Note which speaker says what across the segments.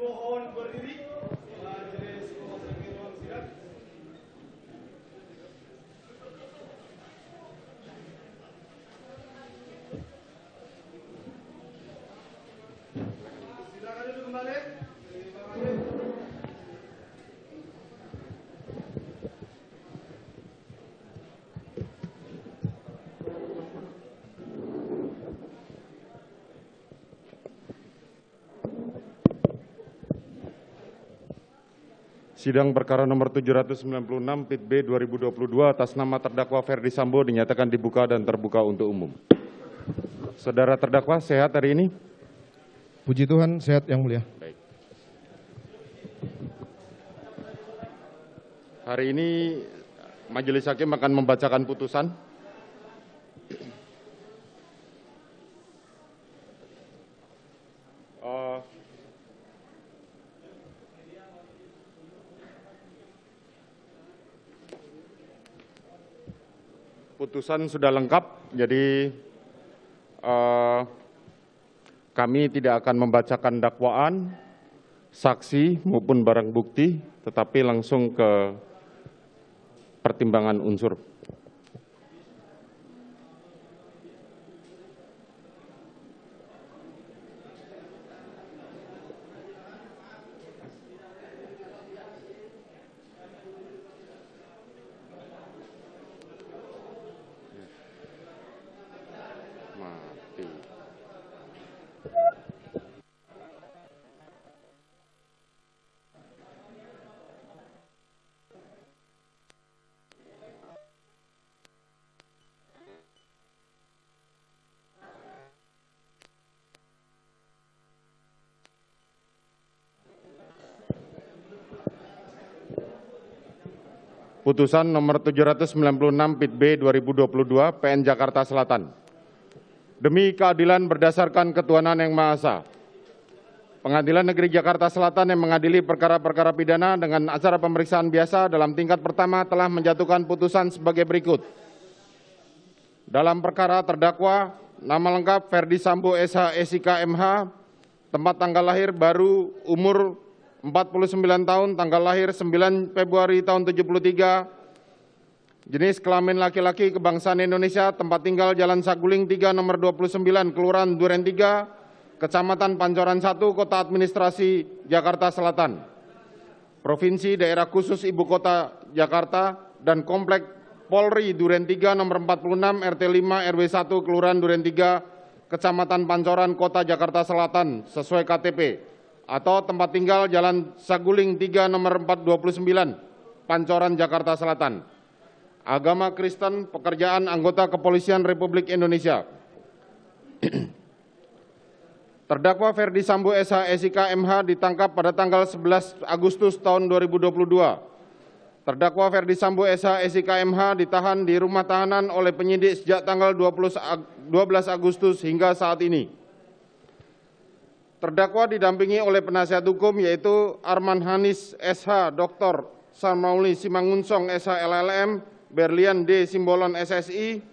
Speaker 1: mohon beriring.
Speaker 2: Sidang perkara nomor 796 Pit B 2022 atas nama terdakwa Ferdi Sambo dinyatakan dibuka dan terbuka untuk umum. Saudara terdakwa sehat hari ini?
Speaker 3: Puji Tuhan sehat yang mulia.
Speaker 2: Baik. Hari ini majelis hakim akan membacakan putusan keputusan sudah lengkap, jadi uh, kami tidak akan membacakan dakwaan, saksi maupun barang bukti, tetapi langsung ke pertimbangan unsur. Putusan nomor 796 Pit B 2022 PN Jakarta Selatan. Demi keadilan berdasarkan ketuhanan yang Maha Esa. Pengadilan Negeri Jakarta Selatan yang mengadili perkara-perkara pidana dengan acara pemeriksaan biasa dalam tingkat pertama telah menjatuhkan putusan sebagai berikut. Dalam perkara terdakwa nama lengkap Ferdi Sambo SH e SIK MH, tempat tanggal lahir baru, umur 49 tahun, tanggal lahir 9 Februari tahun 73, jenis kelamin laki-laki kebangsaan Indonesia, tempat tinggal Jalan Saguling 3 nomor 29, Kelurahan Duren 3, Kecamatan Pancoran 1, Kota Administrasi Jakarta Selatan, Provinsi Daerah Khusus Ibu Kota Jakarta, dan Komplek Polri Duren 3 nomor 46, RT 5, RW 1, Kelurahan Duren 3, Kecamatan Pancoran, Kota Jakarta Selatan, sesuai KTP atau tempat tinggal Jalan Saguling 3 nomor 429, Pancoran, Jakarta Selatan. Agama Kristen, pekerjaan anggota Kepolisian Republik Indonesia. Terdakwa Ferdi Sambo SH SIK MH ditangkap pada tanggal 11 Agustus tahun 2022. Terdakwa Ferdi Sambo SH SIK MH ditahan di rumah tahanan oleh penyidik sejak tanggal 20, 12 Agustus hingga saat ini. Terdakwa didampingi oleh penasihat hukum yaitu Arman Hanis SH Dr. Sarmauli Simangunsong SH LLM, Berlian D Simbolon SSI,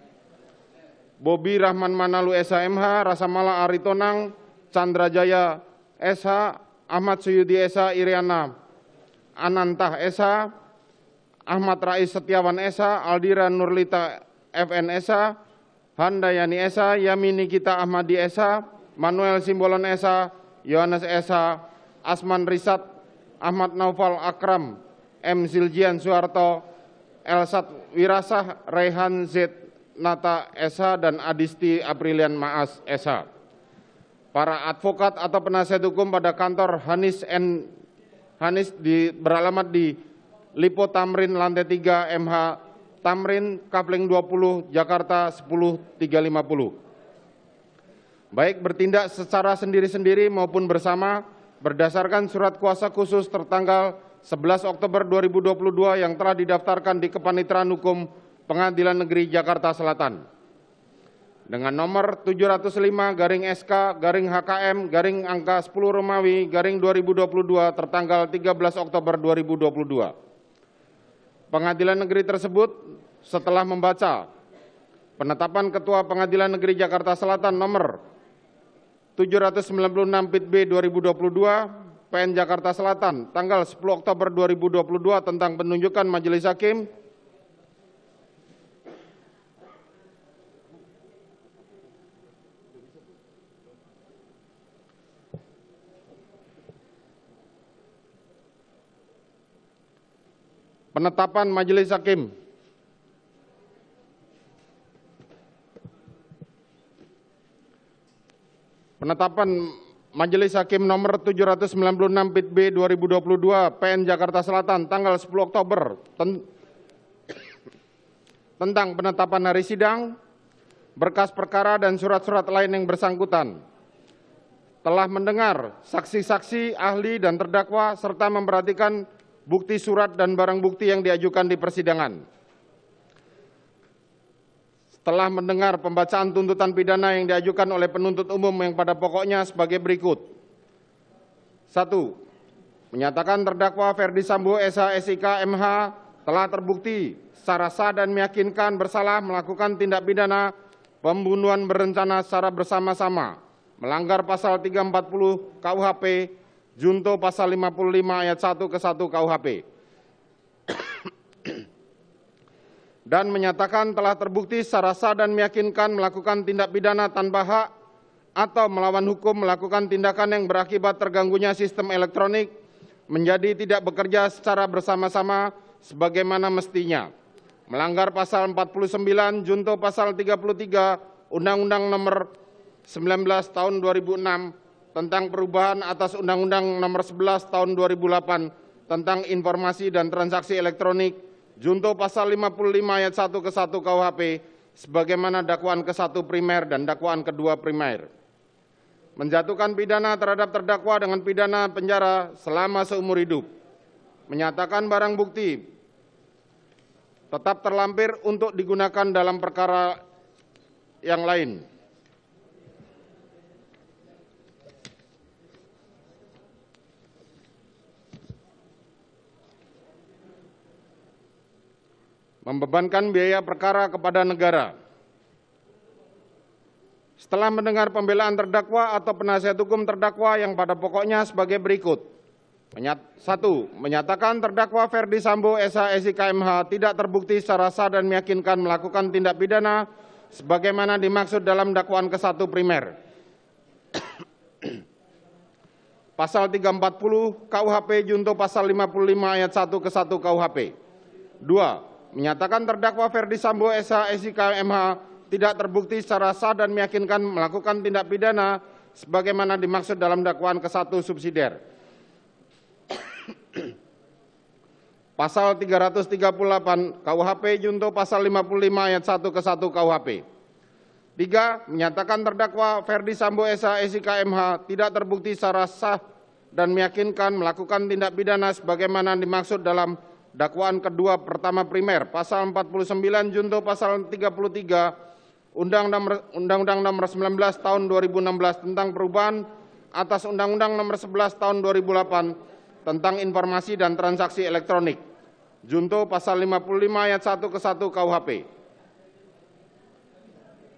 Speaker 2: Bobi Rahman Manalu SHMH, Rasamala Aritonang, Chandra Jaya SH, Ahmad Suyudi SH Iriana, Anantah SH, Ahmad Rais Setiawan SH, Aldira Nurlita FN SH, Handayani SH, Yamini Kita Ahmadi SH, Manuel Simbolon SH, Yohanes Esa, Asman Risat, Ahmad Naufal Akram, M. Ziljian Suharto, Elsat Wirasah, Rehan Z. Nata Esa, dan Adisti Aprilian Maas Esa. Para advokat atau penasihat hukum pada kantor Hanis N. Hanis di, beralamat di Lipo Tamrin, lantai 3, MH Tamrin, Kapling 20, Jakarta 10350 baik bertindak secara sendiri-sendiri maupun bersama berdasarkan surat kuasa khusus tertanggal 11 Oktober 2022 yang telah didaftarkan di Kepanitraan Hukum Pengadilan Negeri Jakarta Selatan. Dengan nomor 705 garing SK garing HKM garing angka 10 Romawi garing 2022 tertanggal 13 Oktober 2022. Pengadilan negeri tersebut setelah membaca penetapan Ketua Pengadilan Negeri Jakarta Selatan nomor 796 Pit B 2022 PN Jakarta Selatan tanggal 10 Oktober 2022 tentang penunjukan Majelis Hakim penetapan Majelis Hakim Penetapan Majelis Hakim nomor 796 Pit B 2022 PN Jakarta Selatan tanggal 10 Oktober ten tentang penetapan hari sidang, berkas perkara dan surat-surat lain yang bersangkutan. Telah mendengar saksi-saksi, ahli dan terdakwa serta memperhatikan bukti surat dan barang bukti yang diajukan di persidangan telah mendengar pembacaan tuntutan pidana yang diajukan oleh penuntut umum yang pada pokoknya sebagai berikut. 1. Menyatakan terdakwa Ferdi Sambo SH SIK MH telah terbukti secara sah dan meyakinkan bersalah melakukan tindak pidana pembunuhan berencana secara bersama-sama melanggar pasal 340 KUHP junto pasal 55 ayat 1 ke 1 KUHP. dan menyatakan telah terbukti secara sah dan meyakinkan melakukan tindak pidana tanpa hak atau melawan hukum melakukan tindakan yang berakibat terganggunya sistem elektronik menjadi tidak bekerja secara bersama-sama sebagaimana mestinya. Melanggar pasal 49 junto pasal 33 Undang-Undang Nomor 19 Tahun 2006 tentang perubahan atas Undang-Undang Nomor 11 Tahun 2008 tentang informasi dan transaksi elektronik junto pasal 55 ayat 1 ke 1 KUHP sebagaimana dakwaan ke-1 primer dan dakwaan ke-2 primer. Menjatuhkan pidana terhadap terdakwa dengan pidana penjara selama seumur hidup. Menyatakan barang bukti tetap terlampir untuk digunakan dalam perkara yang lain. membebankan biaya perkara kepada negara. Setelah mendengar pembelaan terdakwa atau penasihat hukum terdakwa yang pada pokoknya sebagai berikut. Satu, menyatakan terdakwa Ferdi Sambo SH SIKMH tidak terbukti secara sah dan meyakinkan melakukan tindak pidana sebagaimana dimaksud dalam dakwaan ke-1 primer. Pasal 340 KUHP junto pasal 55 ayat 1 ke 1 KUHP. dua menyatakan terdakwa Ferdi Sambo SH SIK MH tidak terbukti secara sah dan meyakinkan melakukan tindak pidana sebagaimana dimaksud dalam dakwaan ke-1 subsidiar. Pasal 338 KUHP junto pasal 55 ayat 1 ke 1 KUHP. 3. Menyatakan terdakwa Ferdi Sambo SH SIK MH tidak terbukti secara sah dan meyakinkan melakukan tindak pidana sebagaimana dimaksud dalam dakwaan kedua pertama primer pasal 49 junto pasal 33 Undang-Undang Nomor 19 Tahun 2016 tentang perubahan atas Undang-Undang Nomor 11 Tahun 2008 tentang informasi dan transaksi elektronik junto pasal 55 ayat 1 ke 1 KUHP.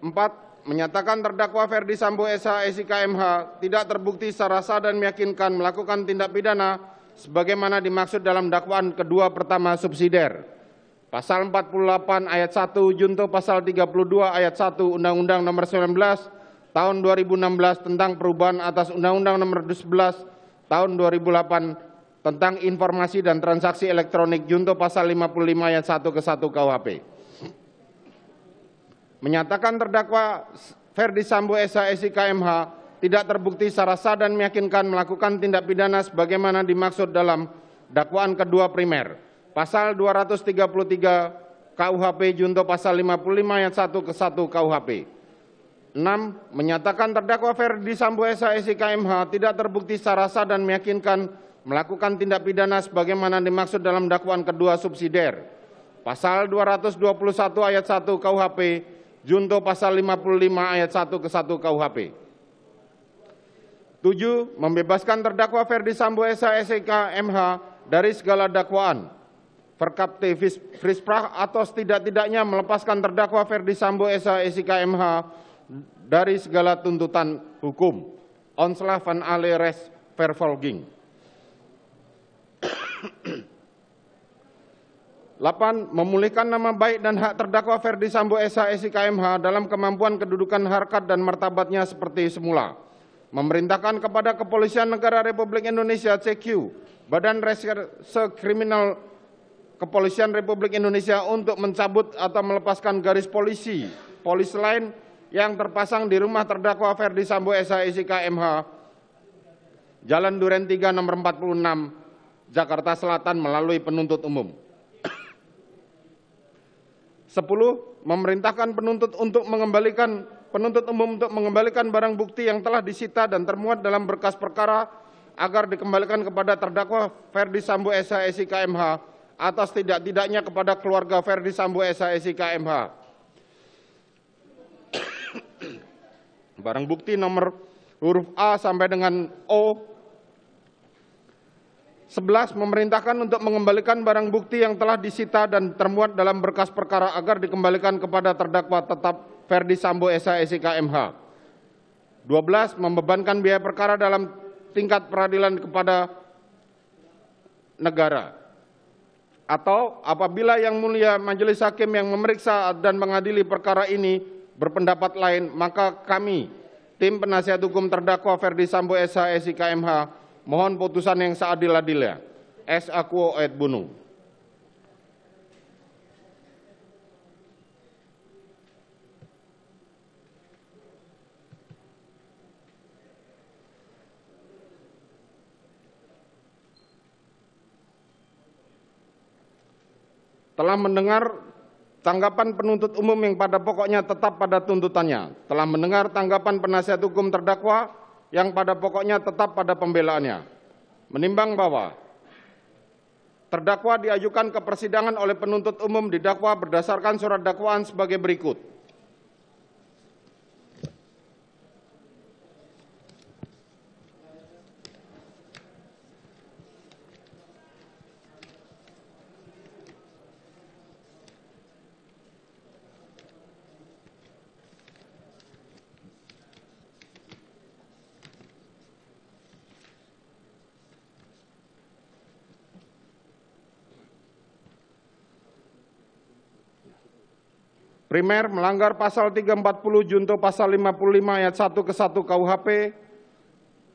Speaker 2: 4. Menyatakan terdakwa Ferdi Sambo SH SIKMH MH tidak terbukti secara sah dan meyakinkan melakukan tindak pidana sebagaimana dimaksud dalam dakwaan kedua pertama subsidiar. Pasal 48 ayat 1 junto pasal 32 ayat 1 Undang-Undang Nomor 19 tahun 2016 tentang perubahan atas Undang-Undang Nomor 11 tahun 2008 tentang informasi dan transaksi elektronik junto pasal 55 ayat 1 ke 1 KUHP. Menyatakan terdakwa Ferdi Sambo SHSI KMH tidak terbukti secara sah dan meyakinkan melakukan tindak pidana sebagaimana dimaksud dalam dakwaan kedua primer. Pasal 233 KUHP junto pasal 55 ayat 1 ke 1 KUHP. 6. Menyatakan terdakwa Ferdi Sambo SH SIKMH tidak terbukti secara sah dan meyakinkan melakukan tindak pidana sebagaimana dimaksud dalam dakwaan kedua subsidiar. Pasal 221 ayat 1 KUHP junto pasal 55 ayat 1 ke 1 KUHP. 7. Membebaskan terdakwa Ferdi Sambo SH SEK MH dari segala dakwaan verkapte frisprah atau setidak-tidaknya melepaskan terdakwa Ferdi Sambo SH SEK MH dari segala tuntutan hukum. Onslah van ale res vervolging. 8. Memulihkan nama baik dan hak terdakwa Ferdi Sambo SH SIKMH dalam kemampuan kedudukan harkat dan martabatnya seperti semula memerintahkan kepada Kepolisian Negara Republik Indonesia CQ, Badan Reserse Kriminal Kepolisian Republik Indonesia untuk mencabut atau melepaskan garis polisi, polis lain yang terpasang di rumah terdakwa Ferdi Sambo SHICK MH, Jalan Duren 3 nomor 46, Jakarta Selatan melalui penuntut umum. 10. Memerintahkan penuntut untuk mengembalikan penuntut umum untuk mengembalikan barang bukti yang telah disita dan termuat dalam berkas perkara agar dikembalikan kepada terdakwa Ferdi Sambo SH SIKMH atas tidak-tidaknya kepada keluarga Ferdi Sambo SH SIKMH. barang bukti nomor huruf A sampai dengan O 11 memerintahkan untuk mengembalikan barang bukti yang telah disita dan termuat dalam berkas perkara agar dikembalikan kepada terdakwa tetap Ferdi Sambo SH MH. 12. Membebankan biaya perkara dalam tingkat peradilan kepada negara. Atau apabila yang mulia majelis hakim yang memeriksa dan mengadili perkara ini berpendapat lain, maka kami, tim penasihat hukum terdakwa Ferdi Sambo SH MH mohon putusan yang seadil-adilnya. S. Akuo et Bunung. telah mendengar tanggapan penuntut umum yang pada pokoknya tetap pada tuntutannya, telah mendengar tanggapan penasihat hukum terdakwa yang pada pokoknya tetap pada pembelaannya. Menimbang bahwa terdakwa diajukan ke persidangan oleh penuntut umum didakwa berdasarkan surat dakwaan sebagai berikut. Primer melanggar pasal 340 junto pasal 55 ayat 1 ke 1 KUHP.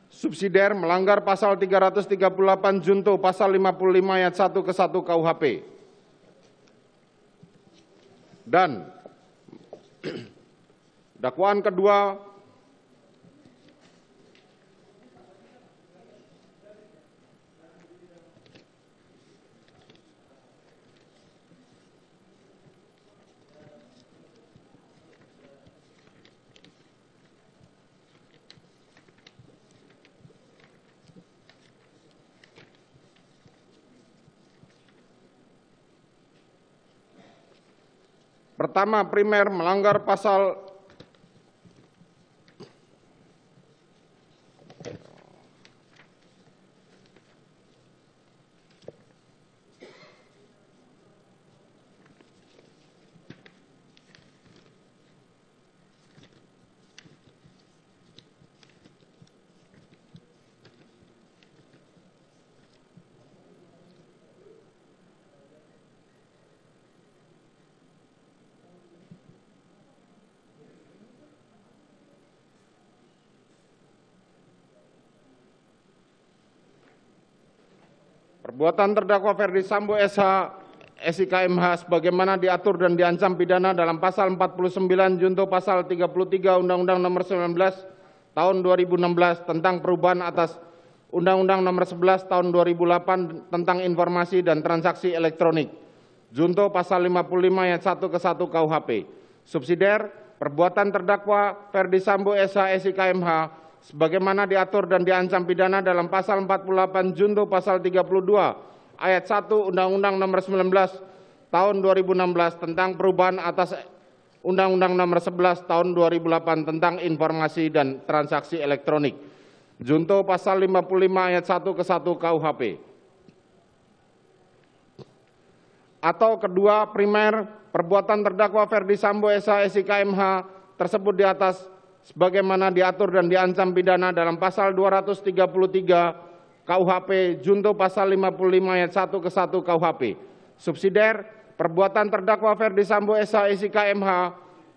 Speaker 2: Subsidiar melanggar pasal 338 junto pasal 55 ayat 1 ke 1 KUHP. Dan dakwaan kedua pertama primer melanggar pasal Perbuatan terdakwa Ferdi Sambo SH SIKMH sebagaimana diatur dan diancam pidana dalam pasal 49 junto pasal 33 Undang-Undang Nomor 19 tahun 2016 tentang perubahan atas Undang-Undang Nomor 11 tahun 2008 tentang informasi dan transaksi elektronik junto pasal 55 ayat 1 ke 1 KUHP. Subsidiar perbuatan terdakwa Ferdi Sambo SH SIKMH sebagaimana diatur dan diancam pidana dalam pasal 48 junto pasal 32 ayat 1 Undang-Undang Nomor 19 tahun 2016 tentang perubahan atas Undang-Undang Nomor 11 tahun 2008 tentang informasi dan transaksi elektronik. Junto pasal 55 ayat 1 ke 1 KUHP. Atau kedua primer perbuatan terdakwa Ferdi Sambo SH SIKMH tersebut di atas sebagaimana diatur dan diancam pidana dalam pasal 233 KUHP junto pasal 55 ayat 1 ke 1 KUHP. Subsidiar perbuatan terdakwa Ferdi Sambo SH SIK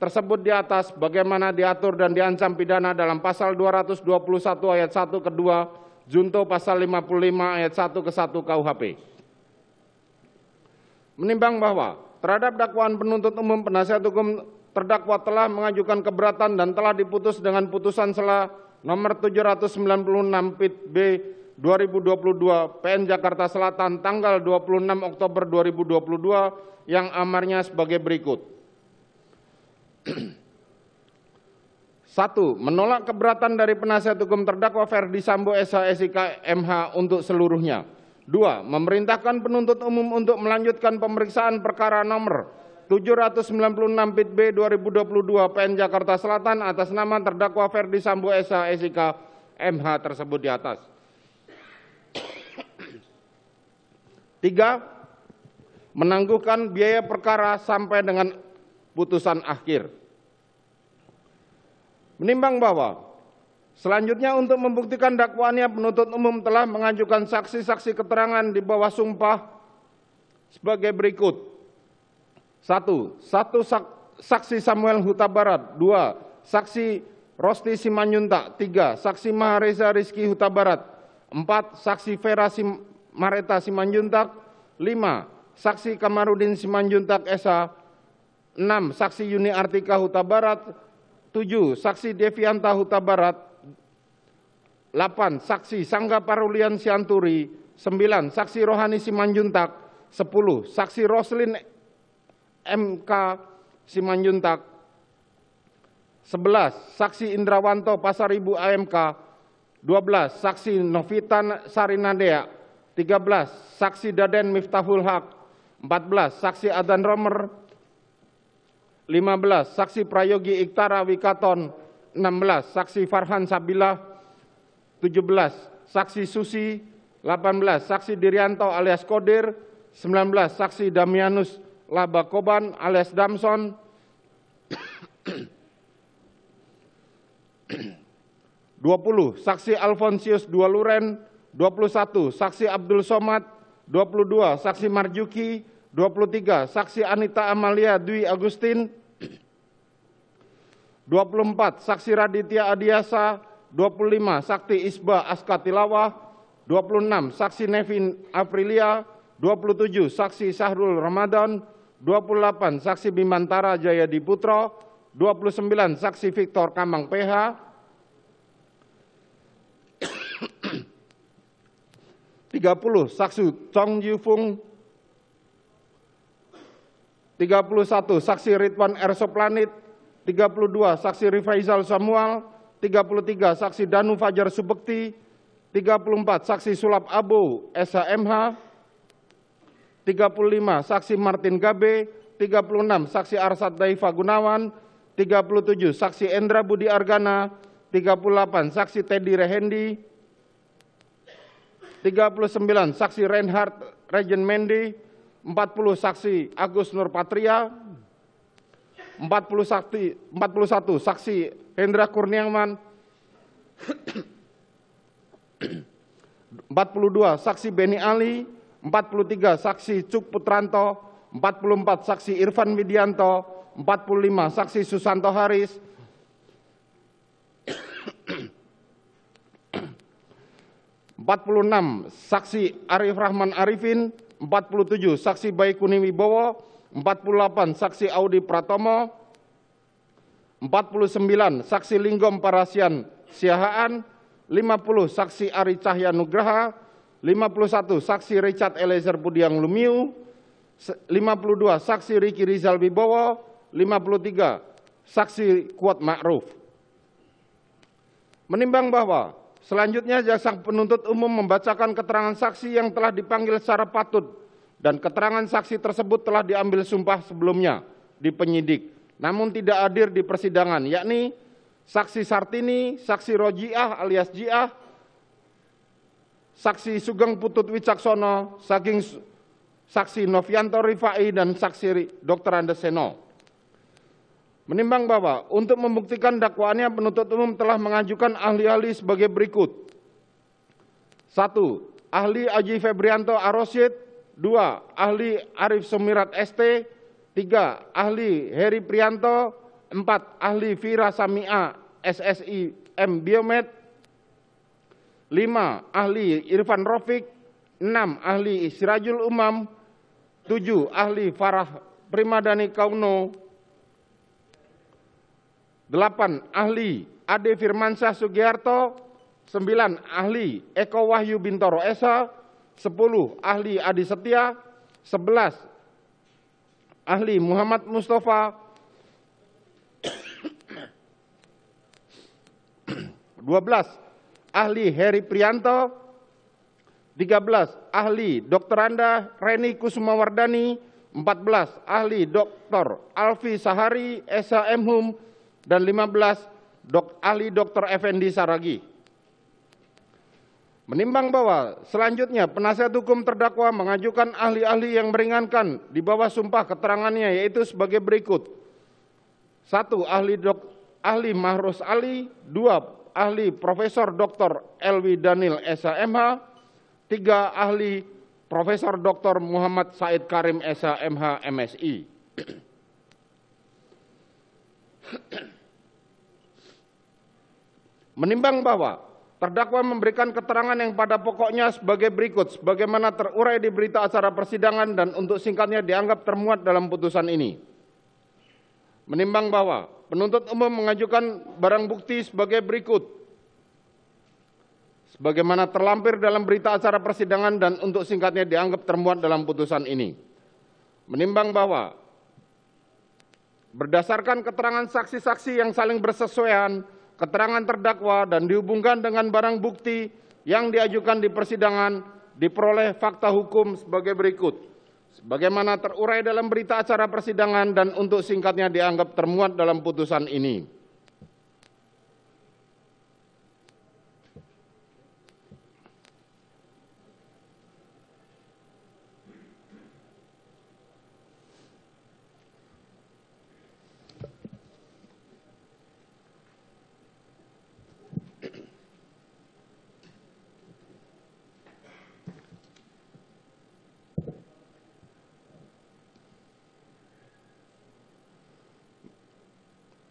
Speaker 2: tersebut di atas bagaimana diatur dan diancam pidana dalam pasal 221 ayat 1 ke 2 junto pasal 55 ayat 1 ke 1 KUHP. Menimbang bahwa terhadap dakwaan penuntut umum penasihat hukum terdakwa telah mengajukan keberatan dan telah diputus dengan putusan sela nomor 796 Pit B 2022 PN Jakarta Selatan tanggal 26 Oktober 2022 yang amarnya sebagai berikut. satu, Menolak keberatan dari penasihat hukum terdakwa Ferdi Sambo SHSIK MH untuk seluruhnya. dua, Memerintahkan penuntut umum untuk melanjutkan pemeriksaan perkara nomor 796 Bit B 2022 PN Jakarta Selatan atas nama terdakwa Ferdi Sambo SH SIK MH tersebut di atas. tiga menangguhkan biaya perkara sampai dengan putusan akhir. Menimbang bahwa selanjutnya untuk membuktikan dakwaannya penuntut umum telah mengajukan saksi-saksi keterangan di bawah sumpah sebagai berikut. Satu, satu saksi Samuel Huta Barat. Dua, saksi Rosti Simanyunta. Tiga, saksi Mahareza Rizky Huta Barat. Empat, saksi Vera Sim, Mareta Simanjuntak. Lima, saksi Kamarudin Simanjuntak Esa. Enam, saksi Yuni Artika Huta Barat. Tujuh, saksi Devianta Huta Barat. 8. Saksi Sangga Parulian Sianturi 9. Saksi Rohani Simanjuntak 10. Saksi Roslin MK Simanjuntak. 11. Saksi Indrawanto Pasaribu AMK. 12. Saksi Novita Sarinadea. 13. Saksi Daden Miftahul Haq. 14. Saksi Adan Romer. 15. Saksi Prayogi Iktara Wikaton. 16. Saksi Farhan Sabila 17. Saksi Susi. 18. Saksi Dirianto alias Kodir. 19. Saksi Damianus Labakoban alias Damson, dua puluh Saksi Alfonsius Dua Luren, dua puluh satu Saksi Abdul Somad, dua puluh dua Saksi Marjuki, dua puluh tiga Saksi Anita Amalia Dwi Agustin, dua puluh empat Saksi Raditya Adiasa, dua puluh lima Sakti Isba Askatilawah, enam saksi Nevin Aprilia, tujuh saksi Sahrul Ramadan, 28 saksi Bimantara Jayadi Putro, 29 saksi Victor Kamang PH, 30 saksi Chong Yufung, 31 saksi Ridwan Erso Ersoplanit, 32 saksi Rifaizal Samuel, 33 saksi Danu Fajar Subekti, 34 saksi Sulap Abu SHMH, 35 saksi Martin Gabe, 36 saksi Arsat Daifa Gunawan, 37 saksi Endra Budi Argana, 38 saksi Teddy Rehendi, 39 saksi Reinhard Regen Mendy, 40 saksi Agus Nurpatria, 40 saksi 41 saksi Hendra Kurniawan, 42 saksi Beni Ali, 43 saksi Cuk Putranto, 44 saksi Irfan Widianto, 45 saksi Susanto Haris, 46 saksi Arif Rahman Arifin, 47 saksi Baikuni Wibowo, 48 saksi Audi Pratomo, 49 saksi Linggom Parasian Siahaan, 50 saksi Ari Cahya Nugraha, 51 saksi Richard Eliezer Budiang Lumiu, 52 saksi Riki Rizal Wibowo, 53 saksi Kuat Ma'ruf. Menimbang bahwa selanjutnya jaksa penuntut umum membacakan keterangan saksi yang telah dipanggil secara patut dan keterangan saksi tersebut telah diambil sumpah sebelumnya di penyidik namun tidak hadir di persidangan yakni saksi Sartini, saksi Rojiah alias Jiah, saksi Sugeng Putut Wicaksono, saking saksi Novianto Rifai dan saksi Dr. Andes Seno. Menimbang bahwa untuk membuktikan dakwaannya penuntut umum telah mengajukan ahli-ahli sebagai berikut. 1. Ahli Aji Febrianto Arosyid 2. Ahli Arif Sumirat ST 3. Ahli Heri Prianto 4. Ahli Vira Samia SSI M Biomed 5. Ahli Irfan Rofik 6. Ahli Sirajul Umam 7. Ahli Farah Primadani Kauno 8. Ahli Ade Firmansyah Sugiharto 9. Ahli Eko Wahyu Bintoro Esa 10. Ahli Adi Setia 11. Ahli Muhammad Mustafa 12 ahli Heri Prianto, 13 ahli Dr. Anda Reni Kusumawardani, 14 ahli Dr. Alfi Sahari Esa dan 15 dok, ahli Dr. Effendi Saragi. Menimbang bahwa selanjutnya penasihat hukum terdakwa mengajukan ahli-ahli yang meringankan di bawah sumpah keterangannya yaitu sebagai berikut. satu Ahli dok, ahli Mahrus Ali, dua ahli Profesor Dr. Elwi Daniel SHMH, tiga ahli Profesor Dr. Muhammad Said Karim SHMH MSI. Menimbang bahwa terdakwa memberikan keterangan yang pada pokoknya sebagai berikut, sebagaimana terurai di berita acara persidangan dan untuk singkatnya dianggap termuat dalam putusan ini. Menimbang bahwa Penuntut umum mengajukan barang bukti sebagai berikut. Sebagaimana terlampir dalam berita acara persidangan dan untuk singkatnya dianggap termuat dalam putusan ini. Menimbang bahwa berdasarkan keterangan saksi-saksi yang saling bersesuaian, keterangan terdakwa dan dihubungkan dengan barang bukti yang diajukan di persidangan diperoleh fakta hukum sebagai berikut sebagaimana terurai dalam berita acara persidangan dan untuk singkatnya dianggap termuat dalam putusan ini.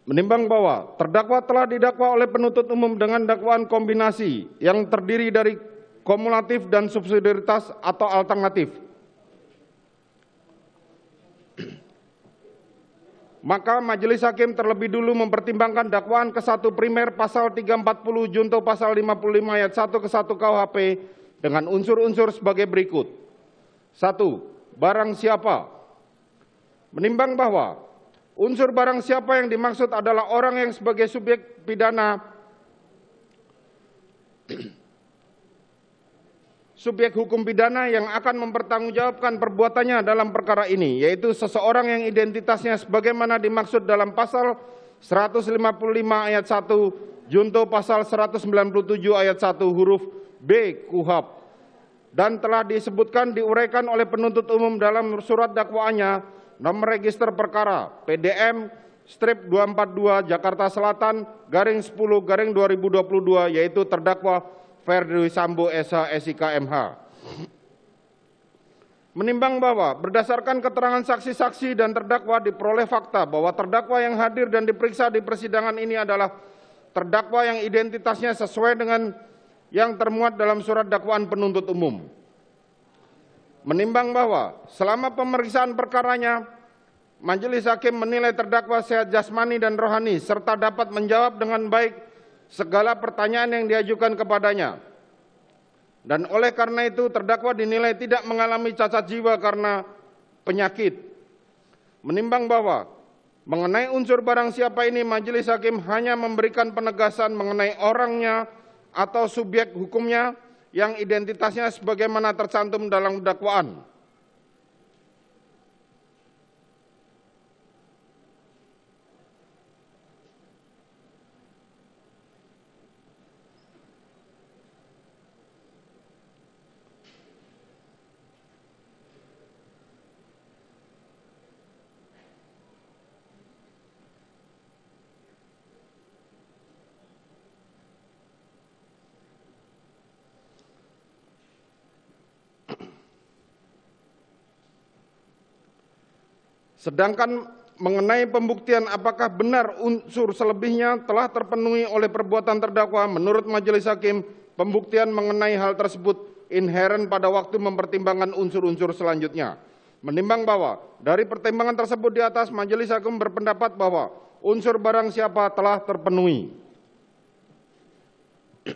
Speaker 2: Menimbang bahwa terdakwa telah didakwa oleh penuntut umum dengan dakwaan kombinasi yang terdiri dari kumulatif dan subsidiaritas atau alternatif. Maka majelis hakim terlebih dulu mempertimbangkan dakwaan ke satu primer pasal 340 junto pasal 55 ayat 1 ke 1 KUHP dengan unsur-unsur sebagai berikut. 1. Barang siapa menimbang bahwa Unsur barang siapa yang dimaksud adalah orang yang sebagai subjek pidana subjek hukum pidana yang akan mempertanggungjawabkan perbuatannya dalam perkara ini, yaitu seseorang yang identitasnya sebagaimana dimaksud dalam pasal 155 ayat 1, junto pasal 197 ayat 1 huruf B KUHAP dan telah disebutkan diuraikan oleh penuntut umum dalam surat dakwaannya nomor register perkara PDM strip 242 Jakarta Selatan garing 10 garing 2022 yaitu terdakwa Ferdi Sambo SH SIK MH. Menimbang bahwa berdasarkan keterangan saksi-saksi dan terdakwa diperoleh fakta bahwa terdakwa yang hadir dan diperiksa di persidangan ini adalah terdakwa yang identitasnya sesuai dengan yang termuat dalam surat dakwaan penuntut umum menimbang bahwa selama pemeriksaan perkaranya Majelis Hakim menilai terdakwa sehat jasmani dan rohani serta dapat menjawab dengan baik segala pertanyaan yang diajukan kepadanya. Dan oleh karena itu terdakwa dinilai tidak mengalami cacat jiwa karena penyakit. Menimbang bahwa mengenai unsur barang siapa ini Majelis Hakim hanya memberikan penegasan mengenai orangnya atau subjek hukumnya yang identitasnya sebagaimana tercantum dalam dakwaan Sedangkan mengenai pembuktian apakah benar unsur selebihnya telah terpenuhi oleh perbuatan terdakwa menurut majelis hakim, pembuktian mengenai hal tersebut inheren pada waktu mempertimbangkan unsur-unsur selanjutnya. Menimbang bahwa dari pertimbangan tersebut di atas majelis hakim berpendapat bahwa unsur barang siapa telah terpenuhi.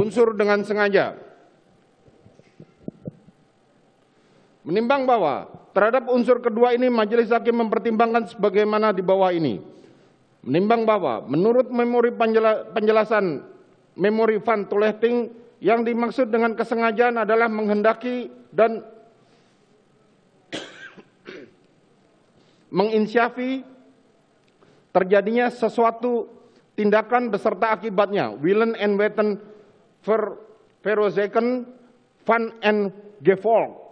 Speaker 2: unsur dengan sengaja Menimbang bahwa terhadap unsur kedua ini majelis hakim mempertimbangkan sebagaimana di bawah ini. Menimbang bahwa menurut memori penjelasan memori Van Tulehting yang dimaksud dengan kesengajaan adalah menghendaki dan menginsyafi terjadinya sesuatu tindakan beserta akibatnya. Willen and Wetten Verozeken Van en Gevolg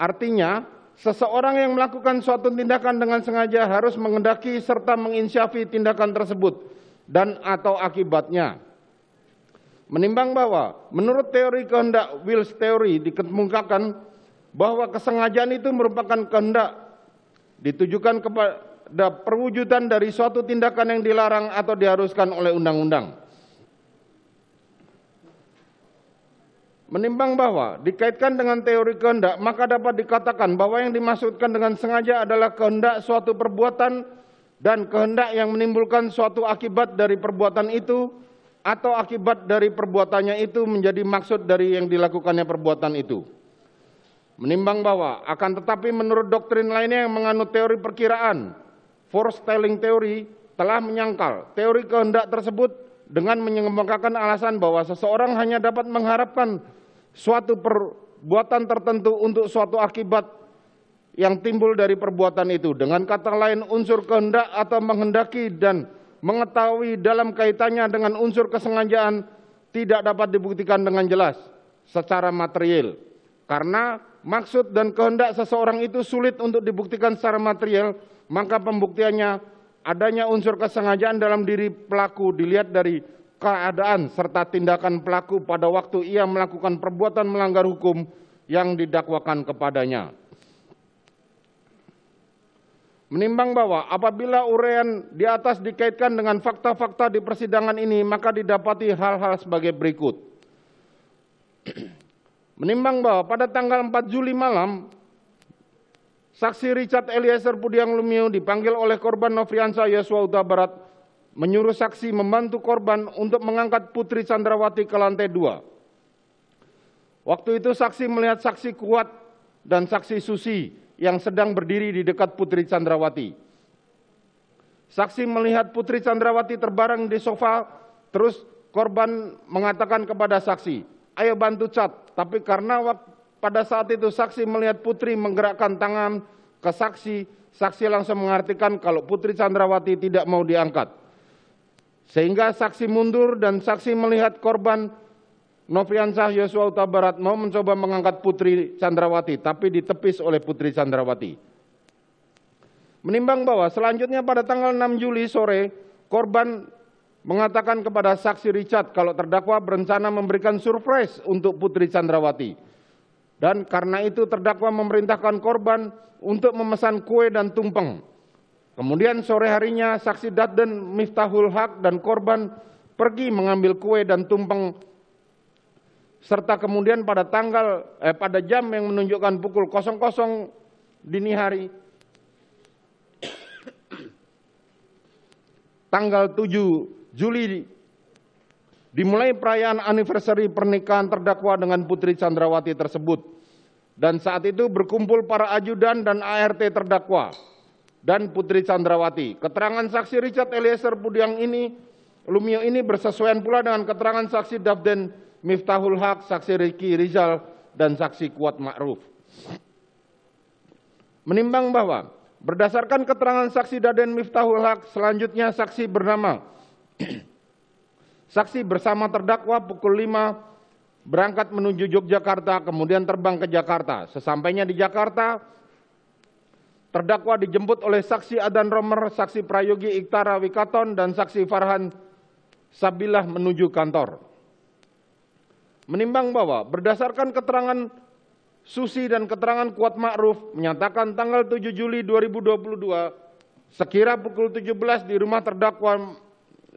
Speaker 2: Artinya, seseorang yang melakukan suatu tindakan dengan sengaja harus mengendaki serta menginsyafi tindakan tersebut dan atau akibatnya. Menimbang bahwa menurut teori kehendak Wills teori dikemukakan bahwa kesengajaan itu merupakan kehendak ditujukan kepada perwujudan dari suatu tindakan yang dilarang atau diharuskan oleh undang-undang. Menimbang bahwa dikaitkan dengan teori kehendak, maka dapat dikatakan bahwa yang dimaksudkan dengan sengaja adalah kehendak suatu perbuatan dan kehendak yang menimbulkan suatu akibat dari perbuatan itu atau akibat dari perbuatannya itu menjadi maksud dari yang dilakukannya perbuatan itu. Menimbang bahwa akan tetapi menurut doktrin lainnya yang menganut teori perkiraan, force telling teori telah menyangkal teori kehendak tersebut dengan mengemukakan alasan bahwa seseorang hanya dapat mengharapkan suatu perbuatan tertentu untuk suatu akibat yang timbul dari perbuatan itu. Dengan kata lain, unsur kehendak atau menghendaki dan mengetahui dalam kaitannya dengan unsur kesengajaan tidak dapat dibuktikan dengan jelas secara material. Karena maksud dan kehendak seseorang itu sulit untuk dibuktikan secara material, maka pembuktiannya adanya unsur kesengajaan dalam diri pelaku dilihat dari keadaan serta tindakan pelaku pada waktu ia melakukan perbuatan melanggar hukum yang didakwakan kepadanya. Menimbang bahwa apabila uraian di atas dikaitkan dengan fakta-fakta di persidangan ini, maka didapati hal-hal sebagai berikut. Menimbang bahwa pada tanggal 4 Juli malam, saksi Richard Eliezer Pudiang Lumiu dipanggil oleh korban Novriansa Yosua Utabarat Barat menyuruh saksi membantu korban untuk mengangkat Putri Chandrawati ke lantai dua. Waktu itu saksi melihat saksi kuat dan saksi Susi yang sedang berdiri di dekat Putri Chandrawati. Saksi melihat Putri Chandrawati terbarang di sofa, terus korban mengatakan kepada saksi, ayo bantu cat. Tapi karena pada saat itu saksi melihat Putri menggerakkan tangan ke saksi, saksi langsung mengartikan kalau Putri Chandrawati tidak mau diangkat. Sehingga saksi mundur dan saksi melihat korban Nofriansah Yosua Uta Barat mau mencoba mengangkat Putri Chandrawati, tapi ditepis oleh Putri Chandrawati. Menimbang bahwa selanjutnya pada tanggal 6 Juli sore, korban mengatakan kepada saksi Richard kalau terdakwa berencana memberikan surprise untuk Putri Chandrawati. Dan karena itu terdakwa memerintahkan korban untuk memesan kue dan tumpeng. Kemudian sore harinya saksi Dadden, Miftahul Haq dan korban pergi mengambil kue dan tumpeng serta kemudian pada tanggal eh, pada jam yang menunjukkan pukul 00 dini hari tanggal 7 Juli dimulai perayaan anniversary pernikahan terdakwa dengan Putri Chandrawati tersebut dan saat itu berkumpul para ajudan dan ART terdakwa dan Putri Chandrawati. Keterangan saksi Richard Eliezer Pudiang ini Lumio ini bersesuaian pula dengan keterangan saksi Dafden Miftahul Haq, saksi Ricky Rizal, dan saksi Kuat Ma'ruf. Menimbang bahwa berdasarkan keterangan saksi Daden Miftahul Haq, selanjutnya saksi bernama saksi bersama terdakwa pukul 5 berangkat menuju Yogyakarta, kemudian terbang ke Jakarta. Sesampainya di Jakarta, Terdakwa dijemput oleh saksi Adan Romer, saksi Prayogi Iktara Wikaton, dan saksi Farhan Sabilah menuju kantor. Menimbang bahwa berdasarkan keterangan Susi dan keterangan Kuat Ma'ruf menyatakan tanggal 7 Juli 2022 sekira pukul 17 di rumah terdakwa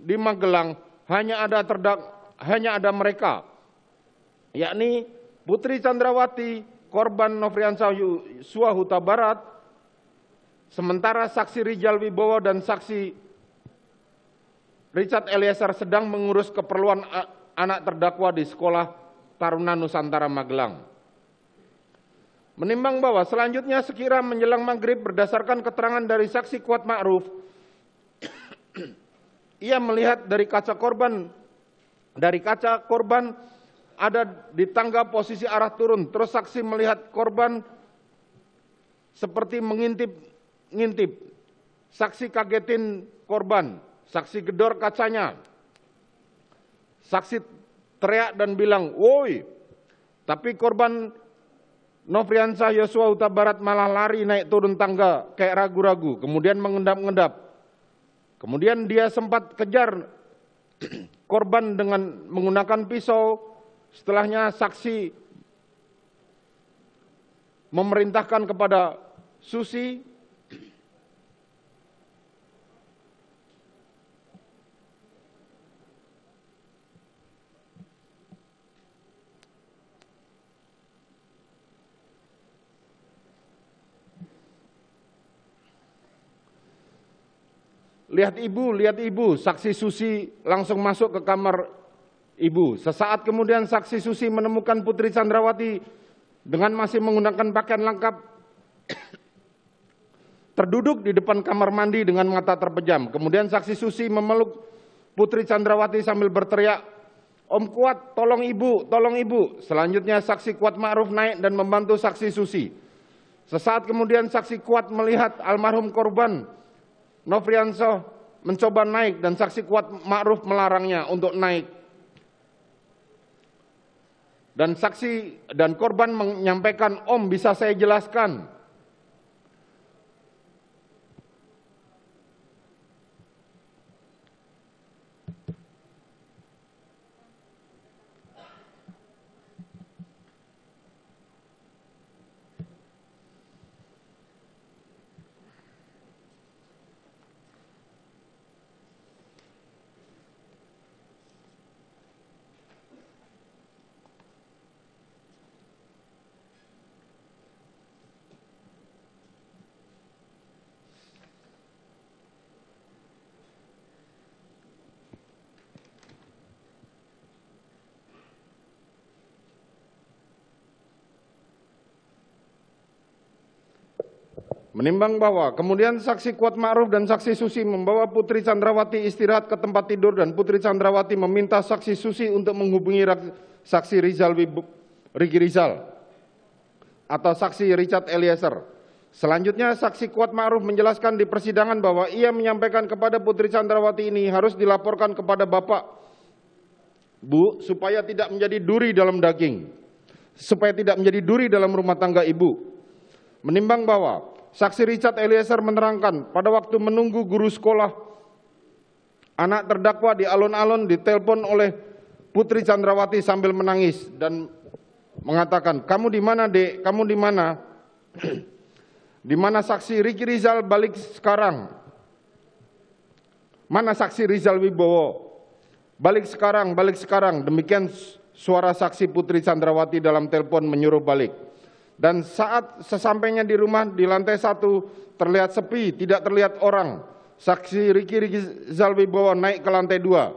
Speaker 2: di Magelang hanya ada terdak hanya ada mereka yakni Putri Chandrawati, korban Nofriansyah Suahuta Barat, Sementara saksi Rijal Wibowo dan saksi Richard Eliezer sedang mengurus keperluan anak terdakwa di sekolah Taruna Nusantara Magelang. Menimbang bahwa selanjutnya sekira menjelang maghrib berdasarkan keterangan dari saksi kuat ma'ruf, ia melihat dari kaca korban, dari kaca korban ada di tangga posisi arah turun, terus saksi melihat korban seperti mengintip ngintip, saksi kagetin korban, saksi gedor kacanya, saksi teriak dan bilang, woi, tapi korban Nofriansah Yosua Huta Barat malah lari naik turun tangga kayak ragu-ragu, kemudian mengendap-endap. Kemudian dia sempat kejar korban dengan menggunakan pisau, setelahnya saksi memerintahkan kepada Susi lihat ibu, lihat ibu. Saksi Susi langsung masuk ke kamar ibu. Sesaat kemudian saksi Susi menemukan Putri Chandrawati dengan masih menggunakan pakaian lengkap terduduk di depan kamar mandi dengan mata terpejam. Kemudian saksi Susi memeluk Putri Chandrawati sambil berteriak, Om Kuat, tolong ibu, tolong ibu. Selanjutnya saksi Kuat Ma'ruf naik dan membantu saksi Susi. Sesaat kemudian saksi Kuat melihat almarhum korban Nofriansah mencoba naik dan saksi kuat Ma'ruf melarangnya untuk naik. Dan saksi dan korban menyampaikan, "Om, bisa saya jelaskan?" menimbang bahwa kemudian saksi Kuat Ma'ruf dan saksi Susi membawa Putri Chandrawati istirahat ke tempat tidur dan Putri Chandrawati meminta saksi Susi untuk menghubungi saksi Rizal Wibu, Riki Rizal atau saksi Richard Eliezer. Selanjutnya saksi Kuat Ma'ruf menjelaskan di persidangan bahwa ia menyampaikan kepada Putri Chandrawati ini harus dilaporkan kepada Bapak Bu supaya tidak menjadi duri dalam daging, supaya tidak menjadi duri dalam rumah tangga Ibu. Menimbang bahwa Saksi Richard Eliezer menerangkan, pada waktu menunggu guru sekolah, anak terdakwa di alun-alun ditelepon oleh Putri Chandrawati sambil menangis dan mengatakan, "Kamu di mana, Dek? Kamu di mana?" di mana saksi Riki Rizal balik sekarang? Mana saksi Rizal Wibowo? Balik sekarang, balik sekarang. Demikian suara saksi Putri Chandrawati dalam telepon menyuruh balik. Dan saat sesampainya di rumah di lantai satu terlihat sepi, tidak terlihat orang. Saksi Riki Riki Zalwibowo naik ke lantai dua.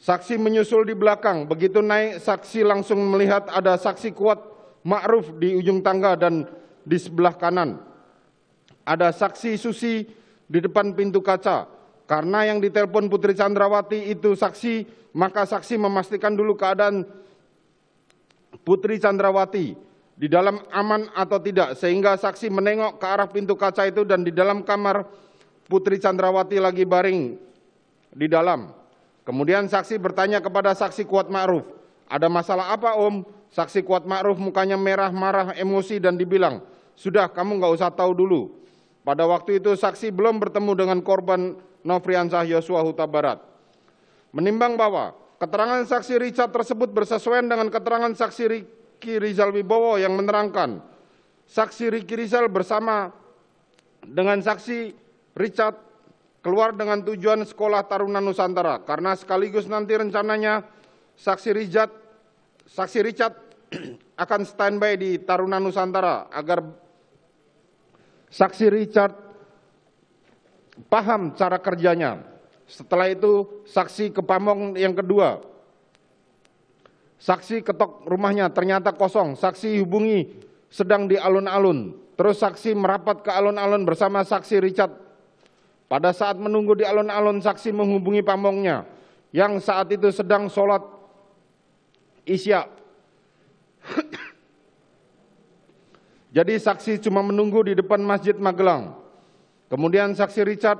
Speaker 2: Saksi menyusul di belakang, begitu naik saksi langsung melihat ada saksi kuat Ma'ruf di ujung tangga dan di sebelah kanan. Ada saksi Susi di depan pintu kaca. Karena yang ditelepon Putri Chandrawati itu saksi, maka saksi memastikan dulu keadaan Putri Chandrawati di dalam aman atau tidak sehingga saksi menengok ke arah pintu kaca itu dan di dalam kamar Putri Chandrawati lagi baring di dalam. Kemudian saksi bertanya kepada saksi Kuat Ma'ruf, "Ada masalah apa, Om?" Saksi Kuat Ma'ruf mukanya merah, marah, emosi dan dibilang, "Sudah, kamu nggak usah tahu dulu." Pada waktu itu saksi belum bertemu dengan korban Nofriansah Yosua Huta Barat. Menimbang bahwa Keterangan saksi Richard tersebut bersesuaian dengan keterangan saksi Riki Rizal Wibowo yang menerangkan saksi Riki Rizal bersama dengan saksi Richard keluar dengan tujuan sekolah Taruna Nusantara karena sekaligus nanti rencananya saksi Richard saksi Richard akan standby di Taruna Nusantara agar saksi Richard paham cara kerjanya. Setelah itu saksi ke pamong yang kedua. Saksi ketok rumahnya ternyata kosong. Saksi hubungi sedang di alun-alun. Terus saksi merapat ke alun-alun bersama saksi Richard. Pada saat menunggu di alun-alun saksi menghubungi pamongnya yang saat itu sedang sholat isya. Jadi saksi cuma menunggu di depan Masjid Magelang. Kemudian saksi Richard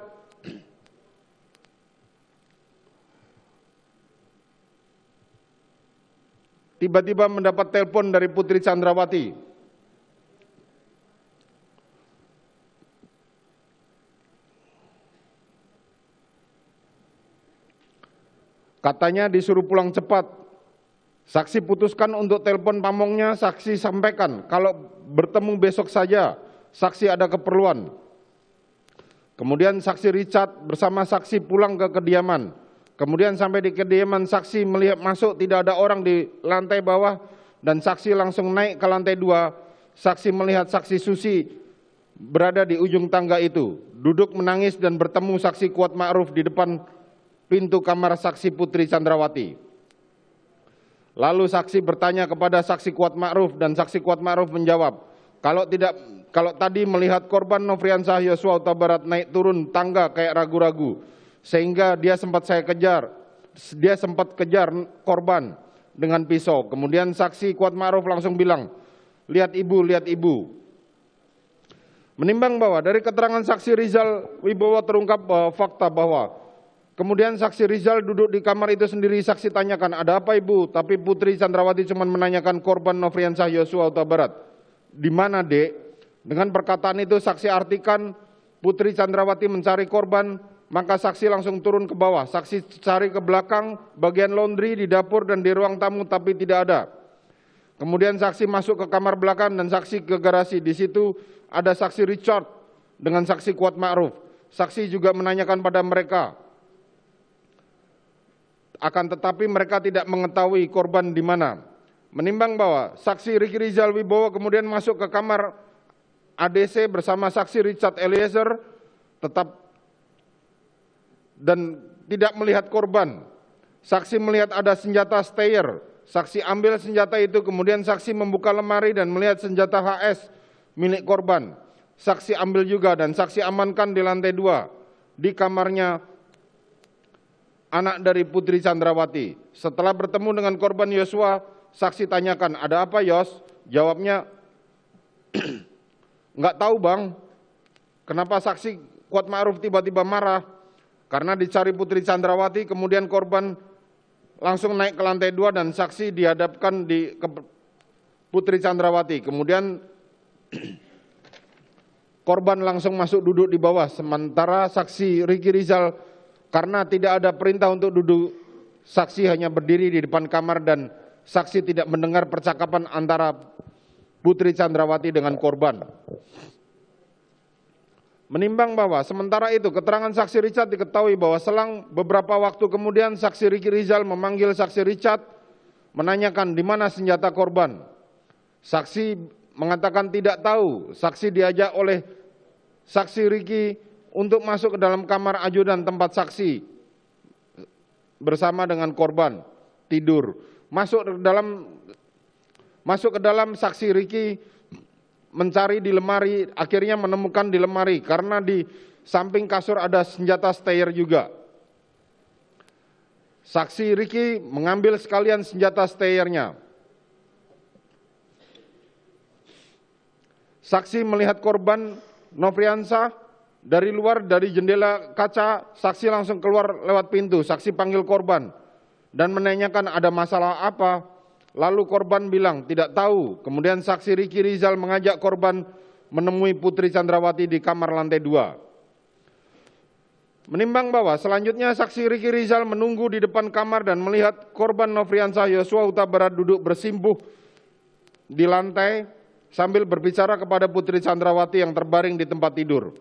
Speaker 2: tiba-tiba mendapat telepon dari Putri Chandrawati. Katanya disuruh pulang cepat. Saksi putuskan untuk telepon pamongnya, saksi sampaikan. Kalau bertemu besok saja, saksi ada keperluan. Kemudian saksi Richard bersama saksi pulang ke kediaman. Kemudian sampai di kediaman saksi melihat masuk tidak ada orang di lantai bawah dan saksi langsung naik ke lantai dua. Saksi melihat saksi Susi berada di ujung tangga itu, duduk menangis dan bertemu saksi Kuat Ma'ruf di depan pintu kamar saksi Putri Chandrawati. Lalu saksi bertanya kepada saksi Kuat Ma'ruf dan saksi Kuat Ma'ruf menjawab, kalau tidak kalau tadi melihat korban Nofriansah Yosua Utabarat naik turun tangga kayak ragu-ragu, sehingga dia sempat saya kejar, dia sempat kejar korban dengan pisau. Kemudian saksi Kuat Ma'ruf langsung bilang, lihat ibu, lihat ibu. Menimbang bahwa dari keterangan saksi Rizal Wibowo terungkap bahwa fakta bahwa kemudian saksi Rizal duduk di kamar itu sendiri saksi tanyakan ada apa ibu tapi Putri Chandrawati cuma menanyakan korban Novriansyah Yosua Utabarat Barat di mana dek dengan perkataan itu saksi artikan Putri Chandrawati mencari korban maka saksi langsung turun ke bawah. Saksi cari ke belakang, bagian laundry, di dapur, dan di ruang tamu, tapi tidak ada. Kemudian saksi masuk ke kamar belakang dan saksi ke garasi. Di situ ada saksi Richard dengan saksi Kuat Ma'ruf. Saksi juga menanyakan pada mereka. Akan tetapi mereka tidak mengetahui korban di mana. Menimbang bahwa saksi Riki Rizal Wibowo kemudian masuk ke kamar ADC bersama saksi Richard Eliezer tetap dan tidak melihat korban. Saksi melihat ada senjata stayer. Saksi ambil senjata itu, kemudian saksi membuka lemari dan melihat senjata HS milik korban. Saksi ambil juga dan saksi amankan di lantai dua di kamarnya anak dari Putri Chandrawati. Setelah bertemu dengan korban Yosua, saksi tanyakan, ada apa Yos? Jawabnya, nggak tahu bang, kenapa saksi Kuat Ma'ruf tiba-tiba marah? Karena dicari Putri Chandrawati, kemudian korban langsung naik ke lantai dua dan saksi dihadapkan di ke Putri Chandrawati. Kemudian korban langsung masuk duduk di bawah, sementara saksi Riki Rizal karena tidak ada perintah untuk duduk, saksi hanya berdiri di depan kamar dan saksi tidak mendengar percakapan antara Putri Chandrawati dengan korban menimbang bahwa sementara itu keterangan saksi Richard diketahui bahwa selang beberapa waktu kemudian saksi Riki Rizal memanggil saksi Richard menanyakan di mana senjata korban. Saksi mengatakan tidak tahu, saksi diajak oleh saksi Riki untuk masuk ke dalam kamar ajudan tempat saksi bersama dengan korban tidur. Masuk ke dalam masuk ke dalam saksi Riki mencari di lemari, akhirnya menemukan di lemari karena di samping kasur ada senjata stayer juga. Saksi Riki mengambil sekalian senjata stayernya. Saksi melihat korban Novriansa dari luar dari jendela kaca, saksi langsung keluar lewat pintu. Saksi panggil korban dan menanyakan ada masalah apa. Lalu korban bilang tidak tahu. Kemudian saksi Riki Rizal mengajak korban menemui Putri Chandrawati di kamar lantai dua. Menimbang bahwa selanjutnya saksi Riki Rizal menunggu di depan kamar dan melihat korban Nofriansah Yosua Huta Barat duduk bersimpuh di lantai sambil berbicara kepada Putri Chandrawati yang terbaring di tempat tidur.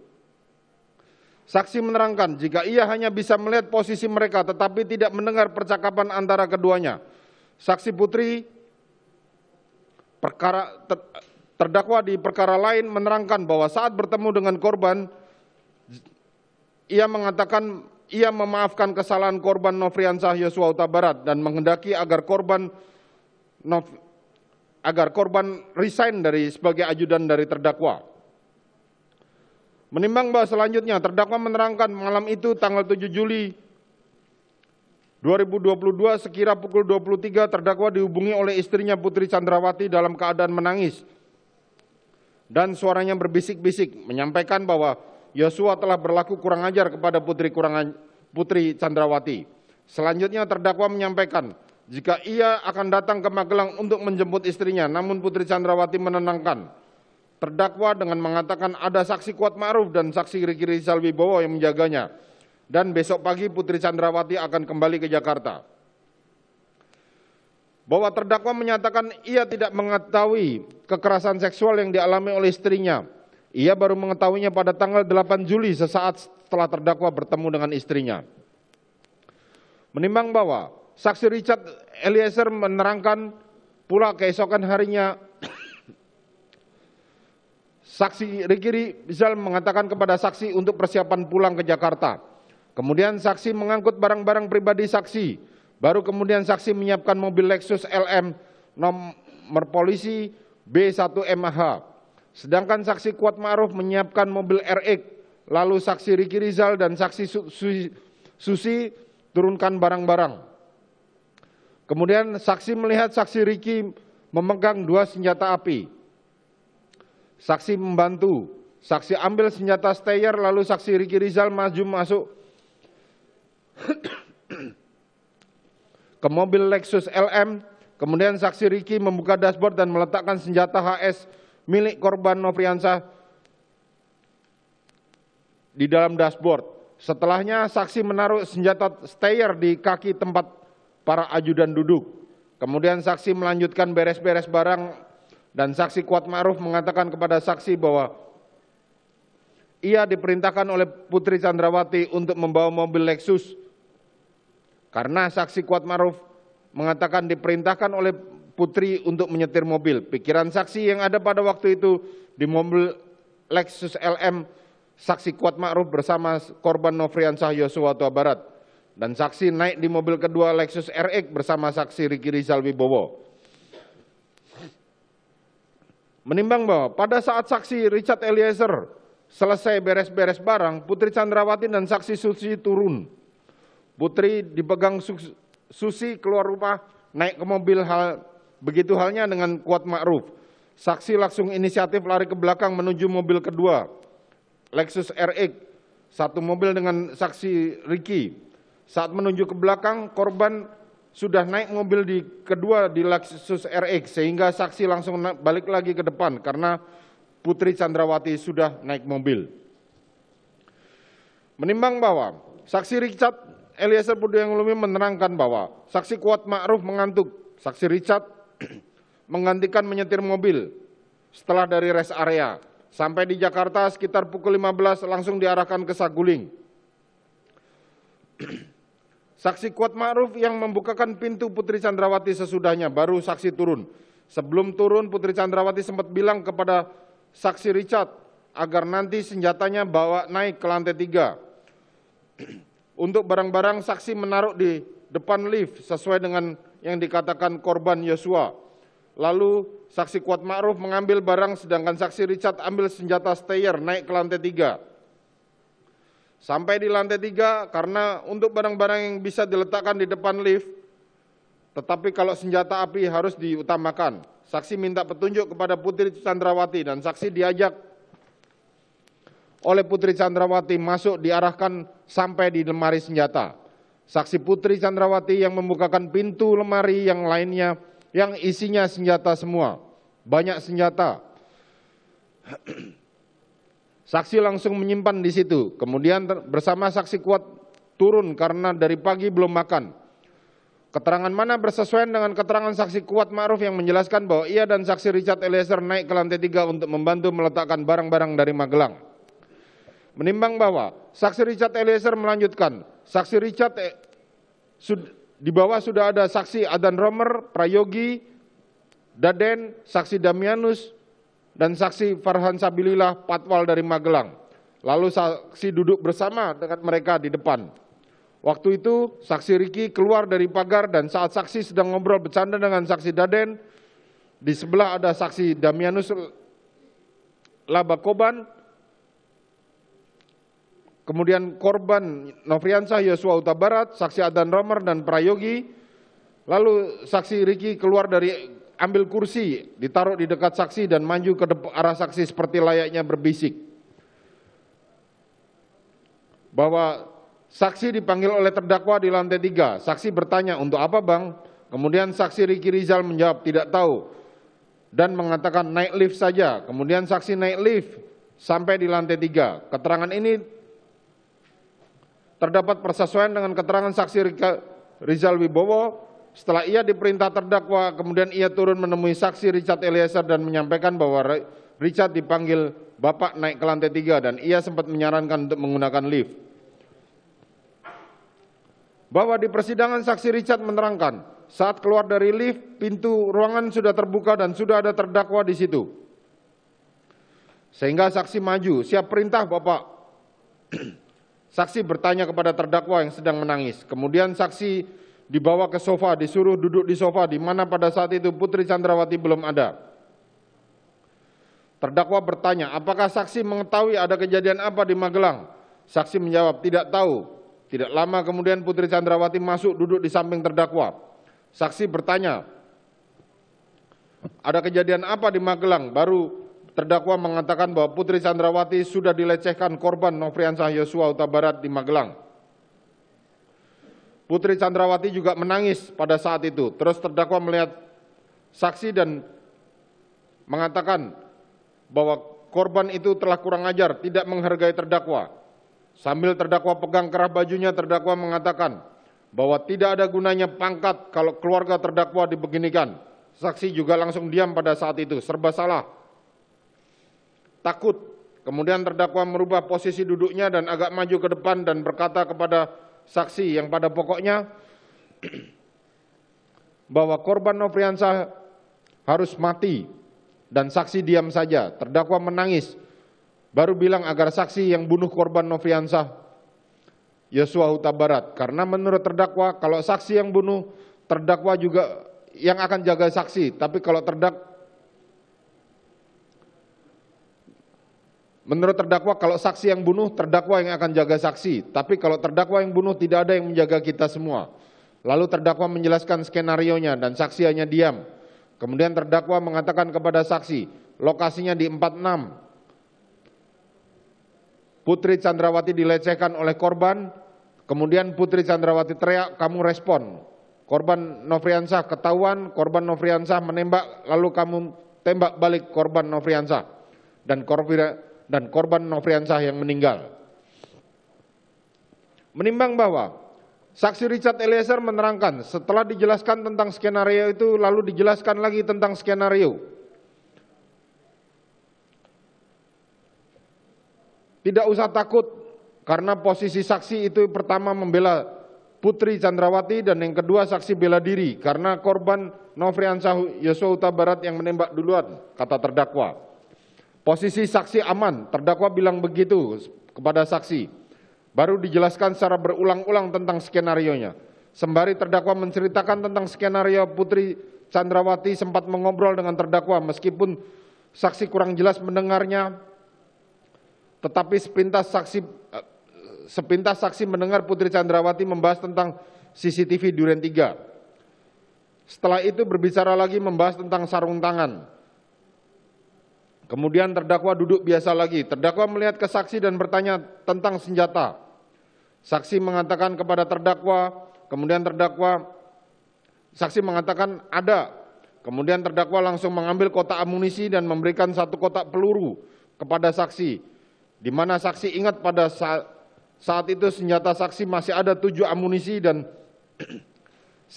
Speaker 2: Saksi menerangkan jika ia hanya bisa melihat posisi mereka tetapi tidak mendengar percakapan antara keduanya – Saksi Putri perkara ter, terdakwa di perkara lain menerangkan bahwa saat bertemu dengan korban ia mengatakan ia memaafkan kesalahan korban Nofriansah Yosua Huta Barat dan menghendaki agar korban Nof, agar korban resign dari sebagai ajudan dari terdakwa. Menimbang bahwa selanjutnya terdakwa menerangkan malam itu tanggal 7 Juli 2022 sekira pukul 23 terdakwa dihubungi oleh istrinya Putri Chandrawati dalam keadaan menangis dan suaranya berbisik-bisik menyampaikan bahwa Yosua telah berlaku kurang ajar kepada Putri kurang Putri Chandrawati. Selanjutnya terdakwa menyampaikan jika ia akan datang ke Magelang untuk menjemput istrinya namun Putri Chandrawati menenangkan. Terdakwa dengan mengatakan ada saksi kuat ma'ruf dan saksi Riki Rizal Wibowo yang menjaganya dan besok pagi Putri Chandrawati akan kembali ke Jakarta. Bahwa terdakwa menyatakan ia tidak mengetahui kekerasan seksual yang dialami oleh istrinya. Ia baru mengetahuinya pada tanggal 8 Juli sesaat setelah terdakwa bertemu dengan istrinya. Menimbang bahwa saksi Richard Eliezer menerangkan pula keesokan harinya saksi Riki Rizal mengatakan kepada saksi untuk persiapan pulang ke Jakarta. Kemudian saksi mengangkut barang-barang pribadi saksi. Baru kemudian saksi menyiapkan mobil Lexus LM nomor polisi B1MH. Sedangkan saksi Kuat Ma'ruf menyiapkan mobil RX. Lalu saksi Riki Rizal dan saksi Susi, turunkan barang-barang. Kemudian saksi melihat saksi Riki memegang dua senjata api. Saksi membantu, saksi ambil senjata steyer lalu saksi Riki Rizal maju masuk ke mobil Lexus LM. Kemudian saksi Riki membuka dashboard dan meletakkan senjata HS milik korban Nofriansa di dalam dashboard. Setelahnya saksi menaruh senjata stayer di kaki tempat para ajudan duduk. Kemudian saksi melanjutkan beres-beres barang dan saksi Kuat Ma'ruf mengatakan kepada saksi bahwa ia diperintahkan oleh Putri Chandrawati untuk membawa mobil Lexus karena saksi kuat maruf mengatakan diperintahkan oleh putri untuk menyetir mobil. Pikiran saksi yang ada pada waktu itu di mobil Lexus LM saksi kuat Ma'ruf bersama korban Nofriansah Yosua Tua Barat dan saksi naik di mobil kedua Lexus RX bersama saksi Riki Rizal Wibowo. Menimbang bahwa pada saat saksi Richard Eliezer selesai beres-beres barang, Putri Chandrawati dan saksi Susi turun Putri dipegang Susi keluar rumah, naik ke mobil hal begitu halnya dengan kuat ma'ruf. Saksi langsung inisiatif lari ke belakang menuju mobil kedua, Lexus RX, satu mobil dengan saksi Ricky. Saat menuju ke belakang, korban sudah naik mobil di kedua di Lexus RX, sehingga saksi langsung balik lagi ke depan karena Putri Chandrawati sudah naik mobil. Menimbang bahwa saksi Richard Eliezer Budiang Lumiu menerangkan bahwa saksi kuat Ma'ruf mengantuk, saksi Richard menggantikan menyetir mobil setelah dari rest area. Sampai di Jakarta sekitar pukul 15 langsung diarahkan ke Saguling. Saksi kuat Ma'ruf yang membukakan pintu Putri Chandrawati sesudahnya, baru saksi turun. Sebelum turun Putri Chandrawati sempat bilang kepada saksi Richard agar nanti senjatanya bawa naik ke lantai tiga. untuk barang-barang saksi menaruh di depan lift sesuai dengan yang dikatakan korban Yosua. Lalu saksi Kuat Ma'ruf mengambil barang sedangkan saksi Richard ambil senjata stayer naik ke lantai tiga. Sampai di lantai tiga karena untuk barang-barang yang bisa diletakkan di depan lift, tetapi kalau senjata api harus diutamakan. Saksi minta petunjuk kepada Putri Chandrawati dan saksi diajak oleh Putri Chandrawati masuk diarahkan sampai di lemari senjata. Saksi Putri Chandrawati yang membukakan pintu lemari yang lainnya yang isinya senjata semua, banyak senjata. Saksi langsung menyimpan di situ, kemudian bersama saksi kuat turun karena dari pagi belum makan. Keterangan mana bersesuaian dengan keterangan saksi kuat Ma'ruf yang menjelaskan bahwa ia dan saksi Richard Eliezer naik ke lantai tiga untuk membantu meletakkan barang-barang dari Magelang. Menimbang bahwa Saksi Richard Eliezer melanjutkan, saksi Richard eh, sud, di bawah sudah ada saksi Adan Romer, Prayogi, Daden, saksi Damianus, dan saksi Farhan Sabilillah, patwal dari Magelang. Lalu saksi duduk bersama dengan mereka di depan. Waktu itu saksi Riki keluar dari pagar dan saat saksi sedang ngobrol bercanda dengan saksi Daden, di sebelah ada saksi Damianus Labakoban, Kemudian korban Nofriansah, Yosua Uta Barat, saksi Adan Romer dan Prayogi. Lalu saksi Riki keluar dari ambil kursi, ditaruh di dekat saksi dan maju ke arah saksi seperti layaknya berbisik. Bahwa saksi dipanggil oleh terdakwa di lantai tiga. Saksi bertanya, untuk apa bang? Kemudian saksi Riki Rizal menjawab, tidak tahu. Dan mengatakan naik lift saja. Kemudian saksi naik lift sampai di lantai tiga. Keterangan ini terdapat persesuaian dengan keterangan saksi Rizal Wibowo setelah ia diperintah terdakwa, kemudian ia turun menemui saksi Richard Eliezer dan menyampaikan bahwa Richard dipanggil Bapak naik ke lantai tiga dan ia sempat menyarankan untuk menggunakan lift. Bahwa di persidangan saksi Richard menerangkan, saat keluar dari lift, pintu ruangan sudah terbuka dan sudah ada terdakwa di situ. Sehingga saksi maju, siap perintah Bapak. Saksi bertanya kepada terdakwa yang sedang menangis. Kemudian saksi dibawa ke sofa, disuruh duduk di sofa, di mana pada saat itu Putri Chandrawati belum ada. Terdakwa bertanya, apakah saksi mengetahui ada kejadian apa di Magelang? Saksi menjawab, tidak tahu. Tidak lama kemudian Putri Chandrawati masuk duduk di samping terdakwa. Saksi bertanya, ada kejadian apa di Magelang? Baru Terdakwa mengatakan bahwa Putri Chandrawati sudah dilecehkan korban Nofriansah Yosua Huta Barat di Magelang. Putri Chandrawati juga menangis pada saat itu. Terus terdakwa melihat saksi dan mengatakan bahwa korban itu telah kurang ajar, tidak menghargai terdakwa. Sambil terdakwa pegang kerah bajunya, terdakwa mengatakan bahwa tidak ada gunanya pangkat kalau keluarga terdakwa dibeginikan. Saksi juga langsung diam pada saat itu, serba salah takut. Kemudian terdakwa merubah posisi duduknya dan agak maju ke depan dan berkata kepada saksi yang pada pokoknya bahwa korban Nofriansah harus mati dan saksi diam saja. Terdakwa menangis baru bilang agar saksi yang bunuh korban Nofriansah Yosua Huta Barat karena menurut terdakwa kalau saksi yang bunuh terdakwa juga yang akan jaga saksi tapi kalau terdakwa, Menurut terdakwa kalau saksi yang bunuh, terdakwa yang akan jaga saksi. Tapi kalau terdakwa yang bunuh tidak ada yang menjaga kita semua. Lalu terdakwa menjelaskan skenario nya dan saksi hanya diam. Kemudian terdakwa mengatakan kepada saksi, lokasinya di 46. Putri Chandrawati dilecehkan oleh korban, kemudian Putri Chandrawati teriak, kamu respon. Korban Nofriansah ketahuan, korban Nofriansah menembak, lalu kamu tembak balik korban Nofriansah. Dan korban dan korban Nofriansah yang meninggal. Menimbang bahwa saksi Richard Eliezer menerangkan setelah dijelaskan tentang skenario itu lalu dijelaskan lagi tentang skenario. Tidak usah takut karena posisi saksi itu pertama membela Putri Chandrawati dan yang kedua saksi bela diri karena korban Nofriansah Yosua Utabarat yang menembak duluan, kata terdakwa. Posisi saksi aman, terdakwa bilang begitu kepada saksi. Baru dijelaskan secara berulang-ulang tentang skenario nya, Sembari terdakwa menceritakan tentang skenario Putri Chandrawati sempat mengobrol dengan terdakwa meskipun saksi kurang jelas mendengarnya. Tetapi sepintas saksi eh, sepintas saksi mendengar Putri Chandrawati membahas tentang CCTV Duren 3. Setelah itu berbicara lagi membahas tentang sarung tangan. Kemudian terdakwa duduk biasa lagi. Terdakwa melihat ke saksi dan bertanya tentang senjata. Saksi mengatakan kepada terdakwa, kemudian terdakwa saksi mengatakan ada. Kemudian terdakwa langsung mengambil kotak amunisi dan memberikan satu kotak peluru kepada saksi. Di mana saksi ingat pada saat, saat itu senjata saksi masih ada tujuh amunisi dan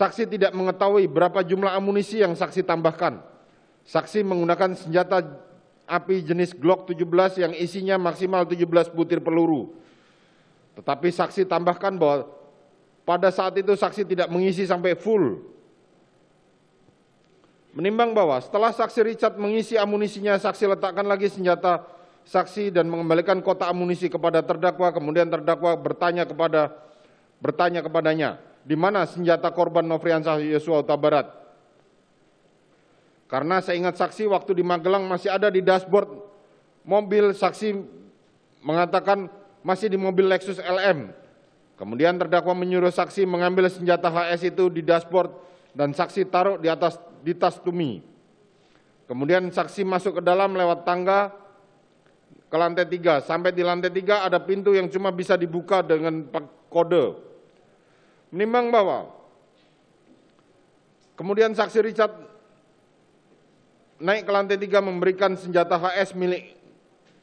Speaker 2: saksi tidak mengetahui berapa jumlah amunisi yang saksi tambahkan. Saksi menggunakan senjata api jenis Glock 17 yang isinya maksimal 17 butir peluru. Tetapi saksi tambahkan bahwa pada saat itu saksi tidak mengisi sampai full. Menimbang bahwa setelah saksi Richard mengisi amunisinya, saksi letakkan lagi senjata saksi dan mengembalikan kotak amunisi kepada terdakwa, kemudian terdakwa bertanya kepada bertanya kepadanya, di mana senjata korban Nofriansah Yosua Utabarat? Barat? Karena saya ingat saksi waktu di Magelang masih ada di dashboard mobil saksi mengatakan masih di mobil Lexus LM. Kemudian terdakwa menyuruh saksi mengambil senjata HS itu di dashboard dan saksi taruh di atas di tas tumi. Kemudian saksi masuk ke dalam lewat tangga ke lantai tiga. Sampai di lantai tiga ada pintu yang cuma bisa dibuka dengan kode. Menimbang bahwa kemudian saksi Richard naik ke lantai tiga memberikan senjata HS milik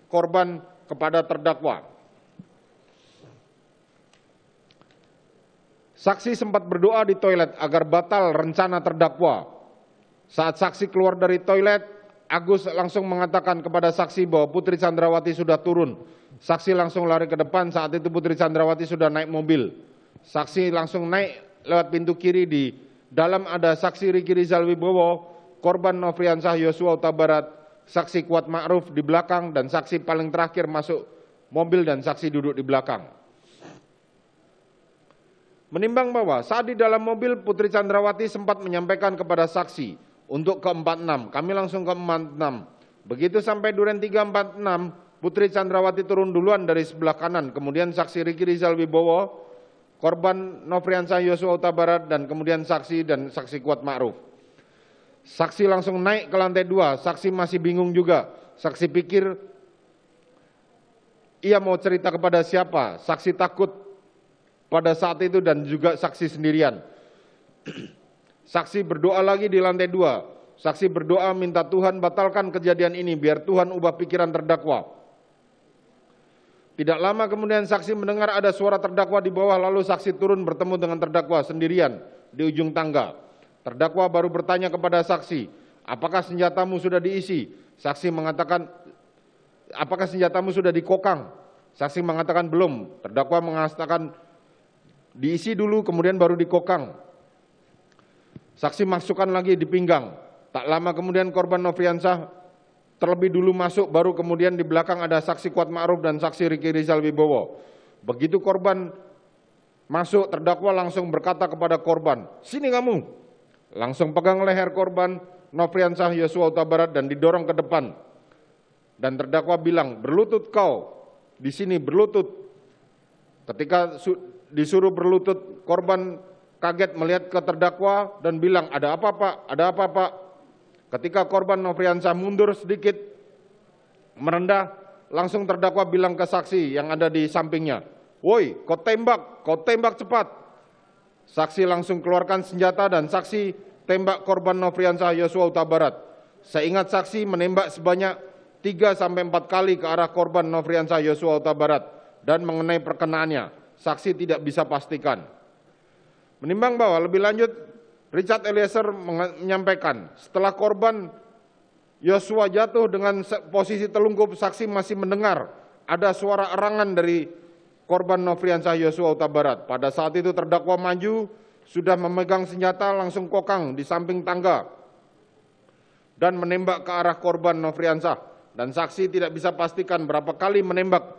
Speaker 2: korban kepada terdakwa. Saksi sempat berdoa di toilet agar batal rencana terdakwa. Saat saksi keluar dari toilet, Agus langsung mengatakan kepada saksi bahwa Putri Chandrawati sudah turun. Saksi langsung lari ke depan, saat itu Putri Chandrawati sudah naik mobil. Saksi langsung naik lewat pintu kiri di dalam ada saksi Riki Rizal Wibowo korban Nofriansah Yosua Utabarat, saksi kuat ma'ruf di belakang, dan saksi paling terakhir masuk mobil dan saksi duduk di belakang. Menimbang bahwa saat di dalam mobil Putri Chandrawati sempat menyampaikan kepada saksi untuk ke-46, kami langsung ke-46. Begitu sampai Duren 346, Putri Chandrawati turun duluan dari sebelah kanan, kemudian saksi Riki Rizal Wibowo, korban Nofriansa Yosua Utabarat, dan kemudian saksi dan saksi kuat Ma'ruf. Saksi langsung naik ke lantai dua, saksi masih bingung juga. Saksi pikir ia mau cerita kepada siapa, saksi takut pada saat itu dan juga saksi sendirian. saksi berdoa lagi di lantai dua, saksi berdoa minta Tuhan batalkan kejadian ini biar Tuhan ubah pikiran terdakwa. Tidak lama kemudian saksi mendengar ada suara terdakwa di bawah lalu saksi turun bertemu dengan terdakwa sendirian di ujung tangga. Terdakwa baru bertanya kepada saksi, apakah senjatamu sudah diisi? Saksi mengatakan, apakah senjatamu sudah dikokang? Saksi mengatakan belum. Terdakwa mengatakan diisi dulu kemudian baru dikokang. Saksi masukkan lagi di pinggang. Tak lama kemudian korban Nofriansah terlebih dulu masuk baru kemudian di belakang ada saksi Kuat Ma'ruf dan saksi Riki Rizal Wibowo. Begitu korban masuk terdakwa langsung berkata kepada korban, "Sini kamu." Langsung pegang leher korban Nofriansyah Yosua Utabarat dan didorong ke depan. Dan terdakwa bilang, berlutut kau, di sini berlutut. Ketika disuruh berlutut, korban kaget melihat ke terdakwa dan bilang, ada apa pak, ada apa pak. Ketika korban Nofriansyah mundur sedikit, merendah, langsung terdakwa bilang ke saksi yang ada di sampingnya, Woi, kau tembak, kau tembak cepat. Saksi langsung keluarkan senjata dan saksi tembak korban Nofriansah Yosua Utabarat. Barat. ingat saksi menembak sebanyak 3 sampai 4 kali ke arah korban Nofriansah Yosua Utabarat dan mengenai perkenaannya. Saksi tidak bisa pastikan. Menimbang bahwa lebih lanjut Richard Eliezer menyampaikan setelah korban Yosua jatuh dengan posisi telungkup saksi masih mendengar ada suara erangan dari korban Nofriansah Yosua Utabarat Pada saat itu terdakwa maju sudah memegang senjata langsung kokang di samping tangga dan menembak ke arah korban Nofriansah dan saksi tidak bisa pastikan berapa kali menembak.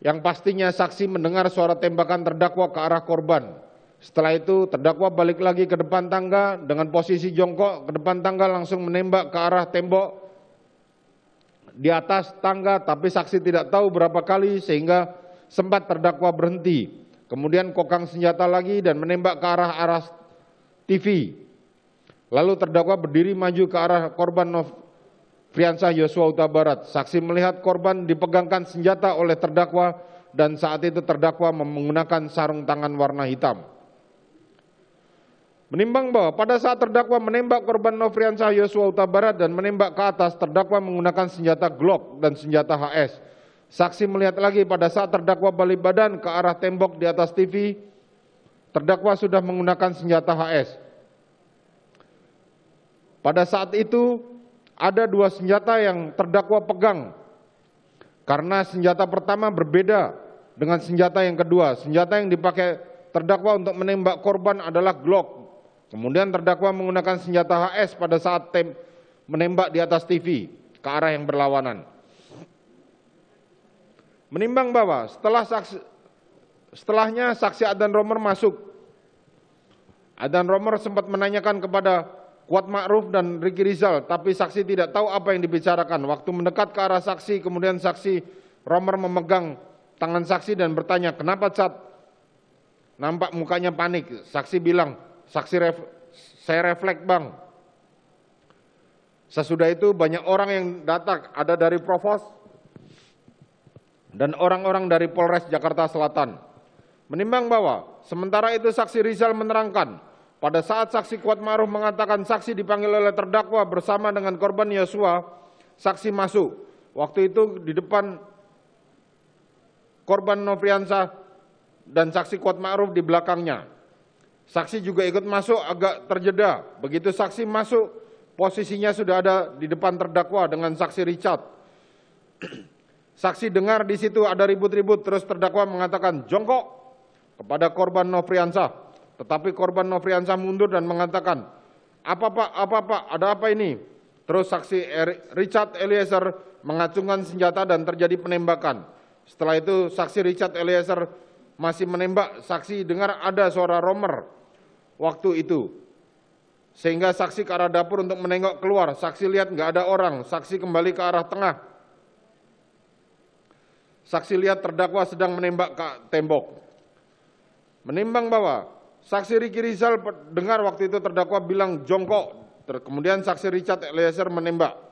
Speaker 2: Yang pastinya saksi mendengar suara tembakan terdakwa ke arah korban. Setelah itu terdakwa balik lagi ke depan tangga dengan posisi jongkok ke depan tangga langsung menembak ke arah tembok di atas tangga tapi saksi tidak tahu berapa kali sehingga sempat terdakwa berhenti. Kemudian kokang senjata lagi dan menembak ke arah arah TV. Lalu terdakwa berdiri maju ke arah korban Nov Friansah Yosua Utabarat Barat. Saksi melihat korban dipegangkan senjata oleh terdakwa dan saat itu terdakwa menggunakan sarung tangan warna hitam. Menimbang bahwa pada saat terdakwa menembak korban Nofriansyah Yosua Huta Barat dan menembak ke atas, terdakwa menggunakan senjata Glock dan senjata HS. Saksi melihat lagi pada saat terdakwa balik badan ke arah tembok di atas TV, terdakwa sudah menggunakan senjata HS. Pada saat itu ada dua senjata yang terdakwa pegang karena senjata pertama berbeda dengan senjata yang kedua. Senjata yang dipakai terdakwa untuk menembak korban adalah Glock Kemudian terdakwa menggunakan senjata HS pada saat tem menembak di atas TV ke arah yang berlawanan. Menimbang bahwa setelah saksi, setelahnya saksi Adan Romer masuk. Adan Romer sempat menanyakan kepada Kuat Ma'ruf dan Riki Rizal, tapi saksi tidak tahu apa yang dibicarakan. Waktu mendekat ke arah saksi, kemudian saksi Romer memegang tangan saksi dan bertanya, kenapa Cat? Nampak mukanya panik. Saksi bilang, Saksi ref, saya refleks bang. Sesudah itu banyak orang yang datang, ada dari Provos dan orang-orang dari Polres Jakarta Selatan. Menimbang bahwa sementara itu saksi Rizal menerangkan pada saat saksi Kuat Maruf mengatakan saksi dipanggil oleh terdakwa bersama dengan korban Yosua, saksi masuk. Waktu itu di depan korban Novriansa dan saksi Kuat Ma'ruf di belakangnya. Saksi juga ikut masuk agak terjeda. Begitu saksi masuk, posisinya sudah ada di depan terdakwa dengan saksi Richard. Saksi dengar di situ ada ribut-ribut, terus terdakwa mengatakan jongkok kepada korban Nofriansa. Tetapi korban Nofriansa mundur dan mengatakan, apa pak, apa pak, ada apa ini? Terus saksi er-, Richard Eliezer mengacungkan senjata dan terjadi penembakan. Setelah itu saksi Richard Eliezer masih menembak, saksi dengar ada suara romer waktu itu. Sehingga saksi ke arah dapur untuk menengok keluar, saksi lihat nggak ada orang, saksi kembali ke arah tengah. Saksi lihat terdakwa sedang menembak ke tembok. Menimbang bahwa saksi Riki Rizal dengar waktu itu terdakwa bilang jongkok, kemudian saksi Richard Eliezer menembak.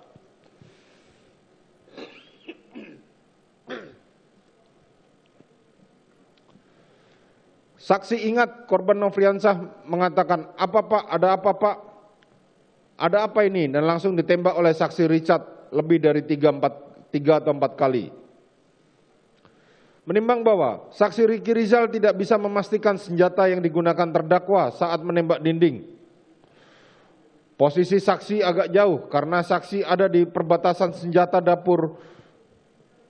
Speaker 2: Saksi ingat korban Nofriansah mengatakan, apa pak, ada apa pak, ada apa ini? Dan langsung ditembak oleh saksi Richard lebih dari 3, 4, 3 atau 4 kali. Menimbang bahwa saksi Riki Rizal tidak bisa memastikan senjata yang digunakan terdakwa saat menembak dinding. Posisi saksi agak jauh karena saksi ada di perbatasan senjata dapur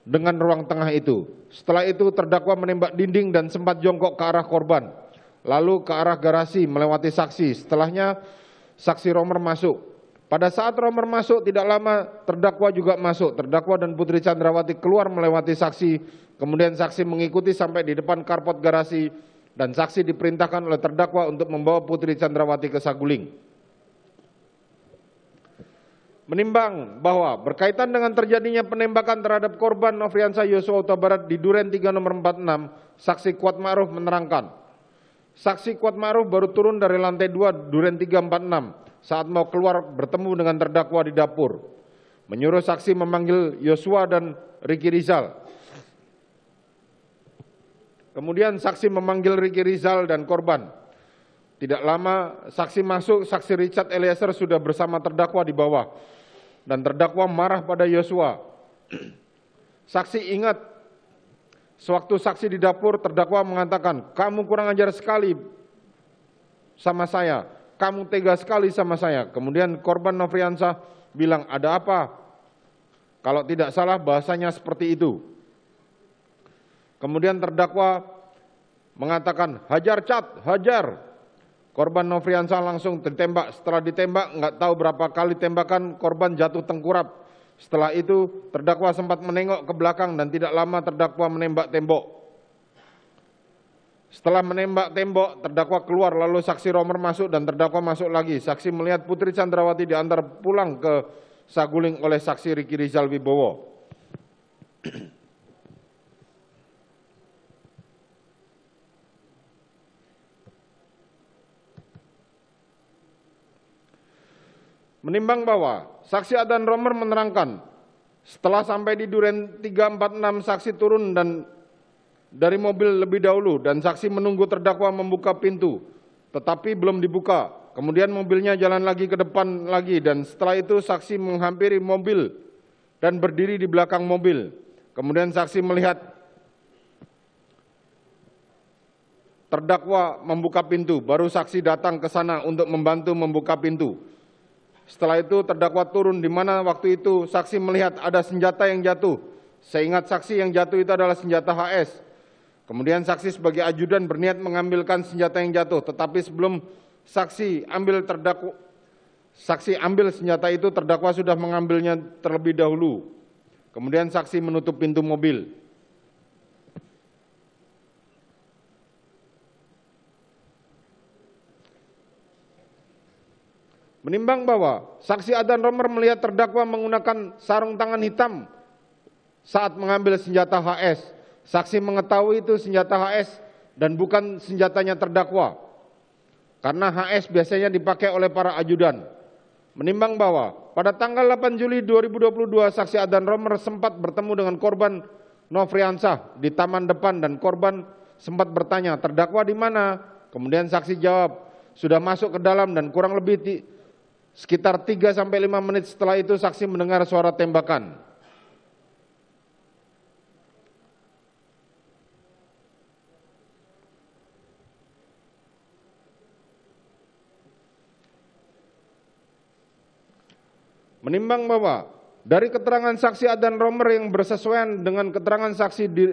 Speaker 2: dengan ruang tengah itu. Setelah itu terdakwa menembak dinding dan sempat jongkok ke arah korban. Lalu ke arah garasi melewati saksi. Setelahnya saksi Romer masuk. Pada saat Romer masuk tidak lama terdakwa juga masuk. Terdakwa dan Putri Chandrawati keluar melewati saksi. Kemudian saksi mengikuti sampai di depan karpot garasi dan saksi diperintahkan oleh terdakwa untuk membawa Putri Chandrawati ke Saguling menimbang bahwa berkaitan dengan terjadinya penembakan terhadap korban Nofriansa Yosua Huta Barat di Duren 3 nomor 46, saksi Kuat Ma'ruf menerangkan, saksi Kuat Ma'ruf baru turun dari lantai 2 Duren 346 saat mau keluar bertemu dengan terdakwa di dapur. Menyuruh saksi memanggil Yosua dan Riki Rizal. Kemudian saksi memanggil Riki Rizal dan korban. Tidak lama saksi masuk, saksi Richard Eliezer sudah bersama terdakwa di bawah. Dan terdakwa marah pada Yosua. Saksi ingat, sewaktu saksi di dapur terdakwa mengatakan, kamu kurang ajar sekali sama saya, kamu tega sekali sama saya. Kemudian korban Nofriansah bilang, ada apa? Kalau tidak salah bahasanya seperti itu. Kemudian terdakwa mengatakan, hajar cat, hajar. Korban Nofriansa langsung ditembak. Setelah ditembak, nggak tahu berapa kali tembakan, korban jatuh tengkurap. Setelah itu, terdakwa sempat menengok ke belakang dan tidak lama terdakwa menembak tembok. Setelah menembak tembok, terdakwa keluar lalu saksi Romer masuk dan terdakwa masuk lagi. Saksi melihat Putri Chandrawati diantar pulang ke Saguling oleh saksi Riki Rizal Wibowo. Menimbang bahwa saksi Adan Romer menerangkan setelah sampai di Duren 346 saksi turun dan dari mobil lebih dahulu dan saksi menunggu terdakwa membuka pintu tetapi belum dibuka. Kemudian mobilnya jalan lagi ke depan lagi dan setelah itu saksi menghampiri mobil dan berdiri di belakang mobil. Kemudian saksi melihat terdakwa membuka pintu, baru saksi datang ke sana untuk membantu membuka pintu. Setelah itu terdakwa turun di mana waktu itu saksi melihat ada senjata yang jatuh. Seingat saksi yang jatuh itu adalah senjata HS. Kemudian saksi sebagai ajudan berniat mengambilkan senjata yang jatuh, tetapi sebelum saksi ambil terdakwa saksi ambil senjata itu terdakwa sudah mengambilnya terlebih dahulu. Kemudian saksi menutup pintu mobil. Menimbang bahwa saksi Adan Romer melihat terdakwa menggunakan sarung tangan hitam saat mengambil senjata HS. Saksi mengetahui itu senjata HS dan bukan senjatanya terdakwa. Karena HS biasanya dipakai oleh para ajudan. Menimbang bahwa pada tanggal 8 Juli 2022 saksi Adan Romer sempat bertemu dengan korban Nofriansah di taman depan dan korban sempat bertanya terdakwa di mana. Kemudian saksi jawab sudah masuk ke dalam dan kurang lebih Sekitar 3 sampai 5 menit setelah itu saksi mendengar suara tembakan. Menimbang bahwa dari keterangan saksi Adan Romer yang bersesuaian dengan keterangan saksi di,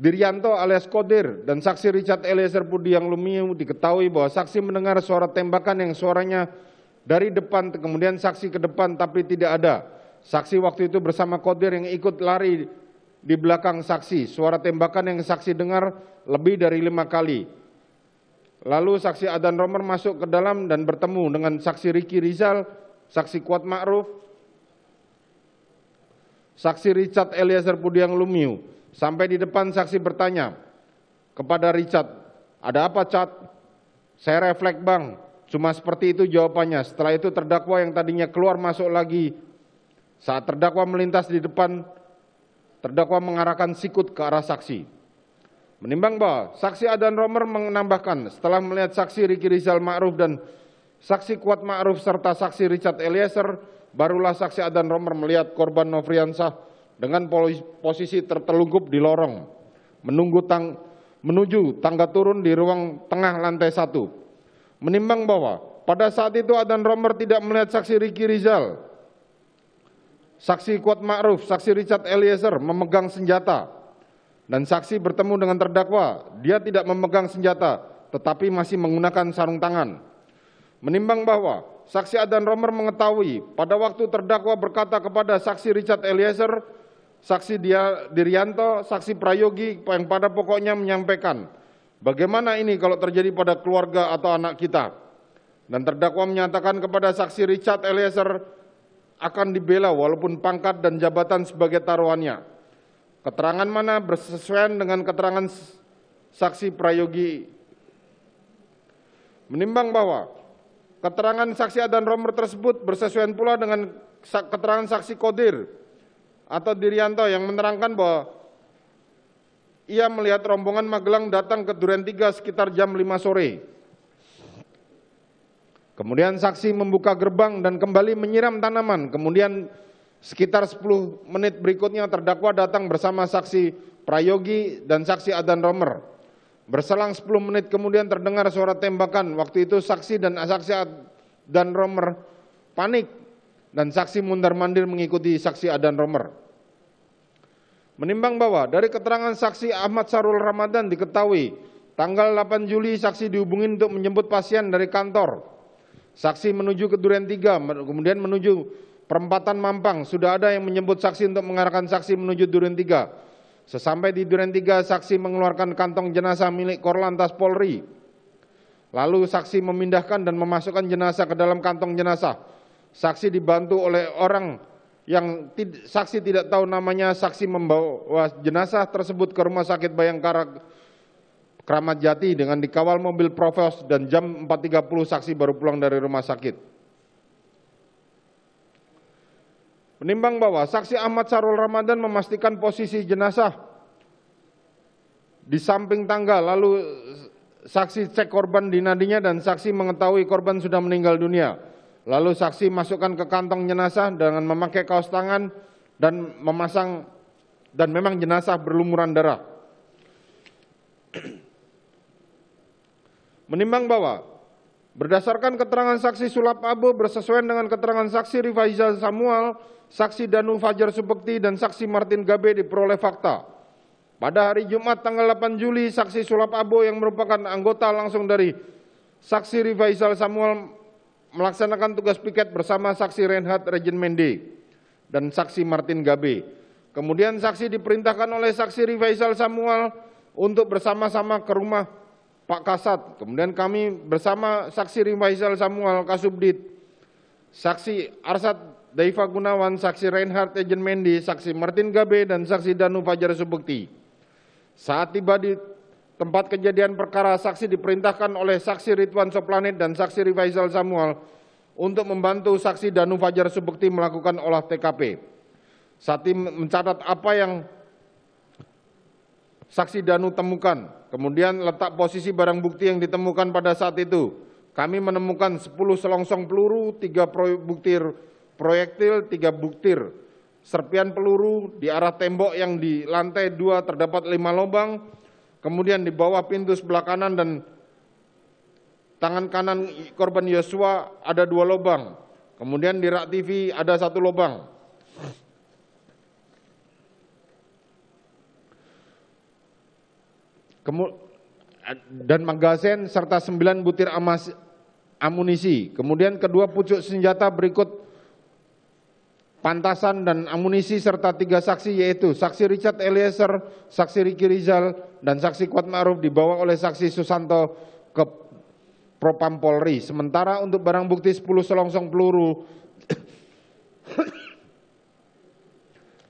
Speaker 2: Dirianto alias Kodir dan saksi Richard Eliezer Budi yang Lumiu diketahui bahwa saksi mendengar suara tembakan yang suaranya dari depan kemudian saksi ke depan tapi tidak ada. Saksi waktu itu bersama Kodir yang ikut lari di belakang saksi. Suara tembakan yang saksi dengar lebih dari lima kali. Lalu saksi Adan Romer masuk ke dalam dan bertemu dengan saksi Riki Rizal, saksi Kuat Ma'ruf, saksi Richard Eliezer Pudiang Lumiu. Sampai di depan saksi bertanya kepada Richard, ada apa Cat? Saya refleks bang, cuma seperti itu jawabannya. Setelah itu terdakwa yang tadinya keluar masuk lagi. Saat terdakwa melintas di depan, terdakwa mengarahkan sikut ke arah saksi. Menimbang bahwa saksi Adan Romer menambahkan setelah melihat saksi Riki Rizal Ma'ruf dan saksi Kuat Ma'ruf serta saksi Richard Eliezer, barulah saksi Adan Romer melihat korban Nofriansah dengan posisi tertelungkup di lorong, menunggu tang, menuju tangga turun di ruang tengah lantai satu. Menimbang bahwa pada saat itu Adan Romer tidak melihat saksi Riki Rizal, saksi Kuat Ma'ruf, saksi Richard Eliezer memegang senjata, dan saksi bertemu dengan terdakwa, dia tidak memegang senjata, tetapi masih menggunakan sarung tangan. Menimbang bahwa saksi Adan Romer mengetahui pada waktu terdakwa berkata kepada saksi Richard Eliezer saksi dia Dirianto, saksi Prayogi yang pada pokoknya menyampaikan bagaimana ini kalau terjadi pada keluarga atau anak kita. Dan terdakwa menyatakan kepada saksi Richard Eliezer akan dibela walaupun pangkat dan jabatan sebagai taruhannya. Keterangan mana bersesuaian dengan keterangan saksi Prayogi. Menimbang bahwa keterangan saksi Adan Romer tersebut bersesuaian pula dengan keterangan saksi Kodir atau Dirianto yang menerangkan bahwa ia melihat rombongan Magelang datang ke Duren 3 sekitar jam 5 sore. Kemudian saksi membuka gerbang dan kembali menyiram tanaman. Kemudian sekitar 10 menit berikutnya terdakwa datang bersama saksi Prayogi dan saksi Adan Romer. Berselang 10 menit kemudian terdengar suara tembakan. Waktu itu saksi dan saksi Adan Romer panik dan saksi mundar mandir mengikuti saksi Adan Romer. Menimbang bahwa dari keterangan saksi Ahmad Sarul Ramadan diketahui tanggal 8 Juli saksi dihubungi untuk menjemput pasien dari kantor. Saksi menuju ke Duren 3, kemudian menuju perempatan Mampang. Sudah ada yang menjemput saksi untuk mengarahkan saksi menuju Duren 3. Sesampai di Duren 3, saksi mengeluarkan kantong jenazah milik Korlantas Polri. Lalu saksi memindahkan dan memasukkan jenazah ke dalam kantong jenazah. Saksi dibantu oleh orang yang tid saksi tidak tahu namanya, saksi membawa jenazah tersebut ke rumah sakit Bayangkara Kramat Jati dengan dikawal mobil Provos dan jam 4.30 saksi baru pulang dari rumah sakit. Menimbang bahwa saksi Ahmad Sarul Ramadan memastikan posisi jenazah di samping tangga, lalu saksi cek korban di nadinya dan saksi mengetahui korban sudah meninggal dunia. Lalu saksi masukkan ke kantong jenazah dengan memakai kaos tangan dan memasang dan memang jenazah berlumuran darah. Menimbang bahwa berdasarkan keterangan saksi Sulap Abu bersesuaian dengan keterangan saksi Rifaiza Samuel, saksi Danu Fajar Subekti dan saksi Martin Gabe diperoleh fakta. Pada hari Jumat tanggal 8 Juli, saksi Sulap abu yang merupakan anggota langsung dari saksi Rifaizal Samuel melaksanakan tugas piket bersama saksi Reinhard Rejenmende dan saksi Martin Gabe. Kemudian saksi diperintahkan oleh saksi Rivaisal Samuel untuk bersama-sama ke rumah Pak Kasat. Kemudian kami bersama saksi Rivaisal Samuel Kasubdit, saksi Arsat Daiva Gunawan, saksi Reinhard Ejen Mendi, saksi Martin Gabe, dan saksi Danu Fajar Subekti. Saat tiba di Tempat kejadian perkara saksi diperintahkan oleh saksi Ridwan Soplanit dan saksi Rivaizal Samuel untuk membantu saksi Danu Fajar Subekti melakukan olah TKP. Satim mencatat apa yang saksi Danu temukan, kemudian letak posisi barang bukti yang ditemukan pada saat itu. Kami menemukan 10 selongsong peluru, 3 buktir proyektil, 3 buktir serpian peluru di arah tembok yang di lantai 2 terdapat 5 lubang, Kemudian di bawah pintu sebelah kanan dan tangan kanan korban Yosua ada dua lubang. Kemudian di rak TV ada satu lubang. dan magazen serta sembilan butir amunisi. Kemudian kedua pucuk senjata berikut pantasan dan amunisi serta tiga saksi yaitu saksi Richard Eliezer, saksi Riki Rizal, dan saksi Kuat Ma'ruf dibawa oleh saksi Susanto ke Propam Polri. Sementara untuk barang bukti 10 selongsong peluru,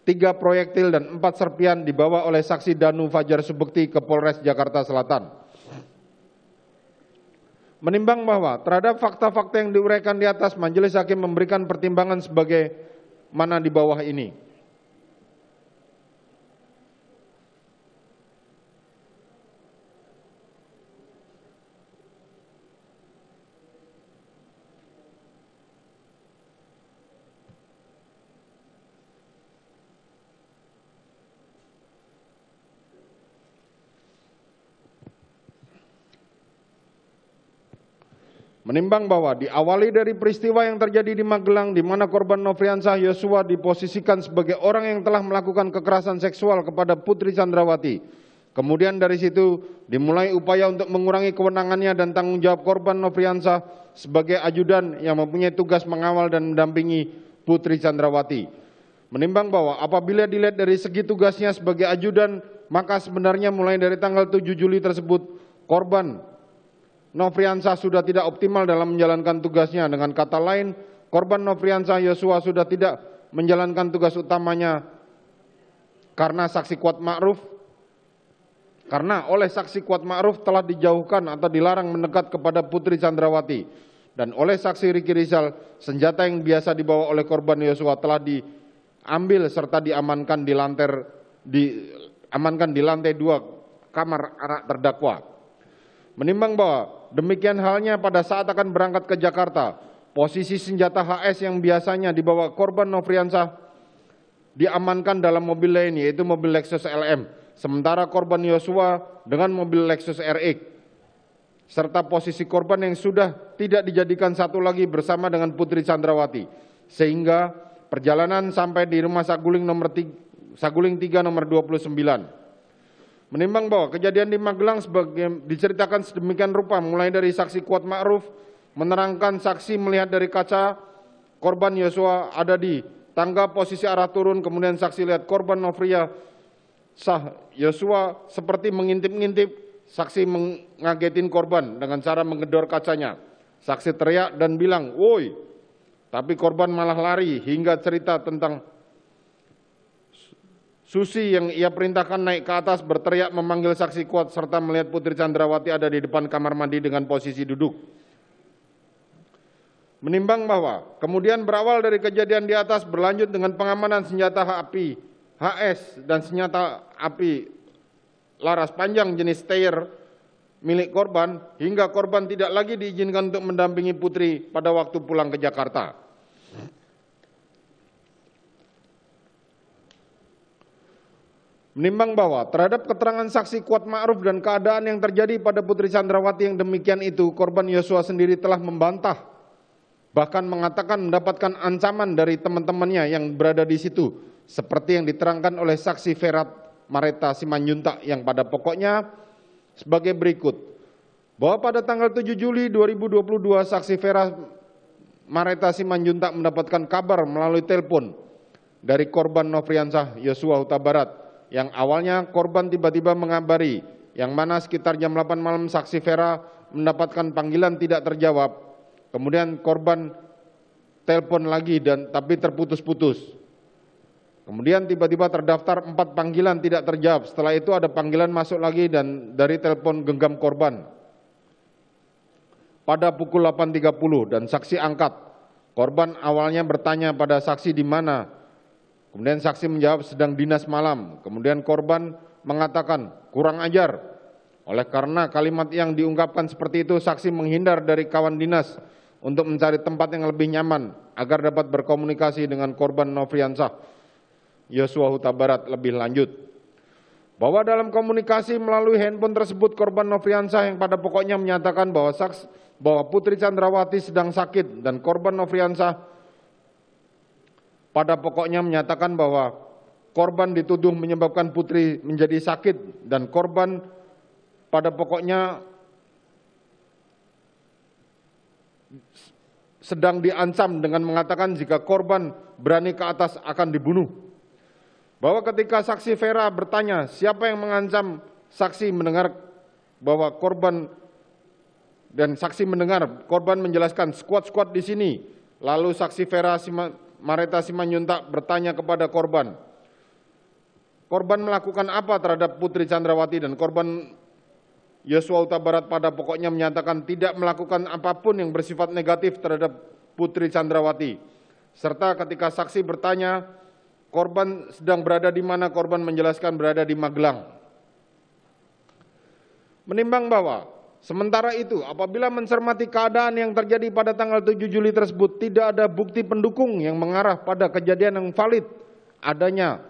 Speaker 2: 3 proyektil dan 4 serpian dibawa oleh saksi Danu Fajar Subekti ke Polres Jakarta Selatan. Menimbang bahwa terhadap fakta-fakta yang diuraikan di atas, Majelis Hakim memberikan pertimbangan sebagai mana di bawah ini Menimbang bahwa diawali dari peristiwa yang terjadi di Magelang di mana korban Nofriansah Yosua diposisikan sebagai orang yang telah melakukan kekerasan seksual kepada Putri Chandrawati. Kemudian dari situ dimulai upaya untuk mengurangi kewenangannya dan tanggung jawab korban Nofriansah sebagai ajudan yang mempunyai tugas mengawal dan mendampingi Putri Chandrawati. Menimbang bahwa apabila dilihat dari segi tugasnya sebagai ajudan, maka sebenarnya mulai dari tanggal 7 Juli tersebut korban Nofriansah sudah tidak optimal dalam menjalankan tugasnya. Dengan kata lain, korban Nofriansah Yosua sudah tidak menjalankan tugas utamanya karena saksi kuat ma'ruf. Karena oleh saksi kuat ma'ruf telah dijauhkan atau dilarang mendekat kepada Putri Chandrawati. Dan oleh saksi Riki Rizal, senjata yang biasa dibawa oleh korban Yosua telah diambil serta diamankan di lantai amankan di lantai dua kamar anak terdakwa. Menimbang bahwa Demikian halnya pada saat akan berangkat ke Jakarta, posisi senjata HS yang biasanya dibawa korban Nofriansah diamankan dalam mobil lain yaitu mobil Lexus LM, sementara korban Yosua dengan mobil Lexus RX serta posisi korban yang sudah tidak dijadikan satu lagi bersama dengan Putri Chandrawati. Sehingga perjalanan sampai di rumah Saguling nomor 3, Saguling 3 nomor 29 Menimbang bahwa kejadian di Magelang sebagai diceritakan sedemikian rupa mulai dari saksi kuat Ma'ruf menerangkan saksi melihat dari kaca korban Yosua ada di tangga posisi arah turun kemudian saksi lihat korban Novria sah Yosua seperti mengintip-ngintip saksi mengagetin korban dengan cara mengedor kacanya. Saksi teriak dan bilang, "Woi!" Tapi korban malah lari hingga cerita tentang Susi yang ia perintahkan naik ke atas berteriak memanggil saksi kuat serta melihat Putri Chandrawati ada di depan kamar mandi dengan posisi duduk. Menimbang bahwa kemudian berawal dari kejadian di atas berlanjut dengan pengamanan senjata api HS dan senjata api laras panjang jenis Steyr milik korban hingga korban tidak lagi diizinkan untuk mendampingi putri pada waktu pulang ke Jakarta. menimbang bahwa terhadap keterangan saksi kuat ma'ruf dan keadaan yang terjadi pada Putri Chandrawati yang demikian itu, korban Yosua sendiri telah membantah, bahkan mengatakan mendapatkan ancaman dari teman-temannya yang berada di situ, seperti yang diterangkan oleh saksi Ferat Mareta Simanjuntak yang pada pokoknya sebagai berikut, bahwa pada tanggal 7 Juli 2022 saksi Ferat Mareta Simanjuntak mendapatkan kabar melalui telepon dari korban Nofriansah Yosua Huta Barat yang awalnya korban tiba-tiba mengabari, yang mana sekitar jam 8 malam saksi Vera mendapatkan panggilan tidak terjawab. Kemudian korban telepon lagi dan tapi terputus-putus. Kemudian tiba-tiba terdaftar empat panggilan tidak terjawab. Setelah itu ada panggilan masuk lagi dan dari telepon genggam korban. Pada pukul 8.30 dan saksi angkat. Korban awalnya bertanya pada saksi di mana Kemudian saksi menjawab sedang dinas malam. Kemudian korban mengatakan kurang ajar. Oleh karena kalimat yang diungkapkan seperti itu, saksi menghindar dari kawan dinas untuk mencari tempat yang lebih nyaman agar dapat berkomunikasi dengan korban Nofriansah. Yosua Huta Barat lebih lanjut. Bahwa dalam komunikasi melalui handphone tersebut korban Nofriansah yang pada pokoknya menyatakan bahwa saksi bahwa Putri Chandrawati sedang sakit dan korban Nofriansah pada pokoknya menyatakan bahwa korban dituduh menyebabkan putri menjadi sakit dan korban pada pokoknya sedang diancam dengan mengatakan jika korban berani ke atas akan dibunuh. Bahwa ketika saksi Vera bertanya siapa yang mengancam, saksi mendengar bahwa korban dan saksi mendengar korban menjelaskan squad-squad di sini. Lalu saksi Vera Mareta Simanjuntak bertanya kepada korban, korban melakukan apa terhadap Putri Chandrawati dan korban Yosua Uta Barat pada pokoknya menyatakan tidak melakukan apapun yang bersifat negatif terhadap Putri Chandrawati. Serta ketika saksi bertanya, korban sedang berada di mana korban menjelaskan berada di Magelang. Menimbang bahwa Sementara itu, apabila mencermati keadaan yang terjadi pada tanggal 7 Juli tersebut, tidak ada bukti pendukung yang mengarah pada kejadian yang valid adanya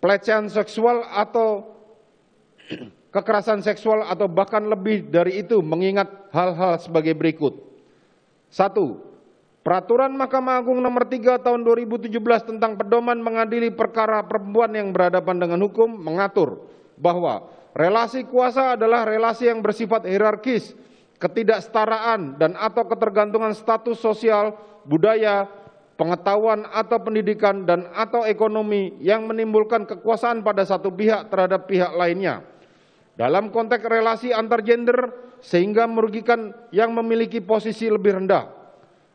Speaker 2: pelecehan seksual atau kekerasan seksual atau bahkan lebih dari itu mengingat hal-hal sebagai berikut. Satu, Peraturan Mahkamah Agung Nomor 3 Tahun 2017 tentang pedoman mengadili perkara perempuan yang berhadapan dengan hukum mengatur bahwa relasi kuasa adalah relasi yang bersifat hierarkis, ketidaksetaraan dan atau ketergantungan status sosial, budaya, pengetahuan atau pendidikan dan atau ekonomi yang menimbulkan kekuasaan pada satu pihak terhadap pihak lainnya. Dalam konteks relasi antar gender sehingga merugikan yang memiliki posisi lebih rendah.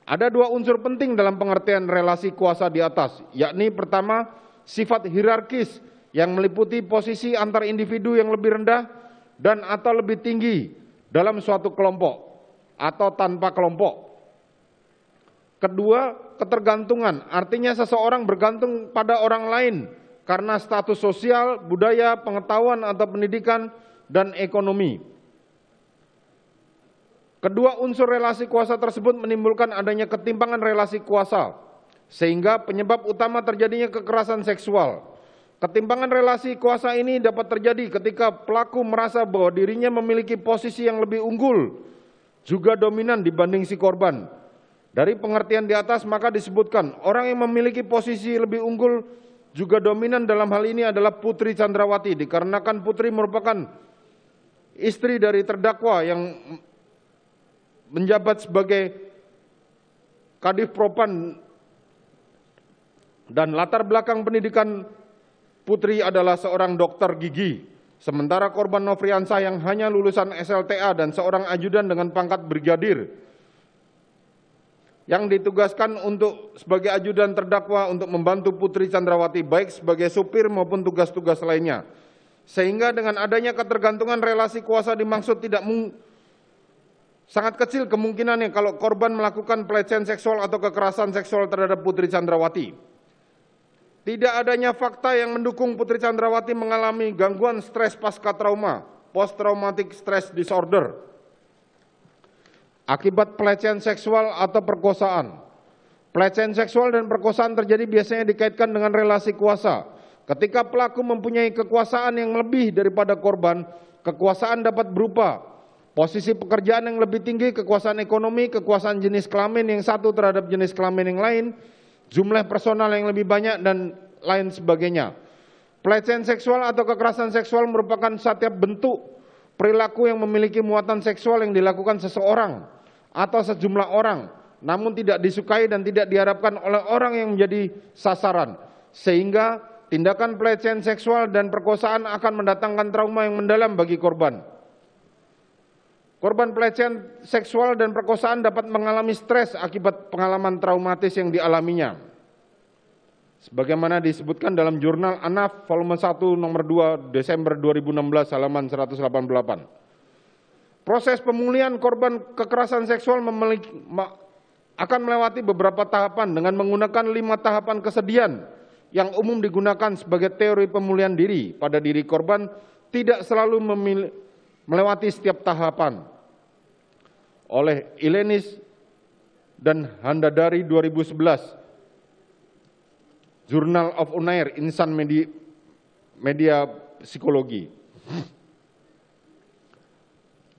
Speaker 2: Ada dua unsur penting dalam pengertian relasi kuasa di atas, yakni pertama sifat hierarkis yang meliputi posisi antar individu yang lebih rendah dan atau lebih tinggi dalam suatu kelompok atau tanpa kelompok. Kedua, ketergantungan, artinya seseorang bergantung pada orang lain karena status sosial, budaya, pengetahuan atau pendidikan dan ekonomi. Kedua unsur relasi kuasa tersebut menimbulkan adanya ketimpangan relasi kuasa, sehingga penyebab utama terjadinya kekerasan seksual. Ketimpangan relasi kuasa ini dapat terjadi ketika pelaku merasa bahwa dirinya memiliki posisi yang lebih unggul, juga dominan dibanding si korban. Dari pengertian di atas maka disebutkan orang yang memiliki posisi lebih unggul juga dominan dalam hal ini adalah Putri Chandrawati dikarenakan Putri merupakan istri dari terdakwa yang menjabat sebagai Kadif Propan dan latar belakang pendidikan Putri adalah seorang dokter gigi, sementara korban Nofriansah yang hanya lulusan SLTA dan seorang ajudan dengan pangkat brigadir yang ditugaskan untuk sebagai ajudan terdakwa untuk membantu Putri Chandrawati baik sebagai supir maupun tugas-tugas lainnya. Sehingga dengan adanya ketergantungan relasi kuasa dimaksud tidak mung sangat kecil kemungkinannya kalau korban melakukan pelecehan seksual atau kekerasan seksual terhadap Putri Chandrawati. Tidak adanya fakta yang mendukung Putri Chandrawati mengalami gangguan stres pasca trauma, post traumatic stress disorder, akibat pelecehan seksual atau perkosaan. Pelecehan seksual dan perkosaan terjadi biasanya dikaitkan dengan relasi kuasa. Ketika pelaku mempunyai kekuasaan yang lebih daripada korban, kekuasaan dapat berupa posisi pekerjaan yang lebih tinggi, kekuasaan ekonomi, kekuasaan jenis kelamin yang satu terhadap jenis kelamin yang lain, jumlah personal yang lebih banyak dan lain sebagainya. Pelecehan seksual atau kekerasan seksual merupakan setiap bentuk perilaku yang memiliki muatan seksual yang dilakukan seseorang atau sejumlah orang namun tidak disukai dan tidak diharapkan oleh orang yang menjadi sasaran sehingga tindakan pelecehan seksual dan perkosaan akan mendatangkan trauma yang mendalam bagi korban. Korban pelecehan seksual dan perkosaan dapat mengalami stres akibat pengalaman traumatis yang dialaminya. Sebagaimana disebutkan dalam jurnal ANAF volume 1 nomor 2 Desember 2016 halaman 188. Proses pemulihan korban kekerasan seksual memiliki, akan melewati beberapa tahapan dengan menggunakan lima tahapan kesedihan yang umum digunakan sebagai teori pemulihan diri pada diri korban tidak selalu memiliki melewati setiap tahapan oleh Ilenis dan Handadari 2011. Journal of Unair, Insan Media, Media Psikologi.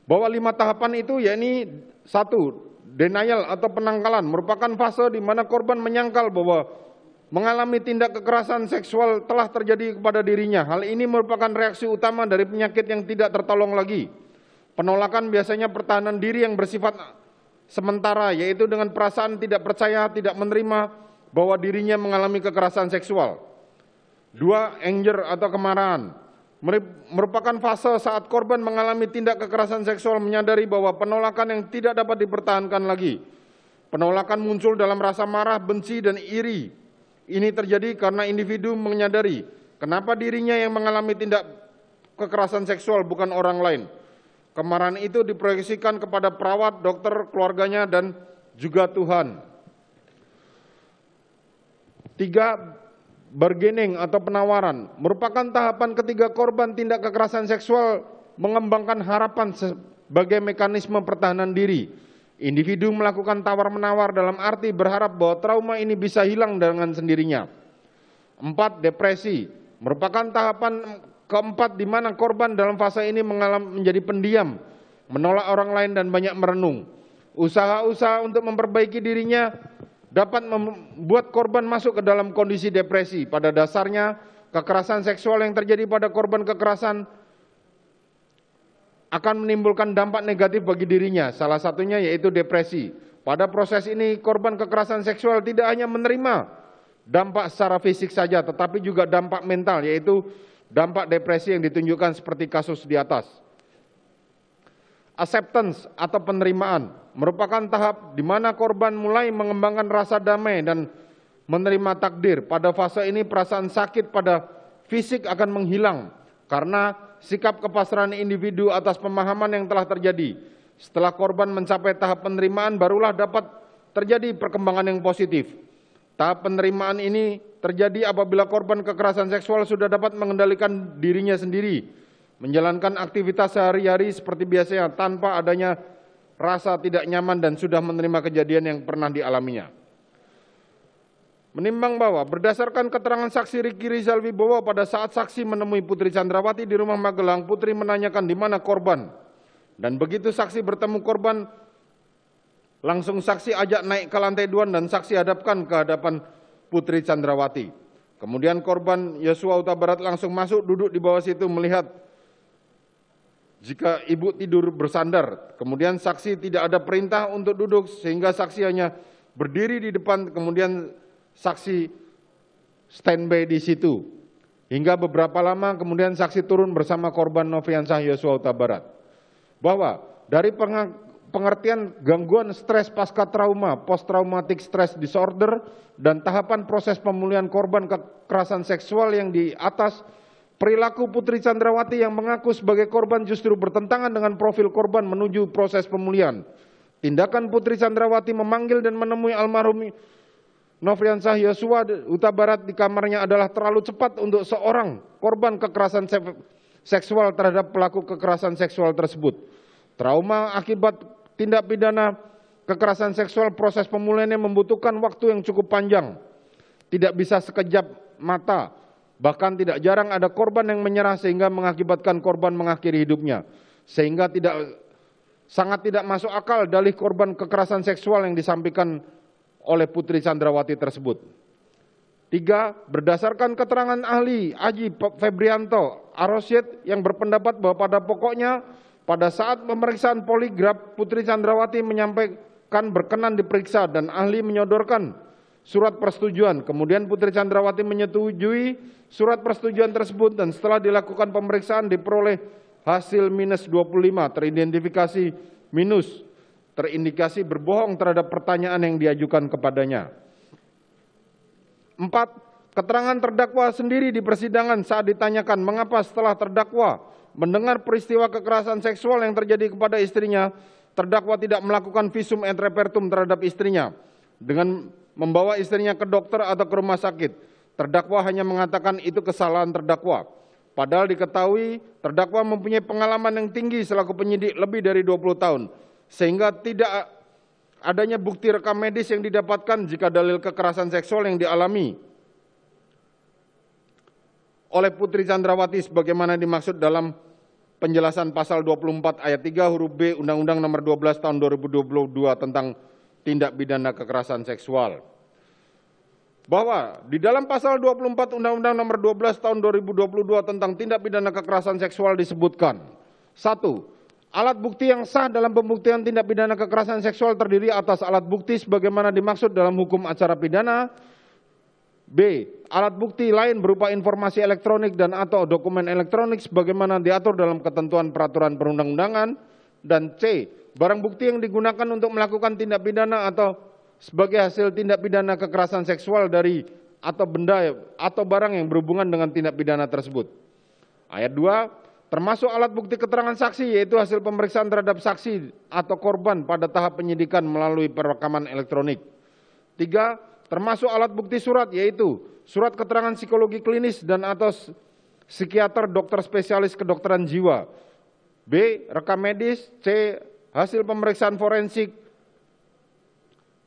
Speaker 2: Bahwa lima tahapan itu yakni satu, denial atau penangkalan merupakan fase di mana korban menyangkal bahwa mengalami tindak kekerasan seksual telah terjadi kepada dirinya. Hal ini merupakan reaksi utama dari penyakit yang tidak tertolong lagi. Penolakan biasanya pertahanan diri yang bersifat sementara, yaitu dengan perasaan tidak percaya, tidak menerima bahwa dirinya mengalami kekerasan seksual. Dua, anger atau kemarahan merupakan fase saat korban mengalami tindak kekerasan seksual menyadari bahwa penolakan yang tidak dapat dipertahankan lagi. Penolakan muncul dalam rasa marah, benci, dan iri. Ini terjadi karena individu menyadari kenapa dirinya yang mengalami tindak kekerasan seksual bukan orang lain. Kemarahan itu diproyeksikan kepada perawat, dokter, keluarganya, dan juga Tuhan. Tiga, bargaining atau penawaran merupakan tahapan ketiga korban tindak kekerasan seksual mengembangkan harapan sebagai mekanisme pertahanan diri. Individu melakukan tawar-menawar dalam arti berharap bahwa trauma ini bisa hilang dengan sendirinya. Empat, depresi merupakan tahapan Keempat, di mana korban dalam fase ini mengalami menjadi pendiam, menolak orang lain dan banyak merenung. Usaha-usaha untuk memperbaiki dirinya dapat membuat korban masuk ke dalam kondisi depresi. Pada dasarnya, kekerasan seksual yang terjadi pada korban kekerasan akan menimbulkan dampak negatif bagi dirinya, salah satunya yaitu depresi. Pada proses ini, korban kekerasan seksual tidak hanya menerima dampak secara fisik saja, tetapi juga dampak mental, yaitu Dampak depresi yang ditunjukkan seperti kasus di atas. Acceptance atau penerimaan merupakan tahap di mana korban mulai mengembangkan rasa damai dan menerima takdir. Pada fase ini perasaan sakit pada fisik akan menghilang karena sikap kepasrahan individu atas pemahaman yang telah terjadi. Setelah korban mencapai tahap penerimaan barulah dapat terjadi perkembangan yang positif. Tahap penerimaan ini terjadi apabila korban kekerasan seksual sudah dapat mengendalikan dirinya sendiri, menjalankan aktivitas sehari-hari seperti biasanya tanpa adanya rasa tidak nyaman dan sudah menerima kejadian yang pernah dialaminya. Menimbang bahwa berdasarkan keterangan saksi Riki Rizal Wibowo pada saat saksi menemui Putri Chandrawati di rumah Magelang, Putri menanyakan di mana korban. Dan begitu saksi bertemu korban, langsung saksi ajak naik ke lantai dua dan saksi hadapkan ke hadapan Putri Chandrawati. Kemudian korban Yosua Uta Barat langsung masuk duduk di bawah situ melihat jika ibu tidur bersandar. Kemudian saksi tidak ada perintah untuk duduk sehingga saksi hanya berdiri di depan kemudian saksi standby di situ. Hingga beberapa lama kemudian saksi turun bersama korban Noviansah Yosua Uta Barat. Bahwa dari pengertian gangguan stres pasca trauma, post traumatic stress disorder, dan tahapan proses pemulihan korban kekerasan seksual yang di atas, perilaku Putri Chandrawati yang mengaku sebagai korban justru bertentangan dengan profil korban menuju proses pemulihan. Tindakan Putri Chandrawati memanggil dan menemui almarhum Nofriansah Yosua Utabarat Barat di kamarnya adalah terlalu cepat untuk seorang korban kekerasan seksual terhadap pelaku kekerasan seksual tersebut. Trauma akibat tindak pidana kekerasan seksual proses pemulihannya membutuhkan waktu yang cukup panjang. Tidak bisa sekejap mata, bahkan tidak jarang ada korban yang menyerah sehingga mengakibatkan korban mengakhiri hidupnya. Sehingga tidak sangat tidak masuk akal dalih korban kekerasan seksual yang disampaikan oleh Putri Sandrawati tersebut. Tiga, berdasarkan keterangan ahli Aji Febrianto Arosyet yang berpendapat bahwa pada pokoknya pada saat pemeriksaan poligraf, Putri Chandrawati menyampaikan berkenan diperiksa dan ahli menyodorkan surat persetujuan. Kemudian Putri Chandrawati menyetujui surat persetujuan tersebut dan setelah dilakukan pemeriksaan diperoleh hasil minus 25 teridentifikasi minus terindikasi berbohong terhadap pertanyaan yang diajukan kepadanya. Empat, keterangan terdakwa sendiri di persidangan saat ditanyakan mengapa setelah terdakwa mendengar peristiwa kekerasan seksual yang terjadi kepada istrinya, terdakwa tidak melakukan visum et repertum terhadap istrinya dengan membawa istrinya ke dokter atau ke rumah sakit. Terdakwa hanya mengatakan itu kesalahan terdakwa. Padahal diketahui terdakwa mempunyai pengalaman yang tinggi selaku penyidik lebih dari 20 tahun. Sehingga tidak adanya bukti rekam medis yang didapatkan jika dalil kekerasan seksual yang dialami oleh Putri Chandrawati sebagaimana dimaksud dalam penjelasan pasal 24 ayat 3 huruf B Undang-Undang nomor 12 tahun 2022 tentang tindak pidana kekerasan seksual. Bahwa di dalam pasal 24 Undang-Undang nomor 12 tahun 2022 tentang tindak pidana kekerasan seksual disebutkan. Satu, alat bukti yang sah dalam pembuktian tindak pidana kekerasan seksual terdiri atas alat bukti sebagaimana dimaksud dalam hukum acara pidana B. Alat bukti lain berupa informasi elektronik dan atau dokumen elektronik sebagaimana diatur dalam ketentuan peraturan perundang-undangan dan C. Barang bukti yang digunakan untuk melakukan tindak pidana atau sebagai hasil tindak pidana kekerasan seksual dari atau benda atau barang yang berhubungan dengan tindak pidana tersebut. Ayat 2 termasuk alat bukti keterangan saksi yaitu hasil pemeriksaan terhadap saksi atau korban pada tahap penyidikan melalui perekaman elektronik. 3 Termasuk alat bukti surat yaitu surat keterangan psikologi klinis dan atau psikiater dokter spesialis kedokteran jiwa. B. Rekam medis. C. Hasil pemeriksaan forensik.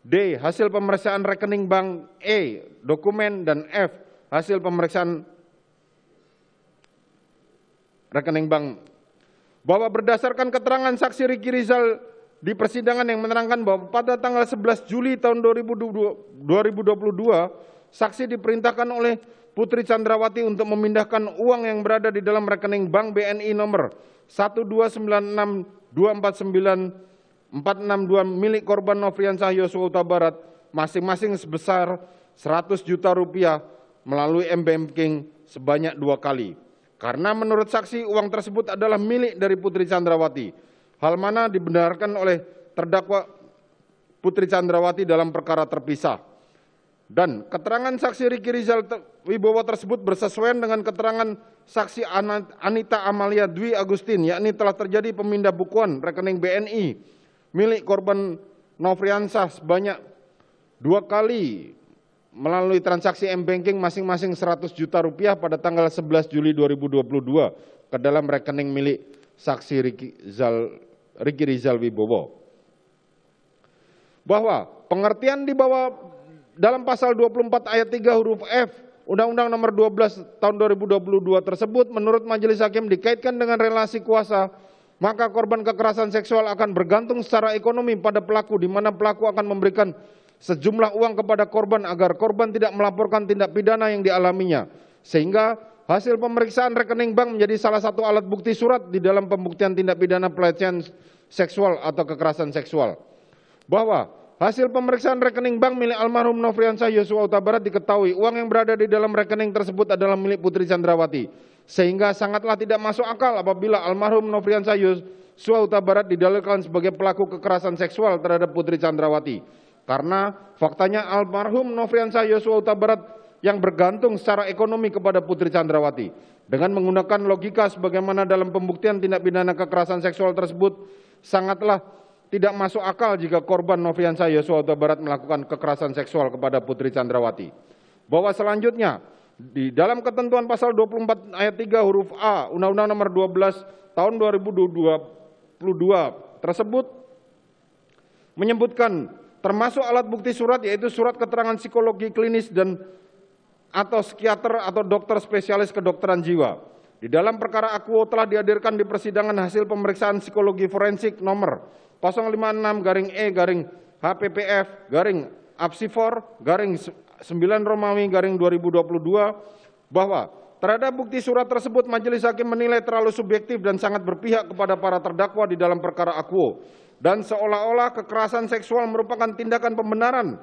Speaker 2: D. Hasil pemeriksaan rekening bank. E. Dokumen. Dan F. Hasil pemeriksaan rekening bank. Bahwa berdasarkan keterangan saksi Riki Rizal di persidangan yang menerangkan bahwa pada tanggal 11 Juli tahun 2022, saksi diperintahkan oleh Putri Chandrawati untuk memindahkan uang yang berada di dalam rekening Bank BNI nomor 1296249462 milik korban Novriansah Yosua Utabarat Barat masing-masing sebesar 100 juta rupiah melalui MBM King sebanyak dua kali. Karena menurut saksi uang tersebut adalah milik dari Putri Chandrawati Hal mana dibenarkan oleh terdakwa Putri Chandrawati dalam perkara terpisah. Dan keterangan saksi Riki Rizal Wibowo tersebut bersesuaian dengan keterangan saksi Anita Amalia Dwi Agustin, yakni telah terjadi pemindah bukuan rekening BNI milik korban Novriansah sebanyak dua kali melalui transaksi M-Banking masing-masing 100 juta rupiah pada tanggal 11 Juli 2022 ke dalam rekening milik saksi Riki Rizal. Riki Rizal Wibowo. Bahwa pengertian di bawah dalam pasal 24 ayat 3 huruf F Undang-Undang nomor 12 tahun 2022 tersebut menurut majelis hakim dikaitkan dengan relasi kuasa maka korban kekerasan seksual akan bergantung secara ekonomi pada pelaku di mana pelaku akan memberikan sejumlah uang kepada korban agar korban tidak melaporkan tindak pidana yang dialaminya sehingga Hasil pemeriksaan rekening bank menjadi salah satu alat bukti surat di dalam pembuktian tindak pidana pelecehan seksual atau kekerasan seksual. Bahwa hasil pemeriksaan rekening bank milik almarhum Nofriansyah Yosua Utabarat diketahui uang yang berada di dalam rekening tersebut adalah milik Putri Chandrawati. Sehingga sangatlah tidak masuk akal apabila almarhum Nofriansyah Yosua Utabarat didalilkan sebagai pelaku kekerasan seksual terhadap Putri Chandrawati. Karena faktanya almarhum Nofriansyah Yosua Utabarat yang bergantung secara ekonomi kepada Putri Chandrawati. Dengan menggunakan logika sebagaimana dalam pembuktian tindak pidana kekerasan seksual tersebut, sangatlah tidak masuk akal jika korban Noviansa Yosua Huta Barat melakukan kekerasan seksual kepada Putri Chandrawati. Bahwa selanjutnya, di dalam ketentuan pasal 24 ayat 3 huruf A Undang-Undang nomor 12 tahun 2022 tersebut menyebutkan termasuk alat bukti surat yaitu surat keterangan psikologi klinis dan atau psikiater atau dokter spesialis kedokteran jiwa. Di dalam perkara Akuo telah dihadirkan di persidangan hasil pemeriksaan psikologi forensik nomor 056 garing E garing HPPF garing APSIFOR garing 9 Romawi garing 2022 bahwa terhadap bukti surat tersebut majelis hakim menilai terlalu subjektif dan sangat berpihak kepada para terdakwa di dalam perkara Akuo dan seolah-olah kekerasan seksual merupakan tindakan pembenaran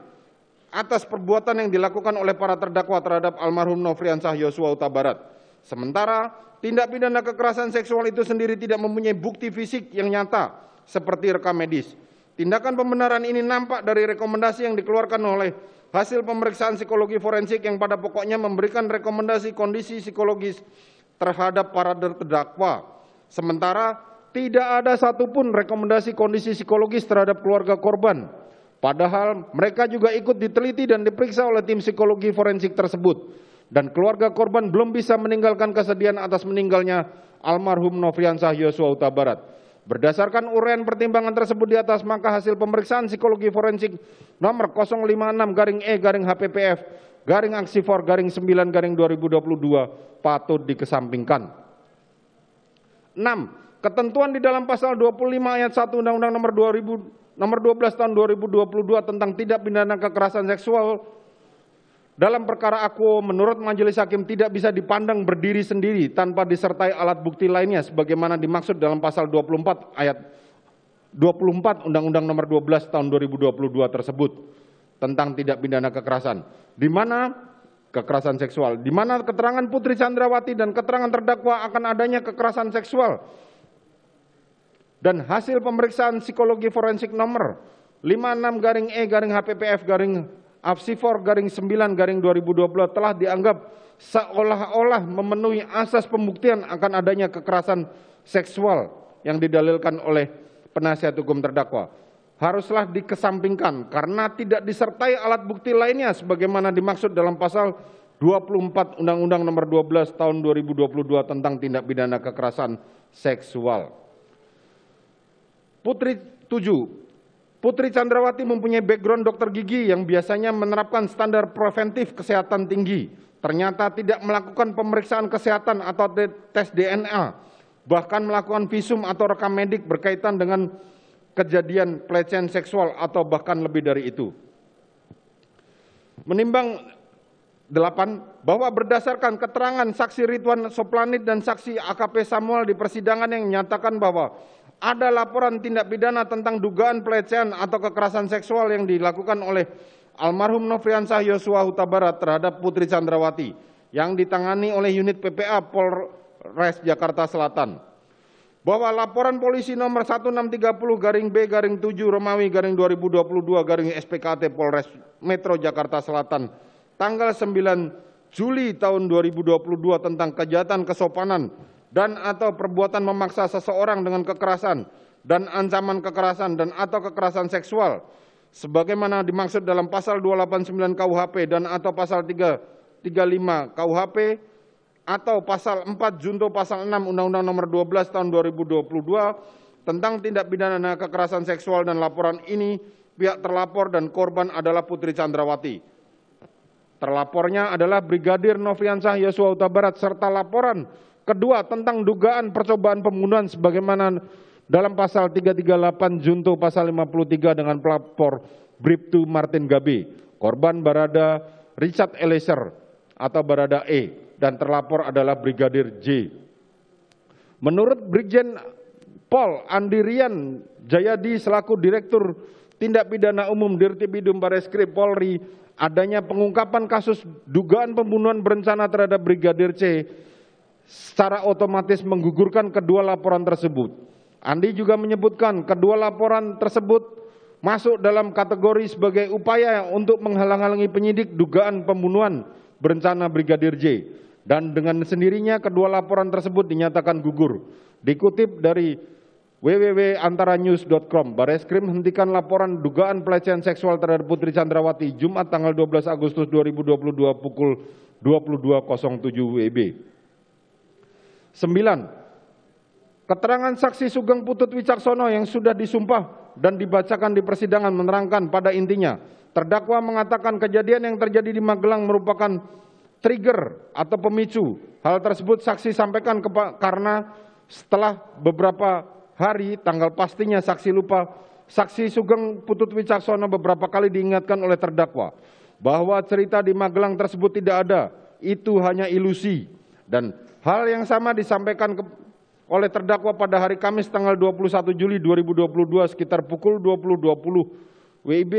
Speaker 2: atas perbuatan yang dilakukan oleh para terdakwa terhadap almarhum Nofriansah Yosua Huta Barat. Sementara tindak pidana kekerasan seksual itu sendiri tidak mempunyai bukti fisik yang nyata seperti rekam medis. Tindakan pembenaran ini nampak dari rekomendasi yang dikeluarkan oleh hasil pemeriksaan psikologi forensik yang pada pokoknya memberikan rekomendasi kondisi psikologis terhadap para terdakwa. Sementara tidak ada satupun rekomendasi kondisi psikologis terhadap keluarga korban Padahal mereka juga ikut diteliti dan diperiksa oleh tim psikologi forensik tersebut. Dan keluarga korban belum bisa meninggalkan kesedihan atas meninggalnya almarhum Novriansah Yosua Huta Barat. Berdasarkan uraian pertimbangan tersebut di atas, maka hasil pemeriksaan psikologi forensik nomor 056 garing E garing HPPF garing aksi for garing 9 garing 2022 patut dikesampingkan. 6. Ketentuan di dalam pasal 25 ayat 1 Undang-Undang nomor 2000 nomor 12 tahun 2022 tentang tidak pidana kekerasan seksual dalam perkara aku menurut majelis hakim tidak bisa dipandang berdiri sendiri tanpa disertai alat bukti lainnya sebagaimana dimaksud dalam pasal 24 ayat 24 Undang-Undang nomor 12 tahun 2022 tersebut tentang tidak pidana kekerasan di mana kekerasan seksual di mana keterangan Putri Chandrawati dan keterangan terdakwa akan adanya kekerasan seksual dan hasil pemeriksaan psikologi forensik nomor 56 garing E garing HPPF garing APSIFOR garing 9 garing 2020 telah dianggap seolah-olah memenuhi asas pembuktian akan adanya kekerasan seksual yang didalilkan oleh penasihat hukum terdakwa haruslah dikesampingkan karena tidak disertai alat bukti lainnya sebagaimana dimaksud dalam pasal 24 Undang-Undang nomor 12 tahun 2022 tentang tindak pidana kekerasan seksual. Putri 7. Putri Chandrawati mempunyai background dokter gigi yang biasanya menerapkan standar preventif kesehatan tinggi. Ternyata tidak melakukan pemeriksaan kesehatan atau tes DNA, bahkan melakukan visum atau rekam medik berkaitan dengan kejadian pelecehan seksual atau bahkan lebih dari itu. Menimbang 8 bahwa berdasarkan keterangan saksi Ridwan Soplanit dan saksi AKP Samuel di persidangan yang menyatakan bahwa ada laporan tindak pidana tentang dugaan pelecehan atau kekerasan seksual yang dilakukan oleh almarhum Nofriansah Yosua Huta Barat terhadap Putri Chandrawati yang ditangani oleh unit PPA Polres Jakarta Selatan. Bahwa laporan polisi nomor 1630 garing B garing 7 Romawi garing 2022 garing SPKT Polres Metro Jakarta Selatan tanggal 9 Juli tahun 2022 tentang kejahatan kesopanan dan atau perbuatan memaksa seseorang dengan kekerasan dan ancaman kekerasan dan atau kekerasan seksual sebagaimana dimaksud dalam pasal 289 KUHP dan atau pasal 335 KUHP atau pasal 4 junto pasal 6 Undang-Undang Nomor 12 tahun 2022 tentang tindak pidana kekerasan seksual dan laporan ini pihak terlapor dan korban adalah Putri Chandrawati. Terlapornya adalah Brigadir Noviansah Yosua Utabarat serta laporan Kedua, tentang dugaan percobaan pembunuhan sebagaimana dalam pasal 338 junto pasal 53 dengan pelapor Bribtu Martin Gabi, korban Barada Richard Eliezer atau Barada E dan terlapor adalah Brigadir J. Menurut Brigjen Pol Andirian Jayadi selaku Direktur Tindak Pidana Umum Dirtipidum Bareskrim Polri, adanya pengungkapan kasus dugaan pembunuhan berencana terhadap Brigadir C secara otomatis menggugurkan kedua laporan tersebut. Andi juga menyebutkan kedua laporan tersebut masuk dalam kategori sebagai upaya untuk menghalang-halangi penyidik dugaan pembunuhan berencana Brigadir J dan dengan sendirinya kedua laporan tersebut dinyatakan gugur. Dikutip dari www.antaranews.com, Krim hentikan laporan dugaan pelecehan seksual terhadap Putri Chandrawati Jumat tanggal 12 Agustus 2022 pukul 22.07 WIB. 9. Keterangan saksi Sugeng Putut Wicaksono yang sudah disumpah dan dibacakan di persidangan menerangkan pada intinya terdakwa mengatakan kejadian yang terjadi di Magelang merupakan trigger atau pemicu. Hal tersebut saksi sampaikan karena setelah beberapa hari tanggal pastinya saksi lupa saksi Sugeng Putut Wicaksono beberapa kali diingatkan oleh terdakwa bahwa cerita di Magelang tersebut tidak ada, itu hanya ilusi dan Hal yang sama disampaikan ke, oleh terdakwa pada hari Kamis tanggal 21 Juli 2022 sekitar pukul 20.20 WIB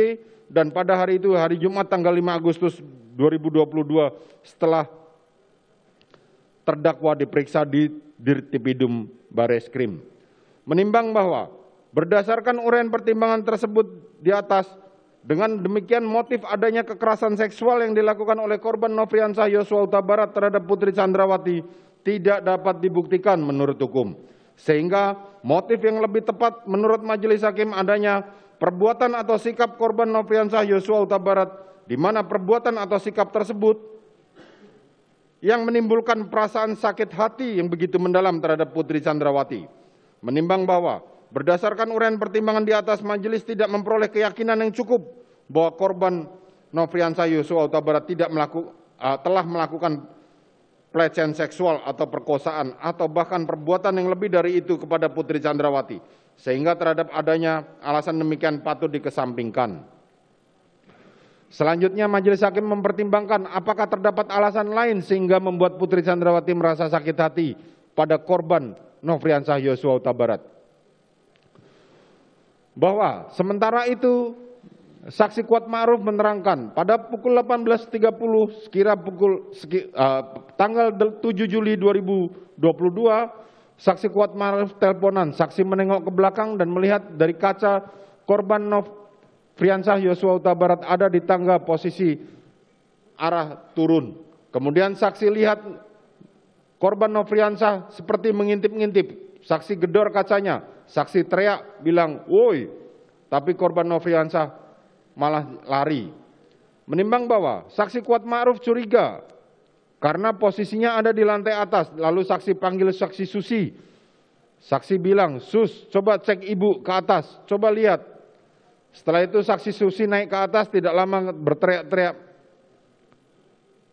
Speaker 2: dan pada hari itu hari Jumat tanggal 5 Agustus 2022 setelah terdakwa diperiksa di Dirtipidum Bareskrim. Menimbang bahwa berdasarkan uraian pertimbangan tersebut di atas, dengan demikian motif adanya kekerasan seksual yang dilakukan oleh korban Nofriansah Yosua Utabarat terhadap Putri Chandrawati tidak dapat dibuktikan menurut hukum. Sehingga motif yang lebih tepat menurut majelis hakim adanya perbuatan atau sikap korban Nofriansah Yosua Huta Barat di mana perbuatan atau sikap tersebut yang menimbulkan perasaan sakit hati yang begitu mendalam terhadap Putri Chandrawati. Menimbang bahwa berdasarkan uraian pertimbangan di atas majelis tidak memperoleh keyakinan yang cukup bahwa korban Nofriansah Yosua Utabarat tidak melaku, eh, telah melakukan pelecehan seksual atau perkosaan atau bahkan perbuatan yang lebih dari itu kepada Putri Chandrawati sehingga terhadap adanya alasan demikian patut dikesampingkan. Selanjutnya majelis hakim mempertimbangkan apakah terdapat alasan lain sehingga membuat Putri Chandrawati merasa sakit hati pada korban Nofriansah Yosua Utabarat. Bahwa sementara itu Saksi Kuat Ma'ruf menerangkan, pada pukul 18.30 sekira pukul seki, uh, tanggal 7 Juli 2022, saksi Kuat Ma'ruf teleponan, saksi menengok ke belakang dan melihat dari kaca korban Nov Friansah Yosua Utabarat Barat ada di tangga posisi arah turun. Kemudian saksi lihat korban Novriansah seperti mengintip-ngintip. Saksi gedor kacanya, saksi teriak bilang, "Woi!" Tapi korban Novriansah malah lari. Menimbang bahwa saksi kuat ma'ruf curiga karena posisinya ada di lantai atas, lalu saksi panggil saksi Susi. Saksi bilang, Sus, coba cek ibu ke atas, coba lihat. Setelah itu saksi Susi naik ke atas, tidak lama berteriak-teriak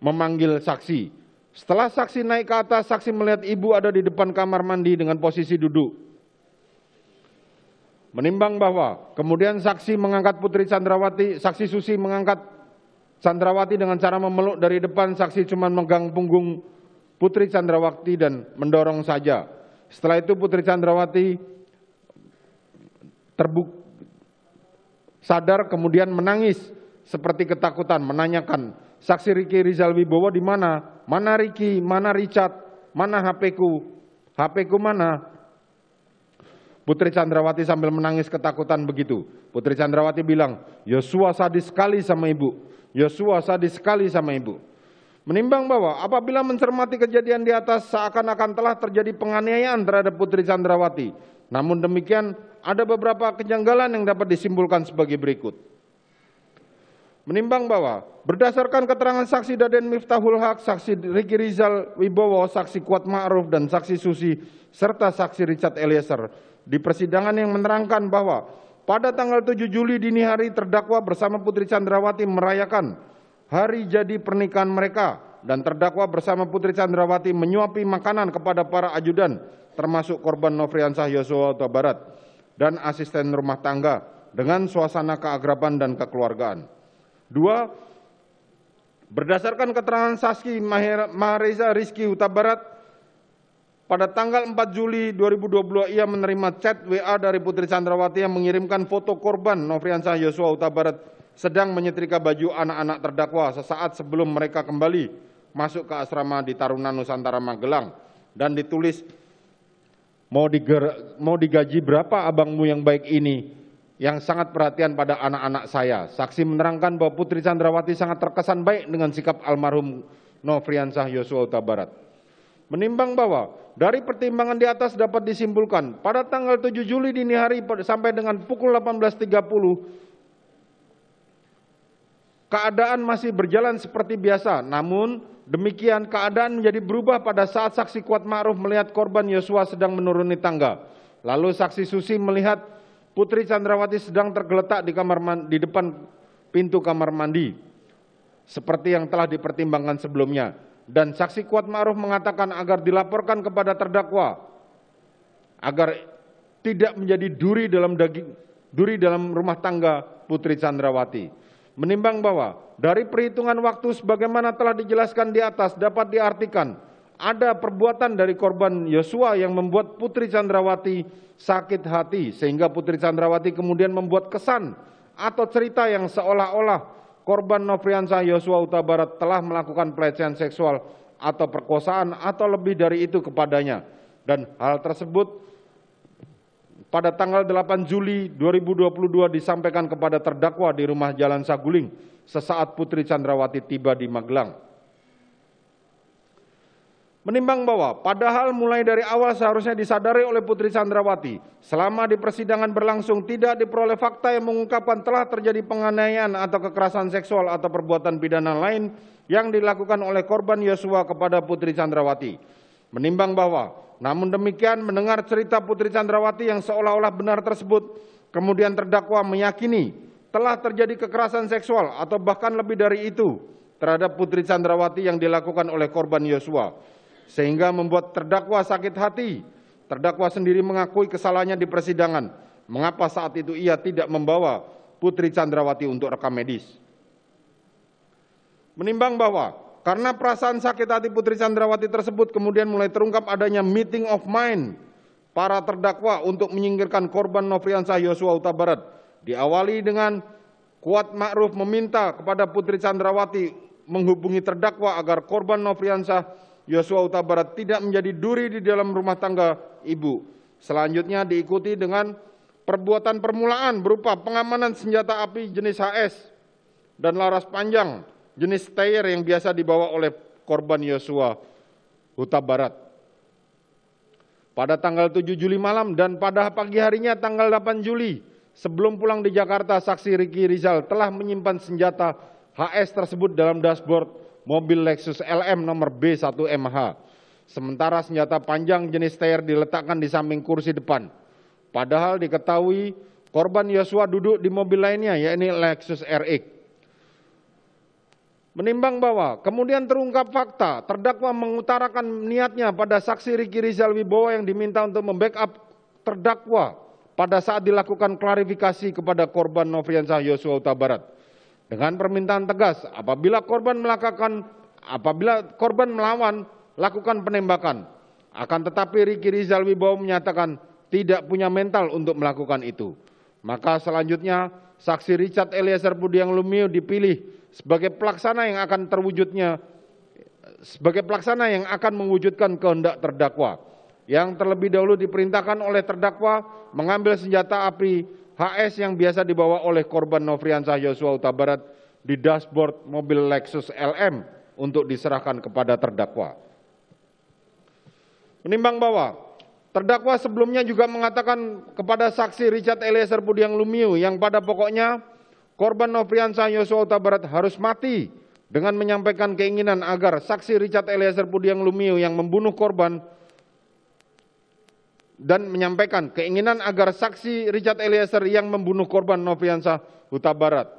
Speaker 2: memanggil saksi. Setelah saksi naik ke atas, saksi melihat ibu ada di depan kamar mandi dengan posisi duduk. Menimbang bahwa kemudian saksi mengangkat Putri Chandrawati, saksi Susi mengangkat Chandrawati dengan cara memeluk dari depan, saksi cuma menggang punggung Putri Chandrawati dan mendorong saja. Setelah itu Putri Chandrawati terbuk sadar kemudian menangis seperti ketakutan menanyakan saksi Riki Rizal Wibowo di mana? Mana Riki? Mana Richard? Mana HP-ku? HP-ku mana? Putri Chandrawati sambil menangis ketakutan begitu. Putri Chandrawati bilang, Yosua sadis sekali sama ibu. Yosua sadis sekali sama ibu. Menimbang bahwa apabila mencermati kejadian di atas seakan-akan telah terjadi penganiayaan terhadap Putri Chandrawati. Namun demikian ada beberapa kejanggalan yang dapat disimpulkan sebagai berikut. Menimbang bahwa berdasarkan keterangan saksi Daden Miftahul Haq, saksi Riki Rizal Wibowo, saksi Kuat Ma'ruf, dan saksi Susi, serta saksi Richard Eliezer, di persidangan yang menerangkan bahwa pada tanggal 7 Juli dini hari terdakwa bersama Putri Chandrawati merayakan hari jadi pernikahan mereka dan terdakwa bersama Putri Chandrawati menyuapi makanan kepada para ajudan termasuk korban Nofriansah Yosua Ota Barat dan asisten rumah tangga dengan suasana keagraban dan kekeluargaan. Dua, berdasarkan keterangan Saski Mahariza Rizki Utabarat Barat, pada tanggal 4 Juli 2022 ia menerima chat WA dari Putri Chandrawati yang mengirimkan foto korban Nofriansah Yosua Huta Barat sedang menyetrika baju anak-anak terdakwa sesaat sebelum mereka kembali masuk ke asrama di Taruna Nusantara Magelang dan ditulis mau diger, mau digaji berapa abangmu yang baik ini yang sangat perhatian pada anak-anak saya. Saksi menerangkan bahwa Putri Chandrawati sangat terkesan baik dengan sikap almarhum Nofriansah Yosua Utabarat. Menimbang bahwa dari pertimbangan di atas dapat disimpulkan pada tanggal 7 Juli dini hari sampai dengan pukul 18.30 keadaan masih berjalan seperti biasa. Namun demikian keadaan menjadi berubah pada saat saksi Kuat Ma'ruf melihat korban Yosua sedang menuruni tangga. Lalu saksi Susi melihat Putri Chandrawati sedang tergeletak di kamar man, di depan pintu kamar mandi seperti yang telah dipertimbangkan sebelumnya dan saksi kuat ma'ruf mengatakan agar dilaporkan kepada terdakwa agar tidak menjadi duri dalam daging duri dalam rumah tangga Putri Chandrawati. Menimbang bahwa dari perhitungan waktu sebagaimana telah dijelaskan di atas dapat diartikan ada perbuatan dari korban Yosua yang membuat Putri Chandrawati sakit hati sehingga Putri Chandrawati kemudian membuat kesan atau cerita yang seolah-olah korban Nofriansah Yosua Utabarat telah melakukan pelecehan seksual atau perkosaan atau lebih dari itu kepadanya. Dan hal tersebut pada tanggal 8 Juli 2022 disampaikan kepada terdakwa di rumah Jalan Saguling sesaat Putri Chandrawati tiba di Magelang menimbang bahwa padahal mulai dari awal seharusnya disadari oleh Putri Sandrawati selama di persidangan berlangsung tidak diperoleh fakta yang mengungkapkan telah terjadi penganiayaan atau kekerasan seksual atau perbuatan pidana lain yang dilakukan oleh korban Yosua kepada Putri Sandrawati. Menimbang bahwa namun demikian mendengar cerita Putri Sandrawati yang seolah-olah benar tersebut kemudian terdakwa meyakini telah terjadi kekerasan seksual atau bahkan lebih dari itu terhadap Putri Sandrawati yang dilakukan oleh korban Yosua sehingga membuat terdakwa sakit hati. Terdakwa sendiri mengakui kesalahannya di persidangan. Mengapa saat itu ia tidak membawa Putri Chandrawati untuk rekam medis? Menimbang bahwa karena perasaan sakit hati Putri Chandrawati tersebut kemudian mulai terungkap adanya meeting of mind para terdakwa untuk menyingkirkan korban Nofriansah Yosua Huta Barat. Diawali dengan Kuat Ma'ruf meminta kepada Putri Chandrawati menghubungi terdakwa agar korban Nofriansah Yosua Huta Barat tidak menjadi duri di dalam rumah tangga ibu. Selanjutnya diikuti dengan perbuatan permulaan berupa pengamanan senjata api jenis HS dan laras panjang jenis Steyr yang biasa dibawa oleh korban Yosua Huta Barat. Pada tanggal 7 Juli malam dan pada pagi harinya tanggal 8 Juli, sebelum pulang di Jakarta, saksi Riki Rizal telah menyimpan senjata HS tersebut dalam dashboard mobil Lexus LM nomor B1MH. Sementara senjata panjang jenis TR diletakkan di samping kursi depan. Padahal diketahui korban Yosua duduk di mobil lainnya, yakni Lexus RX. Menimbang bahwa kemudian terungkap fakta, terdakwa mengutarakan niatnya pada saksi Riki Rizal Wibowo yang diminta untuk membackup terdakwa pada saat dilakukan klarifikasi kepada korban Nofriansah Yosua Utabarat dengan permintaan tegas apabila korban melakukan apabila korban melawan lakukan penembakan akan tetapi Riki Rizal Wibowo menyatakan tidak punya mental untuk melakukan itu maka selanjutnya saksi Richard Eliezer Budiang Lumiu dipilih sebagai pelaksana yang akan terwujudnya sebagai pelaksana yang akan mewujudkan kehendak terdakwa yang terlebih dahulu diperintahkan oleh terdakwa mengambil senjata api HS yang biasa dibawa oleh korban Nofriansah Yosua Huta Barat di dashboard mobil Lexus LM untuk diserahkan kepada terdakwa. Menimbang bahwa terdakwa sebelumnya juga mengatakan kepada saksi Richard Eliezer Pudiang Lumiu yang pada pokoknya korban Nofriansah Yosua Huta Barat harus mati dengan menyampaikan keinginan agar saksi Richard Eliezer Pudiang Lumiu yang membunuh korban dan menyampaikan keinginan agar saksi Richard Eliezer yang membunuh korban Noviansa Huta Barat.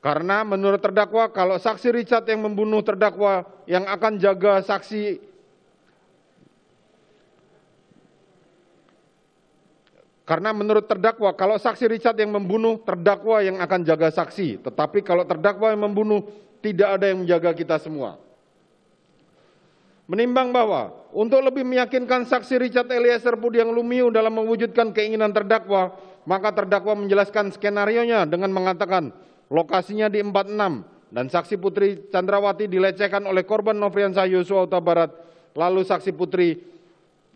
Speaker 2: Karena menurut terdakwa kalau saksi Richard yang membunuh terdakwa yang akan jaga saksi Karena menurut terdakwa, kalau saksi Richard yang membunuh, terdakwa yang akan jaga saksi. Tetapi kalau terdakwa yang membunuh, tidak ada yang menjaga kita semua. Menimbang bahwa untuk lebih meyakinkan saksi Richard Eliezer Pudiang Lumiu dalam mewujudkan keinginan terdakwa, maka terdakwa menjelaskan skenario nya dengan mengatakan lokasinya di 46 dan saksi Putri Chandrawati dilecehkan oleh korban Novrian Yosua Utabarat. Barat. Lalu saksi Putri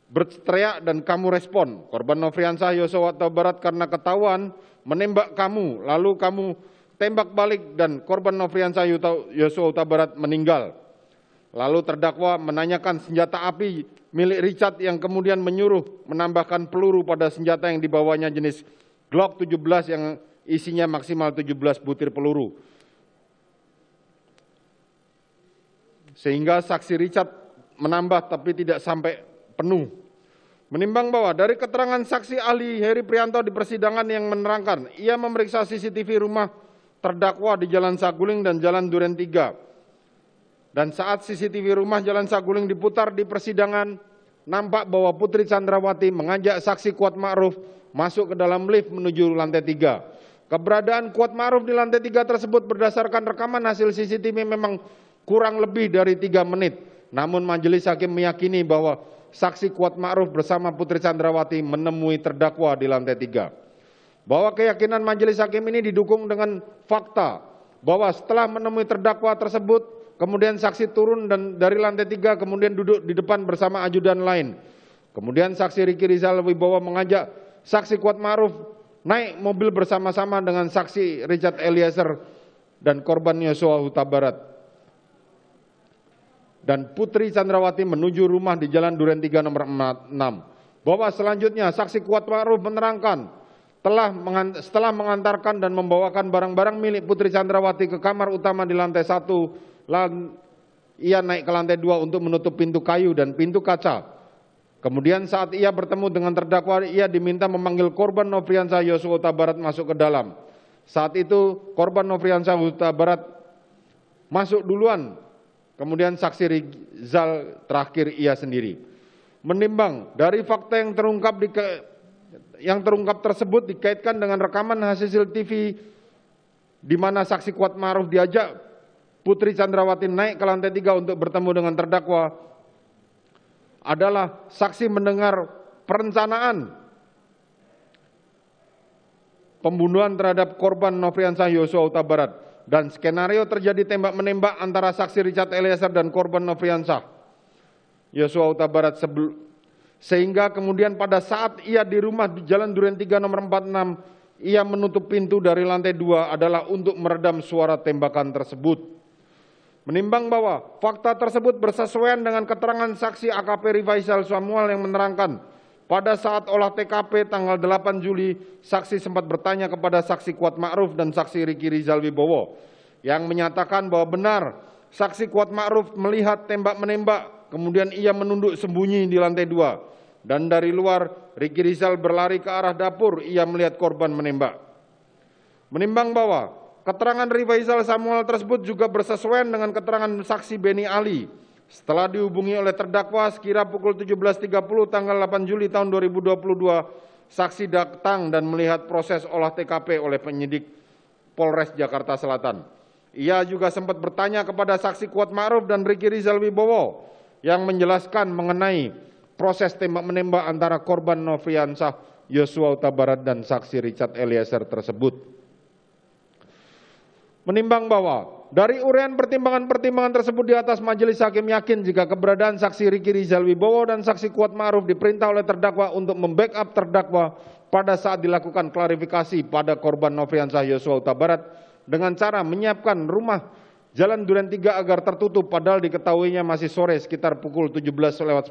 Speaker 2: berteriak dan kamu respon. Korban Novrian Yosua Utabarat Barat karena ketahuan menembak kamu, lalu kamu tembak balik dan korban Novrian Yosua Utabarat Barat meninggal. Lalu terdakwa menanyakan senjata api milik Richard yang kemudian menyuruh menambahkan peluru pada senjata yang dibawanya jenis Glock 17 yang isinya maksimal 17 butir peluru. Sehingga saksi Richard menambah tapi tidak sampai penuh. Menimbang bahwa dari keterangan saksi ahli Heri Prianto di persidangan yang menerangkan, ia memeriksa CCTV rumah terdakwa di Jalan Saguling dan Jalan Duren 3 dan saat CCTV rumah Jalan Saguling diputar di persidangan, nampak bahwa Putri Chandrawati mengajak saksi Kuat Ma'ruf masuk ke dalam lift menuju lantai tiga. Keberadaan Kuat Ma'ruf di lantai tiga tersebut berdasarkan rekaman hasil CCTV memang kurang lebih dari tiga menit. Namun majelis hakim meyakini bahwa saksi Kuat Ma'ruf bersama Putri Chandrawati menemui terdakwa di lantai tiga. Bahwa keyakinan majelis hakim ini didukung dengan fakta bahwa setelah menemui terdakwa tersebut, Kemudian saksi turun dan dari lantai tiga kemudian duduk di depan bersama ajudan lain. Kemudian saksi Riki Rizal Wibowo mengajak saksi Kuat Maruf naik mobil bersama-sama dengan saksi Richard Eliezer dan korban Yosua Huta Barat. Dan Putri Chandrawati menuju rumah di Jalan Duren 3 nomor 6. Bahwa selanjutnya saksi Kuat Maruf menerangkan telah setelah mengantarkan dan membawakan barang-barang milik Putri Chandrawati ke kamar utama di lantai 1 Lan, ia naik ke lantai dua untuk menutup pintu kayu dan pintu kaca. Kemudian saat ia bertemu dengan terdakwa, ia diminta memanggil korban Nofriansa Yosua Huta Barat masuk ke dalam. Saat itu korban Nofriansa Huta Barat masuk duluan, kemudian saksi Rizal terakhir ia sendiri. Menimbang dari fakta yang terungkap di ke, yang terungkap tersebut dikaitkan dengan rekaman hasil TV di mana saksi Kuat Maruf diajak Putri Chandrawati naik ke lantai tiga untuk bertemu dengan terdakwa adalah saksi mendengar perencanaan pembunuhan terhadap korban Nofriansah Yosua Huta Barat dan skenario terjadi tembak-menembak antara saksi Richard Eliezer dan korban Nofriansah Yosua Huta Barat sebelum sehingga kemudian pada saat ia di rumah di Jalan Duren 3 nomor 46 ia menutup pintu dari lantai 2 adalah untuk meredam suara tembakan tersebut. Menimbang bahwa fakta tersebut bersesuaian dengan keterangan saksi AKP Rifaisal Samuel yang menerangkan pada saat olah TKP tanggal 8 Juli, saksi sempat bertanya kepada saksi Kuat Ma'ruf dan saksi Riki Rizal Wibowo yang menyatakan bahwa benar saksi Kuat Ma'ruf melihat tembak-menembak, kemudian ia menunduk sembunyi di lantai dua. Dan dari luar, Riki Rizal berlari ke arah dapur, ia melihat korban menembak. Menimbang bahwa Keterangan dari Faisal Samuel tersebut juga bersesuaian dengan keterangan saksi Beni Ali. Setelah dihubungi oleh terdakwa sekira pukul 17.30 tanggal 8 Juli tahun 2022, saksi datang dan melihat proses olah TKP oleh penyidik Polres Jakarta Selatan. Ia juga sempat bertanya kepada saksi Kuat Ma'ruf dan Riki Rizal Wibowo yang menjelaskan mengenai proses tembak-menembak antara korban Novriansah Yosua Utabarat dan saksi Richard Eliezer tersebut menimbang bahwa dari uraian pertimbangan-pertimbangan tersebut di atas majelis hakim yakin jika keberadaan saksi Riki Rizal Wibowo dan saksi Kuat Ma'ruf diperintah oleh terdakwa untuk membackup terdakwa pada saat dilakukan klarifikasi pada korban Nofriansah Yosua Huta Barat dengan cara menyiapkan rumah Jalan Duren 3 agar tertutup padahal diketahuinya masih sore sekitar pukul lewat 17.10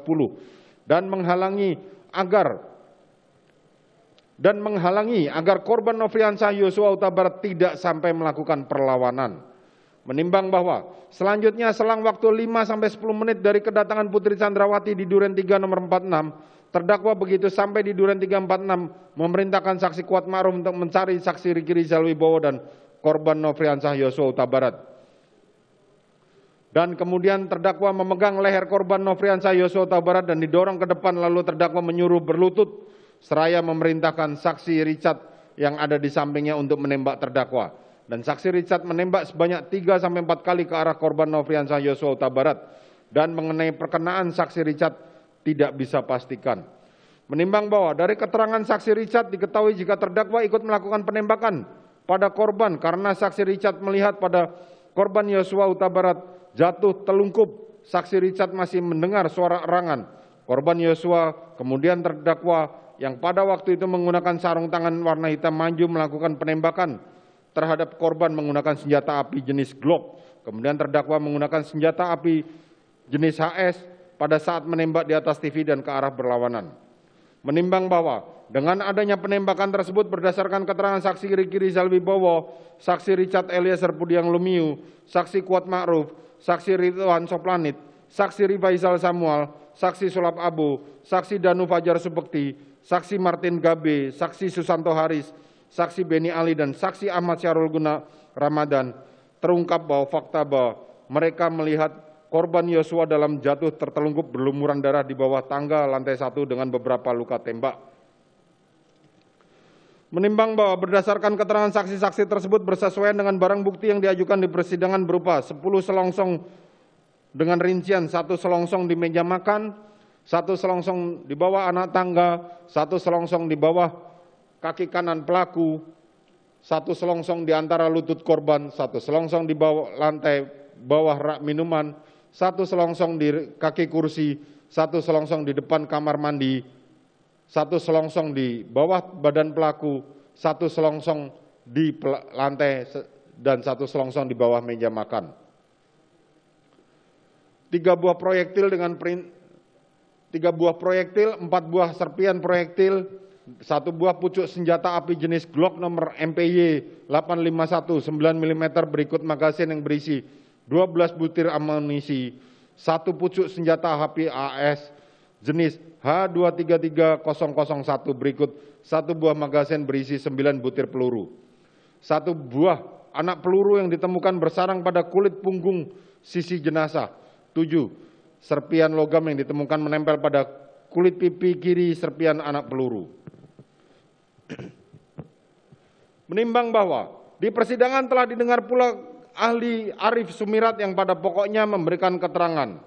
Speaker 2: dan menghalangi agar dan menghalangi agar korban Nofriansah Yosua Utabar tidak sampai melakukan perlawanan. Menimbang bahwa selanjutnya selang waktu 5 sampai 10 menit dari kedatangan Putri Chandrawati di Duren 3 nomor 46, terdakwa begitu sampai di Duren 346 memerintahkan saksi kuat Ma'ruf untuk mencari saksi Riki Rizal Wibowo dan korban Nofriansah Yosua Utabarat. Dan kemudian terdakwa memegang leher korban Nofriansah Yosua Utabarat dan didorong ke depan lalu terdakwa menyuruh berlutut seraya memerintahkan saksi Richard yang ada di sampingnya untuk menembak terdakwa. Dan saksi Richard menembak sebanyak 3 sampai 4 kali ke arah korban Nofriansyah Yosua Utabarat, dan mengenai perkenaan saksi Richard tidak bisa pastikan. Menimbang bahwa dari keterangan saksi Richard diketahui jika terdakwa ikut melakukan penembakan pada korban karena saksi Richard melihat pada korban Yosua Utabarat jatuh telungkup. Saksi Richard masih mendengar suara erangan. Korban Yosua kemudian terdakwa yang pada waktu itu menggunakan sarung tangan warna hitam maju melakukan penembakan terhadap korban menggunakan senjata api jenis Glock. Kemudian terdakwa menggunakan senjata api jenis HS pada saat menembak di atas TV dan ke arah berlawanan. Menimbang bahwa dengan adanya penembakan tersebut berdasarkan keterangan saksi Riki Rizal Wibowo, saksi Richard Eliezer Pudiang Lumiu, saksi Kuat Ma'ruf, saksi Ridwan Soplanit, saksi Rifaizal Samuel, saksi Sulap Abu, saksi Danu Fajar Subekti, saksi Martin Gabe, saksi Susanto Haris, saksi Beni Ali, dan saksi Ahmad Syarul Guna Ramadan terungkap bahwa fakta bahwa mereka melihat korban Yosua dalam jatuh tertelungkup berlumuran darah di bawah tangga lantai satu dengan beberapa luka tembak. Menimbang bahwa berdasarkan keterangan saksi-saksi tersebut bersesuaian dengan barang bukti yang diajukan di persidangan berupa 10 selongsong dengan rincian satu selongsong di meja makan, satu selongsong di bawah anak tangga, satu selongsong di bawah kaki kanan pelaku, satu selongsong di antara lutut korban, satu selongsong di bawah lantai bawah rak minuman, satu selongsong di kaki kursi, satu selongsong di depan kamar mandi, satu selongsong di bawah badan pelaku, satu selongsong di lantai dan satu selongsong di bawah meja makan. Tiga buah proyektil dengan tiga buah proyektil, empat buah serpian proyektil, satu buah pucuk senjata api jenis Glock nomor MPY 851 9 mm berikut magasin yang berisi 12 butir amunisi, satu pucuk senjata api AS jenis H233001 berikut satu buah magasin berisi 9 butir peluru. Satu buah anak peluru yang ditemukan bersarang pada kulit punggung sisi jenazah. 7 serpian logam yang ditemukan menempel pada kulit pipi kiri serpian anak peluru. Menimbang bahwa di persidangan telah didengar pula ahli Arif Sumirat yang pada pokoknya memberikan keterangan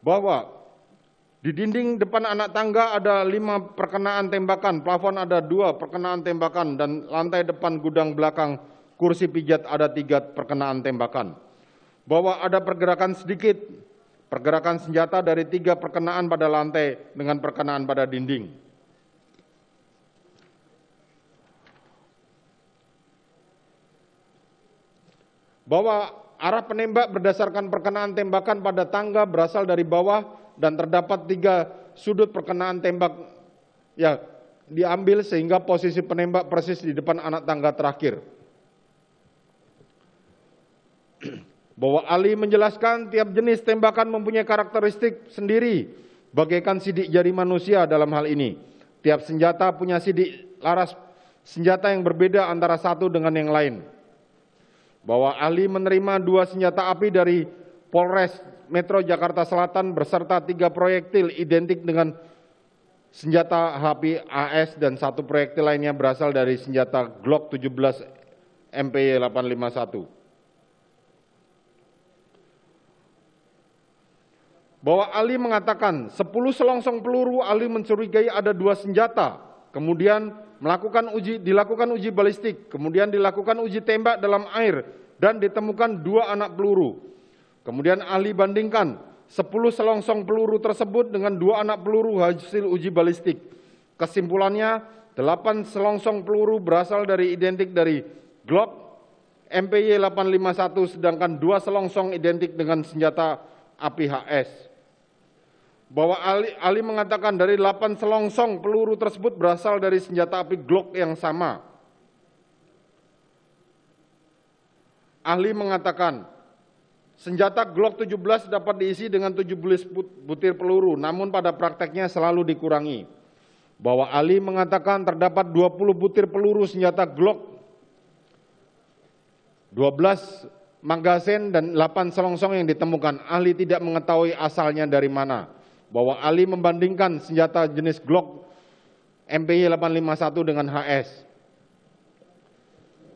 Speaker 2: bahwa di dinding depan anak tangga ada lima perkenaan tembakan, plafon ada dua perkenaan tembakan, dan lantai depan gudang belakang kursi pijat ada tiga perkenaan tembakan. Bahwa ada pergerakan sedikit Pergerakan senjata dari tiga perkenaan pada lantai dengan perkenaan pada dinding. Bahwa arah penembak berdasarkan perkenaan tembakan pada tangga berasal dari bawah dan terdapat tiga sudut perkenaan tembak ya diambil sehingga posisi penembak persis di depan anak tangga terakhir bahwa Ali menjelaskan tiap jenis tembakan mempunyai karakteristik sendiri bagaikan sidik jari manusia dalam hal ini. Tiap senjata punya sidik laras senjata yang berbeda antara satu dengan yang lain. Bahwa Ali menerima dua senjata api dari Polres Metro Jakarta Selatan berserta tiga proyektil identik dengan senjata HP AS dan satu proyektil lainnya berasal dari senjata Glock 17 mp 851. bahwa Ali mengatakan 10 selongsong peluru Ali mencurigai ada dua senjata, kemudian melakukan uji dilakukan uji balistik, kemudian dilakukan uji tembak dalam air dan ditemukan dua anak peluru. Kemudian Ali bandingkan 10 selongsong peluru tersebut dengan dua anak peluru hasil uji balistik. Kesimpulannya, 8 selongsong peluru berasal dari identik dari Glock MPY 851 sedangkan dua selongsong identik dengan senjata APHS bahwa Ali, Ali mengatakan dari 8 selongsong peluru tersebut berasal dari senjata api Glock yang sama. Ahli mengatakan, senjata Glock 17 dapat diisi dengan 17 butir peluru, namun pada prakteknya selalu dikurangi. Bahwa Ali mengatakan terdapat 20 butir peluru senjata Glock, 12 magasin dan 8 selongsong yang ditemukan. Ahli tidak mengetahui asalnya dari mana bahwa Ali membandingkan senjata jenis Glock mp 851 dengan HS.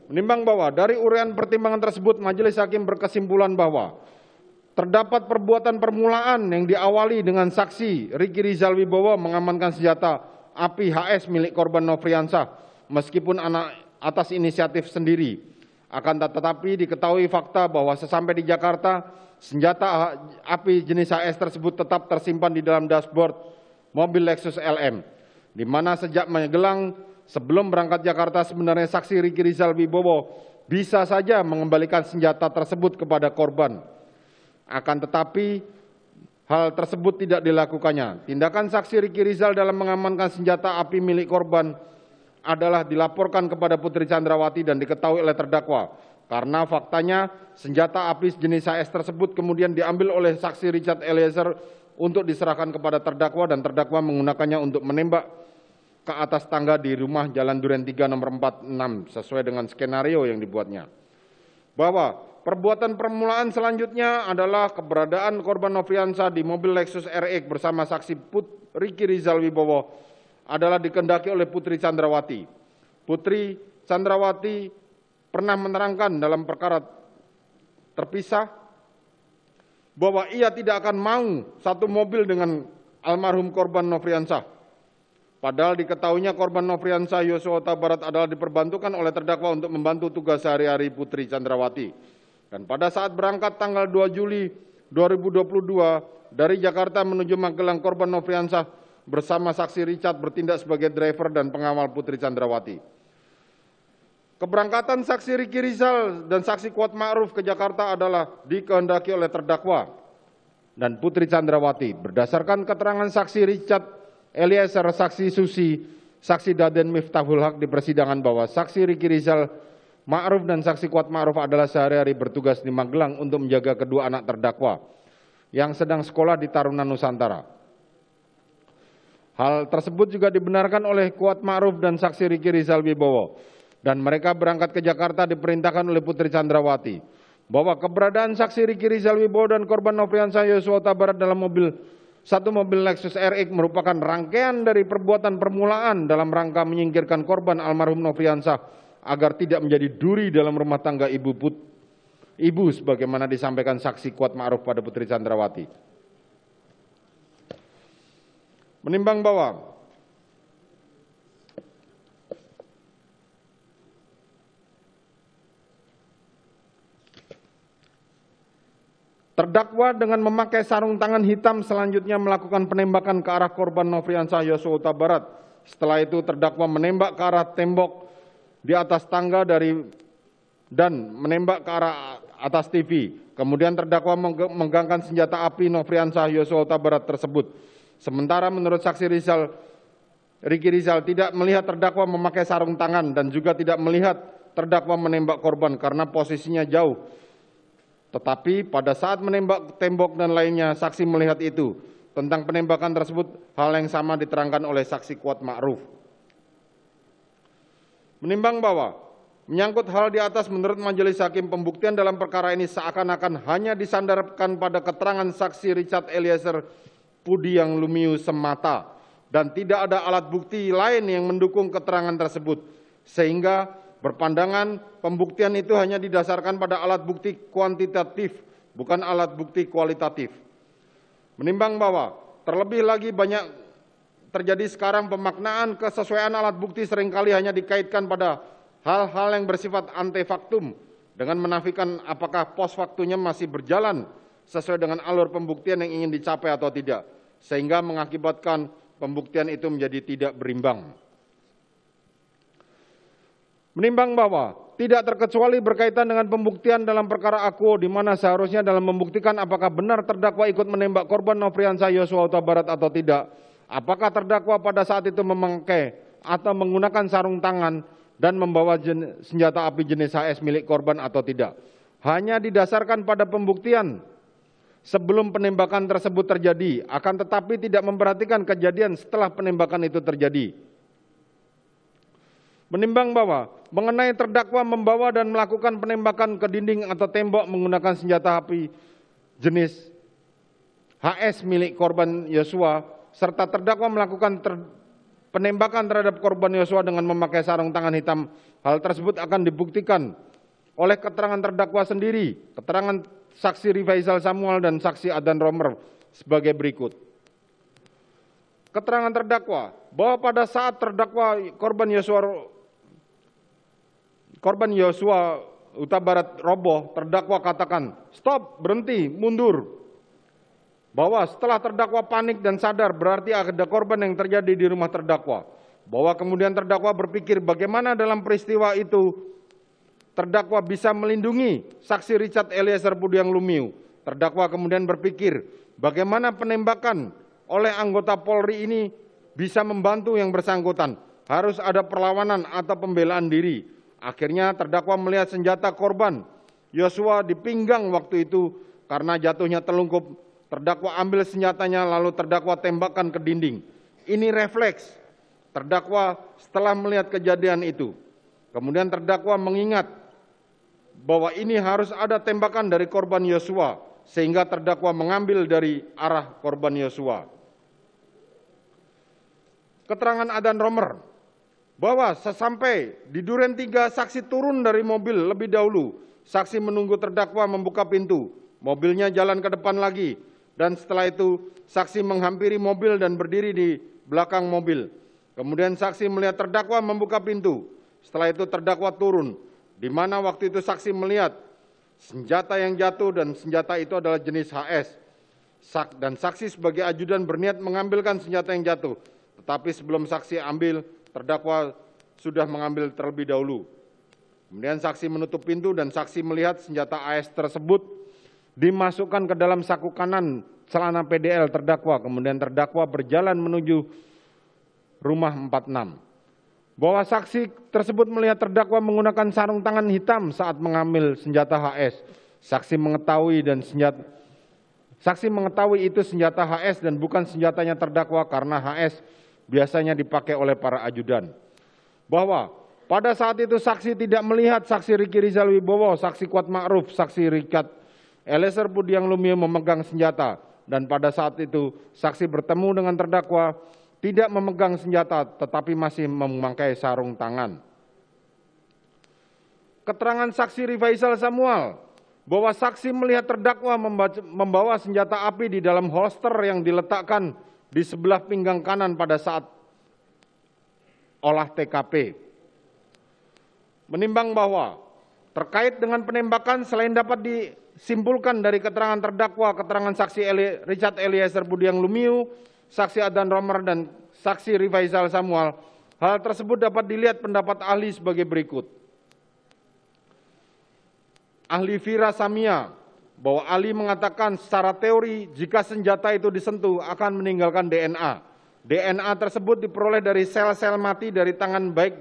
Speaker 2: Menimbang bahwa dari uraian pertimbangan tersebut majelis hakim berkesimpulan bahwa terdapat perbuatan permulaan yang diawali dengan saksi Riki Rizal Wibowo mengamankan senjata api HS milik korban Nofriansah meskipun anak atas inisiatif sendiri. Akan tetapi diketahui fakta bahwa sesampai di Jakarta Senjata api jenis HS tersebut tetap tersimpan di dalam dashboard mobil Lexus LM, di mana sejak menyegelang sebelum berangkat Jakarta sebenarnya saksi Riki Rizal Wibowo bisa saja mengembalikan senjata tersebut kepada korban. Akan tetapi hal tersebut tidak dilakukannya. Tindakan saksi Riki Rizal dalam mengamankan senjata api milik korban adalah dilaporkan kepada Putri Chandrawati dan diketahui oleh terdakwa karena faktanya senjata api jenis HS tersebut kemudian diambil oleh saksi Richard Eliezer untuk diserahkan kepada terdakwa dan terdakwa menggunakannya untuk menembak ke atas tangga di rumah Jalan Duren 3 nomor 46 sesuai dengan skenario yang dibuatnya. Bahwa Perbuatan permulaan selanjutnya adalah keberadaan korban Noviansa di mobil Lexus RX e bersama saksi Put Riki Rizal Wibowo adalah dikendaki oleh Putri Chandrawati. Putri Chandrawati pernah menerangkan dalam perkara terpisah bahwa ia tidak akan mau satu mobil dengan almarhum korban Nofriansyah. Padahal diketahuinya korban Nofriansyah Yosua Tabarat Barat adalah diperbantukan oleh terdakwa untuk membantu tugas sehari-hari Putri Chandrawati. Dan pada saat berangkat tanggal 2 Juli 2022 dari Jakarta menuju Magelang korban Nofriansyah bersama saksi Richard bertindak sebagai driver dan pengawal Putri Chandrawati. Keberangkatan saksi Riki Rizal dan saksi Kuat Ma'ruf ke Jakarta adalah dikehendaki oleh terdakwa dan Putri Chandrawati. Berdasarkan keterangan saksi Richard Eliezer, saksi Susi, saksi Daden Miftahul Haq di persidangan bahwa saksi Riki Rizal Ma'ruf dan saksi Kuat Ma'ruf adalah sehari-hari bertugas di Magelang untuk menjaga kedua anak terdakwa yang sedang sekolah di Taruna Nusantara. Hal tersebut juga dibenarkan oleh Kuat Ma'ruf dan saksi Riki Rizal Wibowo dan mereka berangkat ke Jakarta diperintahkan oleh Putri Chandrawati bahwa keberadaan saksi Riki Rizal Wibowo dan korban Nofriansah Yosua Tabarat dalam mobil satu mobil Lexus RX merupakan rangkaian dari perbuatan permulaan dalam rangka menyingkirkan korban almarhum Nofriansah agar tidak menjadi duri dalam rumah tangga ibu put ibu sebagaimana disampaikan saksi kuat Ma'ruf pada Putri Chandrawati. Menimbang bahwa Terdakwa dengan memakai sarung tangan hitam selanjutnya melakukan penembakan ke arah korban Nofriansah Yosua Huta Barat. Setelah itu terdakwa menembak ke arah tembok di atas tangga dari dan menembak ke arah atas TV. Kemudian terdakwa menggangkan senjata api Nofriansah Yosua Huta Barat tersebut. Sementara menurut saksi Rizal, Riki Rizal tidak melihat terdakwa memakai sarung tangan dan juga tidak melihat terdakwa menembak korban karena posisinya jauh tetapi pada saat menembak tembok dan lainnya, saksi melihat itu. Tentang penembakan tersebut, hal yang sama diterangkan oleh saksi kuat ma'ruf. Menimbang bahwa menyangkut hal di atas menurut majelis hakim pembuktian dalam perkara ini seakan-akan hanya disandarkan pada keterangan saksi Richard Eliezer Pudiang Lumiu semata dan tidak ada alat bukti lain yang mendukung keterangan tersebut sehingga Berpandangan pembuktian itu hanya didasarkan pada alat bukti kuantitatif, bukan alat bukti kualitatif. Menimbang bahwa terlebih lagi banyak terjadi sekarang pemaknaan kesesuaian alat bukti seringkali hanya dikaitkan pada hal-hal yang bersifat antefaktum dengan menafikan apakah pos masih berjalan sesuai dengan alur pembuktian yang ingin dicapai atau tidak, sehingga mengakibatkan pembuktian itu menjadi tidak berimbang. Menimbang bahwa tidak terkecuali berkaitan dengan pembuktian dalam perkara AKU di mana seharusnya dalam membuktikan apakah benar terdakwa ikut menembak korban Nofriansah Yosua Huta Barat atau tidak. Apakah terdakwa pada saat itu memakai atau menggunakan sarung tangan dan membawa senjata api jenis HS milik korban atau tidak. Hanya didasarkan pada pembuktian sebelum penembakan tersebut terjadi, akan tetapi tidak memperhatikan kejadian setelah penembakan itu terjadi menimbang bahwa mengenai terdakwa membawa dan melakukan penembakan ke dinding atau tembok menggunakan senjata api jenis HS milik korban Yosua serta terdakwa melakukan ter penembakan terhadap korban Yosua dengan memakai sarung tangan hitam. Hal tersebut akan dibuktikan oleh keterangan terdakwa sendiri, keterangan saksi Rifaisal Samuel dan saksi Adan Romer sebagai berikut. Keterangan terdakwa bahwa pada saat terdakwa korban Yosua korban Yosua Uta Barat roboh, terdakwa katakan, "Stop, berhenti, mundur." Bahwa setelah terdakwa panik dan sadar berarti ada korban yang terjadi di rumah terdakwa. Bahwa kemudian terdakwa berpikir bagaimana dalam peristiwa itu terdakwa bisa melindungi saksi Richard Eliezer Budiang Lumiu. Terdakwa kemudian berpikir bagaimana penembakan oleh anggota Polri ini bisa membantu yang bersangkutan. Harus ada perlawanan atau pembelaan diri. Akhirnya terdakwa melihat senjata korban Yosua di pinggang waktu itu karena jatuhnya telungkup. Terdakwa ambil senjatanya lalu terdakwa tembakan ke dinding. Ini refleks. Terdakwa setelah melihat kejadian itu. Kemudian terdakwa mengingat bahwa ini harus ada tembakan dari korban Yosua sehingga terdakwa mengambil dari arah korban Yosua. Keterangan Adan Romer bahwa sesampai di Duren Tiga saksi turun dari mobil lebih dahulu, saksi menunggu terdakwa membuka pintu, mobilnya jalan ke depan lagi, dan setelah itu saksi menghampiri mobil dan berdiri di belakang mobil. Kemudian saksi melihat terdakwa membuka pintu, setelah itu terdakwa turun, di mana waktu itu saksi melihat senjata yang jatuh dan senjata itu adalah jenis HS. Dan saksi sebagai ajudan berniat mengambilkan senjata yang jatuh, tetapi sebelum saksi ambil, terdakwa sudah mengambil terlebih dahulu. Kemudian saksi menutup pintu dan saksi melihat senjata AS tersebut dimasukkan ke dalam saku kanan celana PDL terdakwa. Kemudian terdakwa berjalan menuju rumah 46 bahwa saksi tersebut melihat terdakwa menggunakan sarung tangan hitam saat mengambil senjata HS. Saksi mengetahui dan senjata saksi mengetahui itu senjata HS dan bukan senjatanya terdakwa karena HS biasanya dipakai oleh para ajudan. Bahwa pada saat itu saksi tidak melihat saksi Riki Rizal Wibowo, saksi Kuat Ma'ruf, saksi Rikat Eliezer Pudiang Lumiu memegang senjata dan pada saat itu saksi bertemu dengan terdakwa tidak memegang senjata tetapi masih memakai sarung tangan. Keterangan saksi Rifaisal Samuel bahwa saksi melihat terdakwa membawa senjata api di dalam holster yang diletakkan di sebelah pinggang kanan pada saat olah TKP. Menimbang bahwa terkait dengan penembakan selain dapat disimpulkan dari keterangan terdakwa, keterangan saksi Eli, Richard Eliezer Budiang Lumiu, saksi Adan Romer dan saksi Rifaizal Samuel, hal tersebut dapat dilihat pendapat ahli sebagai berikut. Ahli Fira Samia bahwa Ali mengatakan secara teori jika senjata itu disentuh akan meninggalkan DNA. DNA tersebut diperoleh dari sel-sel mati dari tangan baik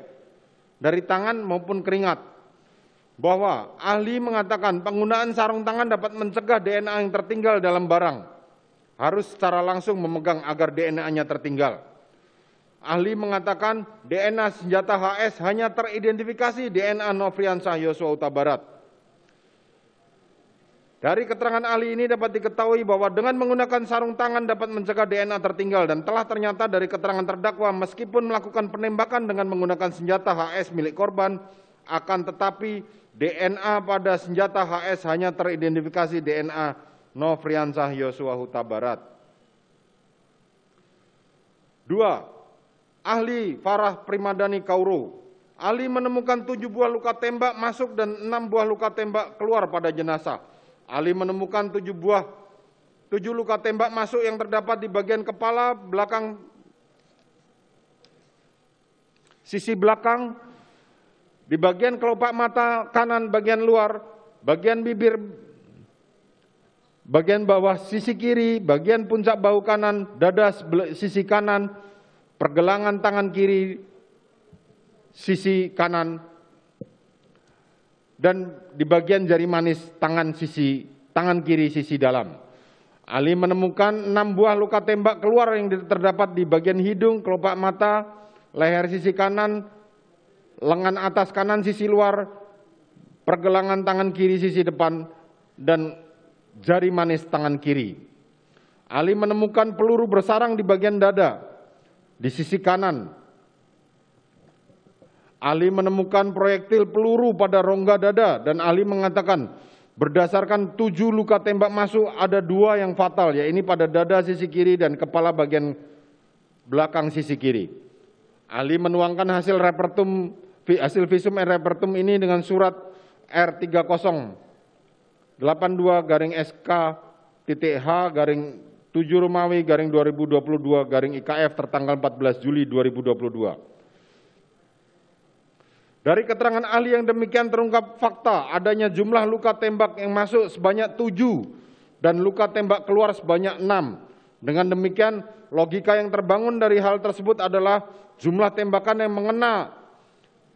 Speaker 2: dari tangan maupun keringat. Bahwa ahli mengatakan penggunaan sarung tangan dapat mencegah DNA yang tertinggal dalam barang. Harus secara langsung memegang agar DNA-nya tertinggal. Ahli mengatakan DNA senjata HS hanya teridentifikasi DNA Nofriansyah Yosua Utabarat. Dari keterangan ahli ini dapat diketahui bahwa dengan menggunakan sarung tangan dapat mencegah DNA tertinggal dan telah ternyata dari keterangan terdakwa meskipun melakukan penembakan dengan menggunakan senjata HS milik korban akan tetapi DNA pada senjata HS hanya teridentifikasi DNA Nofriansah Yosua Huta Barat. Dua, ahli Farah Primadani Kauru Ahli menemukan tujuh buah luka tembak masuk dan enam buah luka tembak keluar pada jenazah. Ali menemukan tujuh buah tujuh luka tembak masuk yang terdapat di bagian kepala, belakang, sisi belakang, di bagian kelopak mata kanan bagian luar, bagian bibir, bagian bawah sisi kiri, bagian puncak bahu kanan, dada sisi kanan, pergelangan tangan kiri, sisi kanan, dan di bagian jari manis tangan sisi tangan kiri sisi dalam. Ali menemukan enam buah luka tembak keluar yang terdapat di bagian hidung, kelopak mata, leher sisi kanan, lengan atas kanan sisi luar, pergelangan tangan kiri sisi depan, dan jari manis tangan kiri. Ali menemukan peluru bersarang di bagian dada, di sisi kanan, Ali menemukan proyektil peluru pada rongga dada dan Ali mengatakan berdasarkan tujuh luka tembak masuk ada dua yang fatal yaitu pada dada sisi kiri dan kepala bagian belakang sisi kiri. Ali menuangkan hasil repertum hasil visum repertum ini dengan surat R30 82 garing SK titik H garing 7 Romawi garing 2022 garing IKF tertanggal 14 Juli 2022. Dari keterangan ahli yang demikian terungkap fakta adanya jumlah luka tembak yang masuk sebanyak tujuh dan luka tembak keluar sebanyak enam. Dengan demikian, logika yang terbangun dari hal tersebut adalah jumlah tembakan yang mengena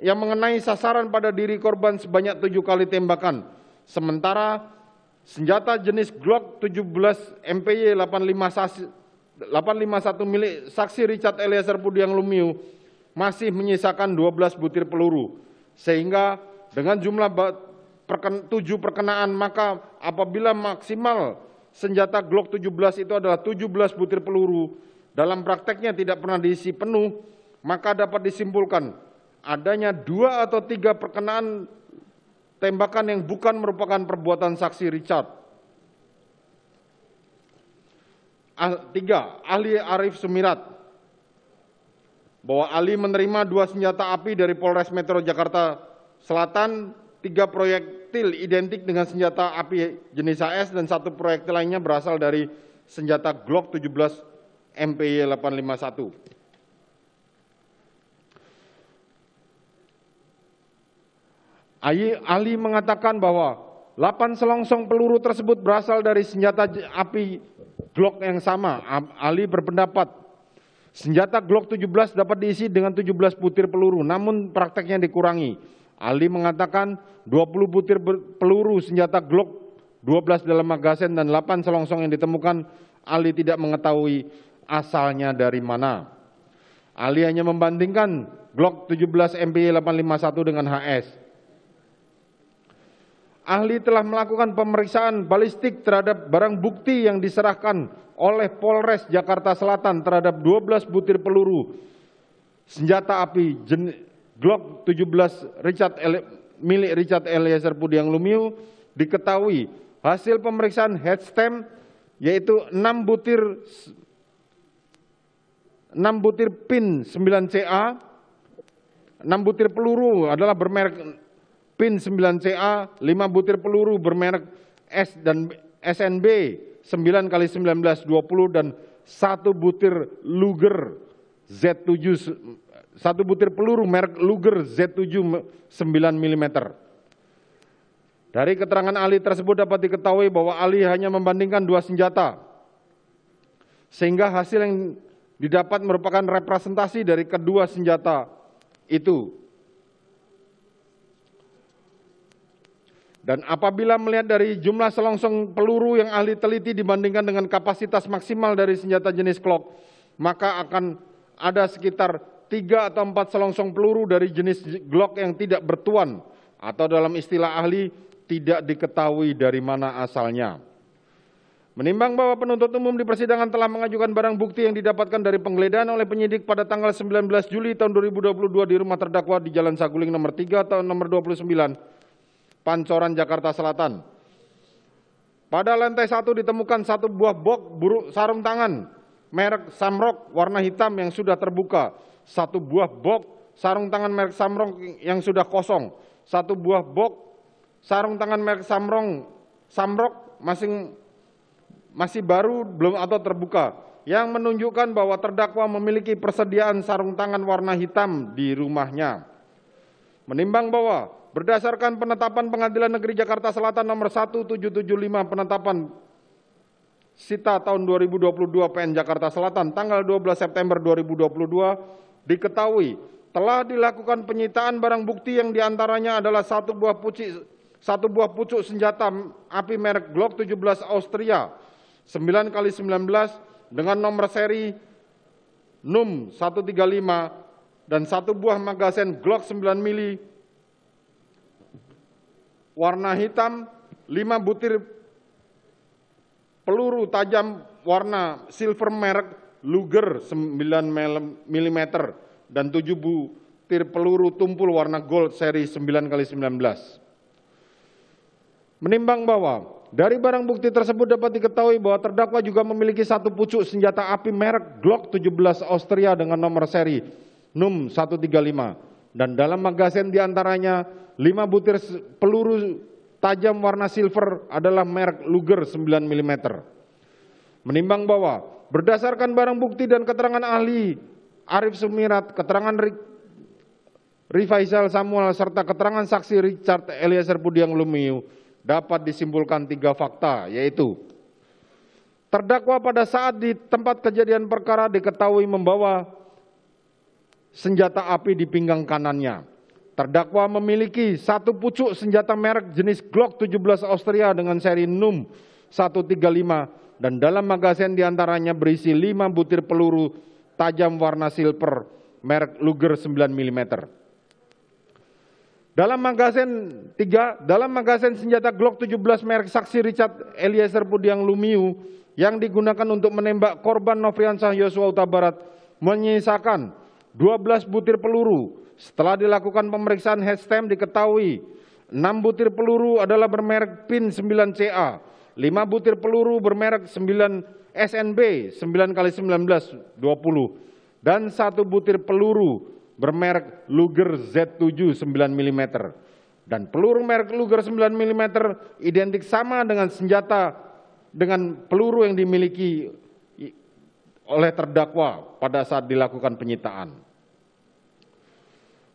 Speaker 2: yang mengenai sasaran pada diri korban sebanyak tujuh kali tembakan. Sementara senjata jenis Glock 17 MPY 851 milik saksi Richard Eliezer Pudiang Lumiu masih menyisakan 12 butir peluru. Sehingga dengan jumlah perken, 7 perkenaan maka apabila maksimal senjata Glock 17 itu adalah 17 butir peluru, dalam prakteknya tidak pernah diisi penuh, maka dapat disimpulkan adanya dua atau tiga perkenaan tembakan yang bukan merupakan perbuatan saksi Richard. Ah, tiga, ahli Arif Sumirat bahwa Ali menerima dua senjata api dari Polres Metro Jakarta Selatan, tiga proyektil identik dengan senjata api jenis AS dan satu proyektil lainnya berasal dari senjata Glock 17 MPY 851. Ali mengatakan bahwa 8 selongsong peluru tersebut berasal dari senjata api Glock yang sama. Ali berpendapat Senjata Glock 17 dapat diisi dengan 17 butir peluru, namun prakteknya dikurangi. Ali mengatakan 20 butir peluru senjata Glock 12 dalam magasin dan 8 selongsong yang ditemukan, Ali tidak mengetahui asalnya dari mana. Ali hanya membandingkan Glock 17 MP 851 dengan HS. Ahli telah melakukan pemeriksaan balistik terhadap barang bukti yang diserahkan oleh Polres Jakarta Selatan terhadap 12 butir peluru senjata api Glock 17 Richard Eli, milik Richard Eliezer Pudiang Lumiu diketahui hasil pemeriksaan headstem yaitu 6 butir 6 butir pin 9CA 6 butir peluru adalah bermerek pin 9CA, 5 butir peluru bermerek S dan B, SNB 9 kali 19 20 dan satu butir Luger Z7 satu butir peluru merek Luger Z7 9 mm. Dari keterangan Ali tersebut dapat diketahui bahwa Ali hanya membandingkan dua senjata. Sehingga hasil yang didapat merupakan representasi dari kedua senjata itu. Dan apabila melihat dari jumlah selongsong peluru yang ahli teliti dibandingkan dengan kapasitas maksimal dari senjata jenis Glock, maka akan ada sekitar tiga atau empat selongsong peluru dari jenis Glock yang tidak bertuan atau dalam istilah ahli tidak diketahui dari mana asalnya. Menimbang bahwa penuntut umum di persidangan telah mengajukan barang bukti yang didapatkan dari penggeledahan oleh penyidik pada tanggal 19 Juli tahun 2022 di rumah terdakwa di Jalan Saguling nomor 3 atau nomor 29 Pancoran, Jakarta Selatan. Pada lantai satu ditemukan satu buah box buruk sarung tangan merek Samrock warna hitam yang sudah terbuka, satu buah box sarung tangan merek Samrock yang sudah kosong, satu buah box sarung tangan merek Samrock Samrok masing masih baru belum atau terbuka yang menunjukkan bahwa terdakwa memiliki persediaan sarung tangan warna hitam di rumahnya. Menimbang bahwa Berdasarkan penetapan Pengadilan Negeri Jakarta Selatan nomor 1775 penetapan Sita tahun 2022 PN Jakarta Selatan tanggal 12 September 2022 diketahui telah dilakukan penyitaan barang bukti yang diantaranya adalah satu buah pucuk satu buah pucuk senjata api merek Glock 17 Austria 9 kali 19 dengan nomor seri NUM 135 dan satu buah magasin Glock 9 mili warna hitam, 5 butir peluru tajam warna silver merek Luger 9 mm dan 7 butir peluru tumpul warna gold seri 9x19. Menimbang bahwa dari barang bukti tersebut dapat diketahui bahwa terdakwa juga memiliki satu pucuk senjata api merek Glock 17 Austria dengan nomor seri NUM 135 dan dalam magazen diantaranya lima butir peluru tajam warna silver adalah merek Luger 9 mm. Menimbang bahwa berdasarkan barang bukti dan keterangan ahli Arif Sumirat, keterangan Rik, Rifaisal Samuel serta keterangan saksi Richard Eliezer Pudiang Lumiu dapat disimpulkan tiga fakta yaitu terdakwa pada saat di tempat kejadian perkara diketahui membawa senjata api di pinggang kanannya. Terdakwa memiliki satu pucuk senjata merek jenis Glock 17 Austria dengan seri NUM 135 dan dalam magasin diantaranya berisi 5 butir peluru tajam warna silver merek Luger 9 mm. Dalam magasin 3, dalam magasin senjata Glock 17 merek saksi Richard Eliezer Pudiang Lumiu yang digunakan untuk menembak korban Nofriansah Yosua Utabarat menyisakan 12 butir peluru. Setelah dilakukan pemeriksaan headstamp diketahui 6 butir peluru adalah bermerek PIN 9CA, 5 butir peluru bermerek 9 SNB 9 kali 19 20 dan 1 butir peluru bermerek Luger Z7 9 mm. Dan peluru merek Luger 9 mm identik sama dengan senjata dengan peluru yang dimiliki oleh terdakwa pada saat dilakukan penyitaan.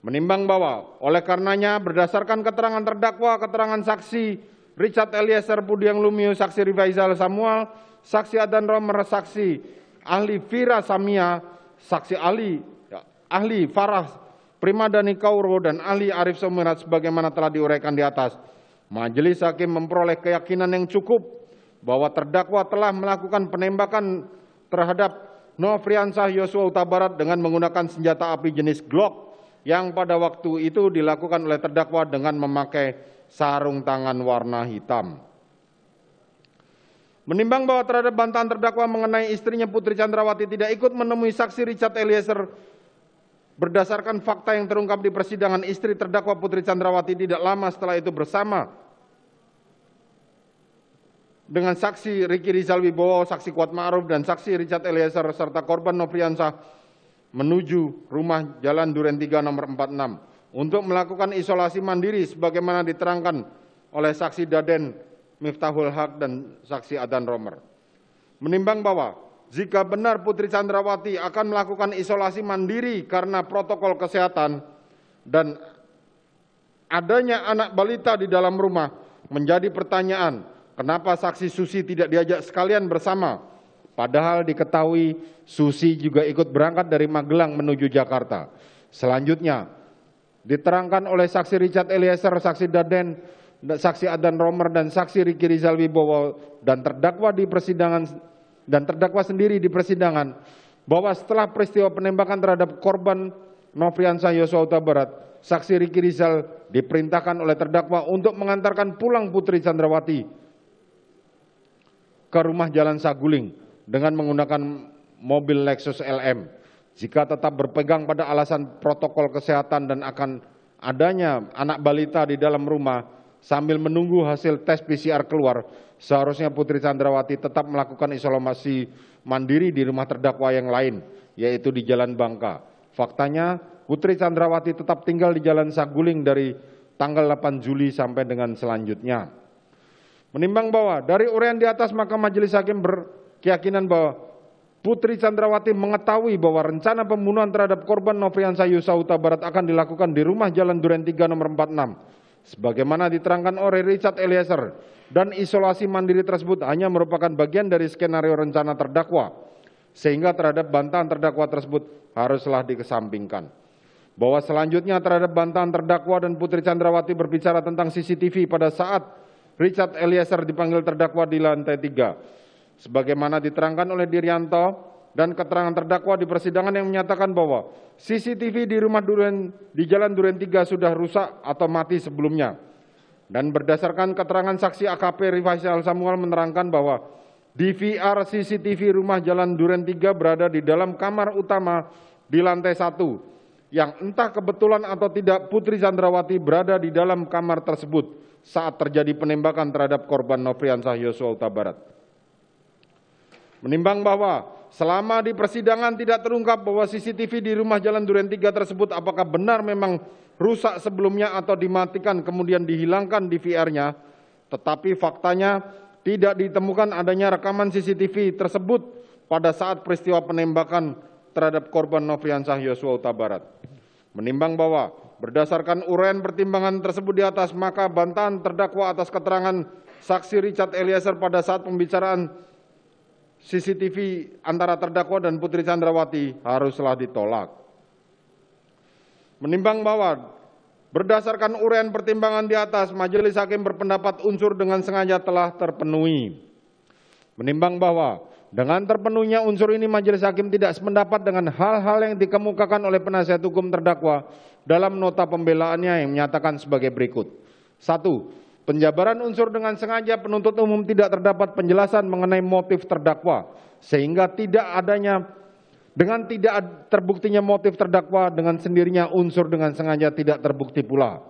Speaker 2: Menimbang bahwa oleh karenanya berdasarkan keterangan terdakwa, keterangan saksi Richard Eliezer Pudiang Lumiu, saksi Rivaizal Samuel, saksi Adan Romer, saksi ahli Vira Samia, saksi ahli ya, ahli Farah Prima Dani Kauro dan ahli Arif Somirat sebagaimana telah diuraikan di atas. Majelis hakim memperoleh keyakinan yang cukup bahwa terdakwa telah melakukan penembakan terhadap Nofriansah Yosua Utabarat dengan menggunakan senjata api jenis Glock yang pada waktu itu dilakukan oleh terdakwa dengan memakai sarung tangan warna hitam. Menimbang bahwa terhadap bantahan terdakwa mengenai istrinya Putri Chandrawati tidak ikut menemui saksi Richard Eliezer berdasarkan fakta yang terungkap di persidangan istri terdakwa Putri Chandrawati tidak lama setelah itu bersama dengan saksi Riki Rizal Wibowo, saksi Kuat Ma'ruf, dan saksi Richard Eliezer serta korban Nofriansah menuju rumah Jalan Duren 3 nomor 46 untuk melakukan isolasi mandiri sebagaimana diterangkan oleh saksi Daden Miftahul Haq dan saksi Adan Romer. Menimbang bahwa jika benar Putri Chandrawati akan melakukan isolasi mandiri karena protokol kesehatan dan adanya anak balita di dalam rumah menjadi pertanyaan Kenapa saksi Susi tidak diajak sekalian bersama? Padahal diketahui Susi juga ikut berangkat dari Magelang menuju Jakarta. Selanjutnya, diterangkan oleh saksi Richard Eliezer, saksi Daden, saksi Adan Romer, dan saksi Riki Rizal Wibowo, dan terdakwa di persidangan dan terdakwa sendiri di persidangan bahwa setelah peristiwa penembakan terhadap korban Nofriansa Yosua Huta Barat, saksi Riki Rizal diperintahkan oleh terdakwa untuk mengantarkan pulang Putri Chandrawati ke rumah Jalan Saguling dengan menggunakan mobil Lexus LM. Jika tetap berpegang pada alasan protokol kesehatan dan akan adanya anak balita di dalam rumah sambil menunggu hasil tes PCR keluar, seharusnya Putri Chandrawati tetap melakukan isolasi mandiri di rumah terdakwa yang lain, yaitu di Jalan Bangka. Faktanya, Putri Chandrawati tetap tinggal di Jalan Saguling dari tanggal 8 Juli sampai dengan selanjutnya. Menimbang bahwa dari uraian di atas maka majelis hakim berkeyakinan bahwa Putri Chandrawati mengetahui bahwa rencana pembunuhan terhadap korban Nofriansah Huta Barat akan dilakukan di rumah Jalan Duren 3 nomor 46. Sebagaimana diterangkan oleh Richard Eliezer dan isolasi mandiri tersebut hanya merupakan bagian dari skenario rencana terdakwa. Sehingga terhadap bantahan terdakwa tersebut haruslah dikesampingkan bahwa selanjutnya terhadap bantahan terdakwa dan Putri Chandrawati berbicara tentang CCTV pada saat Richard Eliezer dipanggil terdakwa di lantai 3. Sebagaimana diterangkan oleh Dirianto dan keterangan terdakwa di persidangan yang menyatakan bahwa CCTV di rumah Duren di Jalan Duren 3 sudah rusak atau mati sebelumnya. Dan berdasarkan keterangan saksi AKP Rifaisal Samuel menerangkan bahwa DVR CCTV rumah Jalan Duren 3 berada di dalam kamar utama di lantai 1 yang entah kebetulan atau tidak Putri Chandrawati berada di dalam kamar tersebut saat terjadi penembakan terhadap korban Nofriansah Yosua Utabarat, Menimbang bahwa selama di persidangan tidak terungkap bahwa CCTV di rumah Jalan Duren 3 tersebut apakah benar memang rusak sebelumnya atau dimatikan kemudian dihilangkan DVR-nya, tetapi faktanya tidak ditemukan adanya rekaman CCTV tersebut pada saat peristiwa penembakan terhadap korban Nofriansah Yosua Utabarat, Menimbang bahwa Berdasarkan uraian pertimbangan tersebut di atas, maka bantahan terdakwa atas keterangan saksi Richard Eliezer pada saat pembicaraan CCTV antara terdakwa dan Putri Chandrawati haruslah ditolak. Menimbang bahwa berdasarkan uraian pertimbangan di atas, majelis hakim berpendapat unsur dengan sengaja telah terpenuhi. Menimbang bahwa dengan terpenuhnya unsur ini majelis hakim tidak sependapat dengan hal-hal yang dikemukakan oleh penasihat hukum terdakwa dalam nota pembelaannya yang menyatakan sebagai berikut. Satu, penjabaran unsur dengan sengaja penuntut umum tidak terdapat penjelasan mengenai motif terdakwa sehingga tidak adanya dengan tidak terbuktinya motif terdakwa dengan sendirinya unsur dengan sengaja tidak terbukti pula.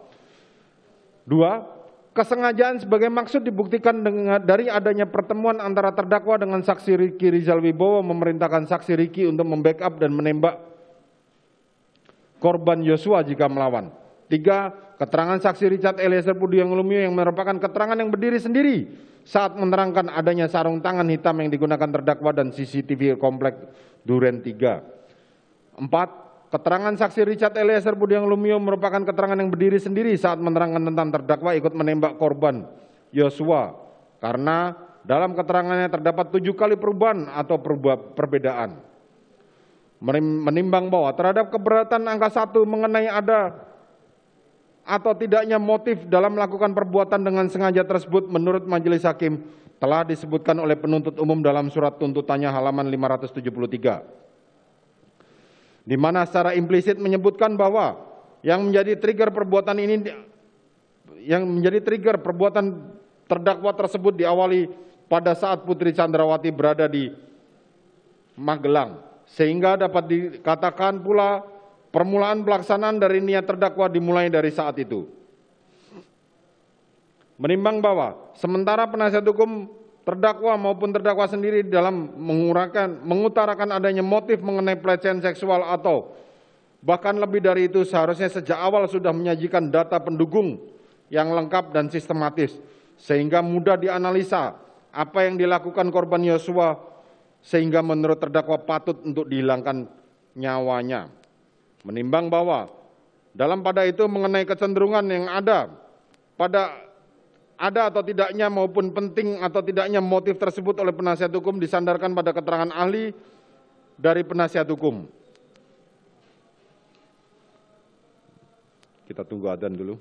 Speaker 2: Dua, Kesengajaan sebagai maksud dibuktikan dengan, dari adanya pertemuan antara terdakwa dengan saksi Riki Rizal Wibowo memerintahkan saksi Riki untuk membackup dan menembak korban Yosua jika melawan. Tiga, keterangan saksi Richard Eliezer Pudiang Lumio yang merupakan keterangan yang berdiri sendiri saat menerangkan adanya sarung tangan hitam yang digunakan terdakwa dan CCTV komplek Duren 3. Empat, Keterangan saksi Richard Eliezer Budiang Lumio merupakan keterangan yang berdiri sendiri saat menerangkan tentang terdakwa ikut menembak korban Yosua karena dalam keterangannya terdapat tujuh kali perubahan atau perbedaan. Menimbang bahwa terhadap keberatan angka satu mengenai ada atau tidaknya motif dalam melakukan perbuatan dengan sengaja tersebut menurut majelis hakim telah disebutkan oleh penuntut umum dalam surat tuntutannya halaman 573 di mana secara implisit menyebutkan bahwa yang menjadi trigger perbuatan ini yang menjadi trigger perbuatan terdakwa tersebut diawali pada saat Putri Chandrawati berada di Magelang sehingga dapat dikatakan pula permulaan pelaksanaan dari niat terdakwa dimulai dari saat itu. Menimbang bahwa sementara penasihat hukum terdakwa maupun terdakwa sendiri dalam menguraikan mengutarakan adanya motif mengenai pelecehan seksual atau bahkan lebih dari itu seharusnya sejak awal sudah menyajikan data pendukung yang lengkap dan sistematis sehingga mudah dianalisa apa yang dilakukan korban Yosua sehingga menurut terdakwa patut untuk dihilangkan nyawanya menimbang bahwa dalam pada itu mengenai kecenderungan yang ada pada ada atau tidaknya maupun penting atau tidaknya motif tersebut oleh penasihat hukum disandarkan pada keterangan ahli dari penasihat hukum. Kita tunggu adan dulu.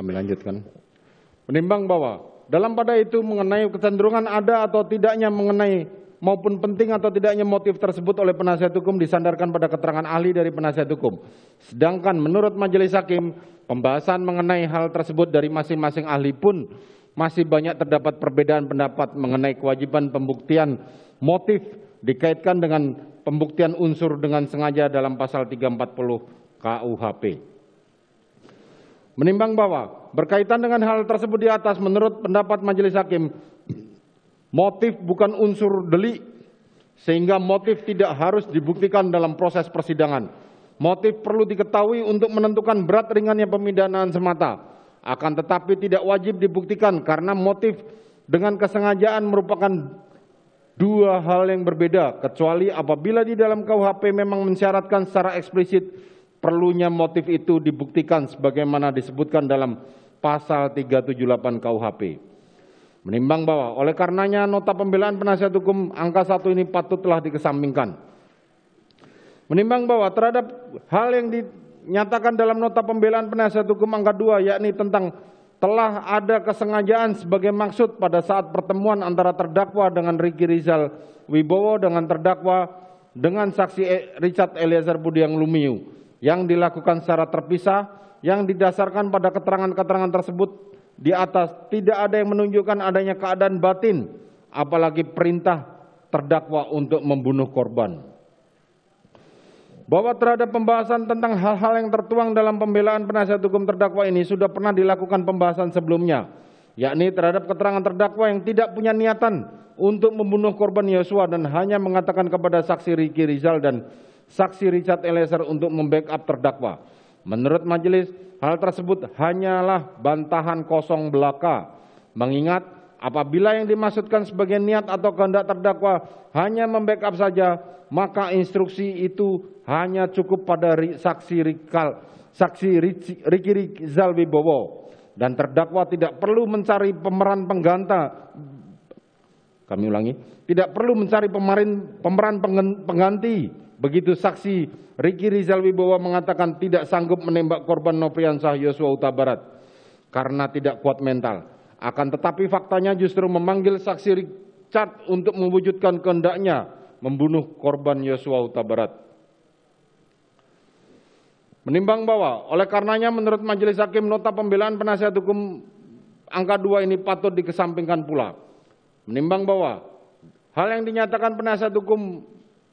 Speaker 2: Kami lanjutkan. Menimbang bahwa dalam pada itu mengenai kecenderungan ada atau tidaknya mengenai maupun penting atau tidaknya motif tersebut oleh penasihat hukum disandarkan pada keterangan ahli dari penasihat hukum. Sedangkan menurut majelis hakim, pembahasan mengenai hal tersebut dari masing-masing ahli pun masih banyak terdapat perbedaan pendapat mengenai kewajiban pembuktian motif dikaitkan dengan pembuktian unsur dengan sengaja dalam pasal 340 KUHP. Menimbang bahwa berkaitan dengan hal tersebut di atas menurut pendapat majelis hakim motif bukan unsur delik sehingga motif tidak harus dibuktikan dalam proses persidangan. Motif perlu diketahui untuk menentukan berat ringannya pemidanaan semata. Akan tetapi tidak wajib dibuktikan karena motif dengan kesengajaan merupakan dua hal yang berbeda kecuali apabila di dalam KUHP memang mensyaratkan secara eksplisit Perlunya motif itu dibuktikan sebagaimana disebutkan dalam pasal 378 KUHP. Menimbang bahwa oleh karenanya nota pembelaan penasihat hukum angka 1 ini patut telah dikesampingkan. Menimbang bahwa terhadap hal yang dinyatakan dalam nota pembelaan penasihat hukum angka 2 yakni tentang telah ada kesengajaan sebagai maksud pada saat pertemuan antara terdakwa dengan Riki Rizal Wibowo dengan terdakwa dengan saksi e- Richard Eliezer Budiang Lumiu yang dilakukan secara terpisah yang didasarkan pada keterangan-keterangan tersebut di atas tidak ada yang menunjukkan adanya keadaan batin apalagi perintah terdakwa untuk membunuh korban bahwa terhadap pembahasan tentang hal-hal yang tertuang dalam pembelaan penasihat hukum terdakwa ini sudah pernah dilakukan pembahasan sebelumnya, yakni terhadap keterangan terdakwa yang tidak punya niatan untuk membunuh korban Yosua dan hanya mengatakan kepada saksi Riki Rizal dan saksi Richard Eliezer untuk membackup terdakwa. Menurut majelis, hal tersebut hanyalah bantahan kosong belaka, mengingat apabila yang dimaksudkan sebagai niat atau kehendak terdakwa hanya membackup saja, maka instruksi itu hanya cukup pada saksi Rikal, saksi Riki Rizal Wibowo dan terdakwa tidak perlu mencari pemeran pengganti kami ulangi, tidak perlu mencari pemeran pengganti Begitu saksi Riki Rizal Wibowo mengatakan tidak sanggup menembak korban Nopriansah Yosua Huta Barat karena tidak kuat mental. Akan tetapi faktanya justru memanggil saksi Richard untuk mewujudkan kehendaknya membunuh korban Yosua Huta Barat. Menimbang bahwa oleh karenanya menurut majelis hakim nota pembelaan penasihat hukum angka 2 ini patut dikesampingkan pula. Menimbang bahwa hal yang dinyatakan penasihat hukum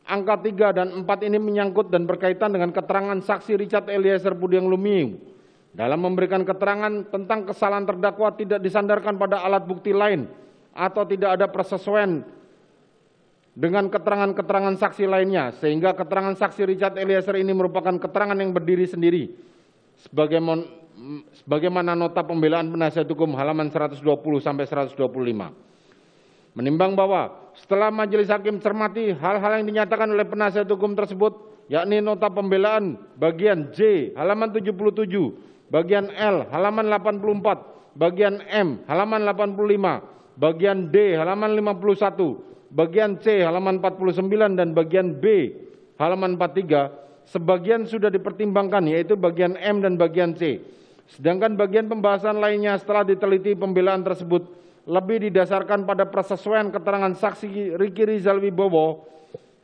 Speaker 2: angka 3 dan 4 ini menyangkut dan berkaitan dengan keterangan saksi Richard Eliezer Pudiang Lumiu dalam memberikan keterangan tentang kesalahan terdakwa tidak disandarkan pada alat bukti lain atau tidak ada persesuaian dengan keterangan-keterangan saksi lainnya sehingga keterangan saksi Richard Eliezer ini merupakan keterangan yang berdiri sendiri sebagaimana, sebagaimana nota pembelaan penasihat hukum halaman 120 sampai 125 menimbang bahwa setelah majelis hakim cermati hal-hal yang dinyatakan oleh penasihat hukum tersebut, yakni nota pembelaan bagian J halaman 77, bagian L halaman 84, bagian M halaman 85, bagian D halaman 51, bagian C halaman 49 dan bagian B halaman 43, sebagian sudah dipertimbangkan yaitu bagian M dan bagian C. Sedangkan bagian pembahasan lainnya setelah diteliti pembelaan tersebut lebih didasarkan pada persesuaian keterangan saksi Riki Rizal Wibowo,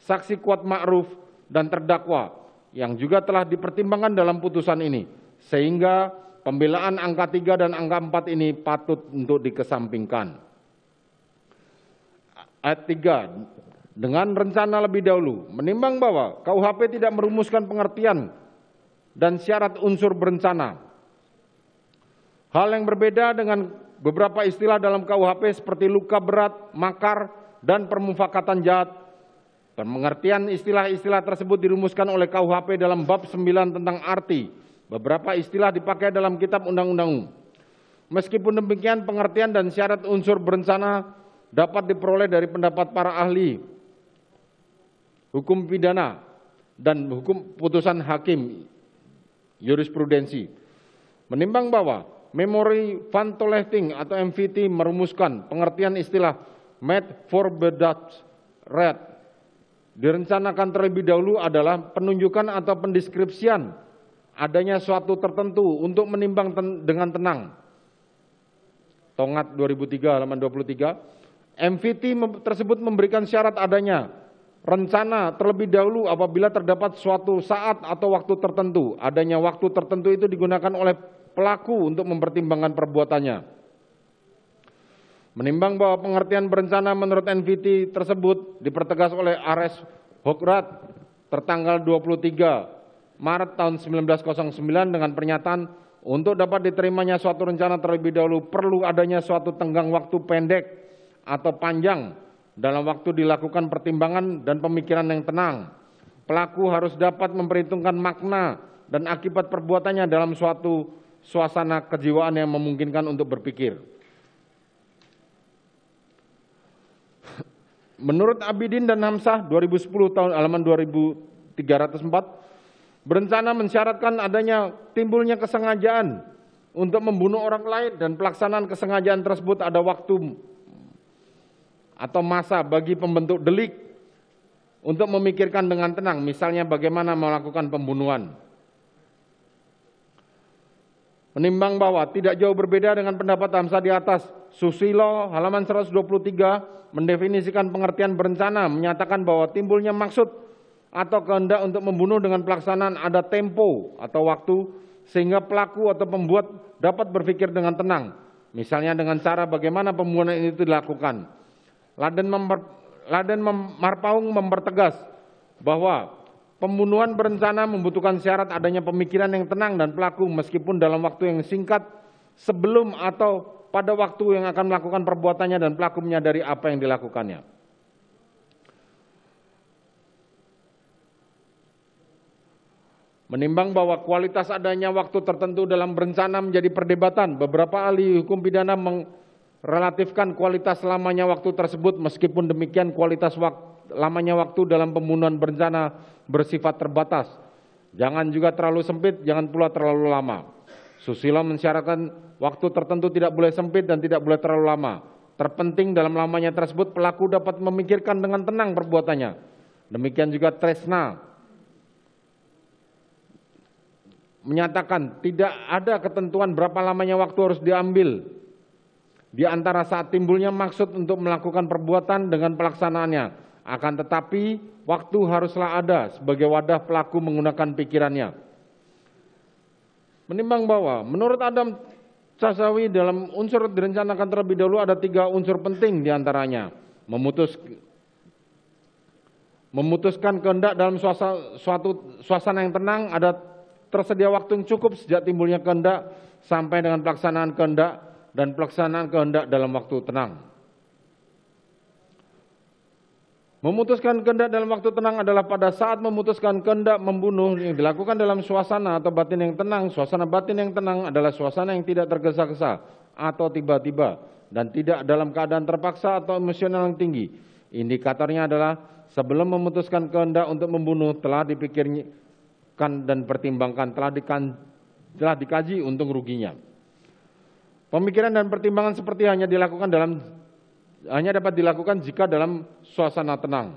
Speaker 2: saksi Kuat Ma'ruf, dan terdakwa yang juga telah dipertimbangkan dalam putusan ini. Sehingga pembelaan angka 3 dan angka 4 ini patut untuk dikesampingkan. Ayat 3, dengan rencana lebih dahulu, menimbang bahwa KUHP tidak merumuskan pengertian dan syarat unsur berencana. Hal yang berbeda dengan beberapa istilah dalam KUHP seperti luka berat, makar, dan permufakatan jahat. Pengertian istilah-istilah tersebut dirumuskan oleh KUHP dalam bab 9 tentang arti. Beberapa istilah dipakai dalam kitab undang-undang. Meskipun demikian, pengertian dan syarat unsur berencana dapat diperoleh dari pendapat para ahli hukum pidana dan hukum putusan hakim jurisprudensi. Menimbang bahwa Memory Fantoletting atau MVT merumuskan pengertian istilah Met Forbedat Red. Direncanakan terlebih dahulu adalah penunjukan atau pendeskripsian adanya suatu tertentu untuk menimbang ten dengan tenang. Tongat 2003 halaman 23. MVT tersebut memberikan syarat adanya rencana terlebih dahulu apabila terdapat suatu saat atau waktu tertentu. Adanya waktu tertentu itu digunakan oleh pelaku untuk mempertimbangkan perbuatannya. Menimbang bahwa pengertian berencana menurut NVT tersebut dipertegas oleh Ares Hokrat tertanggal 23 Maret tahun 1909 dengan pernyataan untuk dapat diterimanya suatu rencana terlebih dahulu perlu adanya suatu tenggang waktu pendek atau panjang dalam waktu dilakukan pertimbangan dan pemikiran yang tenang. Pelaku harus dapat memperhitungkan makna dan akibat perbuatannya dalam suatu suasana kejiwaan yang memungkinkan untuk berpikir. Menurut Abidin dan Hamsah 2010 tahun halaman 2304 berencana mensyaratkan adanya timbulnya kesengajaan untuk membunuh orang lain dan pelaksanaan kesengajaan tersebut ada waktu atau masa bagi pembentuk delik untuk memikirkan dengan tenang misalnya bagaimana melakukan pembunuhan. Menimbang bahwa tidak jauh berbeda dengan pendapat Hamsa di atas, Susilo halaman 123 mendefinisikan pengertian berencana menyatakan bahwa timbulnya maksud atau kehendak untuk membunuh dengan pelaksanaan ada tempo atau waktu sehingga pelaku atau pembuat dapat berpikir dengan tenang. Misalnya dengan cara bagaimana pembunuhan itu dilakukan. Laden, memper, Laden Marpaung mempertegas bahwa Pembunuhan berencana membutuhkan syarat adanya pemikiran yang tenang dan pelaku meskipun dalam waktu yang singkat sebelum atau pada waktu yang akan melakukan perbuatannya dan pelaku menyadari apa yang dilakukannya. Menimbang bahwa kualitas adanya waktu tertentu dalam berencana menjadi perdebatan, beberapa ahli hukum pidana mengrelatifkan kualitas lamanya waktu tersebut meskipun demikian kualitas waktu lamanya waktu dalam pembunuhan berencana bersifat terbatas. Jangan juga terlalu sempit, jangan pula terlalu lama. Susilo mensyaratkan waktu tertentu tidak boleh sempit dan tidak boleh terlalu lama. Terpenting dalam lamanya tersebut pelaku dapat memikirkan dengan tenang perbuatannya. Demikian juga Tresna menyatakan tidak ada ketentuan berapa lamanya waktu harus diambil di antara saat timbulnya maksud untuk melakukan perbuatan dengan pelaksanaannya akan tetapi, waktu haruslah ada sebagai wadah pelaku menggunakan pikirannya. Menimbang bahwa menurut Adam Sasawi dalam unsur direncanakan terlebih dahulu ada tiga unsur penting diantaranya. Memutus memutuskan kehendak dalam suasana, suatu suasana yang tenang, ada tersedia waktu yang cukup sejak timbulnya kehendak sampai dengan pelaksanaan kehendak dan pelaksanaan kehendak dalam waktu tenang. Memutuskan kehendak dalam waktu tenang adalah pada saat memutuskan kehendak membunuh yang dilakukan dalam suasana atau batin yang tenang. Suasana batin yang tenang adalah suasana yang tidak tergesa-gesa atau tiba-tiba dan tidak dalam keadaan terpaksa atau emosional yang tinggi. Indikatornya adalah sebelum memutuskan kehendak untuk membunuh telah dipikirkan dan pertimbangkan, telah, dikan, telah dikaji untung ruginya. Pemikiran dan pertimbangan seperti hanya dilakukan dalam hanya dapat dilakukan jika dalam suasana tenang.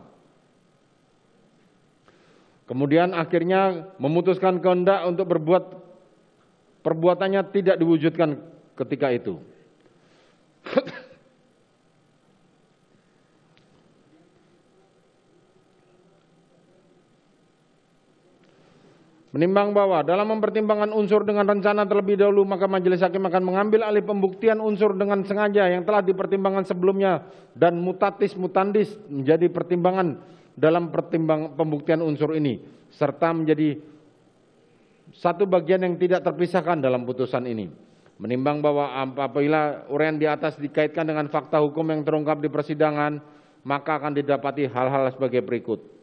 Speaker 2: Kemudian akhirnya memutuskan kehendak untuk berbuat perbuatannya tidak diwujudkan ketika itu. Menimbang bahwa dalam mempertimbangkan unsur dengan rencana terlebih dahulu, maka majelis hakim akan mengambil alih pembuktian unsur dengan sengaja yang telah dipertimbangkan sebelumnya dan mutatis mutandis menjadi pertimbangan dalam pertimbang pembuktian unsur ini, serta menjadi satu bagian yang tidak terpisahkan dalam putusan ini. Menimbang bahwa apabila uraian di atas dikaitkan dengan fakta hukum yang terungkap di persidangan, maka akan didapati hal-hal sebagai berikut.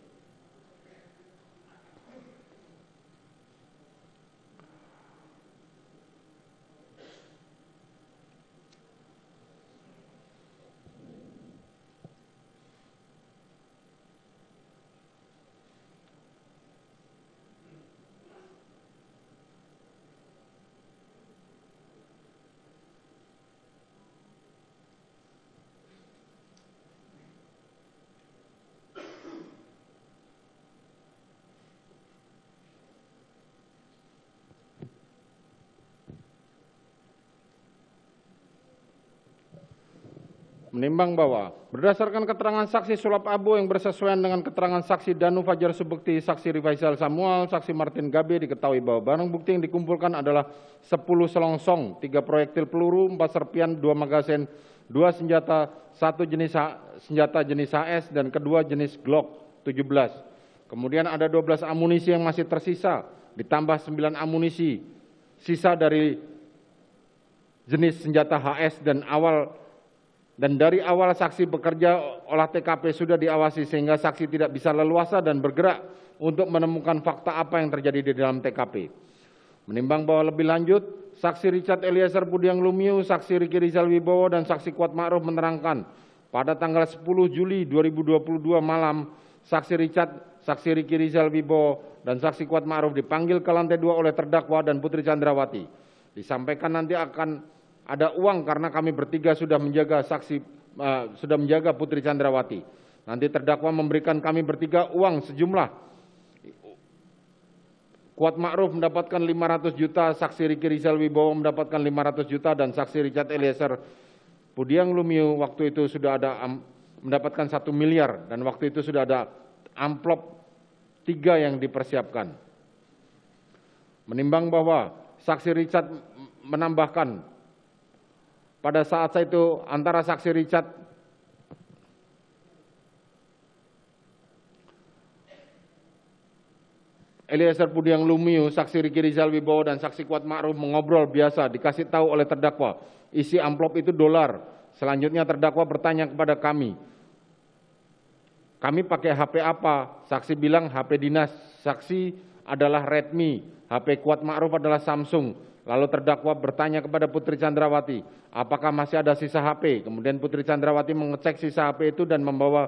Speaker 2: menimbang bahwa berdasarkan keterangan saksi sulap abu yang bersesuaian dengan keterangan saksi Danu Fajar Subekti, saksi Rifaisal Samuel, saksi Martin Gabe diketahui bahwa barang bukti yang dikumpulkan adalah 10 selongsong, 3 proyektil peluru, 4 serpian, 2 magasin, 2 senjata, 1 jenis senjata jenis HS dan kedua jenis Glock 17. Kemudian ada 12 amunisi yang masih tersisa, ditambah 9 amunisi sisa dari jenis senjata HS dan awal dan dari awal saksi bekerja olah TKP sudah diawasi sehingga saksi tidak bisa leluasa dan bergerak untuk menemukan fakta apa yang terjadi di dalam TKP. Menimbang bahwa lebih lanjut, saksi Richard Eliezer Budiang Lumiu, saksi Riki Rizal Wibowo, dan saksi Kuat Ma'ruf menerangkan pada tanggal 10 Juli 2022 malam, saksi Richard, saksi Riki Rizal Wibowo, dan saksi Kuat Ma'ruf dipanggil ke lantai dua oleh terdakwa dan Putri Chandrawati. Disampaikan nanti akan ada uang karena kami bertiga sudah menjaga saksi uh, sudah menjaga Putri Chandrawati. Nanti terdakwa memberikan kami bertiga uang sejumlah Kuat Ma'ruf mendapatkan 500 juta, saksi Riki Rizal Wibowo mendapatkan 500 juta dan saksi Richard Eliezer Pudiang Lumiu waktu itu sudah ada mendapatkan 1 miliar dan waktu itu sudah ada amplop tiga yang dipersiapkan. Menimbang bahwa saksi Richard menambahkan pada saat saya itu antara saksi Richard Eliezer Pudiang Lumiu, saksi Riki Rizal Wibowo dan saksi Kuat Ma'ruf mengobrol biasa dikasih tahu oleh terdakwa isi amplop itu dolar. Selanjutnya terdakwa bertanya kepada kami, kami pakai HP apa? Saksi bilang HP dinas, saksi adalah Redmi, HP Kuat Ma'ruf adalah Samsung. Lalu terdakwa bertanya kepada Putri Chandrawati, apakah masih ada sisa HP? Kemudian Putri Chandrawati mengecek sisa HP itu dan membawa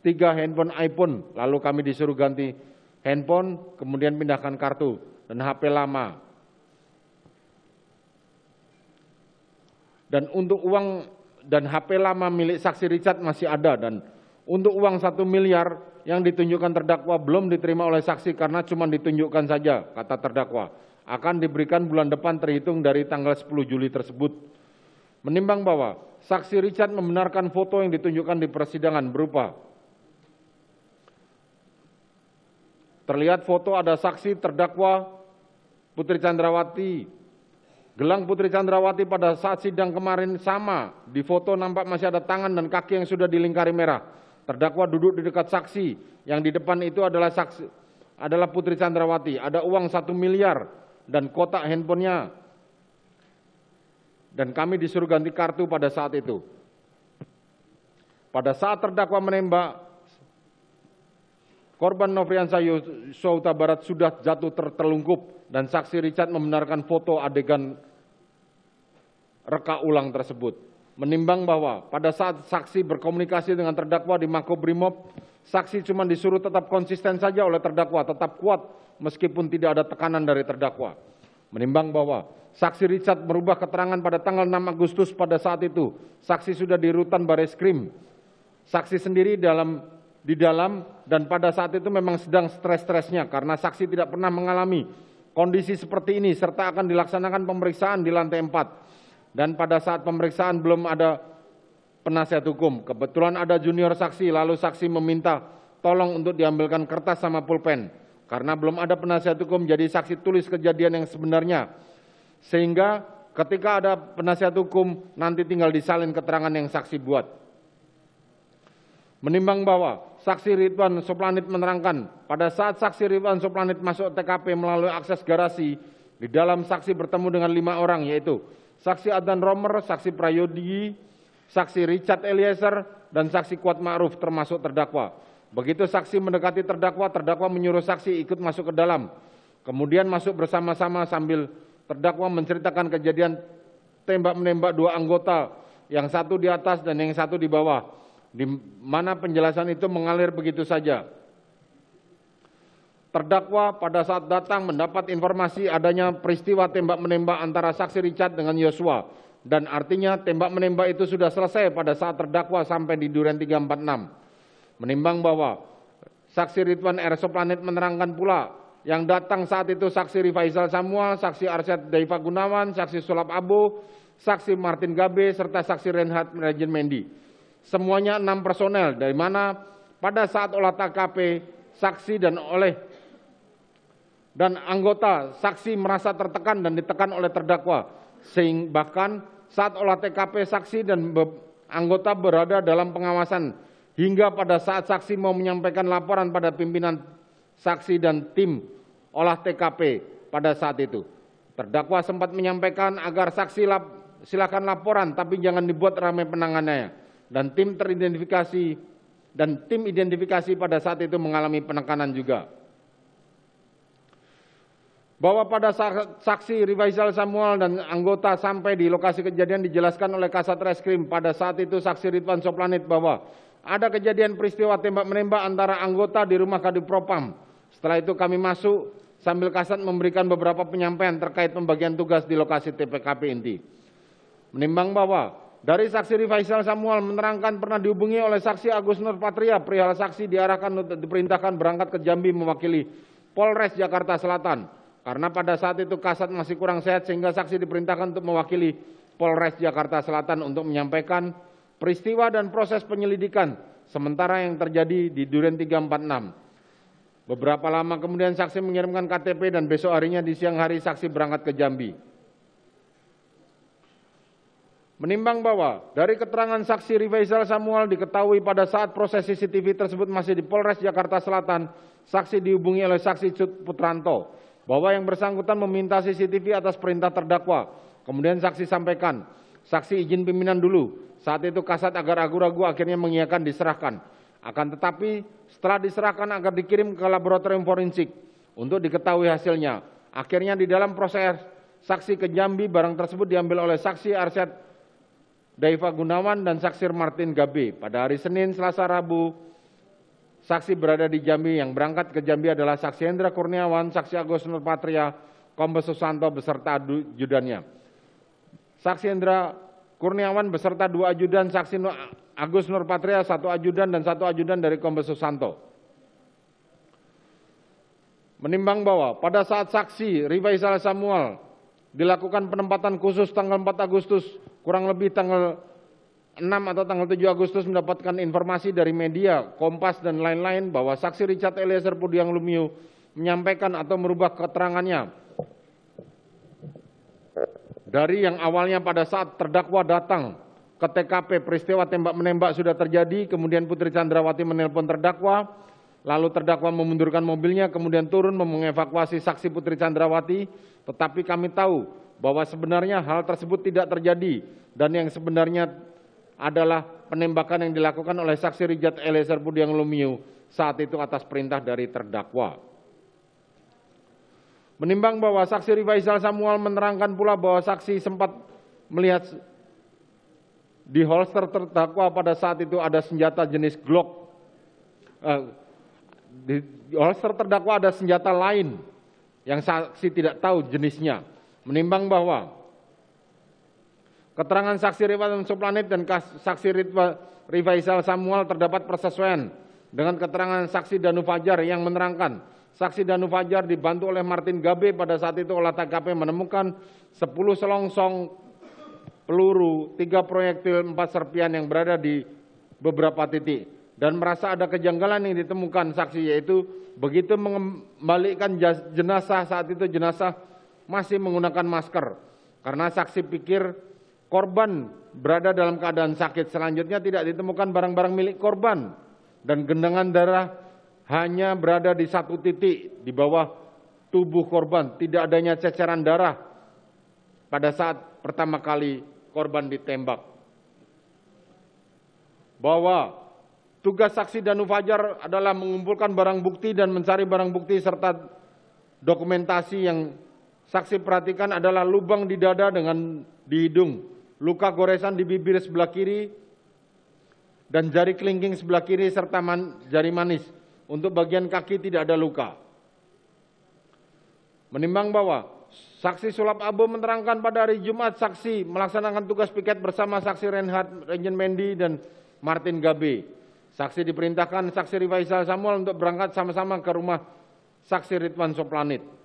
Speaker 2: tiga handphone iPhone. Lalu kami disuruh ganti handphone, kemudian pindahkan kartu dan HP lama. Dan untuk uang dan HP lama milik saksi Richard masih ada dan untuk uang satu miliar yang ditunjukkan terdakwa belum diterima oleh saksi karena cuma ditunjukkan saja, kata terdakwa akan diberikan bulan depan terhitung dari tanggal 10 Juli tersebut. Menimbang bahwa saksi Richard membenarkan foto yang ditunjukkan di persidangan berupa terlihat foto ada saksi terdakwa Putri Chandrawati. Gelang Putri Chandrawati pada saat sidang kemarin sama, di foto nampak masih ada tangan dan kaki yang sudah dilingkari merah. Terdakwa duduk di dekat saksi, yang di depan itu adalah saksi adalah Putri Chandrawati. Ada uang satu miliar dan kotak handphonenya. Dan kami disuruh ganti kartu pada saat itu. Pada saat terdakwa menembak, korban Nofriansa Sauta Barat sudah jatuh tertelungkup dan saksi Richard membenarkan foto adegan reka ulang tersebut. Menimbang bahwa pada saat saksi berkomunikasi dengan terdakwa di Makobrimob, Saksi cuma disuruh tetap konsisten saja oleh terdakwa, tetap kuat meskipun tidak ada tekanan dari terdakwa. Menimbang bahwa saksi Richard merubah keterangan pada tanggal 6 Agustus pada saat itu, saksi sudah di rutan baris krim, Saksi sendiri dalam di dalam dan pada saat itu memang sedang stres-stresnya karena saksi tidak pernah mengalami kondisi seperti ini serta akan dilaksanakan pemeriksaan di lantai 4. Dan pada saat pemeriksaan belum ada penasihat hukum. Kebetulan ada junior saksi, lalu saksi meminta tolong untuk diambilkan kertas sama pulpen. Karena belum ada penasihat hukum, jadi saksi tulis kejadian yang sebenarnya. Sehingga ketika ada penasihat hukum, nanti tinggal disalin keterangan yang saksi buat. Menimbang bahwa saksi Ridwan Soplanit menerangkan, pada saat saksi Ridwan Soplanit masuk TKP melalui akses garasi, di dalam saksi bertemu dengan lima orang, yaitu saksi Adnan Romer, saksi Prayodi, saksi Richard Eliezer, dan saksi Kuat Ma'ruf termasuk terdakwa. Begitu saksi mendekati terdakwa, terdakwa menyuruh saksi ikut masuk ke dalam. Kemudian masuk bersama-sama sambil terdakwa menceritakan kejadian tembak-menembak dua anggota, yang satu di atas dan yang satu di bawah, di mana penjelasan itu mengalir begitu saja. Terdakwa pada saat datang mendapat informasi adanya peristiwa tembak-menembak antara saksi Richard dengan Yosua dan artinya tembak menembak itu sudah selesai pada saat terdakwa sampai di Duren 346. Menimbang bahwa saksi Ridwan R. Soplanet menerangkan pula yang datang saat itu saksi Rifaizal Samuel, saksi Arsyad Daiva Gunawan, saksi Sulap Abu, saksi Martin Gabe, serta saksi Renhat Rajen Mendi. Semuanya enam personel, dari mana pada saat olah TKP saksi dan oleh dan anggota saksi merasa tertekan dan ditekan oleh terdakwa sehingga bahkan saat olah TKP saksi dan anggota berada dalam pengawasan hingga pada saat saksi mau menyampaikan laporan pada pimpinan saksi dan tim olah TKP pada saat itu. Terdakwa sempat menyampaikan agar saksi lap, silakan laporan tapi jangan dibuat ramai penanganannya dan tim teridentifikasi dan tim identifikasi pada saat itu mengalami penekanan juga bahwa pada saksi Rivaizal Samuel dan anggota sampai di lokasi kejadian dijelaskan oleh Kasat Reskrim pada saat itu saksi Ridwan Soplanit bahwa ada kejadian peristiwa tembak menembak antara anggota di rumah Kadif Propam. Setelah itu kami masuk sambil Kasat memberikan beberapa penyampaian terkait pembagian tugas di lokasi TPKP inti. Menimbang bahwa dari saksi Rifaisal Samuel menerangkan pernah dihubungi oleh saksi Agus Nur Patria perihal saksi diarahkan untuk diperintahkan berangkat ke Jambi mewakili Polres Jakarta Selatan karena pada saat itu Kasat masih kurang sehat sehingga saksi diperintahkan untuk mewakili Polres Jakarta Selatan untuk menyampaikan peristiwa dan proses penyelidikan sementara yang terjadi di Duren 346. Beberapa lama kemudian saksi mengirimkan KTP dan besok harinya di siang hari saksi berangkat ke Jambi. Menimbang bahwa dari keterangan saksi Rivaizal Samuel diketahui pada saat proses CCTV tersebut masih di Polres Jakarta Selatan, saksi dihubungi oleh saksi Cut Putranto bahwa yang bersangkutan meminta CCTV atas perintah terdakwa. Kemudian saksi sampaikan, saksi izin pimpinan dulu. Saat itu kasat agar ragu-ragu akhirnya mengiyakan diserahkan. Akan tetapi setelah diserahkan agar dikirim ke laboratorium forensik untuk diketahui hasilnya. Akhirnya di dalam proses saksi ke Jambi barang tersebut diambil oleh saksi Arsyad Daiva Gunawan dan saksi Martin Gabe pada hari Senin, Selasa, Rabu Saksi berada di Jambi yang berangkat ke Jambi adalah saksi Hendra Kurniawan, saksi Agus Nurpatria, Kombes Susanto beserta ajudannya. Saksi Hendra Kurniawan beserta dua ajudan, saksi Agus Nurpatria satu ajudan dan satu ajudan dari Kombes Susanto. Menimbang bahwa pada saat saksi Salah Samuel dilakukan penempatan khusus tanggal 4 Agustus kurang lebih tanggal 6 atau tanggal 7 Agustus mendapatkan informasi dari media, Kompas dan lain-lain bahwa saksi Richard Eliezer Pudiang Lumiu menyampaikan atau merubah keterangannya dari yang awalnya pada saat terdakwa datang ke TKP peristiwa tembak-menembak sudah terjadi, kemudian Putri Chandrawati menelpon terdakwa, lalu terdakwa memundurkan mobilnya, kemudian turun mengevakuasi saksi Putri Chandrawati, tetapi kami tahu bahwa sebenarnya hal tersebut tidak terjadi dan yang sebenarnya adalah penembakan yang dilakukan oleh saksi Richard Eliezer Budiang Lumiu saat itu atas perintah dari terdakwa. Menimbang bahwa saksi Rifaisal Samuel menerangkan pula bahwa saksi sempat melihat di holster terdakwa pada saat itu ada senjata jenis Glock. Eh, di holster terdakwa ada senjata lain yang saksi tidak tahu jenisnya. Menimbang bahwa Keterangan saksi Rifaisal Suplanit dan saksi Rifaisal Samuel terdapat persesuaian dengan keterangan saksi Danu Fajar yang menerangkan saksi Danu Fajar dibantu oleh Martin Gabe pada saat itu olah TKP menemukan 10 selongsong peluru, tiga proyektil, empat serpian yang berada di beberapa titik dan merasa ada kejanggalan yang ditemukan saksi yaitu begitu mengembalikan jenazah saat itu jenazah masih menggunakan masker karena saksi pikir korban berada dalam keadaan sakit selanjutnya tidak ditemukan barang-barang milik korban dan genangan darah hanya berada di satu titik di bawah tubuh korban tidak adanya ceceran darah pada saat pertama kali korban ditembak bahwa tugas saksi Danu Fajar adalah mengumpulkan barang bukti dan mencari barang bukti serta dokumentasi yang saksi perhatikan adalah lubang di dada dengan di hidung luka goresan di bibir sebelah kiri dan jari kelingking sebelah kiri serta man, jari manis. Untuk bagian kaki tidak ada luka. Menimbang bahwa saksi sulap abu menerangkan pada hari Jumat saksi melaksanakan tugas piket bersama saksi reinhard Renjen Mendy dan Martin Gabe. Saksi diperintahkan saksi Rifaisal Samuel untuk berangkat sama-sama ke rumah saksi Ridwan Soplanit.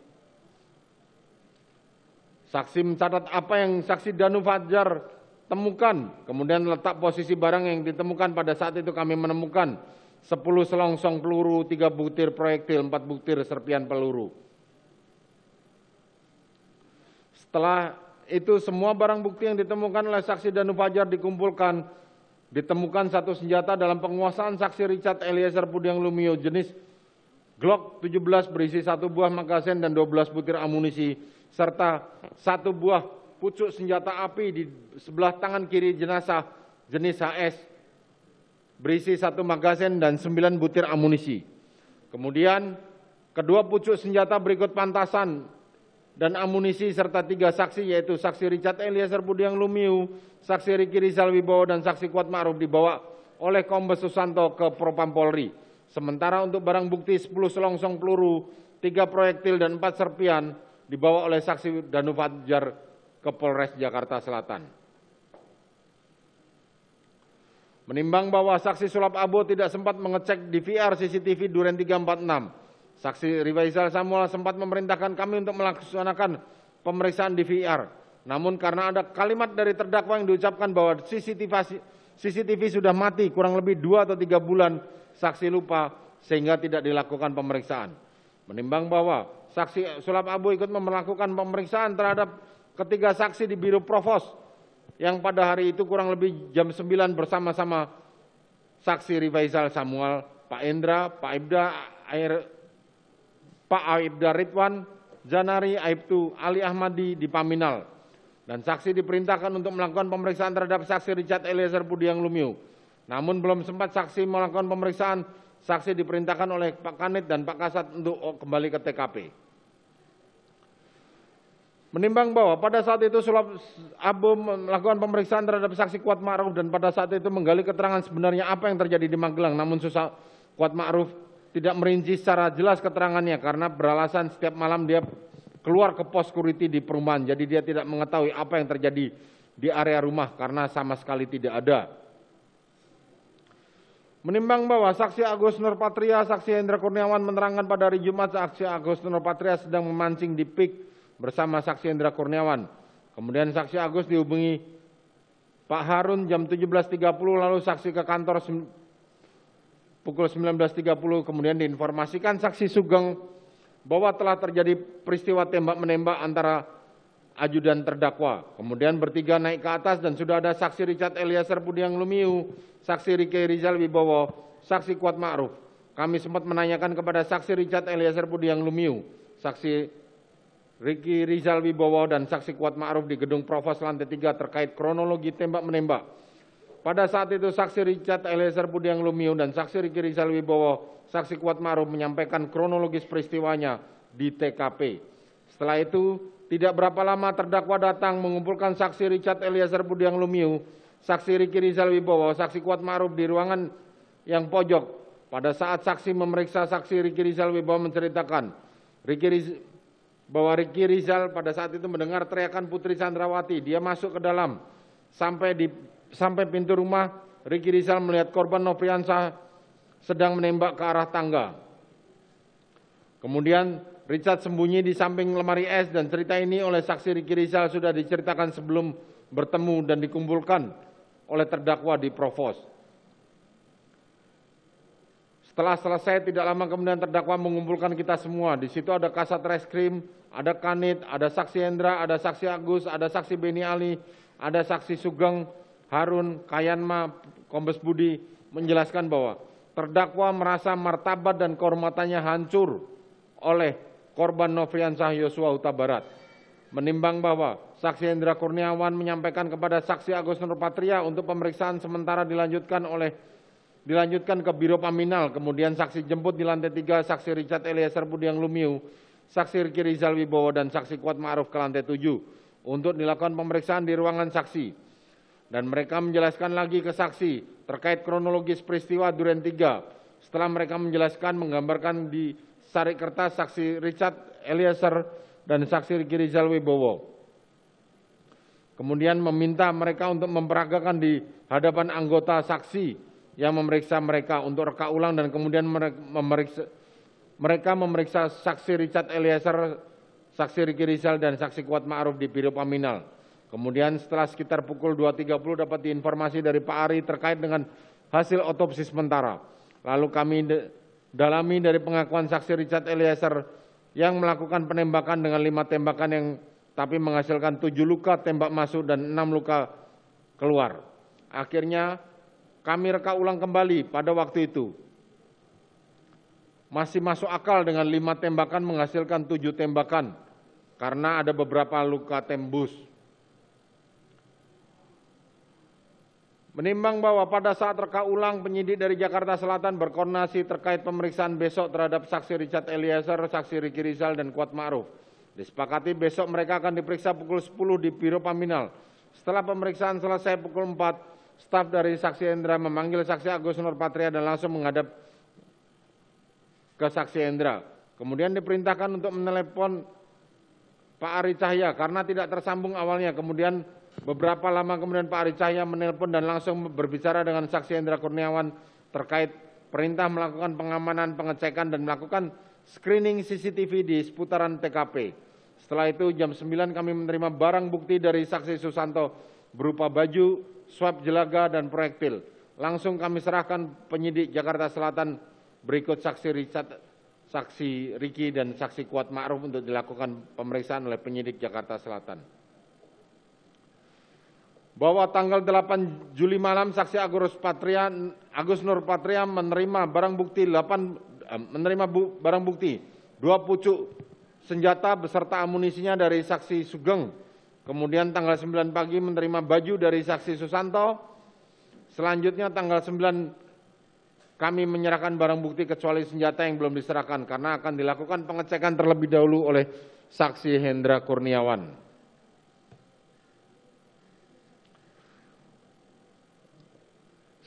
Speaker 2: Saksi mencatat apa yang saksi Danu Fajar temukan, kemudian letak posisi barang yang ditemukan pada saat itu kami menemukan 10 selongsong peluru, 3 butir proyektil, 4 butir serpian peluru. Setelah itu semua barang bukti yang ditemukan oleh saksi Danu Fajar dikumpulkan, ditemukan satu senjata dalam penguasaan saksi Richard Eliezer Pudiang Lumio jenis Glock 17 berisi satu buah magasin dan 12 butir amunisi serta satu buah pucuk senjata api di sebelah tangan kiri jenazah jenis HS berisi satu magasin dan sembilan butir amunisi. Kemudian kedua pucuk senjata berikut pantasan dan amunisi serta tiga saksi yaitu saksi Richard Eliezer Budiang Lumiu, saksi Riki Rizal Wibowo dan saksi Kuat Ma'ruf dibawa oleh Kombes Susanto ke Propam Polri. Sementara untuk barang bukti 10 selongsong peluru, 3 proyektil dan 4 serpian dibawa oleh saksi Danu Fajar ke Polres Jakarta Selatan. Menimbang bahwa saksi sulap Abu tidak sempat mengecek DVR CCTV Duren 346, saksi rivaizal Samuel sempat memerintahkan kami untuk melaksanakan pemeriksaan DVR. Namun karena ada kalimat dari terdakwa yang diucapkan bahwa CCTV, CCTV sudah mati kurang lebih dua atau tiga bulan, saksi lupa sehingga tidak dilakukan pemeriksaan. Menimbang bahwa Saksi Sulap Abu ikut melakukan pemeriksaan terhadap ketiga saksi di Biro Provos yang pada hari itu kurang lebih jam 9 bersama-sama saksi Rivaizal Samuel, Pak Indra, Pak Ibda, Air, Pak Aibda Ridwan, Janari, Aibtu, Ali Ahmadi di Paminal. Dan saksi diperintahkan untuk melakukan pemeriksaan terhadap saksi Richard Eliezer Pudiang Lumiu. Namun belum sempat saksi melakukan pemeriksaan, saksi diperintahkan oleh Pak Kanit dan Pak Kasat untuk kembali ke TKP. Menimbang bahwa pada saat itu sulap Abu melakukan pemeriksaan terhadap saksi Kuat Ma'ruf dan pada saat itu menggali keterangan sebenarnya apa yang terjadi di Magelang. Namun susah Kuat Ma'ruf tidak merinci secara jelas keterangannya karena beralasan setiap malam dia keluar ke pos security di perumahan. Jadi dia tidak mengetahui apa yang terjadi di area rumah karena sama sekali tidak ada. Menimbang bahwa saksi Agus Nurpatria, saksi Hendra Kurniawan menerangkan pada hari Jumat saksi Agus Nurpatria sedang memancing di pik bersama saksi Indra Kurniawan. Kemudian saksi Agus dihubungi Pak Harun jam 17.30 lalu saksi ke kantor pukul 19.30 kemudian diinformasikan saksi Sugeng bahwa telah terjadi peristiwa tembak-menembak antara ajudan terdakwa. Kemudian bertiga naik ke atas dan sudah ada saksi Richard Eliezer Pudiang Lumiu, saksi Riki Rizal Wibowo, saksi Kuat Ma'ruf. Kami sempat menanyakan kepada saksi Richard Eliezer Pudiang Lumiu, saksi Riki Rizal Wibowo dan saksi kuat Ma'ruf di gedung Provos lantai 3 terkait kronologi tembak-menembak. Pada saat itu saksi Richard Eliezer Budiang Lumiu dan saksi Riki Rizal Wibowo, saksi kuat Ma'ruf menyampaikan kronologis peristiwanya di TKP. Setelah itu, tidak berapa lama terdakwa datang mengumpulkan saksi Richard Eliezer Budiang Lumiu, saksi Riki Rizal Wibowo, saksi kuat Ma'ruf di ruangan yang pojok. Pada saat saksi memeriksa saksi Riki Rizal Wibowo menceritakan, Riki Rizal bahwa Ricky Rizal pada saat itu mendengar teriakan Putri Sandrawati, Dia masuk ke dalam sampai di sampai pintu rumah Ricky Rizal melihat korban Nofriansa sedang menembak ke arah tangga. Kemudian Richard sembunyi di samping lemari es dan cerita ini oleh saksi Ricky Rizal sudah diceritakan sebelum bertemu dan dikumpulkan oleh terdakwa di provos. Setelah selesai tidak lama kemudian terdakwa mengumpulkan kita semua. Di situ ada Kasat Reskrim, ada Kanit, ada saksi Hendra, ada saksi Agus, ada saksi Beni Ali, ada saksi Sugeng, Harun, Kayanma, Kombes Budi menjelaskan bahwa terdakwa merasa martabat dan kehormatannya hancur oleh korban Nofriansah Yosua Huta Barat. Menimbang bahwa saksi Hendra Kurniawan menyampaikan kepada saksi Agus Nurpatria untuk pemeriksaan sementara dilanjutkan oleh dilanjutkan ke Biro Paminal, kemudian saksi jemput di lantai 3, saksi Richard Eliezer Budiang Lumiu, saksi Riki Rizal Wibowo, dan saksi Kuat Ma'ruf ke lantai 7 untuk dilakukan pemeriksaan di ruangan saksi. Dan mereka menjelaskan lagi ke saksi terkait kronologis peristiwa Duren 3. Setelah mereka menjelaskan, menggambarkan di sarik kertas saksi Richard Eliezer dan saksi Riki Rizal Wibowo. Kemudian meminta mereka untuk memperagakan di hadapan anggota saksi yang memeriksa mereka untuk reka ulang dan kemudian memeriksa, mereka memeriksa saksi Richard Eliezer, saksi Ricky Rizal, dan saksi Kuat Ma'ruf di Biro Paminal. Kemudian setelah sekitar pukul 2.30 dapat diinformasi dari Pak Ari terkait dengan hasil otopsi sementara. Lalu kami dalami dari pengakuan saksi Richard Eliezer yang melakukan penembakan dengan lima tembakan yang tapi menghasilkan tujuh luka tembak masuk dan enam luka keluar. Akhirnya kami reka ulang kembali pada waktu itu. Masih masuk akal dengan lima tembakan menghasilkan tujuh tembakan karena ada beberapa luka tembus. Menimbang bahwa pada saat reka ulang penyidik dari Jakarta Selatan berkoordinasi terkait pemeriksaan besok terhadap saksi Richard Eliezer, saksi Ricky Rizal, dan Kuat Ma'ruf. Disepakati besok mereka akan diperiksa pukul 10 di Biro Paminal. Setelah pemeriksaan selesai pukul 4, staf dari saksi Endra memanggil saksi Agus Nurpatria dan langsung menghadap ke saksi Endra. Kemudian diperintahkan untuk menelepon Pak Ari Cahya karena tidak tersambung awalnya. Kemudian beberapa lama kemudian Pak Ari Cahya menelpon dan langsung berbicara dengan saksi Endra Kurniawan terkait perintah melakukan pengamanan, pengecekan dan melakukan screening CCTV di seputaran TKP. Setelah itu jam 9 kami menerima barang bukti dari saksi Susanto berupa baju, swab jelaga dan proyektil. Langsung kami serahkan penyidik Jakarta Selatan berikut saksi Richard, saksi Riki dan saksi Kuat Ma'ruf untuk dilakukan pemeriksaan oleh penyidik Jakarta Selatan. Bahwa tanggal 8 Juli malam saksi Agus Patria Agus Nur Patria menerima barang bukti 8 eh, menerima bu, barang bukti dua pucuk senjata beserta amunisinya dari saksi Sugeng Kemudian tanggal 9 pagi menerima baju dari saksi Susanto. Selanjutnya tanggal 9 kami menyerahkan barang bukti kecuali senjata yang belum diserahkan karena akan dilakukan pengecekan terlebih dahulu oleh saksi Hendra Kurniawan.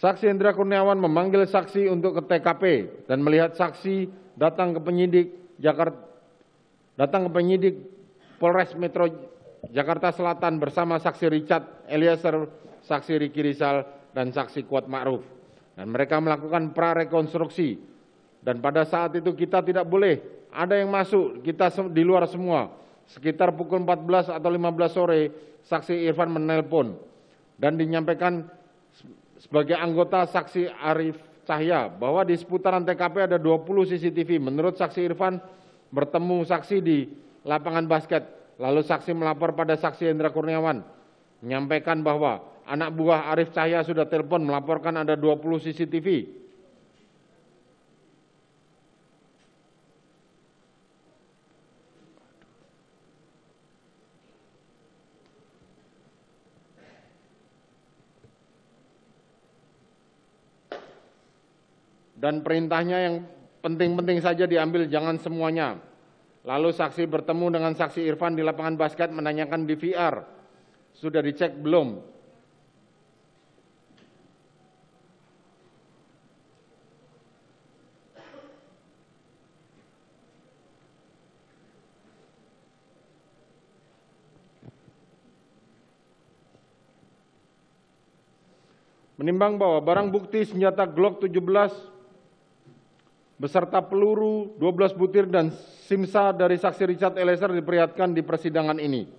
Speaker 2: Saksi Hendra Kurniawan memanggil saksi untuk ke TKP dan melihat saksi datang ke penyidik Jakarta datang ke penyidik Polres Metro Jakarta Selatan bersama saksi Richard Eliezer, saksi Riki Rizal, dan saksi Kuat Ma'ruf. Dan mereka melakukan prarekonstruksi. Dan pada saat itu kita tidak boleh ada yang masuk, kita di luar semua. Sekitar pukul 14 atau 15 sore, saksi Irfan menelpon dan dinyampaikan sebagai anggota saksi Arif Cahya bahwa di seputaran TKP ada 20 CCTV. Menurut saksi Irfan, bertemu saksi di lapangan basket Lalu saksi melapor pada saksi Hendra Kurniawan, menyampaikan bahwa anak buah Arif Cahya sudah telepon melaporkan ada 20 CCTV. Dan perintahnya yang penting-penting saja diambil, jangan semuanya. Lalu saksi bertemu dengan saksi Irfan di lapangan basket menanyakan DVR. Sudah dicek belum? Menimbang bahwa barang bukti senjata Glock 17 beserta peluru 12 butir dan simsa dari saksi Richard Eliezer diperlihatkan di persidangan ini.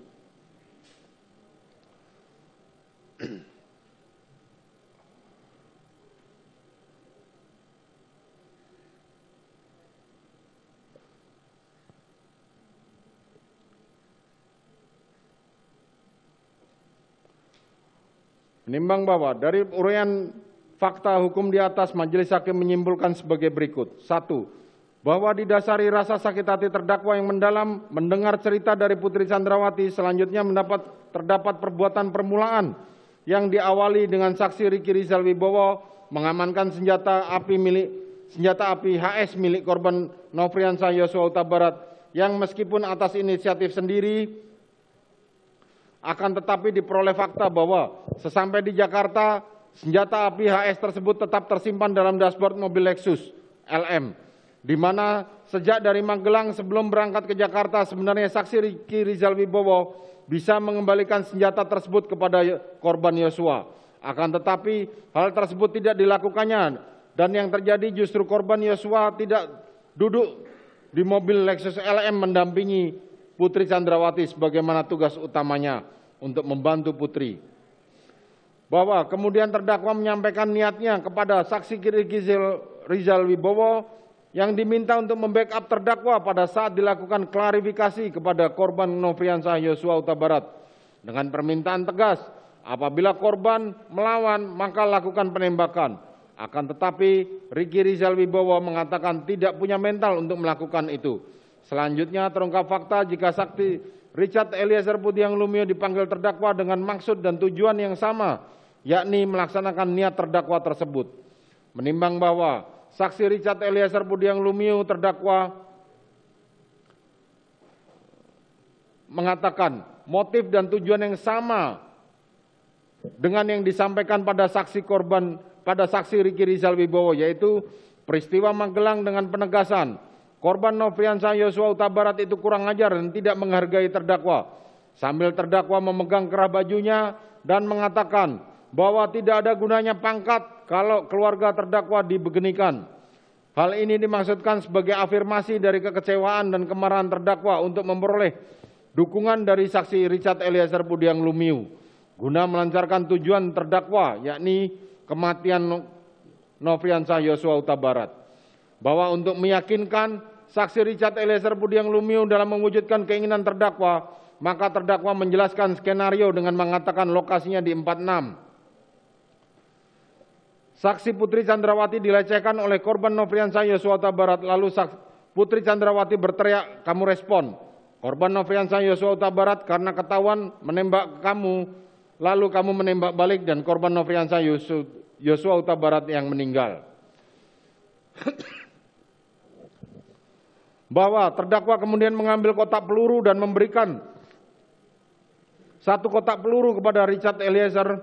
Speaker 2: Menimbang bahwa dari uraian fakta hukum di atas majelis hakim menyimpulkan sebagai berikut. Satu, bahwa didasari rasa sakit hati terdakwa yang mendalam mendengar cerita dari Putri Sandrawati selanjutnya mendapat terdapat perbuatan permulaan yang diawali dengan saksi Riki Rizal Wibowo mengamankan senjata api milik senjata api HS milik korban Novriansa Yosua Utabarat yang meskipun atas inisiatif sendiri akan tetapi diperoleh fakta bahwa sesampai di Jakarta Senjata api HS tersebut tetap tersimpan dalam dashboard mobil Lexus LM, di mana sejak dari Magelang sebelum berangkat ke Jakarta sebenarnya saksi Riki Rizal Wibowo bisa mengembalikan senjata tersebut kepada korban Yosua. Akan tetapi hal tersebut tidak dilakukannya dan yang terjadi justru korban Yosua tidak duduk di mobil Lexus LM mendampingi Putri Chandrawati sebagaimana tugas utamanya untuk membantu Putri bahwa kemudian terdakwa menyampaikan niatnya kepada saksi kiri Rizal Wibowo yang diminta untuk membackup terdakwa pada saat dilakukan klarifikasi kepada korban Nofriansah Yosua Utabarat dengan permintaan tegas apabila korban melawan maka lakukan penembakan akan tetapi Riki Rizal Wibowo mengatakan tidak punya mental untuk melakukan itu selanjutnya terungkap fakta jika sakti Richard Eliezer yang Lumio dipanggil terdakwa dengan maksud dan tujuan yang sama yakni melaksanakan niat terdakwa tersebut. Menimbang bahwa saksi Richard Eliezer Budiang Lumiu terdakwa mengatakan motif dan tujuan yang sama dengan yang disampaikan pada saksi korban pada saksi Riki Rizal Wibowo yaitu peristiwa Magelang dengan penegasan korban Nofriansah Yosua Utabarat itu kurang ajar dan tidak menghargai terdakwa sambil terdakwa memegang kerah bajunya dan mengatakan bahwa tidak ada gunanya pangkat kalau keluarga terdakwa dibegenikan. Hal ini dimaksudkan sebagai afirmasi dari kekecewaan dan kemarahan terdakwa untuk memperoleh dukungan dari saksi Richard Eliezer Pudiang Lumiu guna melancarkan tujuan terdakwa yakni kematian Nofriansah Yosua Huta Barat bahwa untuk meyakinkan saksi Richard Eliezer Pudiang Lumiu dalam mewujudkan keinginan terdakwa maka terdakwa menjelaskan skenario dengan mengatakan lokasinya di 46 Saksi Putri Chandrawati dilecehkan oleh korban Nofriansyah Yosua Huta Barat. Lalu Putri Chandrawati berteriak, kamu respon. Korban Nofriansyah Yosua Utabarat karena ketahuan menembak kamu. Lalu kamu menembak balik dan korban Nofriansyah Yosua Utabarat yang meninggal. Bahwa terdakwa kemudian mengambil kotak peluru dan memberikan satu kotak peluru kepada Richard Eliezer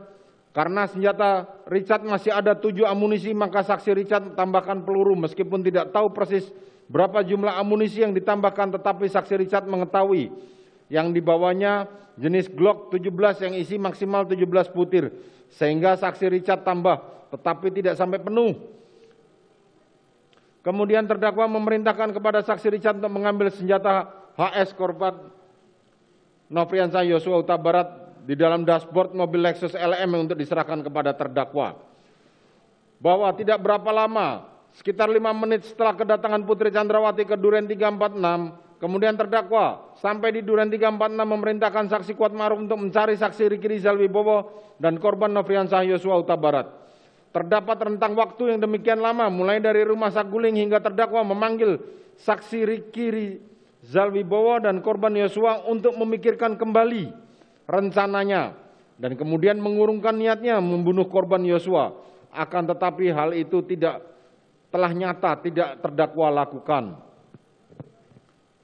Speaker 2: karena senjata Richard masih ada tujuh amunisi, maka saksi Richard tambahkan peluru meskipun tidak tahu persis berapa jumlah amunisi yang ditambahkan, tetapi saksi Richard mengetahui yang dibawanya jenis Glock 17 yang isi maksimal 17 butir, sehingga saksi Richard tambah, tetapi tidak sampai penuh. Kemudian terdakwa memerintahkan kepada saksi Richard untuk mengambil senjata HS korban Nofriansah Yosua Utabarat di dalam dashboard mobil Lexus LM untuk diserahkan kepada terdakwa. Bahwa tidak berapa lama, sekitar lima menit setelah kedatangan Putri Chandrawati ke Duren 346, kemudian terdakwa sampai di Duren 346 memerintahkan saksi Kuat Maruf untuk mencari saksi Riki Rizal Wibowo dan korban Nofriansah Yosua Uta Barat. Terdapat rentang waktu yang demikian lama, mulai dari rumah Saguling hingga terdakwa memanggil saksi Riki Rizal Wibowo dan korban Yosua untuk memikirkan kembali rencananya dan kemudian mengurungkan niatnya membunuh korban Yosua. Akan tetapi hal itu tidak telah nyata, tidak terdakwa lakukan.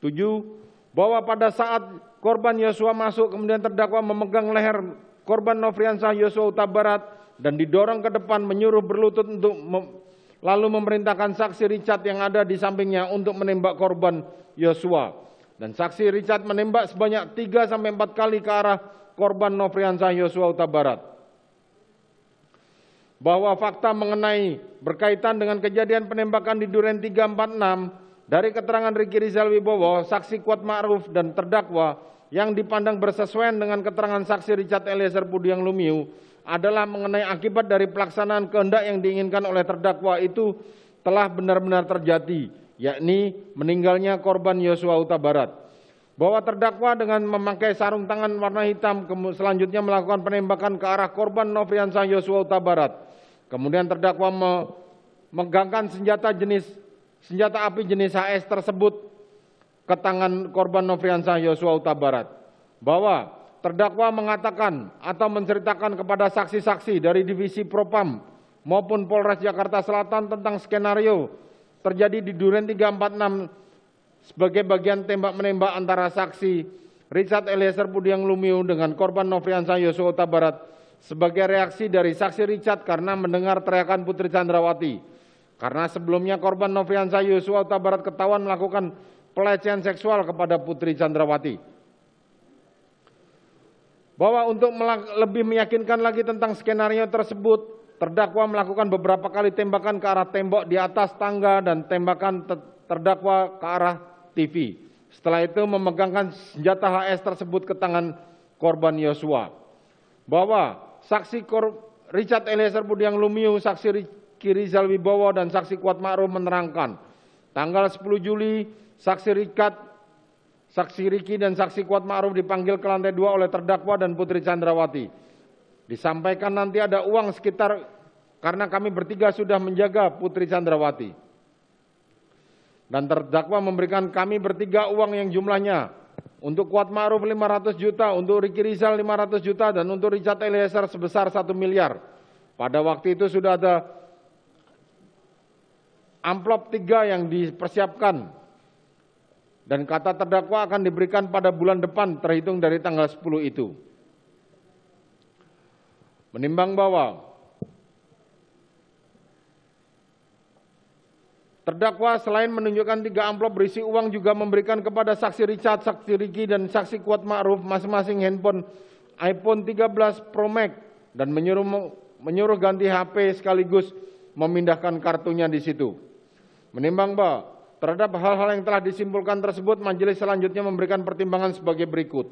Speaker 2: Tujuh, bahwa pada saat korban Yosua masuk kemudian terdakwa memegang leher korban Nofriansah Yosua Utabarat dan didorong ke depan menyuruh berlutut untuk mem lalu memerintahkan saksi Richard yang ada di sampingnya untuk menembak korban Yosua. Dan saksi Richard menembak sebanyak 3 sampai 4 kali ke arah korban Nofriansah Yosua Huta Barat. Bahwa fakta mengenai berkaitan dengan kejadian penembakan di Duren 346 dari keterangan Riki Rizal Wibowo, saksi Kuat Ma'ruf dan terdakwa yang dipandang bersesuaian dengan keterangan saksi Richard Eliezer Pudiang Lumiu adalah mengenai akibat dari pelaksanaan kehendak yang diinginkan oleh terdakwa itu telah benar-benar terjadi yakni meninggalnya korban Yosua Huta Barat. Bahwa terdakwa dengan memakai sarung tangan warna hitam selanjutnya melakukan penembakan ke arah korban Nofriansah Yosua Huta Barat. Kemudian terdakwa memegangkan senjata jenis senjata api jenis HS tersebut ke tangan korban Nofriansah Yosua Huta Barat. Bahwa terdakwa mengatakan atau menceritakan kepada saksi-saksi dari Divisi Propam maupun Polres Jakarta Selatan tentang skenario terjadi di Duren 346 sebagai bagian tembak-menembak antara saksi Richard Eliezer Pudiang Lumiu dengan korban Nofriansah Yosua Huta Barat sebagai reaksi dari saksi Richard karena mendengar teriakan Putri Chandrawati. Karena sebelumnya korban Nofriansah Yosua Huta Barat ketahuan melakukan pelecehan seksual kepada Putri Chandrawati bahwa untuk lebih meyakinkan lagi tentang skenario tersebut, Terdakwa melakukan beberapa kali tembakan ke arah tembok di atas tangga dan tembakan terdakwa ke arah TV. Setelah itu memegangkan senjata HS tersebut ke tangan korban Yosua. Bahwa saksi kor Richard Eliezer Budiang Lumiu, saksi Rizal Wibowo dan saksi Kuat Ma'ruf menerangkan tanggal 10 Juli saksi Richard saksi Riki dan saksi Kuat Ma'ruf dipanggil ke lantai dua oleh terdakwa dan Putri Chandrawati. Disampaikan nanti ada uang sekitar karena kami bertiga sudah menjaga Putri Chandrawati. Dan terdakwa memberikan kami bertiga uang yang jumlahnya untuk Kuat Ma'ruf 500 juta, untuk Riki Rizal 500 juta, dan untuk Richard Eliezer sebesar 1 miliar. Pada waktu itu sudah ada amplop tiga yang dipersiapkan dan kata terdakwa akan diberikan pada bulan depan terhitung dari tanggal 10 itu menimbang bahwa Terdakwa selain menunjukkan tiga amplop berisi uang juga memberikan kepada saksi Richard, saksi Ricky, dan saksi Kuat Ma'ruf masing-masing handphone iPhone 13 Pro Max dan menyuruh menyuruh ganti HP sekaligus memindahkan kartunya di situ. Menimbang bahwa terhadap hal-hal yang telah disimpulkan tersebut, majelis selanjutnya memberikan pertimbangan sebagai berikut.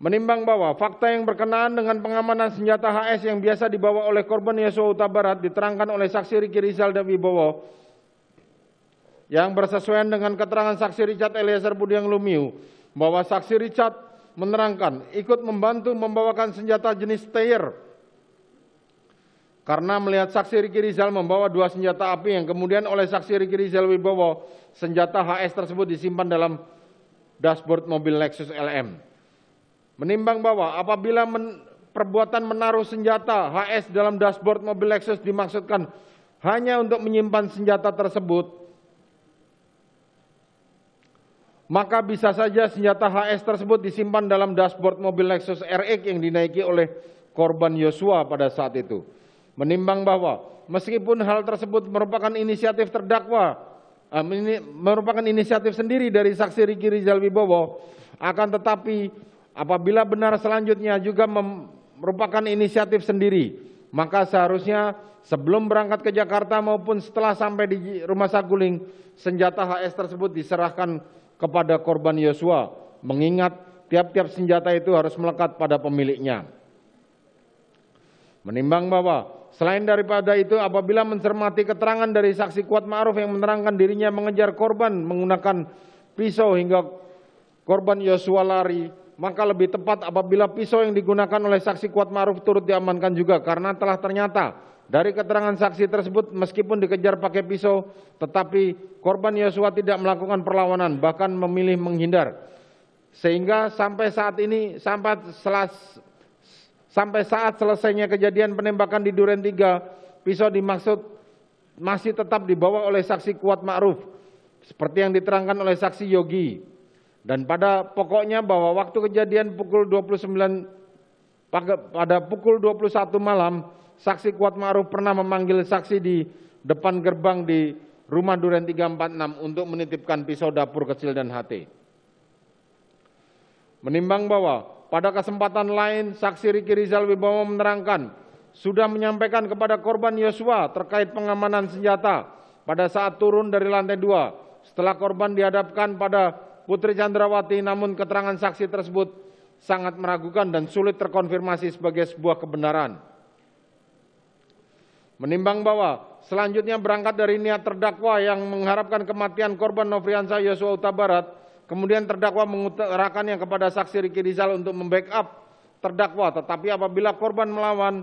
Speaker 2: menimbang bahwa fakta yang berkenaan dengan pengamanan senjata HS yang biasa dibawa oleh korban Yosua Huta Barat diterangkan oleh saksi Riki Rizal dan Wibowo yang bersesuaian dengan keterangan saksi Richard Eliezer Budiang Lumiu bahwa saksi Richard menerangkan ikut membantu membawakan senjata jenis Steyr karena melihat saksi Riki Rizal membawa dua senjata api yang kemudian oleh saksi Riki Rizal Wibowo senjata HS tersebut disimpan dalam dashboard mobil Lexus LM. Menimbang bahwa apabila men, perbuatan menaruh senjata HS dalam dashboard mobil Lexus dimaksudkan hanya untuk menyimpan senjata tersebut, maka bisa saja senjata HS tersebut disimpan dalam dashboard mobil Lexus RX yang dinaiki oleh korban Yosua pada saat itu. Menimbang bahwa meskipun hal tersebut merupakan inisiatif terdakwa, eh, merupakan inisiatif sendiri dari saksi Riki Rizal Wibowo, akan tetapi Apabila benar selanjutnya juga merupakan inisiatif sendiri, maka seharusnya sebelum berangkat ke Jakarta maupun setelah sampai di rumah Saguling, senjata HS tersebut diserahkan kepada korban Yosua, mengingat tiap-tiap senjata itu harus melekat pada pemiliknya. Menimbang bahwa selain daripada itu apabila mencermati keterangan dari saksi kuat ma'ruf yang menerangkan dirinya mengejar korban menggunakan pisau hingga korban Yosua lari maka lebih tepat apabila pisau yang digunakan oleh saksi kuat maruf turut diamankan juga karena telah ternyata dari keterangan saksi tersebut meskipun dikejar pakai pisau tetapi korban Yosua tidak melakukan perlawanan bahkan memilih menghindar sehingga sampai saat ini sampai selas sampai saat selesainya kejadian penembakan di Duren 3 pisau dimaksud masih tetap dibawa oleh saksi kuat ma'ruf seperti yang diterangkan oleh saksi Yogi dan pada pokoknya bahwa waktu kejadian pukul 29 pada pukul 21 malam saksi Kuat Ma'ruf pernah memanggil saksi di depan gerbang di rumah Duren 346 untuk menitipkan pisau dapur kecil dan HT. Menimbang bahwa pada kesempatan lain saksi Riki Rizal Wibowo menerangkan sudah menyampaikan kepada korban Yosua terkait pengamanan senjata pada saat turun dari lantai dua setelah korban dihadapkan pada Putri Chandrawati, namun keterangan saksi tersebut sangat meragukan dan sulit terkonfirmasi sebagai sebuah kebenaran. Menimbang bahwa selanjutnya berangkat dari niat terdakwa yang mengharapkan kematian korban Novriansa Yosua Utabarat, kemudian terdakwa mengutarakannya kepada saksi Riki Rizal untuk membackup terdakwa, tetapi apabila korban melawan,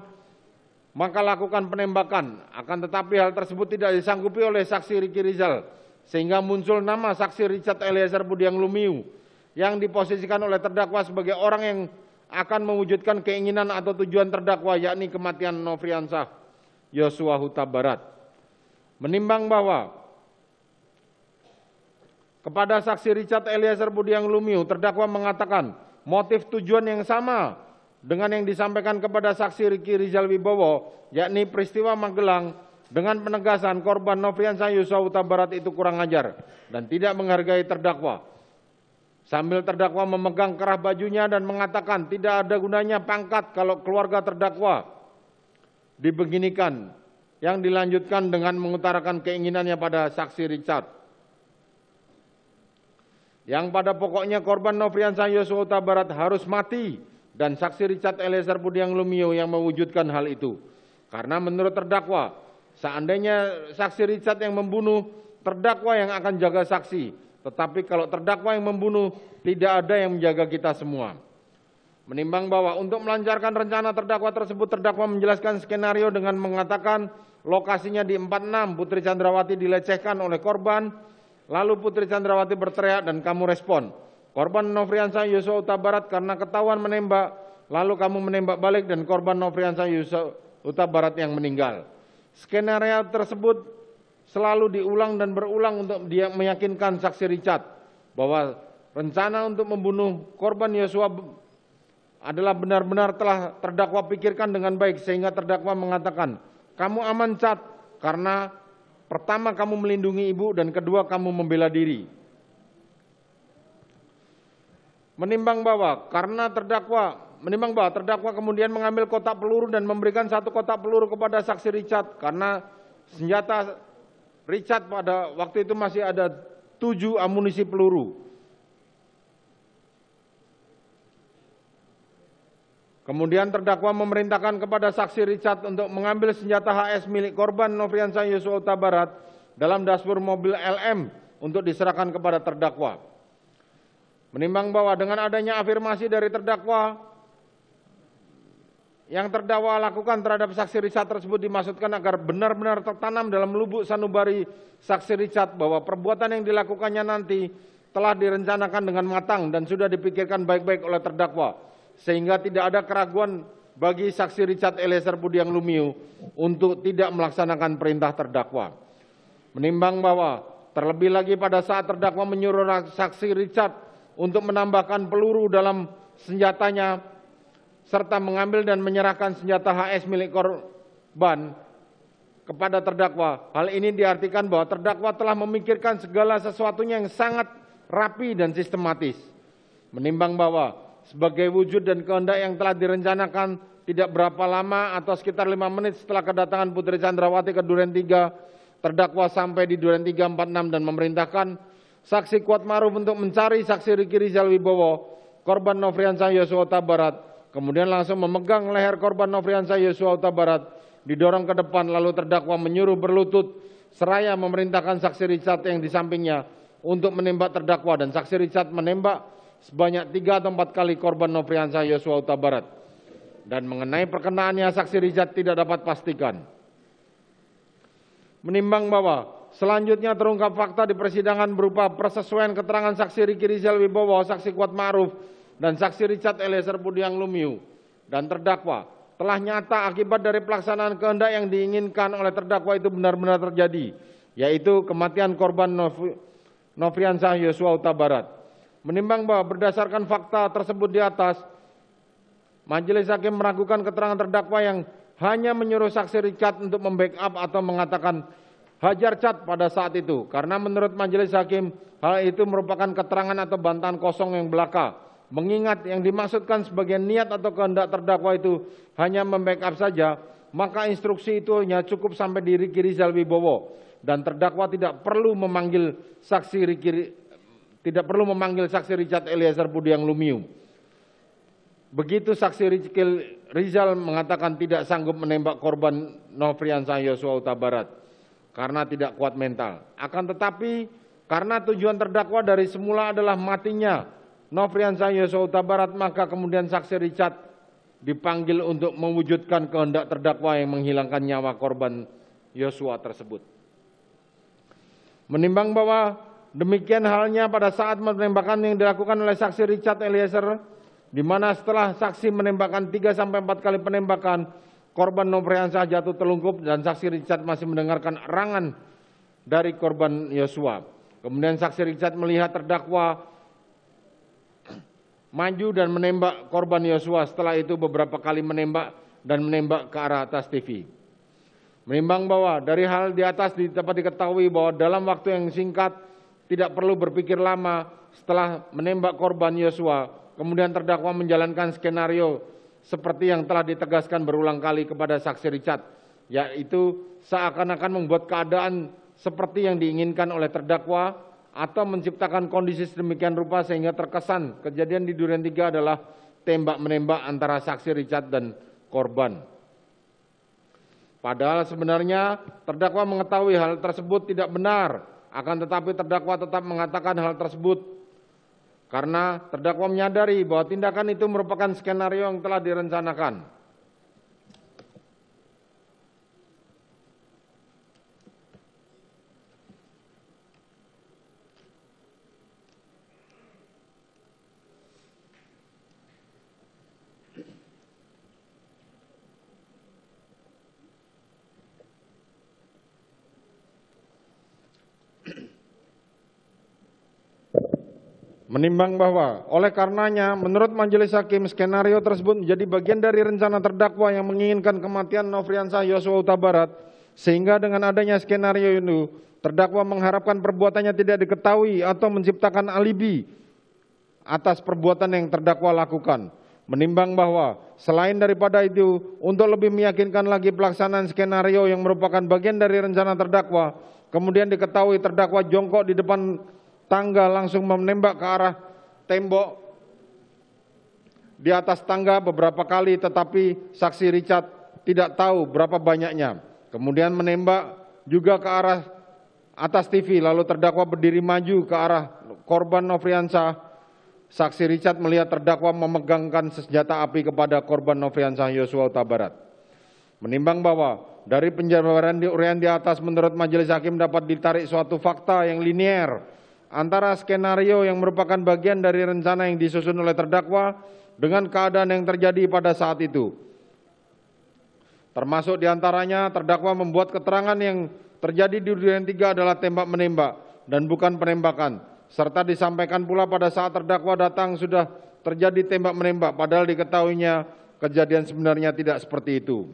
Speaker 2: maka lakukan penembakan. Akan tetapi hal tersebut tidak disanggupi oleh saksi Riki Rizal sehingga muncul nama saksi Richard Eliezer Budiang Lumiu yang diposisikan oleh terdakwa sebagai orang yang akan mewujudkan keinginan atau tujuan terdakwa yakni kematian Nofriansah Yosua Huta Barat. Menimbang bahwa kepada saksi Richard Eliezer Budiang Lumiu terdakwa mengatakan motif tujuan yang sama dengan yang disampaikan kepada saksi Riki Rizal Wibowo yakni peristiwa Magelang dengan penegasan korban Novian Sanyo Huta Barat itu kurang ajar dan tidak menghargai terdakwa. Sambil terdakwa memegang kerah bajunya dan mengatakan tidak ada gunanya pangkat kalau keluarga terdakwa dibeginikan yang dilanjutkan dengan mengutarakan keinginannya pada saksi Richard. Yang pada pokoknya korban Novian Sanyo Huta Barat harus mati dan saksi Richard Eliezer Budiang Lumio yang mewujudkan hal itu. Karena menurut terdakwa, Seandainya saksi Richard yang membunuh, terdakwa yang akan jaga saksi. Tetapi kalau terdakwa yang membunuh, tidak ada yang menjaga kita semua. Menimbang bahwa untuk melancarkan rencana terdakwa tersebut, terdakwa menjelaskan skenario dengan mengatakan lokasinya di 46, Putri Chandrawati dilecehkan oleh korban, lalu Putri Chandrawati berteriak dan kamu respon. Korban Nofriansa Yusuf Uta Barat karena ketahuan menembak, lalu kamu menembak balik dan korban Nofriansa Yusuf Uta Barat yang meninggal. Skenario tersebut selalu diulang dan berulang untuk dia meyakinkan saksi Richard bahwa rencana untuk membunuh korban Yosua adalah benar-benar telah terdakwa pikirkan dengan baik sehingga terdakwa mengatakan, "Kamu aman, Cat, karena pertama kamu melindungi ibu dan kedua kamu membela diri." Menimbang bahwa karena terdakwa menimbang bahwa terdakwa kemudian mengambil kotak peluru dan memberikan satu kotak peluru kepada saksi Richard karena senjata Richard pada waktu itu masih ada tujuh amunisi peluru. Kemudian terdakwa memerintahkan kepada saksi Richard untuk mengambil senjata HS milik korban Nofriansah Yosua Huta Barat dalam dashboard mobil LM untuk diserahkan kepada terdakwa. Menimbang bahwa dengan adanya afirmasi dari terdakwa, yang terdakwa lakukan terhadap saksi Richard tersebut dimaksudkan agar benar-benar tertanam dalam lubuk sanubari saksi Richard bahwa perbuatan yang dilakukannya nanti telah direncanakan dengan matang dan sudah dipikirkan baik-baik oleh terdakwa sehingga tidak ada keraguan bagi saksi Richard Eliezer Budiang Lumiu untuk tidak melaksanakan perintah terdakwa. Menimbang bahwa terlebih lagi pada saat terdakwa menyuruh saksi Richard untuk menambahkan peluru dalam senjatanya serta mengambil dan menyerahkan senjata HS milik korban kepada terdakwa. Hal ini diartikan bahwa terdakwa telah memikirkan segala sesuatunya yang sangat rapi dan sistematis. Menimbang bahwa sebagai wujud dan kehendak yang telah direncanakan tidak berapa lama atau sekitar lima menit setelah kedatangan Putri Chandrawati ke Duren 3, terdakwa sampai di Duren 346 dan memerintahkan saksi Kuat Maruf untuk mencari saksi Riki Rizal Wibowo, korban Nofriansyah Yosua Barat kemudian langsung memegang leher korban Novriansa Yosua Huta Barat, didorong ke depan lalu terdakwa menyuruh berlutut seraya memerintahkan saksi Richard yang di sampingnya untuk menembak terdakwa dan saksi Richard menembak sebanyak tiga atau empat kali korban Novriansa Yosua Huta Barat. Dan mengenai perkenaannya saksi Richard tidak dapat pastikan. Menimbang bahwa Selanjutnya terungkap fakta di persidangan berupa persesuaian keterangan saksi Riki Rizal Wibowo, saksi Kuat Ma'ruf, dan saksi Richard Eliezer Budiang Lumiu dan terdakwa telah nyata akibat dari pelaksanaan kehendak yang diinginkan oleh terdakwa itu benar-benar terjadi, yaitu kematian korban Nov Novriansyah Yosua Huta Barat. Menimbang bahwa berdasarkan fakta tersebut di atas, Majelis Hakim meragukan keterangan terdakwa yang hanya menyuruh saksi Richard untuk membackup atau mengatakan hajar cat pada saat itu. Karena menurut majelis hakim, hal itu merupakan keterangan atau bantahan kosong yang belaka mengingat yang dimaksudkan sebagai niat atau kehendak terdakwa itu hanya membackup saja, maka instruksi itu hanya cukup sampai di Riki Rizal Wibowo dan terdakwa tidak perlu memanggil saksi Riki tidak perlu memanggil saksi Richard Eliezer Budiang Lumiu. Begitu saksi Rizal mengatakan tidak sanggup menembak korban Novrian Yosua Uta Barat karena tidak kuat mental. Akan tetapi karena tujuan terdakwa dari semula adalah matinya Nofriansah Yosua Barat maka kemudian saksi Richard dipanggil untuk mewujudkan kehendak terdakwa yang menghilangkan nyawa korban Yosua tersebut. Menimbang bahwa demikian halnya pada saat penembakan yang dilakukan oleh saksi Richard Eliezer, di mana setelah saksi menembakkan 3 sampai 4 kali penembakan, korban Nofriansah jatuh telungkup dan saksi Richard masih mendengarkan erangan dari korban Yosua. Kemudian saksi Richard melihat terdakwa maju dan menembak korban Yosua. Setelah itu beberapa kali menembak dan menembak ke arah atas TV. Menimbang bahwa dari hal di atas dapat diketahui bahwa dalam waktu yang singkat tidak perlu berpikir lama setelah menembak korban Yosua, kemudian terdakwa menjalankan skenario seperti yang telah ditegaskan berulang kali kepada saksi Richard, yaitu seakan-akan membuat keadaan seperti yang diinginkan oleh terdakwa atau menciptakan kondisi sedemikian rupa sehingga terkesan kejadian di Duren tiga adalah tembak-menembak antara saksi Richard dan korban. Padahal sebenarnya terdakwa mengetahui hal tersebut tidak benar, akan tetapi terdakwa tetap mengatakan hal tersebut karena terdakwa menyadari bahwa tindakan itu merupakan skenario yang telah direncanakan. Menimbang bahwa oleh karenanya menurut majelis hakim skenario tersebut menjadi bagian dari rencana terdakwa yang menginginkan kematian Nofriansah Yosua Utabarat, sehingga dengan adanya skenario itu terdakwa mengharapkan perbuatannya tidak diketahui atau menciptakan alibi atas perbuatan yang terdakwa lakukan. Menimbang bahwa selain daripada itu, untuk lebih meyakinkan lagi pelaksanaan skenario yang merupakan bagian dari rencana terdakwa, kemudian diketahui terdakwa jongkok di depan tangga langsung menembak ke arah tembok di atas tangga beberapa kali tetapi saksi Richard tidak tahu berapa banyaknya. Kemudian menembak juga ke arah atas TV lalu terdakwa berdiri maju ke arah korban Novriansa. Saksi Richard melihat terdakwa memegangkan senjata api kepada korban Novriansa Yosua Utabarat. Menimbang bahwa dari penjabaran di urian di atas menurut majelis hakim dapat ditarik suatu fakta yang linier antara skenario yang merupakan bagian dari rencana yang disusun oleh terdakwa dengan keadaan yang terjadi pada saat itu. Termasuk diantaranya terdakwa membuat keterangan yang terjadi di durian tiga adalah tembak-menembak dan bukan penembakan. Serta disampaikan pula pada saat terdakwa datang sudah terjadi tembak-menembak padahal diketahuinya kejadian sebenarnya tidak seperti itu.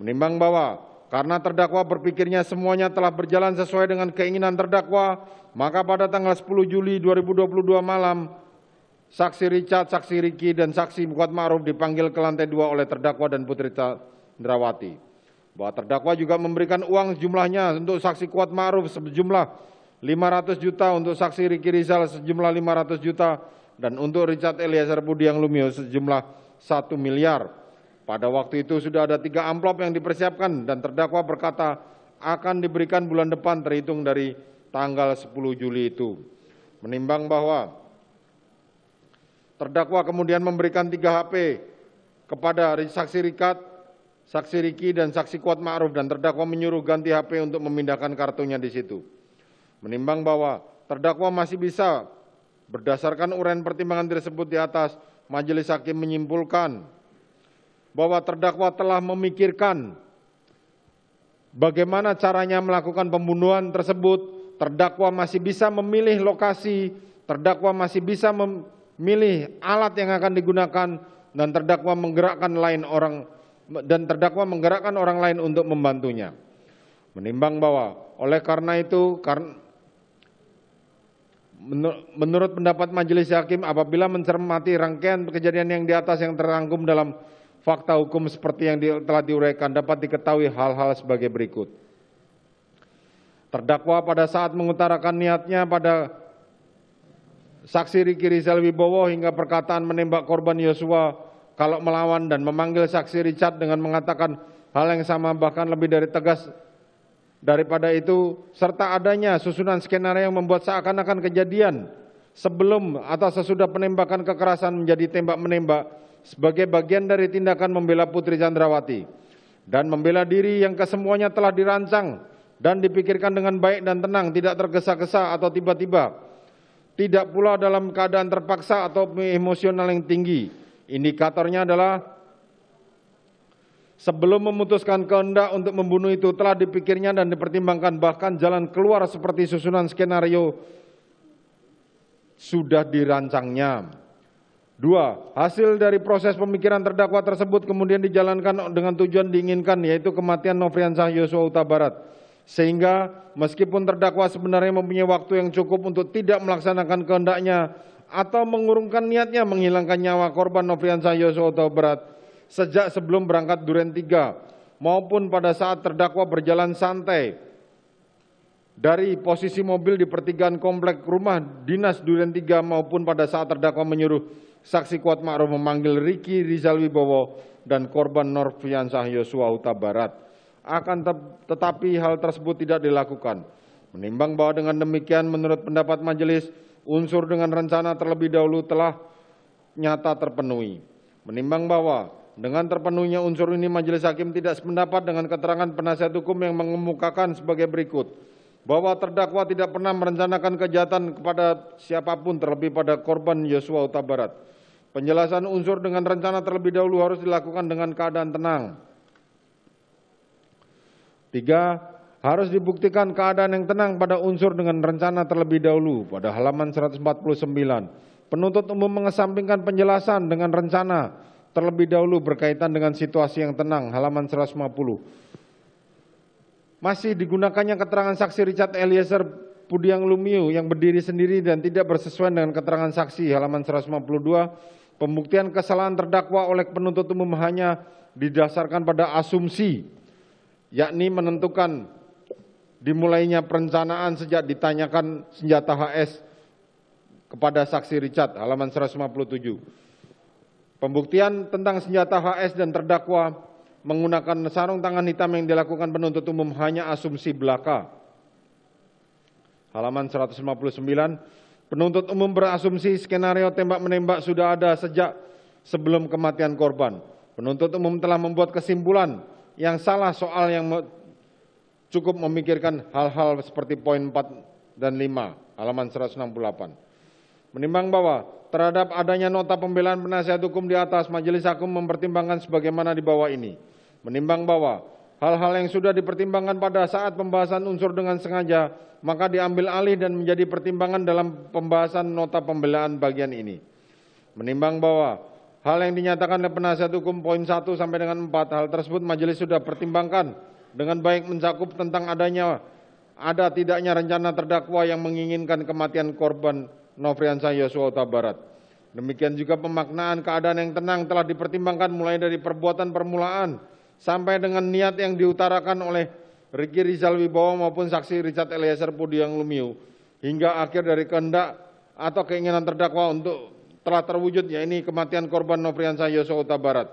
Speaker 2: Menimbang bahwa karena terdakwa berpikirnya semuanya telah berjalan sesuai dengan keinginan terdakwa, maka pada tanggal 10 Juli 2022 malam, saksi Richard, saksi Riki, dan saksi Bukat Ma'ruf dipanggil ke lantai dua oleh terdakwa dan Putri Cendrawati. Bahwa terdakwa juga memberikan uang jumlahnya untuk saksi Kuat Ma'ruf sejumlah 500 juta, untuk saksi Riki Rizal sejumlah 500 juta, dan untuk Richard Eliezer Budiang Lumio sejumlah 1 miliar. Pada waktu itu sudah ada tiga amplop yang dipersiapkan dan terdakwa berkata akan diberikan bulan depan terhitung dari tanggal 10 Juli itu. Menimbang bahwa terdakwa kemudian memberikan 3 HP kepada saksi Rikat, saksi Riki, dan saksi Kuat Ma'ruf dan terdakwa menyuruh ganti HP untuk memindahkan kartunya di situ. Menimbang bahwa terdakwa masih bisa berdasarkan uraian pertimbangan tersebut di atas, majelis hakim menyimpulkan bahwa terdakwa telah memikirkan bagaimana caranya melakukan pembunuhan tersebut terdakwa masih bisa memilih lokasi, terdakwa masih bisa memilih alat yang akan digunakan dan terdakwa menggerakkan lain orang dan terdakwa menggerakkan orang lain untuk membantunya. Menimbang bahwa oleh karena itu karena Menurut pendapat majelis hakim, apabila mencermati rangkaian kejadian yang di atas yang terangkum dalam fakta hukum seperti yang telah diuraikan, dapat diketahui hal-hal sebagai berikut. Terdakwa pada saat mengutarakan niatnya pada saksi Riki Rizal Wibowo hingga perkataan menembak korban Yosua kalau melawan dan memanggil saksi Richard dengan mengatakan hal yang sama bahkan lebih dari tegas daripada itu serta adanya susunan skenario yang membuat seakan-akan kejadian sebelum atau sesudah penembakan kekerasan menjadi tembak-menembak sebagai bagian dari tindakan membela Putri Chandrawati dan membela diri yang kesemuanya telah dirancang dan dipikirkan dengan baik dan tenang, tidak tergesa-gesa atau tiba-tiba. Tidak pula dalam keadaan terpaksa atau emosional yang tinggi. Indikatornya adalah sebelum memutuskan kehendak untuk membunuh itu telah dipikirnya dan dipertimbangkan bahkan jalan keluar seperti susunan skenario sudah dirancangnya. Dua, hasil dari proses pemikiran terdakwa tersebut kemudian dijalankan dengan tujuan diinginkan yaitu kematian Nofriansah Yosua Utabarat. Sehingga meskipun terdakwa sebenarnya mempunyai waktu yang cukup untuk tidak melaksanakan kehendaknya atau mengurungkan niatnya menghilangkan nyawa korban Nofriansah Yosua Utabarat sejak sebelum berangkat Duren 3 maupun pada saat terdakwa berjalan santai dari posisi mobil di pertigaan komplek rumah dinas Duren 3 maupun pada saat terdakwa menyuruh saksi kuat Ma'ruf memanggil Riki Rizal Wibowo dan korban Norfiansah Yosua Huta Barat akan te tetapi hal tersebut tidak dilakukan. Menimbang bahwa dengan demikian menurut pendapat majelis, unsur dengan rencana terlebih dahulu telah nyata terpenuhi. Menimbang bahwa dengan terpenuhnya unsur ini majelis hakim tidak sependapat dengan keterangan penasihat hukum yang mengemukakan sebagai berikut bahwa terdakwa tidak pernah merencanakan kejahatan kepada siapapun terlebih pada korban Yosua Utabarat. Penjelasan unsur dengan rencana terlebih dahulu harus dilakukan dengan keadaan tenang. Tiga, harus dibuktikan keadaan yang tenang pada unsur dengan rencana terlebih dahulu pada halaman 149. Penuntut umum mengesampingkan penjelasan dengan rencana terlebih dahulu berkaitan dengan situasi yang tenang halaman 150. Masih digunakannya keterangan saksi Richard Eliezer Pudiang Lumiu yang berdiri sendiri dan tidak bersesuaian dengan keterangan saksi halaman 152. Pembuktian kesalahan terdakwa oleh penuntut umum hanya didasarkan pada asumsi yakni menentukan dimulainya perencanaan sejak ditanyakan senjata HS kepada saksi Richard halaman 157. Pembuktian tentang senjata HS dan terdakwa menggunakan sarung tangan hitam yang dilakukan penuntut umum hanya asumsi belaka. Halaman 159, penuntut umum berasumsi skenario tembak-menembak sudah ada sejak sebelum kematian korban. Penuntut umum telah membuat kesimpulan yang salah soal yang cukup memikirkan hal-hal seperti poin 4 dan 5 halaman 168. Menimbang bahwa terhadap adanya nota pembelaan penasihat hukum di atas majelis hakim mempertimbangkan sebagaimana di bawah ini. Menimbang bahwa hal-hal yang sudah dipertimbangkan pada saat pembahasan unsur dengan sengaja maka diambil alih dan menjadi pertimbangan dalam pembahasan nota pembelaan bagian ini. Menimbang bahwa Hal yang dinyatakan oleh penasihat hukum poin 1 sampai dengan 4 hal tersebut majelis sudah pertimbangkan dengan baik mencakup tentang adanya ada tidaknya rencana terdakwa yang menginginkan kematian korban Nofriansa Yosua Huta Barat. Demikian juga pemaknaan keadaan yang tenang telah dipertimbangkan mulai dari perbuatan permulaan sampai dengan niat yang diutarakan oleh Riki Rizal Wibowo maupun saksi Richard Eliezer Pudiang Lumiu hingga akhir dari kehendak atau keinginan terdakwa untuk telah terwujud yaitu kematian korban Nofriansah Yosua Huta Barat.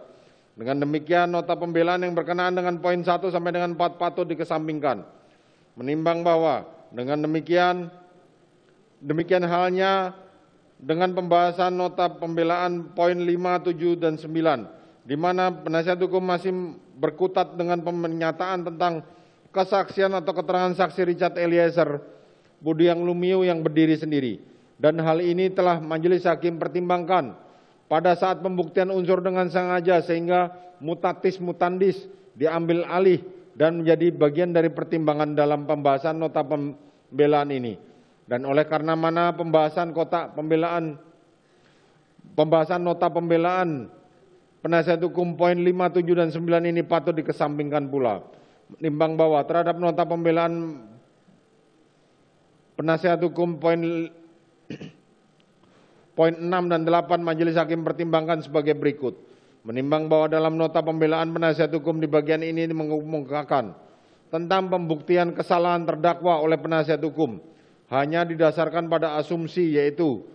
Speaker 2: Dengan demikian nota pembelaan yang berkenaan dengan poin 1 sampai dengan 4 patut dikesampingkan. Menimbang bahwa dengan demikian demikian halnya dengan pembahasan nota pembelaan poin 5, 7 dan 9 di mana penasihat hukum masih berkutat dengan pernyataan tentang kesaksian atau keterangan saksi Richard Eliezer Budiang Lumiu yang berdiri sendiri dan hal ini telah majelis hakim pertimbangkan pada saat pembuktian unsur dengan sengaja sehingga mutatis mutandis diambil alih dan menjadi bagian dari pertimbangan dalam pembahasan nota pembelaan ini. Dan oleh karena mana pembahasan kotak pembelaan pembahasan nota pembelaan penasihat hukum poin 5, 7, dan 9 ini patut dikesampingkan pula. Nimbang bahwa terhadap nota pembelaan penasihat hukum poin Poin 6 dan 8 majelis hakim pertimbangkan sebagai berikut. Menimbang bahwa dalam nota pembelaan penasihat hukum di bagian ini mengumumkakan tentang pembuktian kesalahan terdakwa oleh penasihat hukum hanya didasarkan pada asumsi yaitu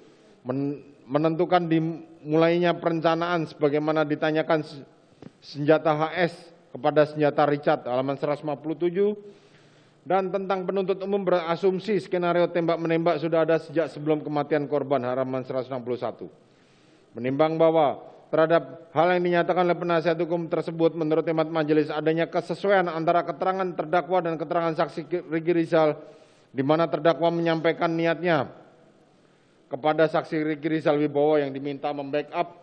Speaker 2: menentukan dimulainya perencanaan sebagaimana ditanyakan senjata HS kepada senjata Richard halaman 157 dan tentang penuntut umum berasumsi skenario tembak-menembak sudah ada sejak sebelum kematian korban halaman 161. Menimbang bahwa terhadap hal yang dinyatakan oleh penasihat hukum tersebut menurut hemat majelis adanya kesesuaian antara keterangan terdakwa dan keterangan saksi Riki Rizal di mana terdakwa menyampaikan niatnya kepada saksi Riki Rizal Wibowo yang diminta membackup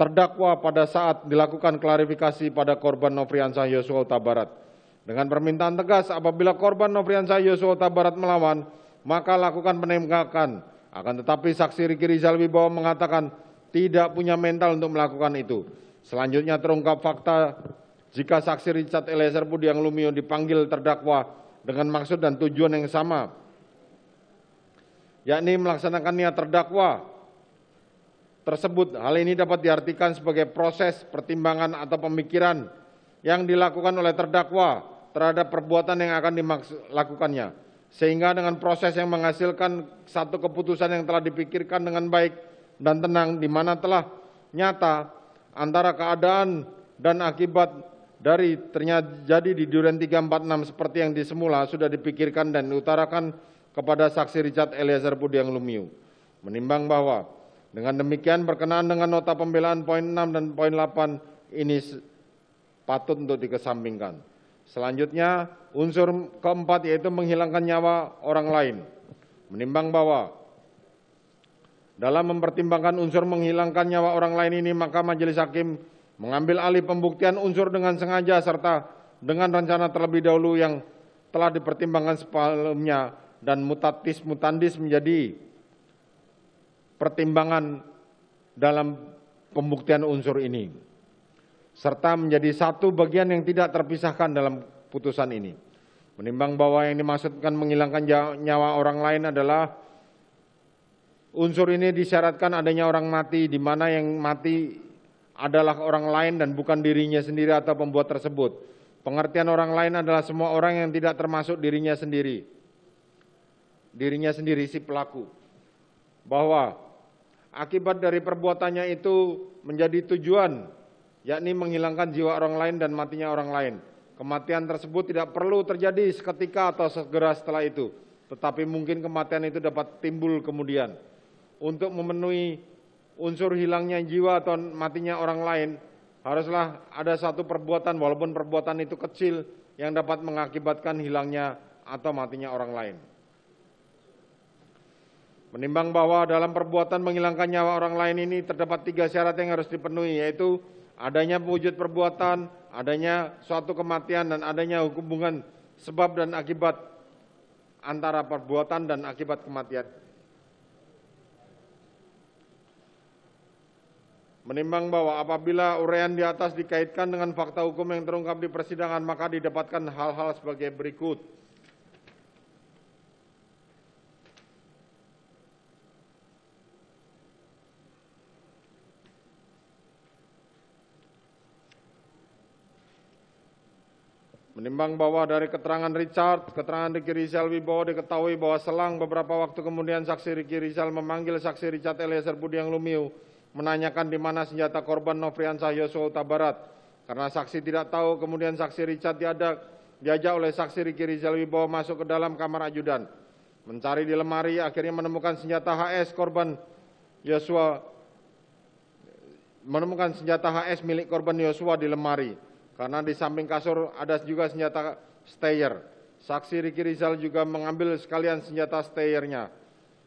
Speaker 2: terdakwa pada saat dilakukan klarifikasi pada korban Nofriansah Yosua Utabarat. Dengan permintaan tegas, apabila korban Nofriansah Yosua Tabarat melawan, maka lakukan penembakan. Akan tetapi saksi Riki Rizal Wibowo mengatakan tidak punya mental untuk melakukan itu. Selanjutnya terungkap fakta jika saksi Richard Eliezer Budiang Lumio dipanggil terdakwa dengan maksud dan tujuan yang sama, yakni melaksanakan niat terdakwa tersebut. Hal ini dapat diartikan sebagai proses pertimbangan atau pemikiran yang dilakukan oleh terdakwa terhadap perbuatan yang akan dilakukannya. Sehingga dengan proses yang menghasilkan satu keputusan yang telah dipikirkan dengan baik dan tenang, di mana telah nyata antara keadaan dan akibat dari ternyata jadi di Duren 346 seperti yang disemula sudah dipikirkan dan diutarakan kepada saksi Richard Eliezer Pudiang Lumiu. Menimbang bahwa dengan demikian berkenaan dengan nota pembelaan poin 6 dan poin 8 ini patut untuk dikesampingkan. Selanjutnya, unsur keempat yaitu menghilangkan nyawa orang lain. Menimbang bahwa dalam mempertimbangkan unsur menghilangkan nyawa orang lain ini, maka majelis hakim mengambil alih pembuktian unsur dengan sengaja serta dengan rencana terlebih dahulu yang telah dipertimbangkan sebelumnya dan mutatis mutandis menjadi pertimbangan dalam pembuktian unsur ini serta menjadi satu bagian yang tidak terpisahkan dalam putusan ini. Menimbang bahwa yang dimaksudkan menghilangkan nyawa orang lain adalah unsur ini disyaratkan adanya orang mati di mana yang mati adalah orang lain dan bukan dirinya sendiri atau pembuat tersebut. Pengertian orang lain adalah semua orang yang tidak termasuk dirinya sendiri. Dirinya sendiri si pelaku. Bahwa akibat dari perbuatannya itu menjadi tujuan yakni menghilangkan jiwa orang lain dan matinya orang lain. Kematian tersebut tidak perlu terjadi seketika atau segera setelah itu, tetapi mungkin kematian itu dapat timbul kemudian. Untuk memenuhi unsur hilangnya jiwa atau matinya orang lain, haruslah ada satu perbuatan walaupun perbuatan itu kecil yang dapat mengakibatkan hilangnya atau matinya orang lain. Menimbang bahwa dalam perbuatan menghilangkan nyawa orang lain ini terdapat tiga syarat yang harus dipenuhi, yaitu adanya wujud perbuatan, adanya suatu kematian dan adanya hubungan sebab dan akibat antara perbuatan dan akibat kematian. Menimbang bahwa apabila uraian di atas dikaitkan dengan fakta hukum yang terungkap di persidangan, maka didapatkan hal-hal sebagai berikut. Menimbang bahwa dari keterangan Richard, keterangan Riki Rizal Wibowo diketahui bahwa selang beberapa waktu kemudian saksi Riki Rizal memanggil saksi Richard Eliezer Budiang Lumiu menanyakan di mana senjata korban Nofriansah Yosua Huta Barat. Karena saksi tidak tahu, kemudian saksi Richard diadak, diajak oleh saksi Riki Rizal Wibowo masuk ke dalam kamar ajudan. Mencari di lemari, akhirnya menemukan senjata HS korban Yosua menemukan senjata HS milik korban Yosua di lemari karena di samping kasur ada juga senjata stayer. Saksi Riki Rizal juga mengambil sekalian senjata stayernya.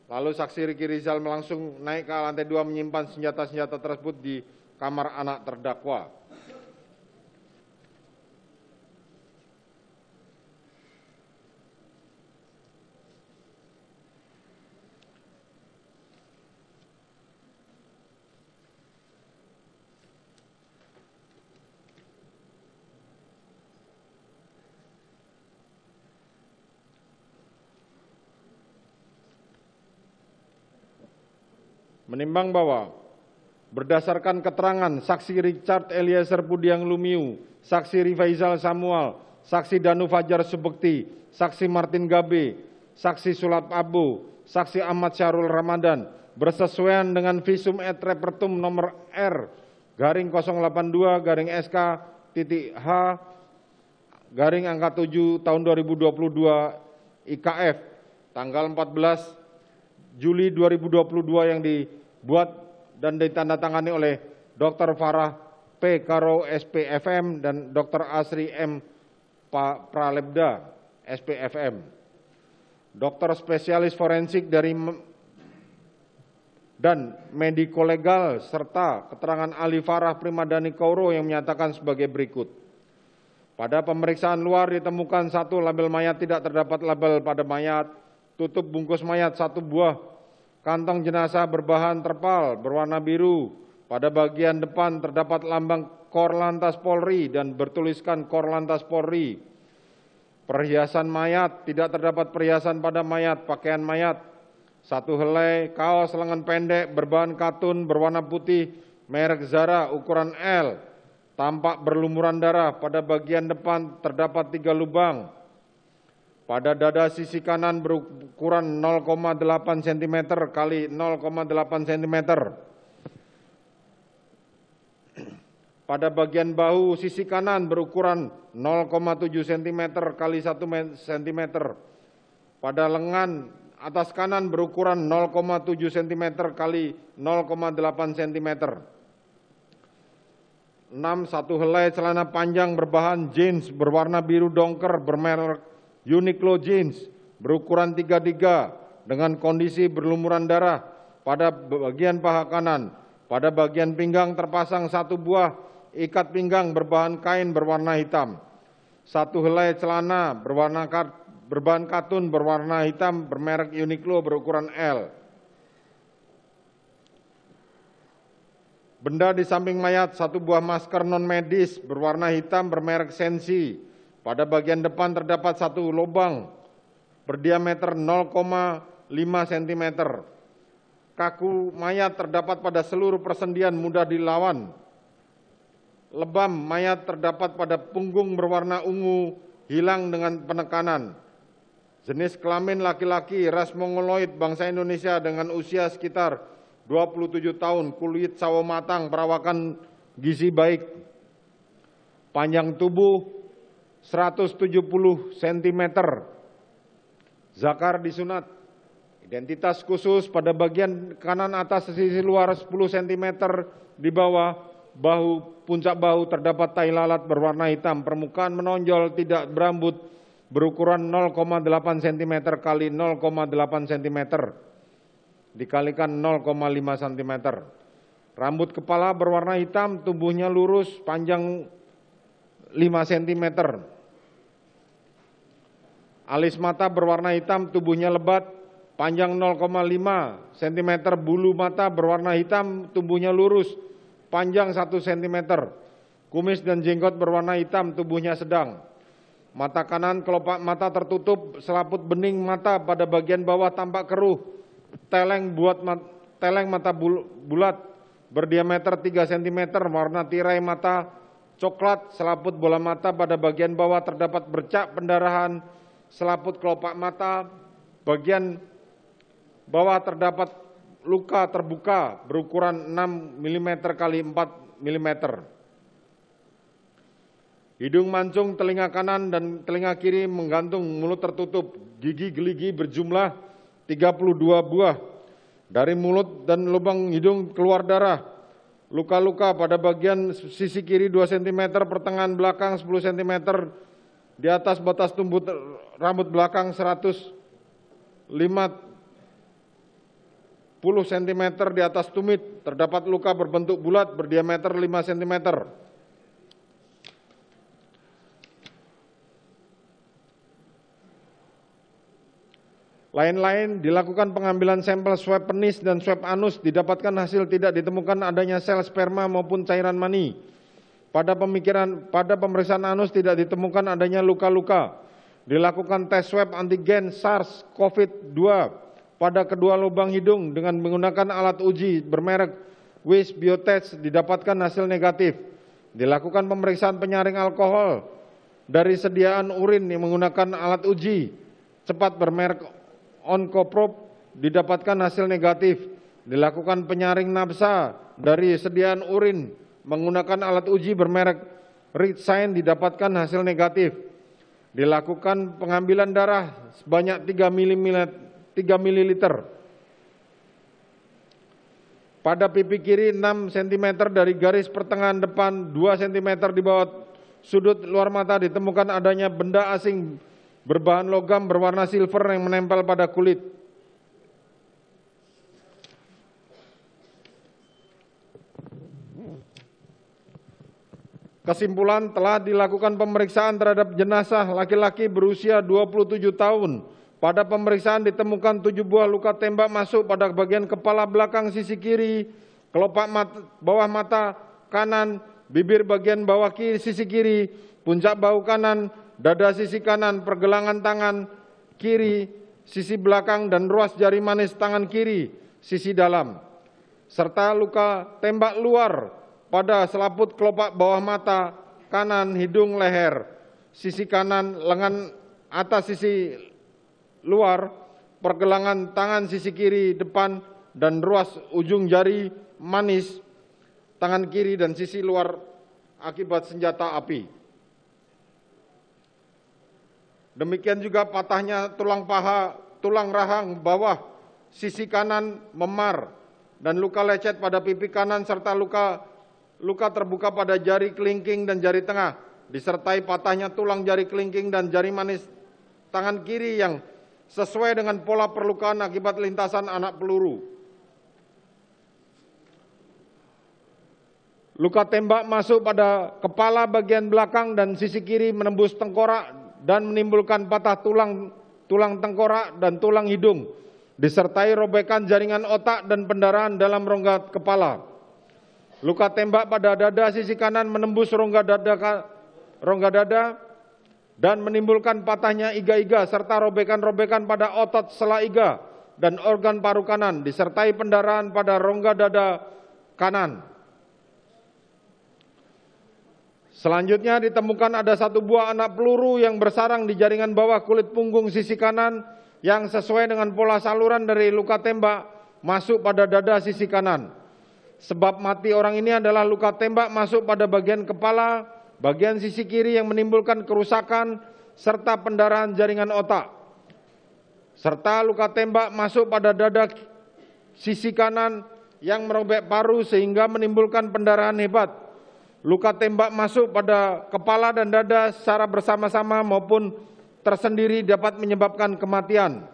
Speaker 2: Lalu saksi Riki Rizal langsung naik ke lantai dua menyimpan senjata-senjata tersebut di kamar anak terdakwa. menimbang bahwa berdasarkan keterangan saksi Richard Eliezer Budiang Lumiu, saksi Rifaizal Samuel, saksi Danu Fajar Subekti, saksi Martin Gabe, saksi Sulap Abu, saksi Ahmad Syahrul Ramadan bersesuaian dengan visum et repertum nomor R garing 082 garing SK titik H garing angka 7 tahun 2022 IKF tanggal 14 Juli 2022 yang di buat dan ditandatangani oleh Dr. Farah P. Karo SPFM dan Dr. Asri M. Pralebda SPFM. Dokter spesialis forensik dari dan medikolegal serta keterangan Ali Farah Primadani Kauro yang menyatakan sebagai berikut. Pada pemeriksaan luar ditemukan satu label mayat tidak terdapat label pada mayat, tutup bungkus mayat satu buah Kantong jenazah berbahan terpal berwarna biru. Pada bagian depan terdapat lambang Korlantas Polri dan bertuliskan Korlantas Polri. Perhiasan mayat, tidak terdapat perhiasan pada mayat, pakaian mayat. Satu helai, kaos lengan pendek berbahan katun berwarna putih, merek Zara ukuran L. Tampak berlumuran darah, pada bagian depan terdapat tiga lubang. Pada dada sisi kanan berukuran 0,8 cm kali 0,8 cm. Pada bagian bahu sisi kanan berukuran 0,7 cm kali 1 cm. Pada lengan atas kanan berukuran 0,7 cm kali 0,8 cm. 6. Satu helai celana panjang berbahan jeans berwarna biru dongker bermerek Uniqlo jeans berukuran 33 dengan kondisi berlumuran darah pada bagian paha kanan. Pada bagian pinggang terpasang satu buah ikat pinggang berbahan kain berwarna hitam. Satu helai celana berwarna berbahan katun berwarna hitam bermerek Uniqlo berukuran L. Benda di samping mayat satu buah masker non medis berwarna hitam bermerek Sensi pada bagian depan terdapat satu lubang berdiameter 0,5 cm. Kaku mayat terdapat pada seluruh persendian mudah dilawan. Lebam mayat terdapat pada punggung berwarna ungu hilang dengan penekanan. Jenis kelamin laki-laki ras mongoloid bangsa Indonesia dengan usia sekitar 27 tahun, kulit sawo matang, perawakan gizi baik, panjang tubuh 170 cm. Zakar disunat. Identitas khusus pada bagian kanan atas sisi luar 10 cm di bawah bahu puncak bahu terdapat tai lalat berwarna hitam. Permukaan menonjol tidak berambut berukuran 0,8 cm kali 0,8 cm dikalikan 0,5 cm. Rambut kepala berwarna hitam, tubuhnya lurus, panjang 5 cm. Alis mata berwarna hitam, tubuhnya lebat, panjang 0,5 cm, bulu mata berwarna hitam, tubuhnya lurus, panjang 1 cm. Kumis dan jenggot berwarna hitam, tubuhnya sedang. Mata kanan kelopak mata tertutup, selaput bening mata pada bagian bawah tampak keruh. Teleng buat mat, teleng mata bulat berdiameter 3 cm, warna tirai mata coklat, selaput bola mata pada bagian bawah terdapat bercak pendarahan, selaput kelopak mata, bagian bawah terdapat luka terbuka berukuran 6 mm x 4 mm. Hidung mancung, telinga kanan dan telinga kiri menggantung, mulut tertutup, gigi geligi berjumlah 32 buah. Dari mulut dan lubang hidung keluar darah, Luka-luka pada bagian sisi kiri 2 cm, pertengahan belakang 10 cm, di atas batas tumbuh rambut belakang 150 cm, di atas tumit terdapat luka berbentuk bulat berdiameter 5 cm. Lain-lain dilakukan pengambilan sampel swab penis dan swab anus didapatkan hasil tidak ditemukan adanya sel sperma maupun cairan mani. Pada pemikiran pada pemeriksaan anus tidak ditemukan adanya luka-luka. Dilakukan tes swab antigen SARS COVID-2 pada kedua lubang hidung dengan menggunakan alat uji bermerek Wis Biotest didapatkan hasil negatif. Dilakukan pemeriksaan penyaring alkohol dari sediaan urin yang menggunakan alat uji cepat bermerek onkoprop didapatkan hasil negatif, dilakukan penyaring nafsa dari sediaan urin menggunakan alat uji bermerek read didapatkan hasil negatif. Dilakukan pengambilan darah sebanyak 3 ml, 3 ml. Pada pipi kiri 6 cm dari garis pertengahan depan 2 cm di bawah sudut luar mata ditemukan adanya benda asing berbahan logam berwarna silver yang menempel pada kulit. Kesimpulan telah dilakukan pemeriksaan terhadap jenazah laki-laki berusia 27 tahun. Pada pemeriksaan ditemukan tujuh buah luka tembak masuk pada bagian kepala belakang sisi kiri, kelopak mata, bawah mata kanan, bibir bagian bawah kiri sisi kiri, puncak bahu kanan, dada sisi kanan, pergelangan tangan kiri, sisi belakang dan ruas jari manis tangan kiri, sisi dalam, serta luka tembak luar pada selaput kelopak bawah mata, kanan, hidung, leher, sisi kanan, lengan atas sisi luar, pergelangan tangan sisi kiri depan, dan ruas ujung jari manis tangan kiri dan sisi luar akibat senjata api. Demikian juga patahnya tulang paha, tulang rahang bawah, sisi kanan memar, dan luka lecet pada pipi kanan serta luka luka terbuka pada jari kelingking dan jari tengah, disertai patahnya tulang jari kelingking dan jari manis tangan kiri yang sesuai dengan pola perlukaan akibat lintasan anak peluru. Luka tembak masuk pada kepala bagian belakang dan sisi kiri menembus tengkorak dan menimbulkan patah tulang tulang tengkorak dan tulang hidung, disertai robekan jaringan otak dan pendarahan dalam rongga kepala. Luka tembak pada dada sisi kanan menembus rongga dada rongga dada dan menimbulkan patahnya iga-iga serta robekan-robekan pada otot sela iga dan organ paru kanan disertai pendarahan pada rongga dada kanan. Selanjutnya ditemukan ada satu buah anak peluru yang bersarang di jaringan bawah kulit punggung sisi kanan yang sesuai dengan pola saluran dari luka tembak masuk pada dada sisi kanan. Sebab mati orang ini adalah luka tembak masuk pada bagian kepala, bagian sisi kiri yang menimbulkan kerusakan serta pendarahan jaringan otak. Serta luka tembak masuk pada dada sisi kanan yang merobek paru sehingga menimbulkan pendarahan hebat Luka tembak masuk pada kepala dan dada secara bersama-sama maupun tersendiri dapat menyebabkan kematian.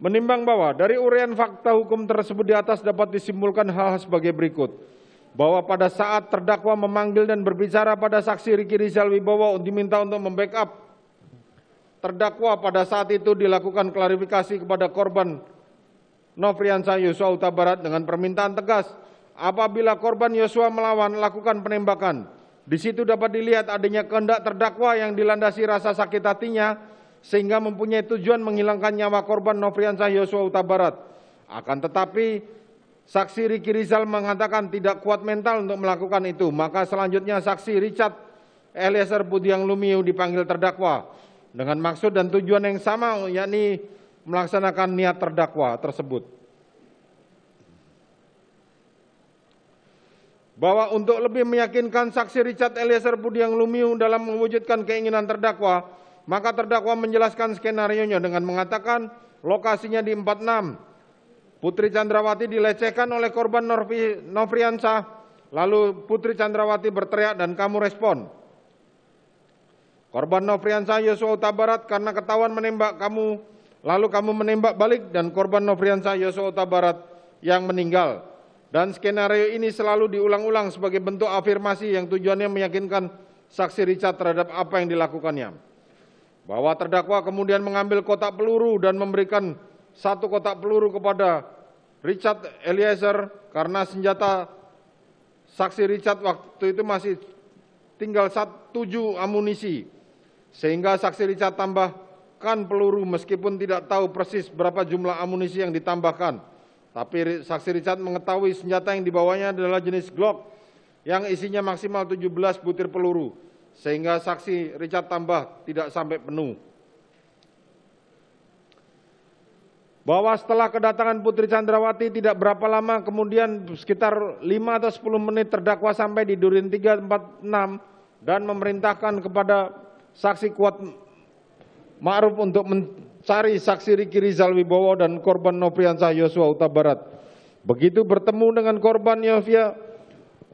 Speaker 2: Menimbang bahwa dari urian fakta hukum tersebut di atas dapat disimpulkan hal-hal sebagai berikut. Bahwa pada saat terdakwa memanggil dan berbicara pada saksi Riki Rizal Wibowo diminta untuk membackup terdakwa pada saat itu dilakukan klarifikasi kepada korban Nofriansa Yosua Uta Barat dengan permintaan tegas, apabila korban Yosua melawan, lakukan penembakan. Di situ dapat dilihat adanya kehendak terdakwa yang dilandasi rasa sakit hatinya, sehingga mempunyai tujuan menghilangkan nyawa korban Nofriansa Yosua Uta Barat. Akan tetapi, saksi Riki Rizal mengatakan tidak kuat mental untuk melakukan itu, maka selanjutnya saksi Richard Eliezer Budiang Lumiu dipanggil terdakwa dengan maksud dan tujuan yang sama, yakni melaksanakan niat terdakwa tersebut. Bahwa untuk lebih meyakinkan saksi Richard Eliezer Budiang Lumiu dalam mewujudkan keinginan terdakwa, maka terdakwa menjelaskan skenario nya dengan mengatakan lokasinya di 46. Putri Chandrawati dilecehkan oleh korban Norvi, lalu Putri Chandrawati berteriak dan kamu respon. Korban Novriansah Yosua Utabarat karena ketahuan menembak kamu Lalu kamu menembak balik dan korban Nofriansah Yosua Ota Barat yang meninggal. Dan skenario ini selalu diulang-ulang sebagai bentuk afirmasi yang tujuannya meyakinkan saksi Richard terhadap apa yang dilakukannya. Bahwa terdakwa kemudian mengambil kotak peluru dan memberikan satu kotak peluru kepada Richard Eliezer karena senjata saksi Richard waktu itu masih tinggal satu tujuh amunisi. Sehingga saksi Richard tambah menembakkan peluru meskipun tidak tahu persis berapa jumlah amunisi yang ditambahkan. Tapi saksi Richard mengetahui senjata yang dibawanya adalah jenis Glock yang isinya maksimal 17 butir peluru, sehingga saksi Richard tambah tidak sampai penuh. Bahwa setelah kedatangan Putri Chandrawati tidak berapa lama kemudian sekitar 5 atau 10 menit terdakwa sampai di Durin 346 dan memerintahkan kepada saksi kuat Ma'ruf untuk mencari saksi Riki Rizal Wibowo dan korban Nopriansah Yosua Huta Barat. Begitu bertemu dengan korban Yovia,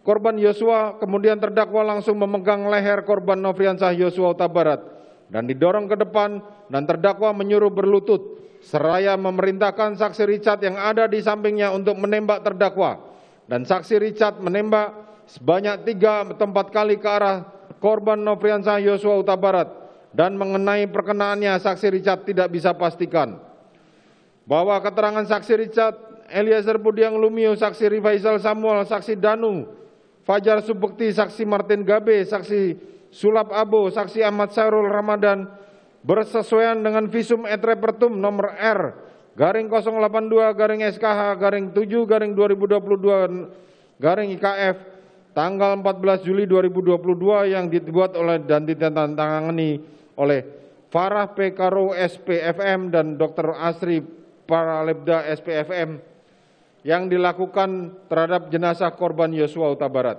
Speaker 2: korban Yosua kemudian terdakwa langsung memegang leher korban Nofriansah Yosua Huta Barat dan didorong ke depan dan terdakwa menyuruh berlutut seraya memerintahkan saksi Richard yang ada di sampingnya untuk menembak terdakwa dan saksi Richard menembak sebanyak tiga tempat kali ke arah korban Nofriansah Yosua Huta Barat dan mengenai perkenaannya saksi Richard tidak bisa pastikan bahwa keterangan saksi Richard Eliezer Budiang Lumio, saksi Rifaisal Samuel, saksi Danu, Fajar Subekti, saksi Martin Gabe, saksi Sulap Abo, saksi Ahmad Syarul Ramadan bersesuaian dengan visum et repertum nomor R garing 082 garing SKH garing 7 garing 2022 garing IKF tanggal 14 Juli 2022 yang dibuat oleh dan ditandatangani oleh Farah P. SPFM dan Dr. Asri Paralebda SPFM yang dilakukan terhadap jenazah korban Yosua Utabarat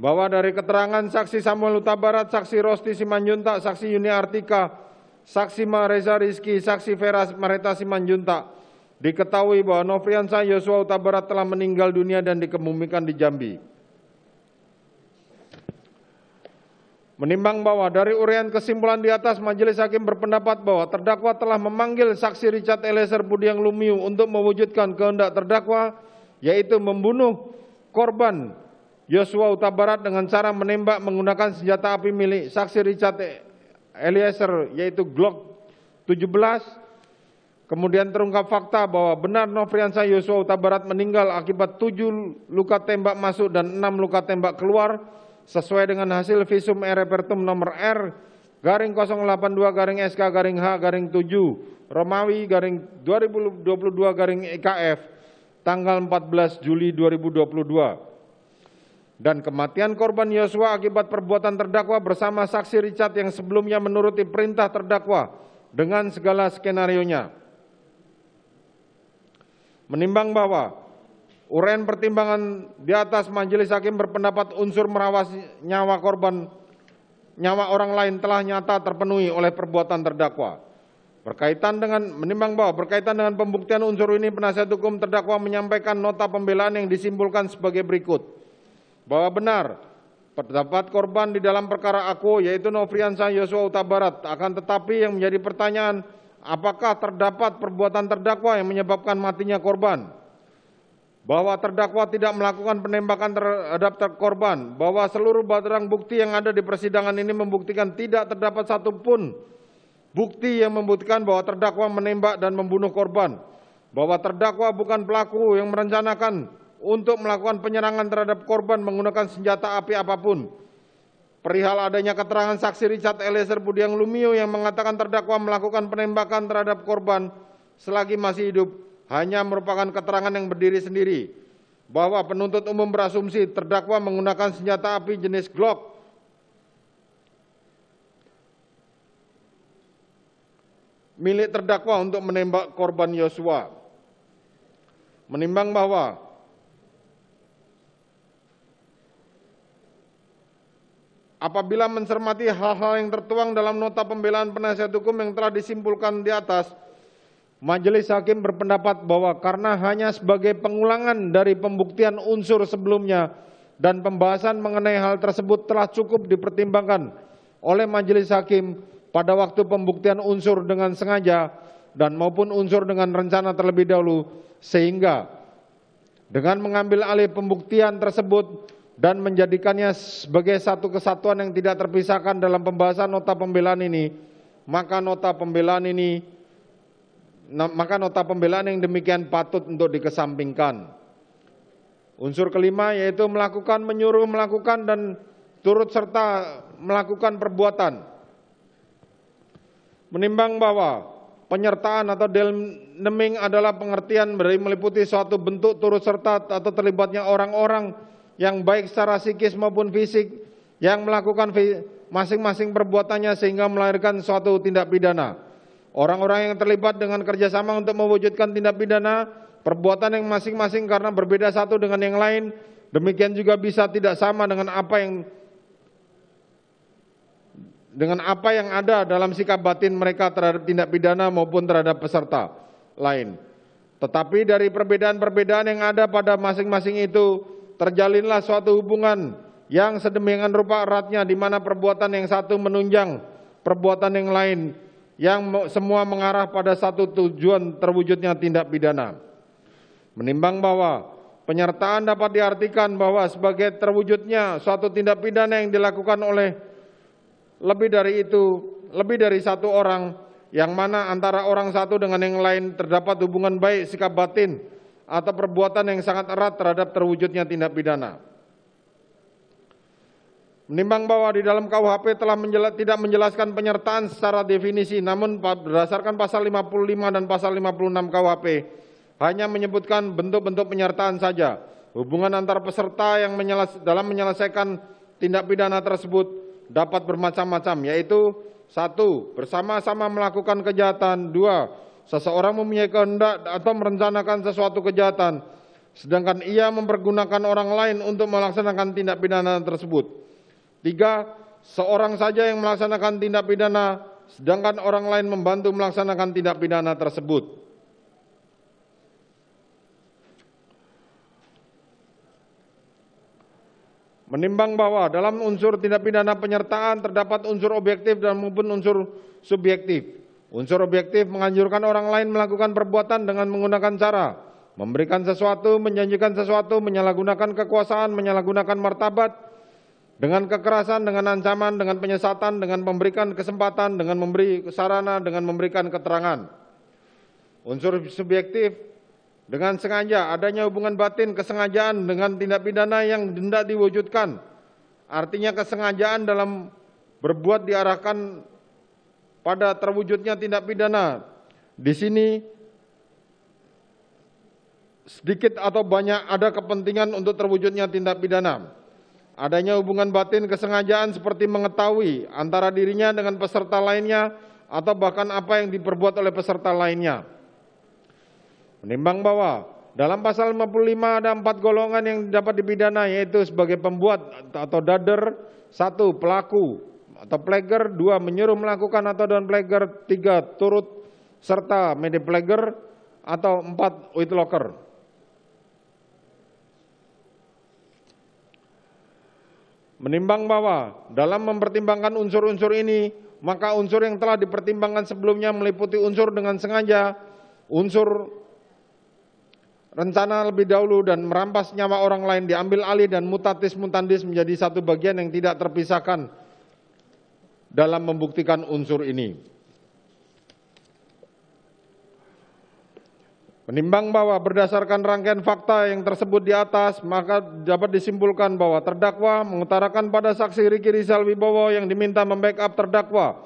Speaker 2: Bahwa dari keterangan saksi Samuel Utabarat, saksi Rosti Simanjuntak, saksi Yuni Artika, saksi Mareza Rizki, saksi Vera Mareta Simanjuntak, diketahui bahwa Nofriansa Yosua Utabarat telah meninggal dunia dan dikemumikan di Jambi. Menimbang bahwa dari urian kesimpulan di atas, majelis hakim berpendapat bahwa terdakwa telah memanggil saksi Richard Eliezer Budiang Lumiu untuk mewujudkan kehendak terdakwa, yaitu membunuh korban Yosua Utabarat dengan cara menembak menggunakan senjata api milik saksi Richard Eliezer, yaitu Glock 17. Kemudian terungkap fakta bahwa benar Nofriansa Yosua Utabarat meninggal akibat tujuh luka tembak masuk dan enam luka tembak keluar, sesuai dengan hasil visum e repertum nomor R garing 082 garing SK garing H garing 7 Romawi garing 2022 garing EKF tanggal 14 Juli 2022 dan kematian korban Yosua akibat perbuatan terdakwa bersama saksi Richard yang sebelumnya menuruti perintah terdakwa dengan segala skenario nya menimbang bahwa Uraian pertimbangan di atas majelis hakim berpendapat unsur merawas nyawa korban nyawa orang lain telah nyata terpenuhi oleh perbuatan terdakwa. Berkaitan dengan menimbang bahwa berkaitan dengan pembuktian unsur ini penasihat hukum terdakwa menyampaikan nota pembelaan yang disimpulkan sebagai berikut. Bahwa benar terdapat korban di dalam perkara aku yaitu Nofriansah Yosua Utabarat akan tetapi yang menjadi pertanyaan apakah terdapat perbuatan terdakwa yang menyebabkan matinya korban? bahwa terdakwa tidak melakukan penembakan terhadap korban, bahwa seluruh barang bukti yang ada di persidangan ini membuktikan tidak terdapat satupun bukti yang membuktikan bahwa terdakwa menembak dan membunuh korban, bahwa terdakwa bukan pelaku yang merencanakan untuk melakukan penyerangan terhadap korban menggunakan senjata api apapun. Perihal adanya keterangan saksi Richard Eliezer Budiang Lumio yang mengatakan terdakwa melakukan penembakan terhadap korban selagi masih hidup hanya merupakan keterangan yang berdiri sendiri bahwa penuntut umum berasumsi terdakwa menggunakan senjata api jenis Glock milik terdakwa untuk menembak korban Yosua. Menimbang bahwa apabila mencermati hal-hal yang tertuang dalam nota pembelaan penasihat hukum yang telah disimpulkan di atas, Majelis hakim berpendapat bahwa karena hanya sebagai pengulangan dari pembuktian unsur sebelumnya dan pembahasan mengenai hal tersebut telah cukup dipertimbangkan oleh majelis hakim pada waktu pembuktian unsur dengan sengaja dan maupun unsur dengan rencana terlebih dahulu sehingga dengan mengambil alih pembuktian tersebut dan menjadikannya sebagai satu kesatuan yang tidak terpisahkan dalam pembahasan nota pembelaan ini maka nota pembelaan ini Nah, maka nota pembelaan yang demikian patut untuk dikesampingkan. Unsur kelima yaitu melakukan, menyuruh melakukan dan turut serta melakukan perbuatan. Menimbang bahwa penyertaan atau deming adalah pengertian dari meliputi suatu bentuk turut serta atau terlibatnya orang-orang yang baik secara psikis maupun fisik yang melakukan masing-masing perbuatannya sehingga melahirkan suatu tindak pidana. Orang-orang yang terlibat dengan kerjasama untuk mewujudkan tindak pidana perbuatan yang masing-masing karena berbeda satu dengan yang lain, demikian juga bisa tidak sama dengan apa yang dengan apa yang ada dalam sikap batin mereka terhadap tindak pidana maupun terhadap peserta lain. Tetapi dari perbedaan-perbedaan yang ada pada masing-masing itu terjalinlah suatu hubungan yang sedemikian rupa eratnya di mana perbuatan yang satu menunjang perbuatan yang lain yang semua mengarah pada satu tujuan terwujudnya tindak pidana. Menimbang bahwa penyertaan dapat diartikan bahwa sebagai terwujudnya suatu tindak pidana yang dilakukan oleh lebih dari itu, lebih dari satu orang yang mana antara orang satu dengan yang lain terdapat hubungan baik sikap batin atau perbuatan yang sangat erat terhadap terwujudnya tindak pidana. Menimbang bahwa di dalam KUHP telah menjela, tidak menjelaskan penyertaan secara definisi, namun berdasarkan pasal 55 dan pasal 56 KUHP hanya menyebutkan bentuk-bentuk penyertaan saja. Hubungan antar peserta yang menyelas, dalam menyelesaikan tindak pidana tersebut dapat bermacam-macam, yaitu satu bersama-sama melakukan kejahatan, dua seseorang mempunyai kehendak atau merencanakan sesuatu kejahatan, sedangkan ia mempergunakan orang lain untuk melaksanakan tindak pidana tersebut. Tiga, seorang saja yang melaksanakan tindak pidana, sedangkan orang lain membantu melaksanakan tindak pidana tersebut. Menimbang bahwa dalam unsur tindak pidana penyertaan terdapat unsur objektif dan maupun unsur subjektif. Unsur objektif menganjurkan orang lain melakukan perbuatan dengan menggunakan cara memberikan sesuatu, menjanjikan sesuatu, menyalahgunakan kekuasaan, menyalahgunakan martabat, dengan kekerasan, dengan ancaman, dengan penyesatan, dengan memberikan kesempatan, dengan memberi sarana, dengan memberikan keterangan. Unsur subjektif dengan sengaja adanya hubungan batin kesengajaan dengan tindak pidana yang hendak diwujudkan. Artinya kesengajaan dalam berbuat diarahkan pada terwujudnya tindak pidana. Di sini sedikit atau banyak ada kepentingan untuk terwujudnya tindak pidana. Adanya hubungan batin kesengajaan seperti mengetahui antara dirinya dengan peserta lainnya atau bahkan apa yang diperbuat oleh peserta lainnya. Menimbang bahwa dalam pasal 55 ada empat golongan yang dapat dipidana yaitu sebagai pembuat atau dader, satu pelaku atau pleger, dua menyuruh melakukan atau dan pleger, tiga turut serta mede pleger atau empat witlocker. menimbang bahwa dalam mempertimbangkan unsur-unsur ini, maka unsur yang telah dipertimbangkan sebelumnya meliputi unsur dengan sengaja, unsur rencana lebih dahulu dan merampas nyawa orang lain diambil alih dan mutatis mutandis menjadi satu bagian yang tidak terpisahkan dalam membuktikan unsur ini. Menimbang bahwa berdasarkan rangkaian fakta yang tersebut di atas, maka dapat disimpulkan bahwa terdakwa mengutarakan pada saksi Riki Rizal Wibowo yang diminta membackup terdakwa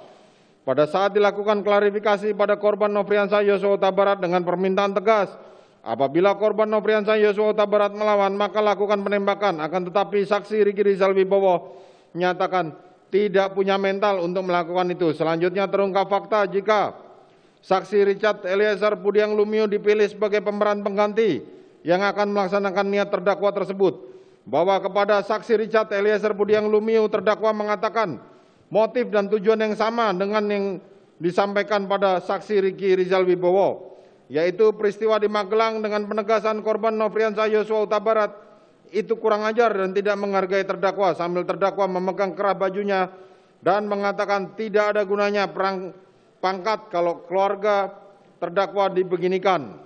Speaker 2: pada saat dilakukan klarifikasi pada korban Nofriansah Yosua Tabarat dengan permintaan tegas, apabila korban Nofriansah Yosua Tabarat melawan, maka lakukan penembakan. Akan tetapi saksi Riki Rizal Wibowo menyatakan tidak punya mental untuk melakukan itu. Selanjutnya terungkap fakta jika Saksi Richard Eliezer Pudiang Lumiu dipilih sebagai pemeran pengganti yang akan melaksanakan niat terdakwa tersebut. Bahwa kepada saksi Richard Eliezer Pudiang Lumiu terdakwa mengatakan motif dan tujuan yang sama dengan yang disampaikan pada saksi Riki Rizal Wibowo, yaitu peristiwa di Magelang dengan penegasan korban Nofriansah Yosua Utabarat Barat itu kurang ajar dan tidak menghargai terdakwa sambil terdakwa memegang kerah bajunya dan mengatakan tidak ada gunanya perang pangkat kalau keluarga terdakwa dibeginikan.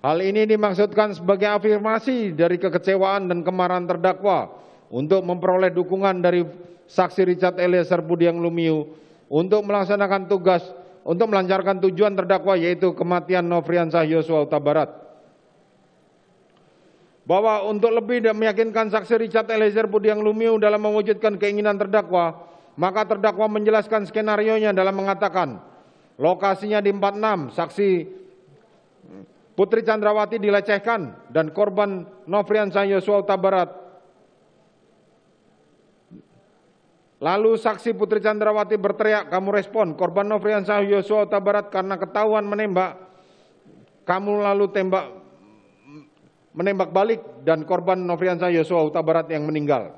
Speaker 2: Hal ini dimaksudkan sebagai afirmasi dari kekecewaan dan kemarahan terdakwa untuk memperoleh dukungan dari saksi Richard Eliezer Budiang Lumiu untuk melaksanakan tugas untuk melancarkan tujuan terdakwa yaitu kematian Nofriansah Yosua Huta Barat. Bahwa untuk lebih meyakinkan saksi Richard Eliezer Budiang Lumiu dalam mewujudkan keinginan terdakwa, maka terdakwa menjelaskan skenario nya dalam mengatakan, lokasinya di 46, saksi Putri Chandrawati dilecehkan dan korban Novrian Yosua Huta Lalu saksi Putri Chandrawati berteriak, kamu respon, korban Novrian Yosua Huta karena ketahuan menembak, kamu lalu tembak menembak balik dan korban Novrian Yosua Huta yang meninggal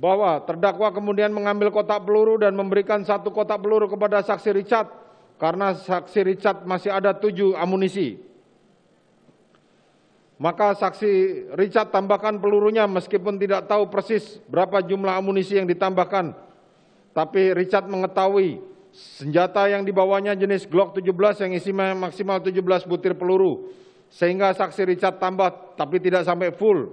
Speaker 2: bahwa terdakwa kemudian mengambil kotak peluru dan memberikan satu kotak peluru kepada saksi Richard karena saksi Richard masih ada tujuh amunisi. Maka saksi Richard tambahkan pelurunya meskipun tidak tahu persis berapa jumlah amunisi yang ditambahkan. Tapi Richard mengetahui senjata yang dibawanya jenis Glock 17 yang isinya maksimal 17 butir peluru. Sehingga saksi Richard tambah tapi tidak sampai full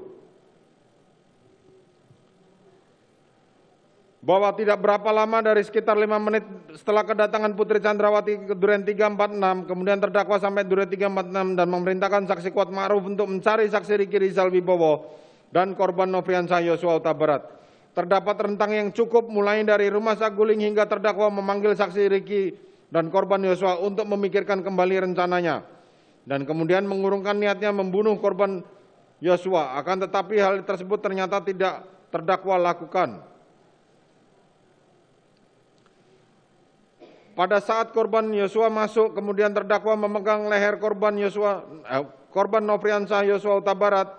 Speaker 2: bahwa tidak berapa lama dari sekitar lima menit setelah kedatangan Putri Chandrawati ke Duren 346, kemudian terdakwa sampai Duren 346 dan memerintahkan saksi kuat Ma'ruf untuk mencari saksi Riki Rizal Wibowo dan korban Nofriansyah Yosua Huta Barat. Terdapat rentang yang cukup mulai dari rumah Saguling hingga terdakwa memanggil saksi Riki dan korban Yosua untuk memikirkan kembali rencananya dan kemudian mengurungkan niatnya membunuh korban Yosua. Akan tetapi hal tersebut ternyata tidak terdakwa lakukan. Pada saat korban Yosua masuk, kemudian terdakwa memegang leher korban Yosua, eh, korban Nofriansah Yosua Utabarat,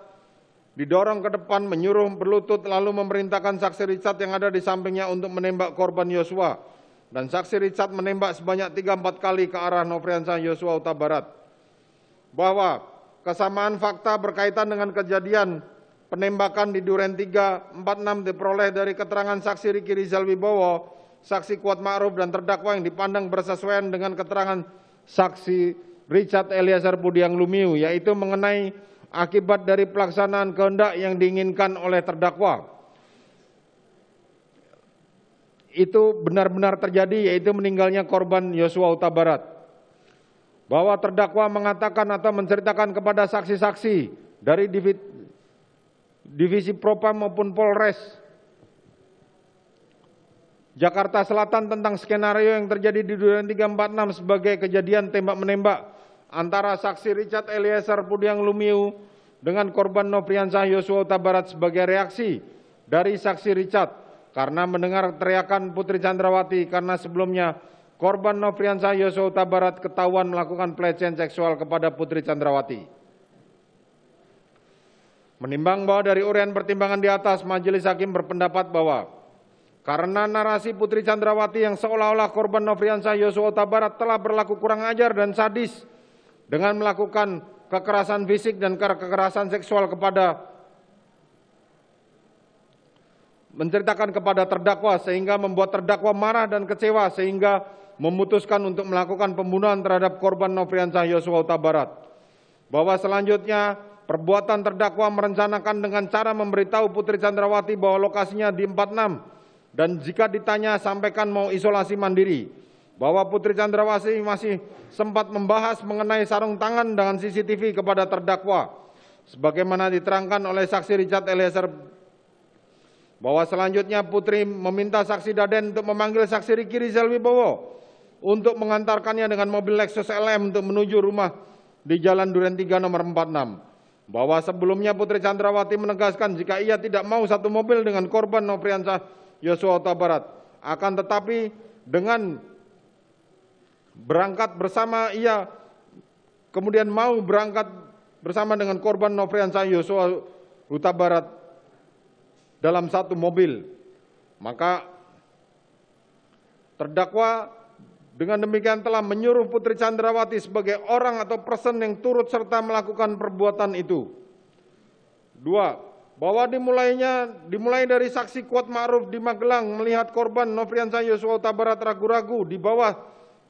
Speaker 2: didorong ke depan, menyuruh berlutut, lalu memerintahkan saksi Richard yang ada di sampingnya untuk menembak korban Yosua. Dan saksi Richard menembak sebanyak 3-4 kali ke arah Nofriansah Yosua Utabarat. Bahwa kesamaan fakta berkaitan dengan kejadian penembakan di Duren 3, 46 diperoleh dari keterangan saksi Riki Rizal Wibowo, saksi Kuat Ma'ruf dan terdakwa yang dipandang bersesuaian dengan keterangan saksi Richard Eliezer Budiang Lumiu yaitu mengenai akibat dari pelaksanaan kehendak yang diinginkan oleh terdakwa itu benar-benar terjadi yaitu meninggalnya korban Yosua Huta Barat. Bahwa terdakwa mengatakan atau menceritakan kepada saksi-saksi dari divisi propam maupun Polres Jakarta Selatan tentang skenario yang terjadi di Duren 346 sebagai kejadian tembak-menembak antara saksi Richard Eliezer Pudiang Lumiu dengan korban Nofriansah Yosua Utabarat sebagai reaksi dari saksi Richard karena mendengar teriakan Putri Chandrawati karena sebelumnya korban Nofriansah Yosua Utabarat ketahuan melakukan pelecehan seksual kepada Putri Chandrawati. Menimbang bahwa dari urian pertimbangan di atas, Majelis Hakim berpendapat bahwa karena narasi Putri Chandrawati yang seolah-olah korban Nofriansah Yosua Utabarat telah berlaku kurang ajar dan sadis dengan melakukan kekerasan fisik dan kekerasan seksual kepada menceritakan kepada terdakwa sehingga membuat terdakwa marah dan kecewa sehingga memutuskan untuk melakukan pembunuhan terhadap korban Nofriansah Yosua Utabarat. Bahwa selanjutnya perbuatan terdakwa merencanakan dengan cara memberitahu Putri Chandrawati bahwa lokasinya di 46 dan jika ditanya sampaikan mau isolasi mandiri, bahwa Putri Chandrawasih masih sempat membahas mengenai sarung tangan dengan CCTV kepada terdakwa, sebagaimana diterangkan oleh saksi Richard Eliezer bahwa selanjutnya Putri meminta saksi Daden untuk memanggil saksi Riki Rizal Wibowo untuk mengantarkannya dengan mobil Lexus LM untuk menuju rumah di Jalan Duren 3 nomor 46. Bahwa sebelumnya Putri Chandrawati menegaskan jika ia tidak mau satu mobil dengan korban Nofriansyah Yosua Utabarat. Barat. Akan tetapi dengan berangkat bersama ia kemudian mau berangkat bersama dengan korban Nofriansah Yosua Huta Barat dalam satu mobil. Maka terdakwa dengan demikian telah menyuruh Putri Chandrawati sebagai orang atau person yang turut serta melakukan perbuatan itu. Dua, bahwa dimulainya dimulai dari saksi kuat Ma'ruf di Magelang melihat korban Nofriansyah Yosua Tabarat ragu-ragu di bawah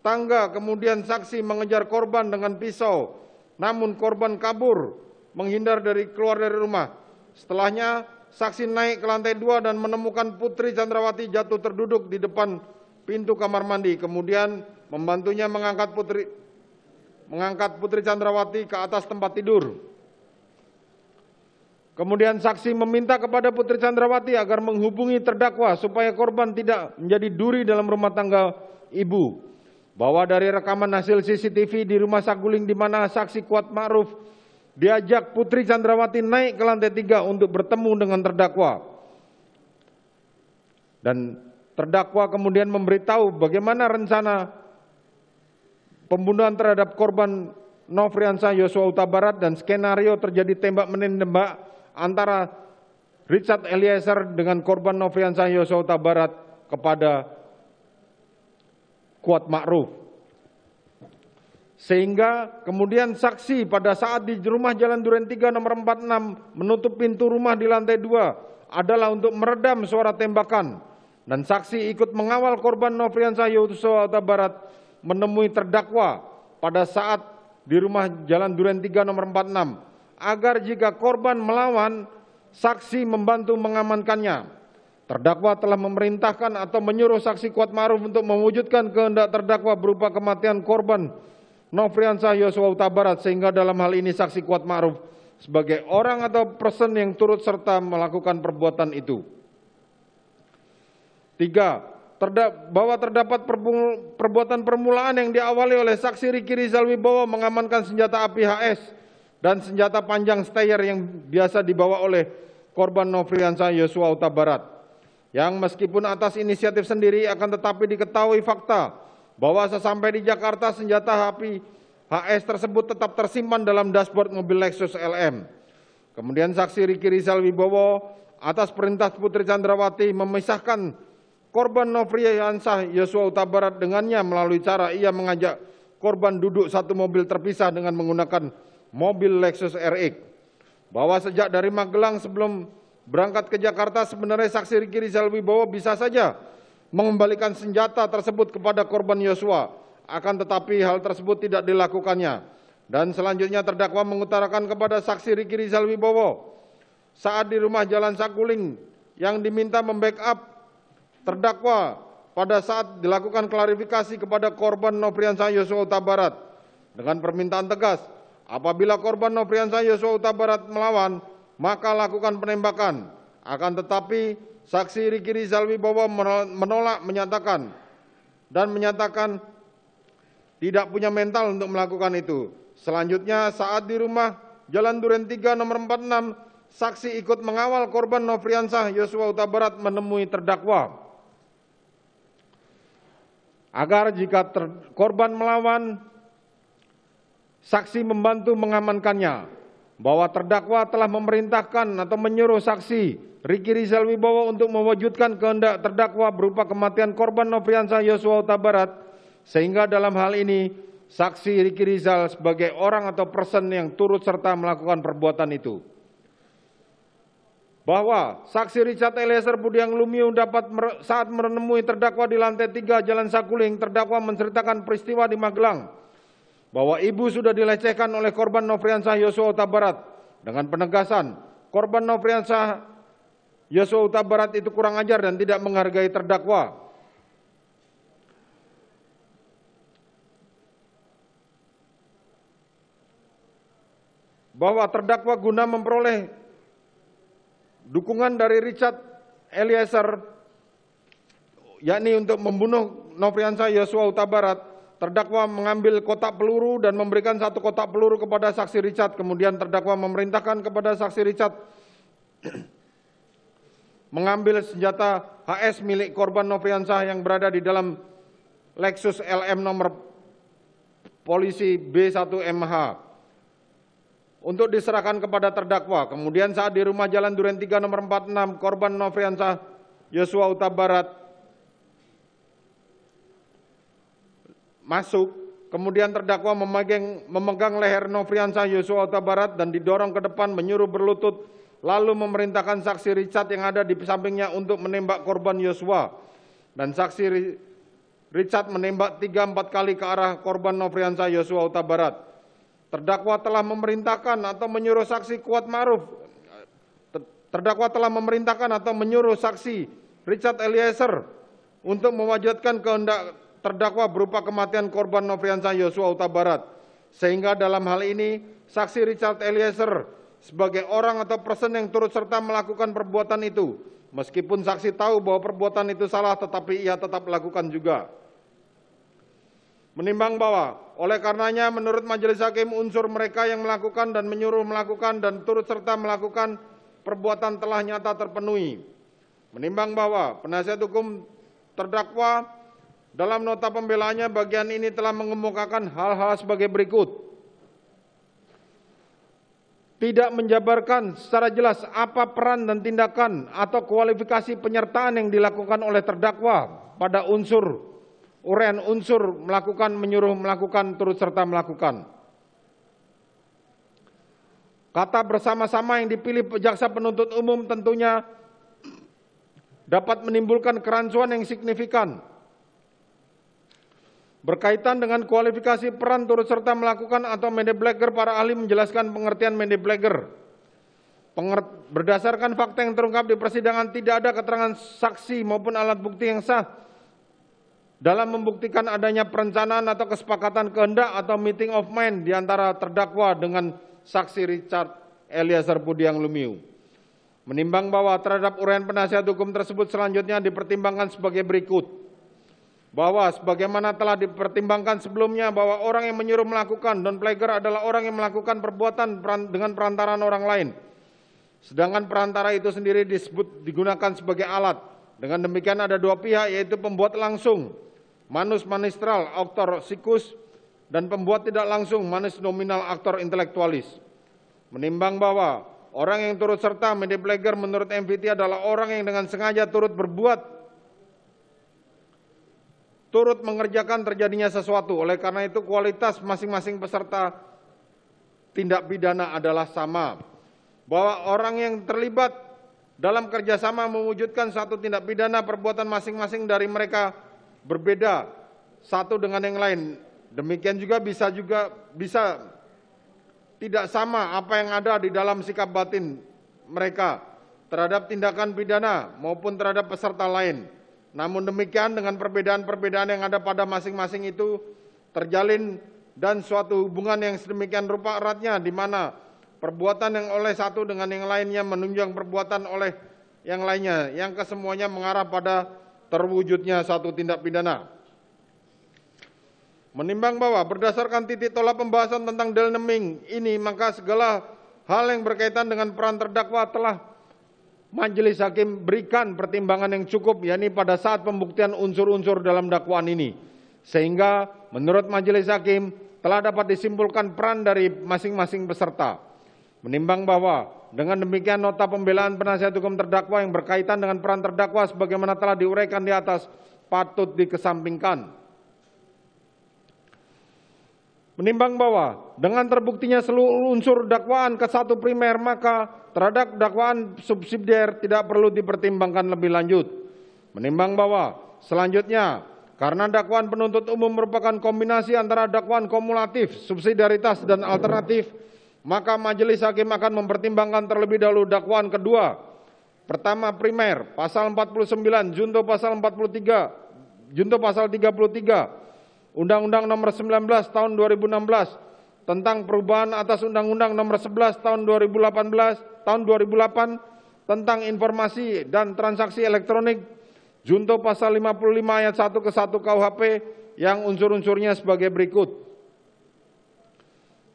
Speaker 2: tangga kemudian saksi mengejar korban dengan pisau namun korban kabur menghindar dari keluar dari rumah setelahnya saksi naik ke lantai dua dan menemukan Putri Chandrawati jatuh terduduk di depan pintu kamar mandi kemudian membantunya mengangkat Putri mengangkat Putri Chandrawati ke atas tempat tidur Kemudian saksi meminta kepada Putri Chandrawati agar menghubungi terdakwa supaya korban tidak menjadi duri dalam rumah tangga ibu. Bahwa dari rekaman hasil CCTV di rumah Saguling di mana saksi Kuat Ma'ruf diajak Putri Chandrawati naik ke lantai tiga untuk bertemu dengan terdakwa. Dan terdakwa kemudian memberitahu bagaimana rencana pembunuhan terhadap korban Nofriansa Yosua Utabarat dan skenario terjadi tembak menembak antara Richard Eliezer dengan korban Nofriansah Yosua Barat kepada Kuat Ma'ruf. Sehingga kemudian saksi pada saat di rumah Jalan Duren 3 nomor 46 menutup pintu rumah di lantai 2 adalah untuk meredam suara tembakan. Dan saksi ikut mengawal korban Nofriansah Yosua Barat menemui terdakwa pada saat di rumah Jalan Duren 3 nomor 46 agar jika korban melawan, saksi membantu mengamankannya. Terdakwa telah memerintahkan atau menyuruh saksi kuat maruf untuk mewujudkan kehendak terdakwa berupa kematian korban Nofriansah Yosua Huta sehingga dalam hal ini saksi kuat maruf sebagai orang atau person yang turut serta melakukan perbuatan itu. Tiga, terdak bahwa terdapat perbuatan permulaan yang diawali oleh saksi Riki Rizal Wibowo mengamankan senjata api HS dan senjata panjang Steyer yang biasa dibawa oleh korban Nofriansa Yosua Utabarat, Barat yang meskipun atas inisiatif sendiri akan tetapi diketahui fakta bahwa sesampai di Jakarta senjata api HS tersebut tetap tersimpan dalam dashboard mobil Lexus LM. Kemudian saksi Riki Rizal Wibowo atas perintah Putri Chandrawati memisahkan korban Nofriansah Yosua Utabarat dengannya melalui cara ia mengajak korban duduk satu mobil terpisah dengan menggunakan mobil Lexus RX. Bahwa sejak dari Magelang sebelum berangkat ke Jakarta sebenarnya saksi Riki Rizal Wibowo bisa saja mengembalikan senjata tersebut kepada korban Yosua. Akan tetapi hal tersebut tidak dilakukannya. Dan selanjutnya terdakwa mengutarakan kepada saksi Riki Rizal Wibowo saat di rumah Jalan Sakuling yang diminta membackup terdakwa pada saat dilakukan klarifikasi kepada korban Nopriansa Yosua Utabarat dengan permintaan tegas Apabila korban Nofriansah Yosua Huta Barat melawan, maka lakukan penembakan. Akan tetapi saksi Riki Rizal Wibowo menolak menyatakan dan menyatakan tidak punya mental untuk melakukan itu. Selanjutnya saat di rumah Jalan Duren 3 nomor 46, saksi ikut mengawal korban Nofriansah Yosua Huta Barat menemui terdakwa. Agar jika ter korban melawan, Saksi membantu mengamankannya bahwa terdakwa telah memerintahkan atau menyuruh saksi Riki Rizal Wibowo untuk mewujudkan kehendak terdakwa berupa kematian korban Nofriansa Yosua Utabarat sehingga dalam hal ini saksi Riki Rizal sebagai orang atau person yang turut serta melakukan perbuatan itu. Bahwa saksi Richard Eliezer Budiang Lumiu dapat saat menemui terdakwa di lantai 3 Jalan Sakuling, terdakwa menceritakan peristiwa di Magelang bahwa ibu sudah dilecehkan oleh korban Nofriansah Yosua Huta Barat dengan penegasan korban Nofriansah Yosua Huta Barat itu kurang ajar dan tidak menghargai terdakwa. Bahwa terdakwa guna memperoleh dukungan dari Richard Eliezer yakni untuk membunuh Nofriansah Yosua Huta Barat terdakwa mengambil kotak peluru dan memberikan satu kotak peluru kepada saksi Richard. Kemudian terdakwa memerintahkan kepada saksi Richard mengambil senjata HS milik korban Nofriansah yang berada di dalam Lexus LM nomor polisi B1MH untuk diserahkan kepada terdakwa. Kemudian saat di rumah Jalan Duren 3 nomor 46 korban Nofriansah Yosua Utabarat masuk, kemudian terdakwa memegang, memegang leher Nofriansah Yosua Ota Barat dan didorong ke depan menyuruh berlutut, lalu memerintahkan saksi Richard yang ada di sampingnya untuk menembak korban Yosua. Dan saksi Richard menembak 3-4 kali ke arah korban Nofriansah Yosua Ota Barat. Terdakwa telah memerintahkan atau menyuruh saksi Kuat Maruf. Terdakwa telah memerintahkan atau menyuruh saksi Richard Eliezer untuk mewajatkan kehendak terdakwa berupa kematian korban Nofriansah Yosua Huta Barat. Sehingga dalam hal ini, saksi Richard Eliezer sebagai orang atau person yang turut serta melakukan perbuatan itu, meskipun saksi tahu bahwa perbuatan itu salah tetapi ia tetap lakukan juga. Menimbang bahwa, oleh karenanya menurut majelis hakim unsur mereka yang melakukan dan menyuruh melakukan dan turut serta melakukan perbuatan telah nyata terpenuhi. Menimbang bahwa penasihat hukum terdakwa dalam nota pembelanya bagian ini telah mengemukakan hal-hal sebagai berikut. Tidak menjabarkan secara jelas apa peran dan tindakan atau kualifikasi penyertaan yang dilakukan oleh terdakwa pada unsur uraian unsur melakukan, menyuruh melakukan, turut serta melakukan. Kata bersama-sama yang dipilih jaksa penuntut umum tentunya dapat menimbulkan kerancuan yang signifikan Berkaitan dengan kualifikasi peran turut serta melakukan atau Mendeblager, para ahli menjelaskan pengertian Mendeblager. berdasarkan fakta yang terungkap di persidangan, tidak ada keterangan saksi maupun alat bukti yang sah dalam membuktikan adanya perencanaan atau kesepakatan kehendak atau meeting of mind di antara terdakwa dengan saksi Richard Eliezer Pudiang Lumiu. Menimbang bahwa terhadap uraian penasihat hukum tersebut selanjutnya dipertimbangkan sebagai berikut bahwa sebagaimana telah dipertimbangkan sebelumnya bahwa orang yang menyuruh melakukan dan plagiar adalah orang yang melakukan perbuatan dengan perantaraan orang lain. Sedangkan perantara itu sendiri disebut digunakan sebagai alat. Dengan demikian ada dua pihak yaitu pembuat langsung, manus manistral, aktor sikus, dan pembuat tidak langsung, manus nominal, aktor intelektualis. Menimbang bahwa orang yang turut serta menjadi menurut MVT adalah orang yang dengan sengaja turut berbuat turut mengerjakan terjadinya sesuatu. Oleh karena itu kualitas masing-masing peserta tindak pidana adalah sama. Bahwa orang yang terlibat dalam kerjasama mewujudkan satu tindak pidana perbuatan masing-masing dari mereka berbeda satu dengan yang lain. Demikian juga bisa juga bisa tidak sama apa yang ada di dalam sikap batin mereka terhadap tindakan pidana maupun terhadap peserta lain. Namun demikian dengan perbedaan-perbedaan yang ada pada masing-masing itu terjalin dan suatu hubungan yang sedemikian rupa eratnya di mana perbuatan yang oleh satu dengan yang lainnya menunjang perbuatan oleh yang lainnya yang kesemuanya mengarah pada terwujudnya satu tindak pidana. Menimbang bahwa berdasarkan titik tolak pembahasan tentang delneming ini maka segala hal yang berkaitan dengan peran terdakwa telah majelis hakim berikan pertimbangan yang cukup yakni pada saat pembuktian unsur-unsur dalam dakwaan ini sehingga menurut majelis hakim telah dapat disimpulkan peran dari masing-masing peserta menimbang bahwa dengan demikian nota pembelaan penasihat hukum terdakwa yang berkaitan dengan peran terdakwa sebagaimana telah diuraikan di atas patut dikesampingkan menimbang bahwa dengan terbuktinya seluruh unsur dakwaan ke satu primer maka terhadap dakwaan subsidiar tidak perlu dipertimbangkan lebih lanjut. Menimbang bahwa selanjutnya karena dakwaan penuntut umum merupakan kombinasi antara dakwaan kumulatif, subsidiaritas dan alternatif, maka majelis hakim akan mempertimbangkan terlebih dahulu dakwaan kedua. Pertama primer pasal 49, junto pasal 43, junto pasal 33 Undang-Undang Nomor 19 Tahun 2016 tentang perubahan atas Undang-Undang Nomor 11 Tahun 2018 Tahun 2008 tentang informasi dan transaksi elektronik junto pasal 55 ayat 1 ke 1 KUHP yang unsur-unsurnya sebagai berikut.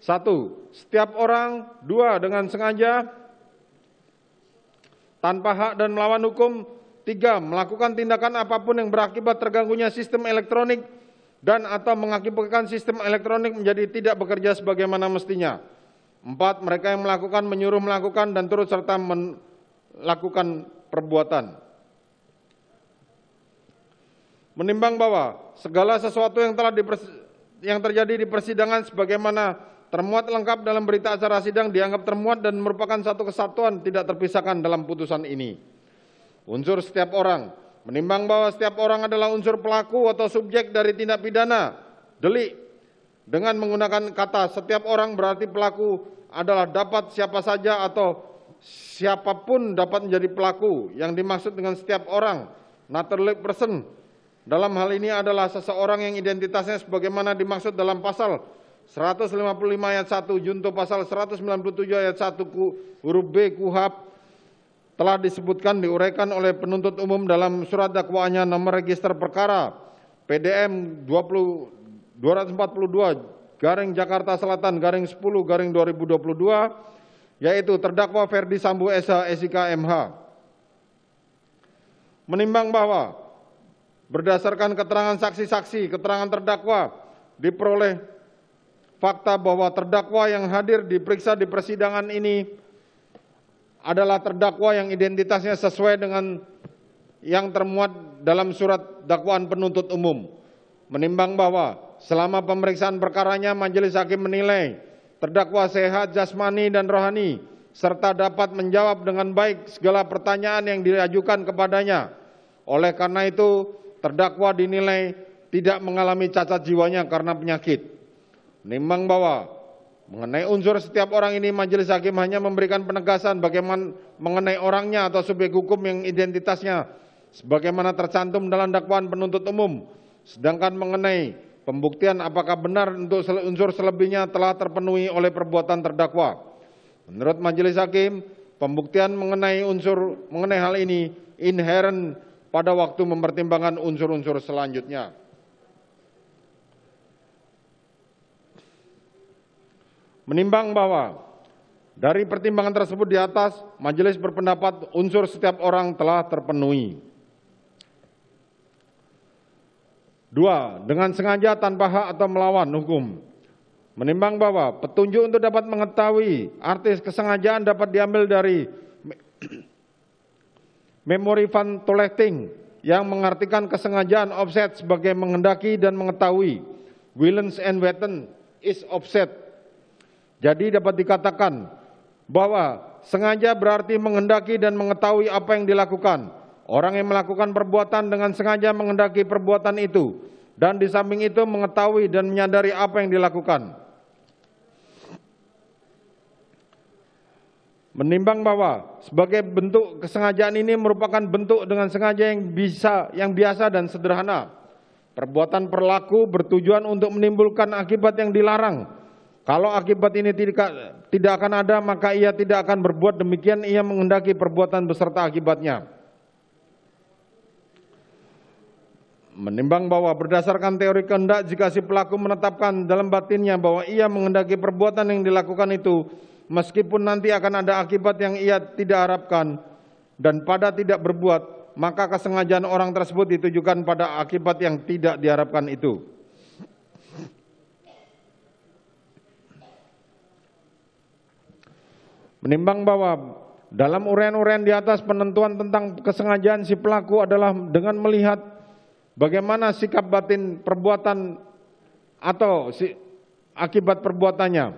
Speaker 2: 1. Setiap orang, 2. Dengan sengaja, tanpa hak dan melawan hukum, 3. Melakukan tindakan apapun yang berakibat terganggunya sistem elektronik dan atau mengakibatkan sistem elektronik menjadi tidak bekerja sebagaimana mestinya. Empat, mereka yang melakukan menyuruh melakukan dan turut serta melakukan perbuatan. Menimbang bahwa segala sesuatu yang telah yang terjadi di persidangan sebagaimana termuat lengkap dalam berita acara sidang dianggap termuat dan merupakan satu kesatuan tidak terpisahkan dalam putusan ini. Unsur setiap orang menimbang bahwa setiap orang adalah unsur pelaku atau subjek dari tindak pidana delik dengan menggunakan kata setiap orang berarti pelaku adalah dapat siapa saja atau siapapun dapat menjadi pelaku yang dimaksud dengan setiap orang naturally person dalam hal ini adalah seseorang yang identitasnya sebagaimana dimaksud dalam pasal 155 ayat 1 junto pasal 197 ayat 1 huruf B kuhab telah disebutkan diuraikan oleh penuntut umum dalam surat dakwaannya nomor register perkara PDM 20, 242 garing Jakarta Selatan garing 10 garing 2022 yaitu terdakwa Ferdi Sambo Esa SIK MH. Menimbang bahwa berdasarkan keterangan saksi-saksi, keterangan terdakwa diperoleh fakta bahwa terdakwa yang hadir diperiksa di persidangan ini adalah terdakwa yang identitasnya sesuai dengan yang termuat dalam surat dakwaan penuntut umum. Menimbang bahwa selama pemeriksaan perkaranya majelis hakim menilai terdakwa sehat jasmani dan rohani serta dapat menjawab dengan baik segala pertanyaan yang diajukan kepadanya. Oleh karena itu, terdakwa dinilai tidak mengalami cacat jiwanya karena penyakit. Menimbang bahwa Mengenai unsur setiap orang ini majelis hakim hanya memberikan penegasan bagaimana mengenai orangnya atau subjek hukum yang identitasnya sebagaimana tercantum dalam dakwaan penuntut umum. Sedangkan mengenai pembuktian apakah benar untuk unsur selebihnya telah terpenuhi oleh perbuatan terdakwa. Menurut majelis hakim, pembuktian mengenai unsur mengenai hal ini inherent pada waktu mempertimbangkan unsur-unsur selanjutnya. Menimbang bahwa dari pertimbangan tersebut di atas, majelis berpendapat unsur setiap orang telah terpenuhi. Dua, dengan sengaja tanpa hak atau melawan hukum. Menimbang bahwa petunjuk untuk dapat mengetahui artis kesengajaan dapat diambil dari memori van Tolechting yang mengartikan kesengajaan offset sebagai mengendaki dan mengetahui. Willens and Wetten is offset jadi dapat dikatakan bahwa sengaja berarti menghendaki dan mengetahui apa yang dilakukan. Orang yang melakukan perbuatan dengan sengaja menghendaki perbuatan itu dan di samping itu mengetahui dan menyadari apa yang dilakukan. Menimbang bahwa sebagai bentuk kesengajaan ini merupakan bentuk dengan sengaja yang bisa yang biasa dan sederhana. Perbuatan perlaku bertujuan untuk menimbulkan akibat yang dilarang kalau akibat ini tidak tidak akan ada, maka ia tidak akan berbuat demikian, ia mengendaki perbuatan beserta akibatnya. Menimbang bahwa berdasarkan teori kehendak, jika si pelaku menetapkan dalam batinnya bahwa ia mengendaki perbuatan yang dilakukan itu, meskipun nanti akan ada akibat yang ia tidak harapkan, dan pada tidak berbuat, maka kesengajaan orang tersebut ditujukan pada akibat yang tidak diharapkan itu. Menimbang bahwa dalam uraian-uraian di atas penentuan tentang kesengajaan si pelaku adalah dengan melihat bagaimana sikap batin perbuatan atau si, akibat perbuatannya.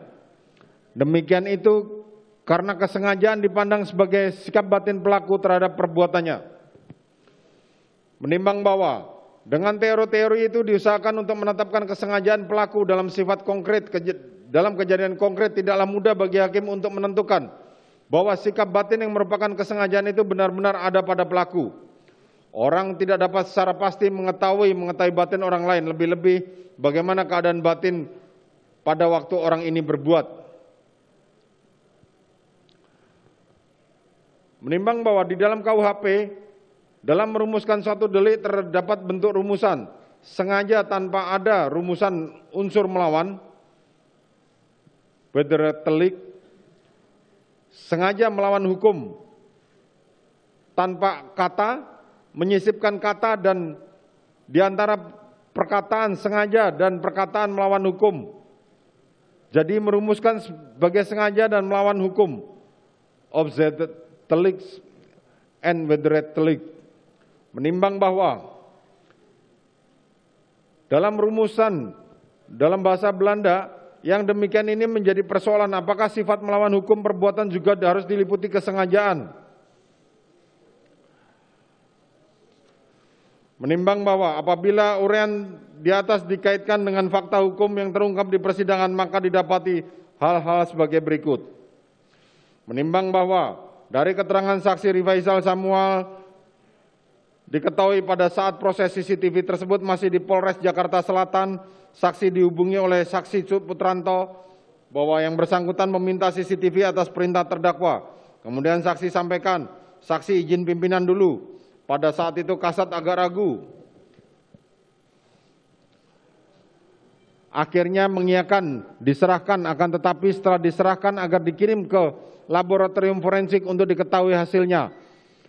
Speaker 2: Demikian itu karena kesengajaan dipandang sebagai sikap batin pelaku terhadap perbuatannya. Menimbang bahwa dengan teori-teori itu diusahakan untuk menetapkan kesengajaan pelaku dalam sifat konkret dalam kejadian konkret tidaklah mudah bagi hakim untuk menentukan bahwa sikap batin yang merupakan kesengajaan itu benar-benar ada pada pelaku. Orang tidak dapat secara pasti mengetahui mengetahui batin orang lain, lebih-lebih bagaimana keadaan batin pada waktu orang ini berbuat. Menimbang bahwa di dalam KUHP dalam merumuskan suatu delik terdapat bentuk rumusan sengaja tanpa ada rumusan unsur melawan Bedara sengaja melawan hukum tanpa kata, menyisipkan kata dan di antara perkataan sengaja dan perkataan melawan hukum. Jadi merumuskan sebagai sengaja dan melawan hukum. Obzetelik Telik and Bedret menimbang bahwa dalam rumusan dalam bahasa Belanda yang demikian ini menjadi persoalan apakah sifat melawan hukum perbuatan juga harus diliputi kesengajaan. Menimbang bahwa apabila urian di atas dikaitkan dengan fakta hukum yang terungkap di persidangan maka didapati hal-hal sebagai berikut. Menimbang bahwa dari keterangan saksi Rifaisal Samuel diketahui pada saat proses CCTV tersebut masih di Polres Jakarta Selatan saksi dihubungi oleh saksi Putranto bahwa yang bersangkutan meminta CCTV atas perintah terdakwa. Kemudian saksi sampaikan, saksi izin pimpinan dulu. Pada saat itu kasat agak ragu. Akhirnya mengiakan diserahkan akan tetapi setelah diserahkan agar dikirim ke laboratorium forensik untuk diketahui hasilnya.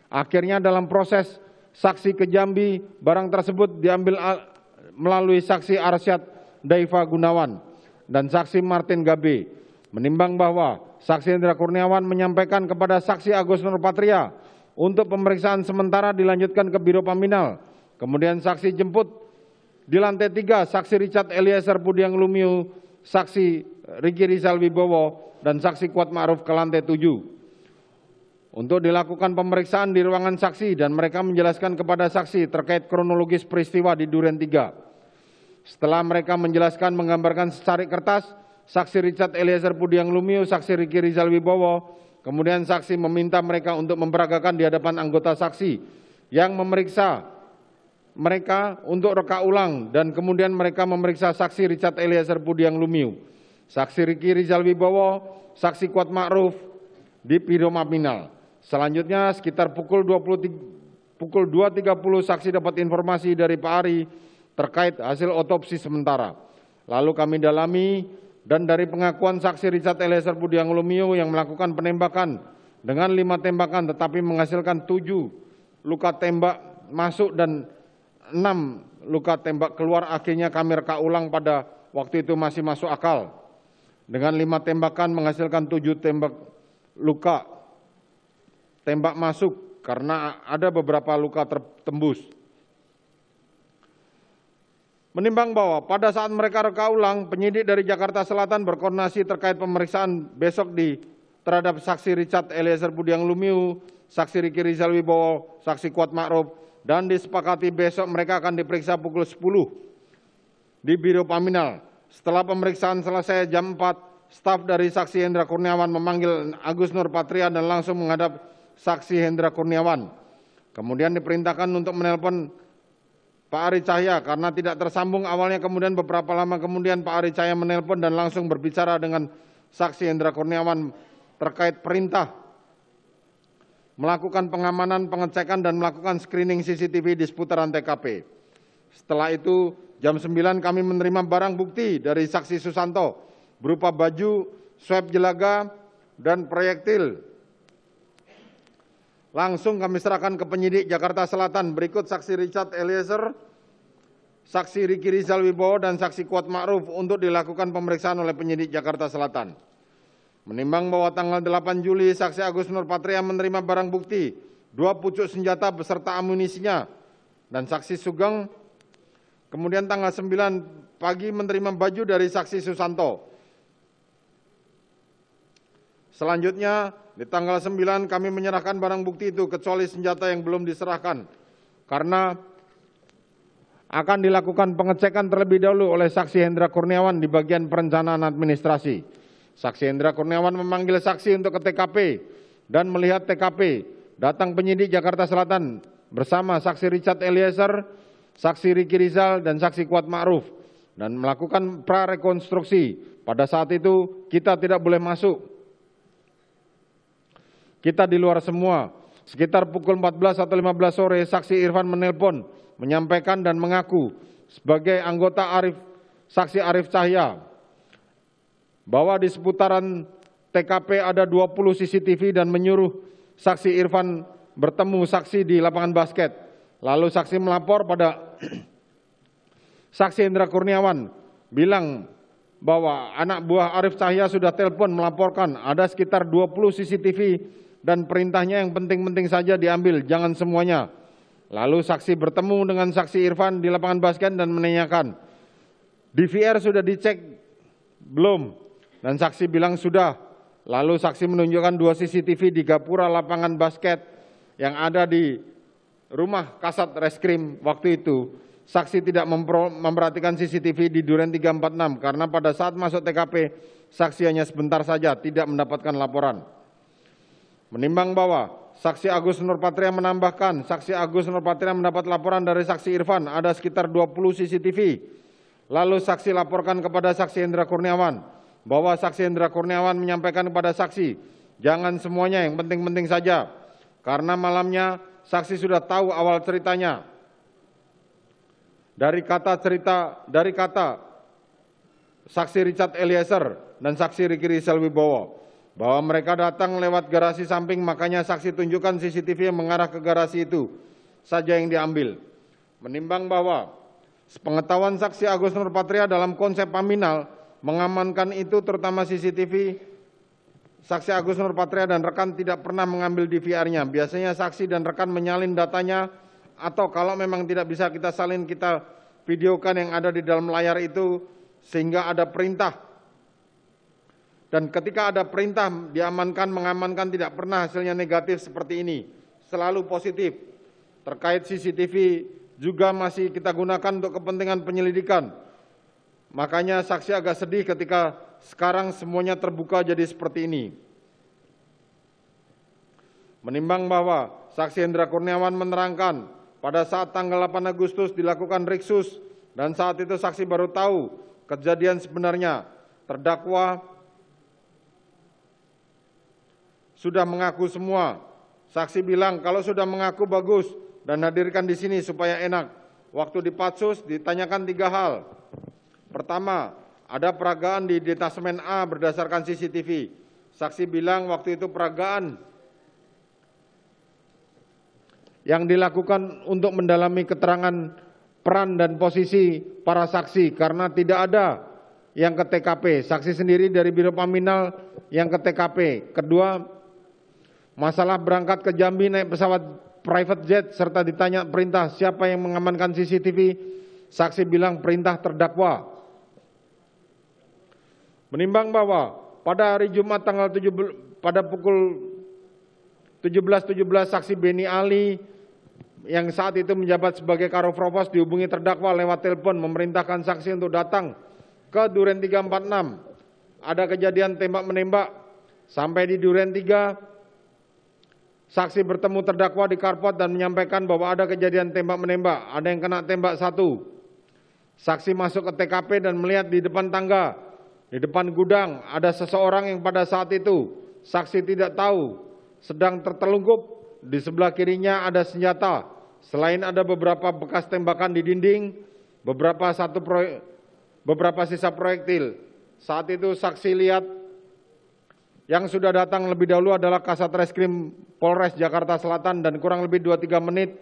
Speaker 2: Akhirnya dalam proses saksi ke Jambi barang tersebut diambil melalui saksi Arsyad Daiva Gunawan dan saksi Martin Gabe menimbang bahwa saksi Hendra Kurniawan menyampaikan kepada saksi Agus Nurpatria untuk pemeriksaan sementara dilanjutkan ke Biro Paminal. Kemudian saksi jemput di lantai tiga saksi Richard Eliezer Pudiang Lumiu, saksi Riki Rizal Wibowo, dan saksi Kuat Ma'ruf ke lantai tujuh untuk dilakukan pemeriksaan di ruangan saksi dan mereka menjelaskan kepada saksi terkait kronologis peristiwa di Duren 3. Setelah mereka menjelaskan menggambarkan secari kertas, saksi Richard Eliezer Pudiang Lumiu, saksi Riki Rizal Wibowo, kemudian saksi meminta mereka untuk memperagakan di hadapan anggota saksi yang memeriksa mereka untuk reka ulang dan kemudian mereka memeriksa saksi Richard Eliezer Pudiang Lumiu, saksi Riki Rizal Wibowo, saksi Kuat Ma'ruf di Piro Mabinal. Selanjutnya sekitar pukul 20 pukul 2.30 saksi dapat informasi dari Pak Ari terkait hasil otopsi sementara. Lalu kami dalami dan dari pengakuan saksi Richard Eliezer Budiang Lumio yang melakukan penembakan dengan lima tembakan tetapi menghasilkan tujuh luka tembak masuk dan enam luka tembak keluar akhirnya kami reka ulang pada waktu itu masih masuk akal. Dengan lima tembakan menghasilkan tujuh tembak luka tembak masuk karena ada beberapa luka tertembus. Menimbang bahwa pada saat mereka reka ulang, penyidik dari Jakarta Selatan berkoordinasi terkait pemeriksaan besok di terhadap saksi Richard Eliezer Budiang Lumiu, saksi Riki Rizal Wibowo, saksi Kuat Ma'ruf, dan disepakati besok mereka akan diperiksa pukul 10 di Biro Paminal. Setelah pemeriksaan selesai jam 4, staf dari saksi Hendra Kurniawan memanggil Agus Nur Patria dan langsung menghadap saksi Hendra Kurniawan. Kemudian diperintahkan untuk menelpon Pak Ari Cahya karena tidak tersambung awalnya kemudian beberapa lama kemudian Pak Ari Cahya menelpon dan langsung berbicara dengan saksi Hendra Kurniawan terkait perintah melakukan pengamanan, pengecekan dan melakukan screening CCTV di seputaran TKP. Setelah itu jam 9 kami menerima barang bukti dari saksi Susanto berupa baju, swab jelaga dan proyektil Langsung kami serahkan ke penyidik Jakarta Selatan. Berikut saksi Richard Eliezer, saksi Riki Rizal Wibowo, dan saksi Kuat Ma'ruf untuk dilakukan pemeriksaan oleh penyidik Jakarta Selatan. Menimbang bahwa tanggal 8 Juli, saksi Agus Nurpatria menerima barang bukti, dua pucuk senjata beserta amunisinya, dan saksi Sugeng, kemudian tanggal 9 pagi menerima baju dari saksi Susanto. Selanjutnya, di tanggal 9 kami menyerahkan barang bukti itu kecuali senjata yang belum diserahkan karena akan dilakukan pengecekan terlebih dahulu oleh saksi Hendra Kurniawan di bagian perencanaan administrasi. Saksi Hendra Kurniawan memanggil saksi untuk ke TKP dan melihat TKP. Datang penyidik Jakarta Selatan bersama saksi Richard Eliezer, saksi Riki Rizal dan saksi Kuat Ma'ruf dan melakukan prarekonstruksi. Pada saat itu kita tidak boleh masuk kita di luar semua. Sekitar pukul 14 atau 15 sore, saksi Irfan menelpon, menyampaikan dan mengaku sebagai anggota Arif, saksi Arif Cahya, bahwa di seputaran TKP ada 20 CCTV dan menyuruh saksi Irfan bertemu saksi di lapangan basket. Lalu saksi melapor pada saksi Indra Kurniawan, bilang bahwa anak buah Arif Cahya sudah telepon melaporkan ada sekitar 20 CCTV dan perintahnya yang penting-penting saja diambil, jangan semuanya. Lalu saksi bertemu dengan saksi Irfan di lapangan basket dan menanyakan, DVR sudah dicek belum? Dan saksi bilang sudah. Lalu saksi menunjukkan dua CCTV di gapura lapangan basket yang ada di rumah kasat reskrim waktu itu. Saksi tidak memperhatikan CCTV di Duren 346 karena pada saat masuk TKP saksi hanya sebentar saja tidak mendapatkan laporan. Menimbang bahwa saksi Agus Nurpatria menambahkan, saksi Agus Nurpatria mendapat laporan dari saksi Irfan ada sekitar 20 CCTV. Lalu saksi laporkan kepada saksi Hendra Kurniawan bahwa saksi Hendra Kurniawan menyampaikan kepada saksi, jangan semuanya yang penting-penting saja. Karena malamnya saksi sudah tahu awal ceritanya. Dari kata cerita, dari kata saksi Richard Eliezer dan saksi Ricky Rizal Wibowo bahwa mereka datang lewat garasi samping, makanya saksi tunjukkan CCTV yang mengarah ke garasi itu saja yang diambil. Menimbang bahwa pengetahuan saksi Agus Nurpatria dalam konsep paminal mengamankan itu terutama CCTV saksi Agus Nurpatria dan rekan tidak pernah mengambil DVR-nya. Biasanya saksi dan rekan menyalin datanya atau kalau memang tidak bisa kita salin kita videokan yang ada di dalam layar itu sehingga ada perintah dan ketika ada perintah diamankan, mengamankan tidak pernah hasilnya negatif seperti ini. Selalu positif. Terkait CCTV juga masih kita gunakan untuk kepentingan penyelidikan. Makanya saksi agak sedih ketika sekarang semuanya terbuka jadi seperti ini. Menimbang bahwa saksi Hendra Kurniawan menerangkan pada saat tanggal 8 Agustus dilakukan riksus dan saat itu saksi baru tahu kejadian sebenarnya. Terdakwa sudah mengaku semua. Saksi bilang kalau sudah mengaku bagus dan hadirkan di sini supaya enak. Waktu di Patsus ditanyakan tiga hal. Pertama, ada peragaan di detasemen A berdasarkan CCTV. Saksi bilang waktu itu peragaan yang dilakukan untuk mendalami keterangan peran dan posisi para saksi karena tidak ada yang ke TKP. Saksi sendiri dari Biro Paminal yang ke TKP. Kedua, Masalah berangkat ke Jambi naik pesawat private jet serta ditanya perintah siapa yang mengamankan CCTV, saksi bilang perintah terdakwa. Menimbang bahwa pada hari Jumat tanggal 7 pada pukul 17.17 .17, saksi Beni Ali yang saat itu menjabat sebagai karo provos dihubungi terdakwa lewat telepon memerintahkan saksi untuk datang ke Duren 346. Ada kejadian tembak menembak sampai di Duren 3 Saksi bertemu terdakwa di karpot dan menyampaikan bahwa ada kejadian tembak-menembak, ada yang kena tembak satu. Saksi masuk ke TKP dan melihat di depan tangga, di depan gudang, ada seseorang yang pada saat itu saksi tidak tahu sedang tertelungkup. Di sebelah kirinya ada senjata. Selain ada beberapa bekas tembakan di dinding, beberapa satu proyek, beberapa sisa proyektil. Saat itu saksi lihat yang sudah datang lebih dahulu adalah Kasat Reskrim Polres Jakarta Selatan dan kurang lebih 2-3 menit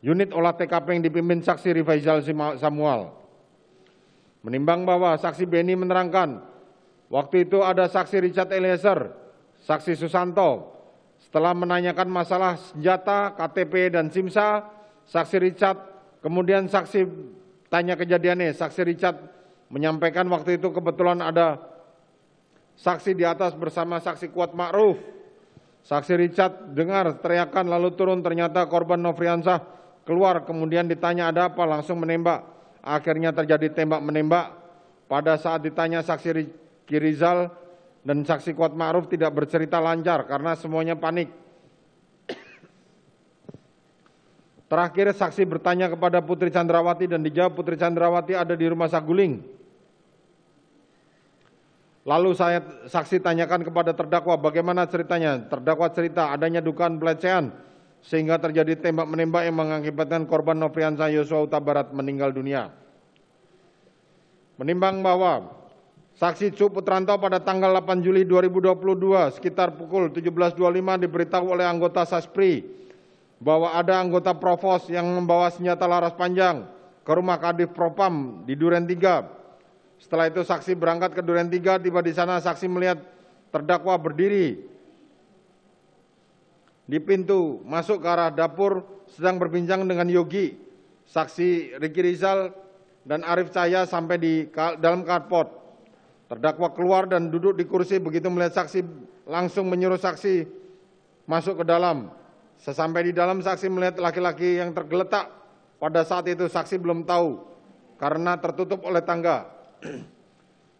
Speaker 2: unit olah TKP yang dipimpin saksi Rifaizal Samuel. Menimbang bahwa saksi Beni menerangkan, waktu itu ada saksi Richard Eliezer, saksi Susanto. Setelah menanyakan masalah senjata, KTP, dan SIMSA, saksi Richard, kemudian saksi tanya kejadiannya, saksi Richard menyampaikan waktu itu kebetulan ada Saksi di atas bersama saksi kuat Ma'ruf. Saksi Richard dengar teriakan lalu turun ternyata korban Nofriansah keluar kemudian ditanya ada apa langsung menembak. Akhirnya terjadi tembak menembak. Pada saat ditanya saksi Kirizal dan saksi kuat Ma'ruf tidak bercerita lancar karena semuanya panik. Terakhir saksi bertanya kepada Putri Chandrawati dan dijawab Putri Chandrawati ada di rumah Saguling. Lalu saya saksi tanyakan kepada terdakwa bagaimana ceritanya. Terdakwa cerita adanya dugaan pelecehan sehingga terjadi tembak menembak yang mengakibatkan korban Nofriansa Yosua Huta Barat meninggal dunia. Menimbang bahwa saksi Cuk Putranto pada tanggal 8 Juli 2022 sekitar pukul 17.25 diberitahu oleh anggota Saspri bahwa ada anggota Provos yang membawa senjata laras panjang ke rumah Kadif Propam di Duren 3 setelah itu saksi berangkat ke Duren Tiga, tiba di sana saksi melihat terdakwa berdiri di pintu masuk ke arah dapur sedang berbincang dengan Yogi, saksi Riki Rizal dan Arif Cahya sampai di dalam karpot. Terdakwa keluar dan duduk di kursi begitu melihat saksi langsung menyuruh saksi masuk ke dalam. Sesampai di dalam saksi melihat laki-laki yang tergeletak pada saat itu saksi belum tahu karena tertutup oleh tangga.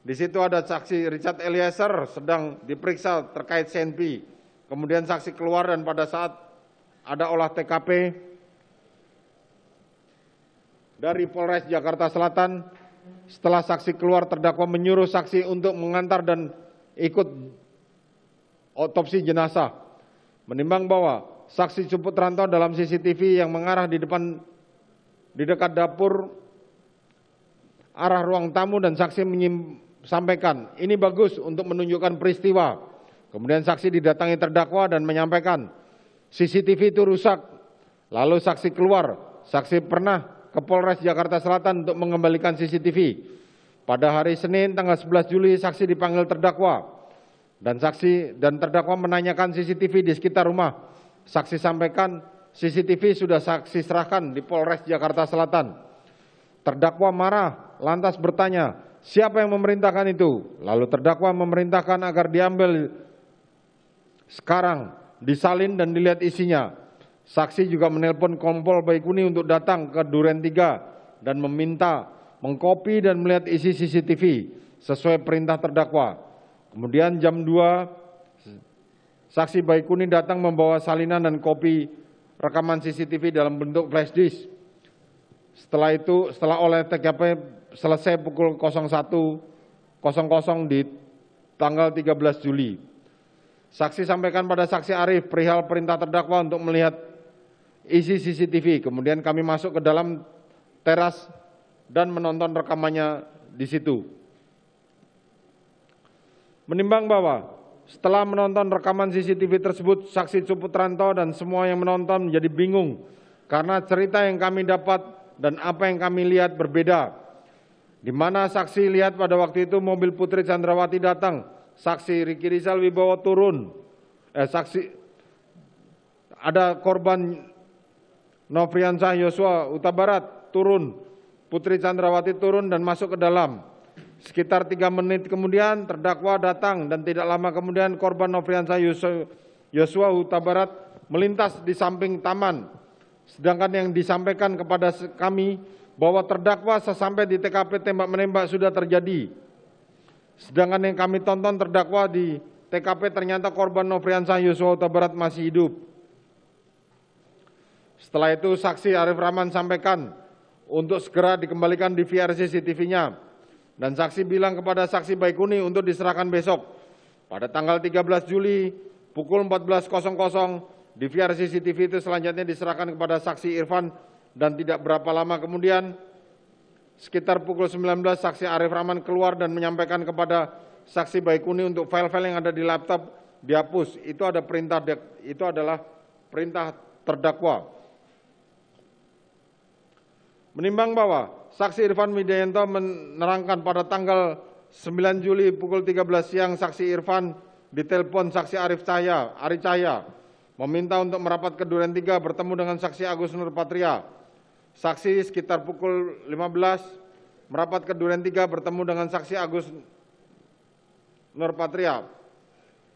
Speaker 2: Di situ ada saksi Richard Eliezer sedang diperiksa terkait Senpi. Kemudian saksi keluar dan pada saat ada olah TKP dari Polres Jakarta Selatan, setelah saksi keluar terdakwa menyuruh saksi untuk mengantar dan ikut otopsi jenazah. Menimbang bahwa saksi Cuput Ranto dalam CCTV yang mengarah di depan di dekat dapur arah ruang tamu dan saksi menyampaikan, ini bagus untuk menunjukkan peristiwa. Kemudian saksi didatangi terdakwa dan menyampaikan, CCTV itu rusak. Lalu saksi keluar, saksi pernah ke Polres Jakarta Selatan untuk mengembalikan CCTV. Pada hari Senin tanggal 11 Juli saksi dipanggil terdakwa dan saksi dan terdakwa menanyakan CCTV di sekitar rumah. Saksi sampaikan CCTV sudah saksi serahkan di Polres Jakarta Selatan. Terdakwa marah lantas bertanya, siapa yang memerintahkan itu? Lalu terdakwa memerintahkan agar diambil sekarang, disalin dan dilihat isinya. Saksi juga menelpon Kompol Baikuni untuk datang ke Duren 3 dan meminta mengkopi dan melihat isi CCTV sesuai perintah terdakwa. Kemudian jam 2 saksi Baikuni datang membawa salinan dan kopi rekaman CCTV dalam bentuk flash disk. Setelah itu, setelah oleh TKP selesai pukul 01.00 di tanggal 13 Juli. Saksi sampaikan pada saksi Arif perihal perintah terdakwa untuk melihat isi CCTV. Kemudian kami masuk ke dalam teras dan menonton rekamannya di situ. Menimbang bahwa setelah menonton rekaman CCTV tersebut, saksi Cuputranto dan semua yang menonton menjadi bingung karena cerita yang kami dapat dan apa yang kami lihat berbeda. Di mana saksi lihat pada waktu itu mobil Putri Chandrawati datang, saksi Riki Rizal Wibowo turun, eh, saksi ada korban Nofriansah Yosua Uta Barat turun, Putri Chandrawati turun dan masuk ke dalam. Sekitar tiga menit kemudian terdakwa datang dan tidak lama kemudian korban Nofriansah Yosua Utabarat Barat melintas di samping taman Sedangkan yang disampaikan kepada kami bahwa terdakwa sesampai di TKP tembak menembak sudah terjadi. Sedangkan yang kami tonton terdakwa di TKP ternyata korban Nofriansah Yosua Huta Barat masih hidup. Setelah itu saksi Arif Rahman sampaikan untuk segera dikembalikan di VRC CCTV-nya. Dan saksi bilang kepada saksi Baikuni untuk diserahkan besok. Pada tanggal 13 Juli pukul 14.00 DVR CCTV itu selanjutnya diserahkan kepada saksi Irfan dan tidak berapa lama kemudian sekitar pukul 19 saksi Arif Rahman keluar dan menyampaikan kepada saksi Baikuni untuk file-file yang ada di laptop dihapus. Itu ada perintah itu adalah perintah terdakwa. Menimbang bahwa saksi Irfan Widayanto menerangkan pada tanggal 9 Juli pukul 13 siang saksi Irfan ditelepon saksi Arif Cahya, Ari Cahya meminta untuk merapat ke Duren 3 bertemu dengan saksi Agus Nurpatria. Saksi sekitar pukul 15 merapat ke Duren 3 bertemu dengan saksi Agus Nurpatria.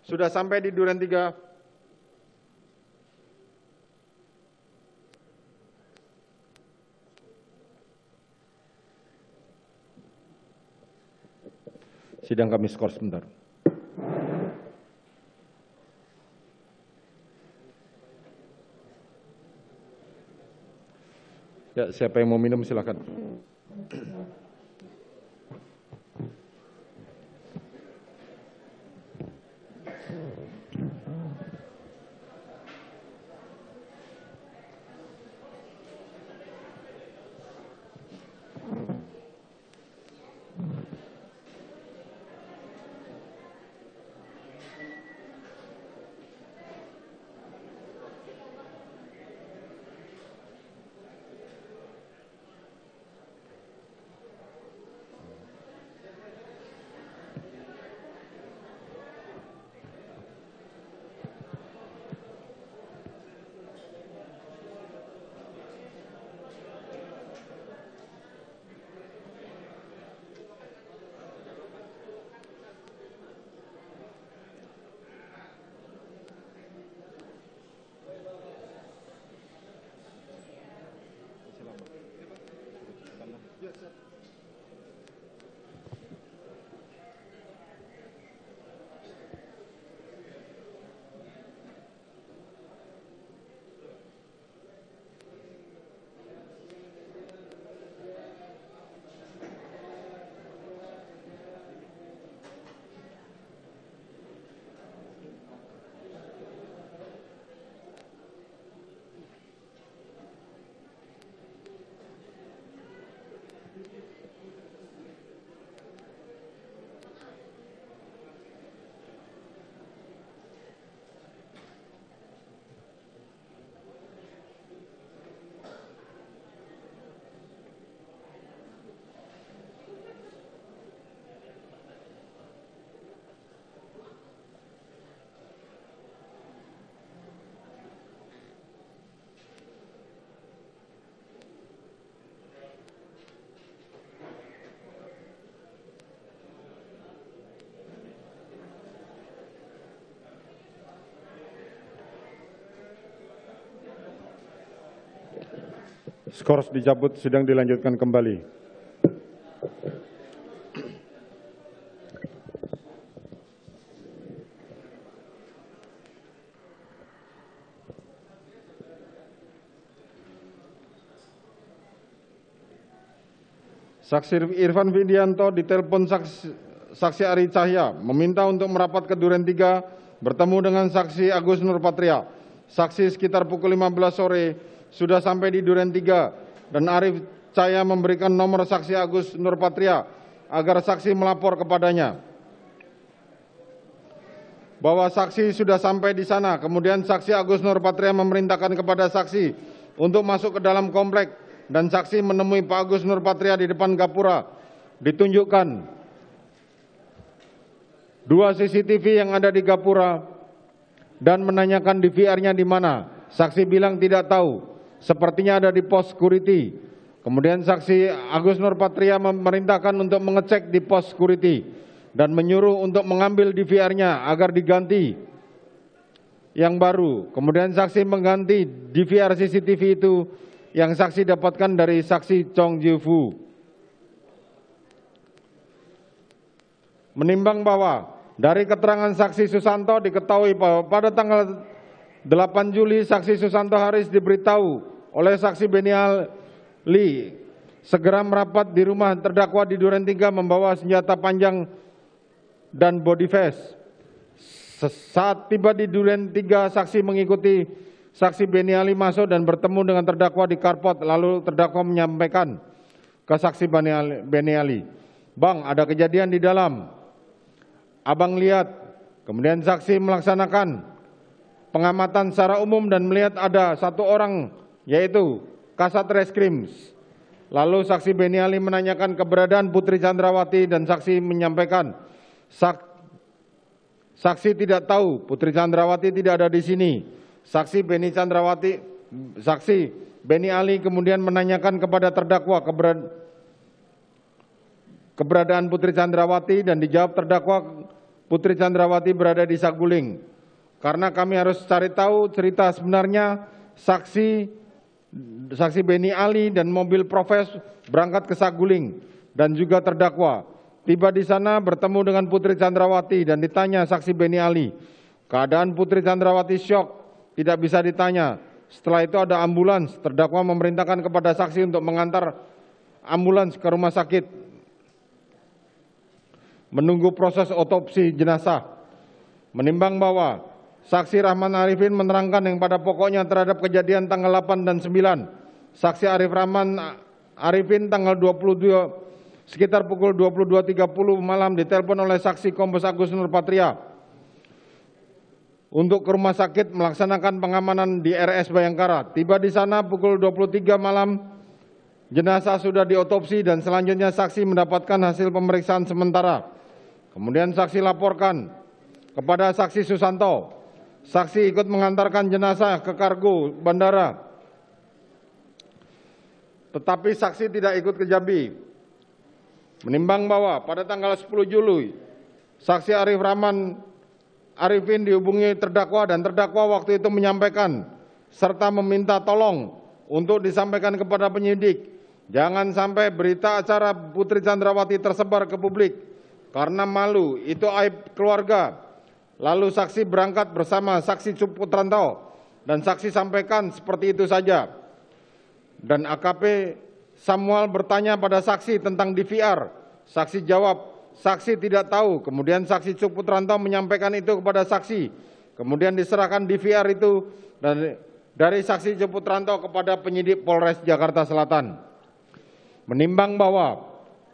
Speaker 2: Sudah sampai di Duren 3. Sidang kami skor sebentar. Ya, siapa yang mau minum silakan. Skors dicabut, sidang dilanjutkan kembali. Saksi Irfan Widianto ditelepon saksi, saksi Ari Cahya meminta untuk merapat ke Duren 3 bertemu dengan saksi Agus Nurpatria. Saksi sekitar pukul 15 sore sudah sampai di Duren 3 dan Arif Caya memberikan nomor saksi Agus Nurpatria agar saksi melapor kepadanya. Bahwa saksi sudah sampai di sana, kemudian saksi Agus Nurpatria memerintahkan kepada saksi untuk masuk ke dalam komplek dan saksi menemui Pak Agus Nurpatria di depan gapura. Ditunjukkan dua CCTV yang ada di gapura dan menanyakan DVR-nya di mana. Saksi bilang tidak tahu sepertinya ada di pos security. Kemudian saksi Agus Nurpatria memerintahkan untuk mengecek di pos security dan menyuruh untuk mengambil DVR-nya agar diganti yang baru. Kemudian saksi mengganti DVR CCTV itu yang saksi dapatkan dari saksi Chong Jiu Fu. Menimbang bahwa dari keterangan saksi Susanto diketahui bahwa pada tanggal 8 Juli saksi Susanto Haris diberitahu oleh saksi Benial Li segera merapat di rumah terdakwa di Duren Tiga membawa senjata panjang dan body vest. Saat tiba di Duren Tiga, saksi mengikuti saksi Beniali masuk dan bertemu dengan terdakwa di karpot. Lalu terdakwa menyampaikan ke saksi Beniali, Bang, ada kejadian di dalam. Abang lihat. Kemudian saksi melaksanakan pengamatan secara umum dan melihat ada satu orang yaitu Kasat Reskrim. Lalu saksi Beni Ali menanyakan keberadaan Putri Chandrawati dan saksi menyampaikan sak, saksi tidak tahu Putri Chandrawati tidak ada di sini. Saksi Beni Chandrawati saksi Beni Ali kemudian menanyakan kepada terdakwa keberadaan keberadaan Putri Chandrawati dan dijawab terdakwa Putri Chandrawati berada di Saguling. Karena kami harus cari tahu cerita sebenarnya saksi saksi Beni Ali dan mobil Profes berangkat ke Saguling dan juga terdakwa. Tiba di sana bertemu dengan Putri Chandrawati dan ditanya saksi Beni Ali. Keadaan Putri Chandrawati syok, tidak bisa ditanya. Setelah itu ada ambulans, terdakwa memerintahkan kepada saksi untuk mengantar ambulans ke rumah sakit. Menunggu proses otopsi jenazah. Menimbang bahwa Saksi Rahman Arifin menerangkan yang pada pokoknya terhadap kejadian tanggal 8 dan 9. Saksi Arif Rahman Arifin tanggal 22 sekitar pukul 22.30 malam ditelepon oleh saksi Kombes Agus Nurpatria untuk ke rumah sakit melaksanakan pengamanan di RS Bayangkara. Tiba di sana pukul 23 malam jenazah sudah diotopsi dan selanjutnya saksi mendapatkan hasil pemeriksaan sementara. Kemudian saksi laporkan kepada saksi Susanto Saksi ikut mengantarkan jenazah ke kargo bandara. Tetapi saksi tidak ikut ke Jambi. Menimbang bahwa pada tanggal 10 Juli, saksi Arif Rahman Arifin dihubungi terdakwa dan terdakwa waktu itu menyampaikan serta meminta tolong untuk disampaikan kepada penyidik. Jangan sampai berita acara Putri Chandrawati tersebar ke publik karena malu, itu aib keluarga Lalu saksi berangkat bersama saksi Suputrantau dan saksi sampaikan seperti itu saja. Dan AKP Samuel bertanya pada saksi tentang DVR. Saksi jawab, saksi tidak tahu. Kemudian saksi Suputrantau menyampaikan itu kepada saksi. Kemudian diserahkan DVR itu dan dari saksi Suputrantau kepada penyidik Polres Jakarta Selatan. Menimbang bahwa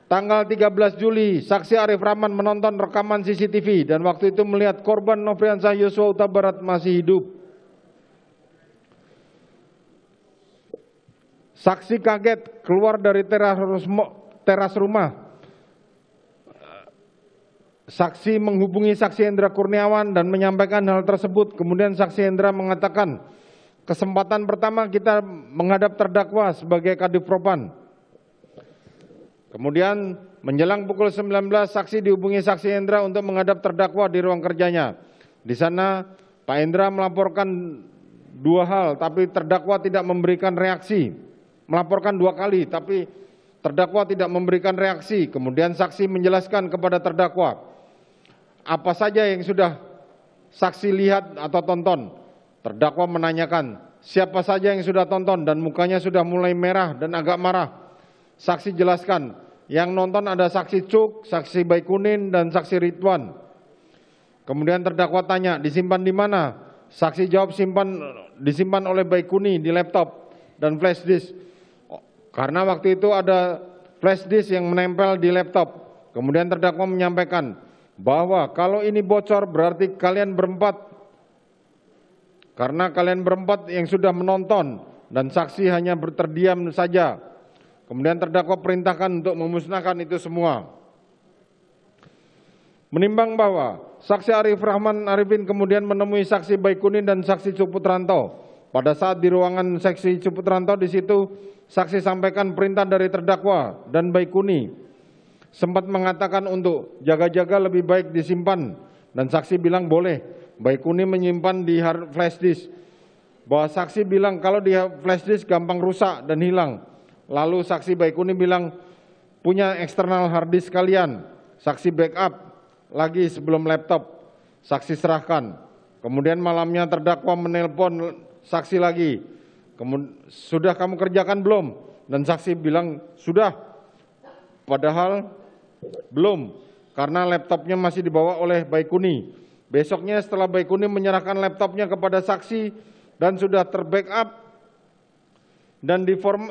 Speaker 2: Tanggal 13 Juli, saksi Arif Rahman menonton rekaman CCTV dan waktu itu melihat korban Nofriansah Yosua Uta Barat masih hidup. Saksi kaget keluar dari teras, rumah. Saksi menghubungi saksi Hendra Kurniawan dan menyampaikan hal tersebut. Kemudian saksi Hendra mengatakan, kesempatan pertama kita menghadap terdakwa sebagai kadif propan. Kemudian menjelang pukul 19 saksi dihubungi saksi Indra untuk menghadap terdakwa di ruang kerjanya. Di sana Pak Indra melaporkan dua hal tapi terdakwa tidak memberikan reaksi. Melaporkan dua kali tapi terdakwa tidak memberikan reaksi. Kemudian saksi menjelaskan kepada terdakwa apa saja yang sudah saksi lihat atau tonton. Terdakwa menanyakan siapa saja yang sudah tonton dan mukanya sudah mulai merah dan agak marah. Saksi jelaskan, yang nonton ada saksi Cuk, saksi Baikunin, dan saksi Ridwan. Kemudian terdakwa tanya, disimpan di mana? Saksi jawab simpan disimpan oleh Baikuni di laptop dan flash disk. Oh, karena waktu itu ada flash disk yang menempel di laptop. Kemudian terdakwa menyampaikan bahwa kalau ini bocor berarti kalian berempat karena kalian berempat yang sudah menonton dan saksi hanya berterdiam saja. Kemudian terdakwa perintahkan untuk memusnahkan itu semua. Menimbang bahwa saksi Arif Rahman Arifin kemudian menemui saksi Baikunin dan saksi Cuputranto. Pada saat di ruangan saksi Cuputranto di situ saksi sampaikan perintah dari terdakwa dan Baikuni sempat mengatakan untuk jaga-jaga lebih baik disimpan dan saksi bilang boleh. Baikuni menyimpan di hard flash disk. Bahwa saksi bilang kalau di flash disk gampang rusak dan hilang. Lalu saksi Baikuni bilang punya eksternal hard disk kalian. Saksi backup lagi sebelum laptop. Saksi serahkan. Kemudian malamnya terdakwa menelpon saksi lagi. Kemudian, sudah kamu kerjakan belum? Dan saksi bilang sudah. Padahal belum karena laptopnya masih dibawa oleh Baikuni. Besoknya setelah Baikuni menyerahkan laptopnya kepada saksi dan sudah terbackup dan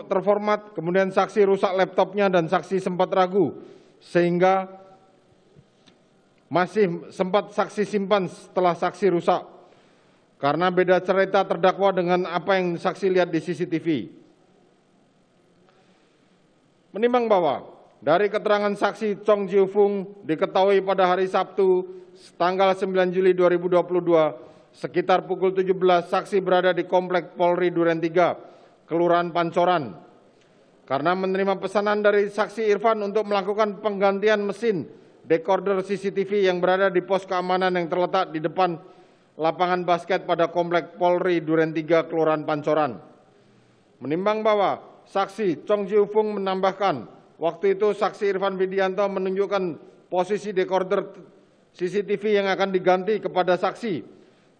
Speaker 2: terformat, kemudian saksi rusak laptopnya dan saksi sempat ragu, sehingga masih sempat saksi simpan setelah saksi rusak. Karena beda cerita terdakwa dengan apa yang saksi lihat di CCTV. Menimbang bahwa dari keterangan saksi Chong Jiu Fung diketahui pada hari Sabtu tanggal 9 Juli 2022 sekitar pukul 17 saksi berada di Komplek Polri Duren 3 Kelurahan Pancoran karena menerima pesanan dari saksi Irfan untuk melakukan penggantian mesin dekorder CCTV yang berada di pos keamanan yang terletak di depan lapangan basket pada Komplek Polri Duren 3 Kelurahan Pancoran. Menimbang bahwa saksi Chong Jiufung Fung menambahkan, waktu itu saksi Irfan Widianto menunjukkan posisi dekorder CCTV yang akan diganti kepada saksi,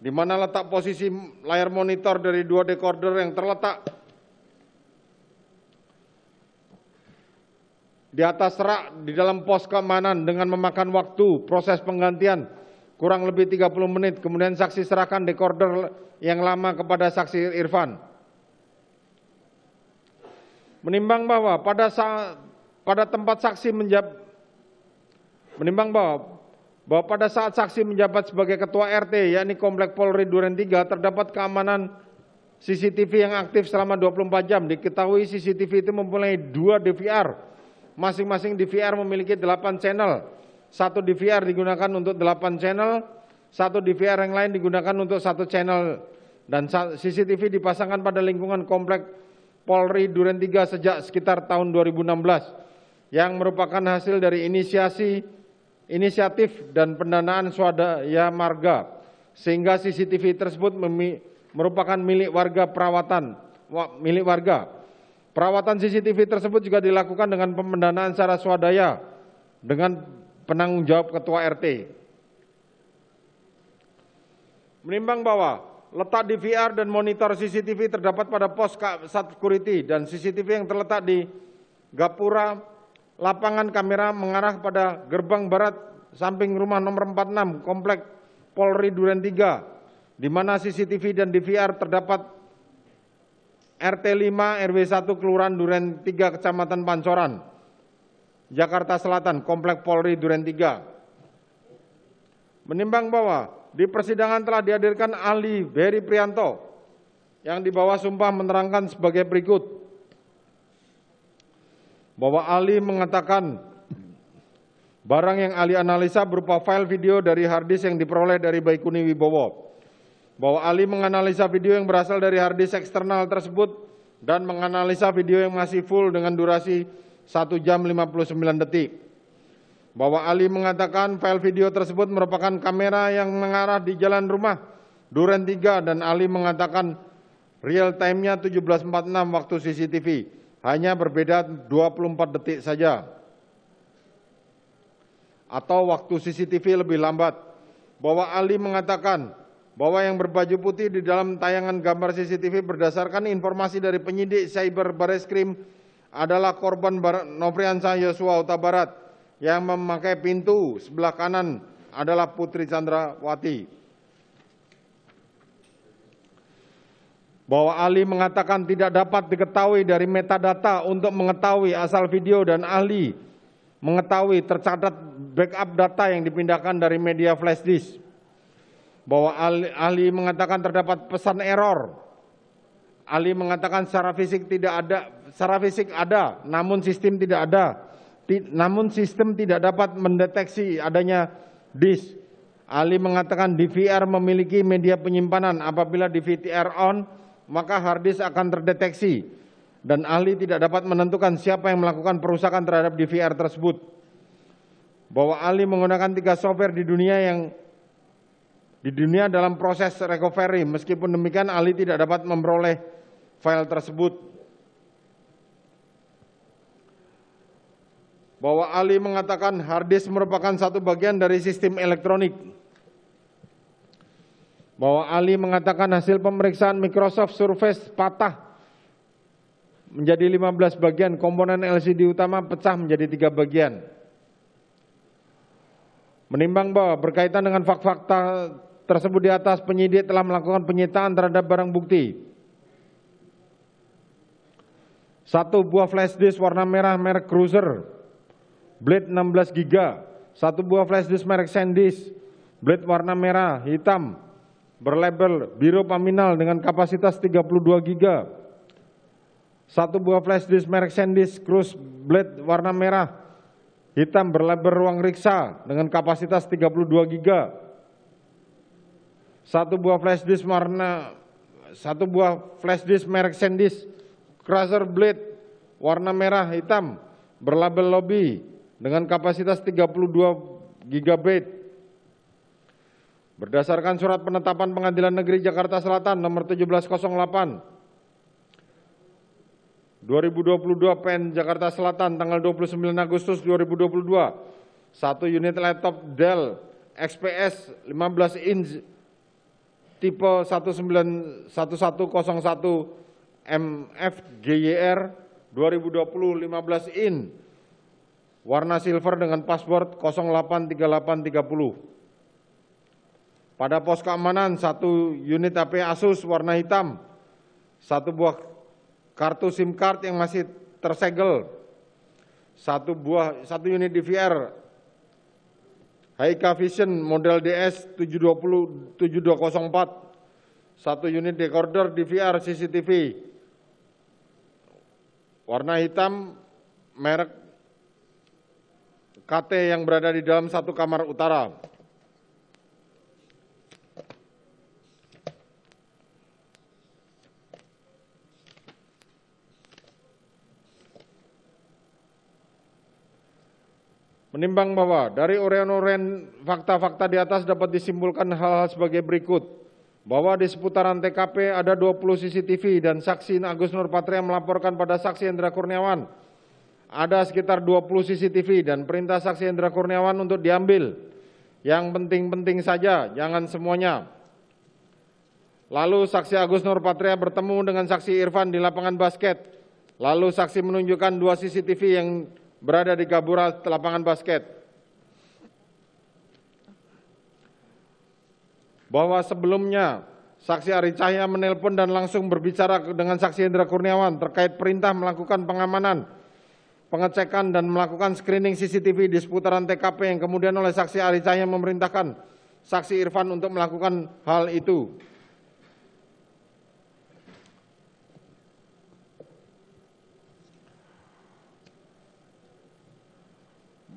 Speaker 2: di mana letak posisi layar monitor dari dua dekorder yang terletak di atas rak di dalam pos keamanan dengan memakan waktu proses penggantian kurang lebih 30 menit. Kemudian saksi serahkan dekorder yang lama kepada saksi Irfan. Menimbang bahwa pada saat pada tempat saksi menjabat menimbang bahwa bahwa pada saat saksi menjabat sebagai ketua RT yakni Komplek Polri Duren 3 terdapat keamanan CCTV yang aktif selama 24 jam. Diketahui CCTV itu mempunyai dua DVR Masing-masing DVR memiliki 8 channel. Satu DVR digunakan untuk 8 channel, satu DVR yang lain digunakan untuk satu channel. Dan CCTV dipasangkan pada lingkungan komplek Polri Duren 3 sejak sekitar tahun 2016 yang merupakan hasil dari inisiasi inisiatif dan pendanaan swadaya marga sehingga CCTV tersebut merupakan milik warga perawatan milik warga Perawatan CCTV tersebut juga dilakukan dengan pemendanaan secara swadaya dengan penanggung jawab ketua RT. Menimbang bahwa letak DVR dan monitor CCTV terdapat pada pos Sat Security dan CCTV yang terletak di Gapura lapangan kamera mengarah pada gerbang barat samping rumah nomor 46 Komplek Polri Duren 3 di mana CCTV dan DVR terdapat RT 5 RW 1 Kelurahan Duren 3 Kecamatan Pancoran, Jakarta Selatan, Komplek Polri Duren 3. Menimbang bahwa di persidangan telah dihadirkan Ali Beri Prianto yang di bawah sumpah menerangkan sebagai berikut. Bahwa Ali mengatakan barang yang Ali analisa berupa file video dari harddisk yang diperoleh dari Baikuni Wibowo bahwa Ali menganalisa video yang berasal dari harddisk eksternal tersebut dan menganalisa video yang masih full dengan durasi 1 jam 59 detik. Bahwa Ali mengatakan file video tersebut merupakan kamera yang mengarah di jalan rumah Duren 3 dan Ali mengatakan real time-nya 17.46 waktu CCTV, hanya berbeda 24 detik saja. Atau waktu CCTV lebih lambat. Bahwa Ali mengatakan bahwa yang berbaju putih di dalam tayangan gambar CCTV berdasarkan informasi dari penyidik Cyber Bareskrim adalah korban Nofriansah Yosua Uta Barat yang memakai pintu sebelah kanan adalah Putri Chandrawati. Bahwa ahli mengatakan tidak dapat diketahui dari metadata untuk mengetahui asal video dan ahli mengetahui tercatat backup data yang dipindahkan dari media flash disk bahwa ahli, ahli mengatakan terdapat pesan error. Ahli mengatakan secara fisik tidak ada, secara fisik ada, namun sistem tidak ada. Ti, namun sistem tidak dapat mendeteksi adanya disk. Ahli mengatakan DVR memiliki media penyimpanan. Apabila DVR on, maka hard disk akan terdeteksi. Dan ahli tidak dapat menentukan siapa yang melakukan perusakan terhadap DVR tersebut. Bahwa ahli menggunakan tiga software di dunia yang di dunia dalam proses recovery, meskipun demikian Ali tidak dapat memperoleh file tersebut. Bahwa Ali mengatakan hard merupakan satu bagian dari sistem elektronik. Bahwa Ali mengatakan hasil pemeriksaan Microsoft Surface patah menjadi 15 bagian, komponen LCD utama pecah menjadi tiga bagian. Menimbang bahwa berkaitan dengan fak fakta tersebut di atas penyidik telah melakukan penyitaan terhadap barang bukti. Satu buah flash disk warna merah merek Cruiser, blade 16 GB. Satu buah flash disk merek SanDisk, blade warna merah hitam, berlabel Biro Paminal dengan kapasitas 32 GB. Satu buah flash disk merek SanDisk Cruise blade warna merah hitam berlabel ruang riksa dengan kapasitas 32 GB satu buah flash disk warna satu buah flash disk merek SanDisk crusher blade warna merah hitam berlabel lobby dengan kapasitas 32 GB berdasarkan surat penetapan Pengadilan Negeri Jakarta Selatan nomor 1708 2022 PN Jakarta Selatan tanggal 29 Agustus 2022 satu unit laptop Dell XPS 15 inch tipe 191101 MF 2020 15 in warna silver dengan password 083830. Pada pos keamanan satu unit HP Asus warna hitam, satu buah kartu SIM card yang masih tersegel, satu buah satu unit DVR Haika Vision model DS 720 7204 satu unit decoder DVR CCTV warna hitam merek KT yang berada di dalam satu kamar utara Menimbang bahwa dari uraian-uraian fakta-fakta di atas dapat disimpulkan hal-hal sebagai berikut. Bahwa di seputaran TKP ada 20 CCTV dan saksi Agus Nurpatria melaporkan pada saksi Hendra Kurniawan. Ada sekitar 20 CCTV dan perintah saksi Hendra Kurniawan untuk diambil. Yang penting-penting saja, jangan semuanya. Lalu saksi Agus Nurpatria bertemu dengan saksi Irfan di lapangan basket. Lalu saksi menunjukkan dua CCTV yang berada di Gabura lapangan basket. Bahwa sebelumnya saksi Ari Cahya menelpon dan langsung berbicara dengan saksi Hendra Kurniawan terkait perintah melakukan pengamanan, pengecekan dan melakukan screening CCTV di seputaran TKP yang kemudian oleh saksi Ari Cahya memerintahkan saksi Irfan untuk melakukan hal itu.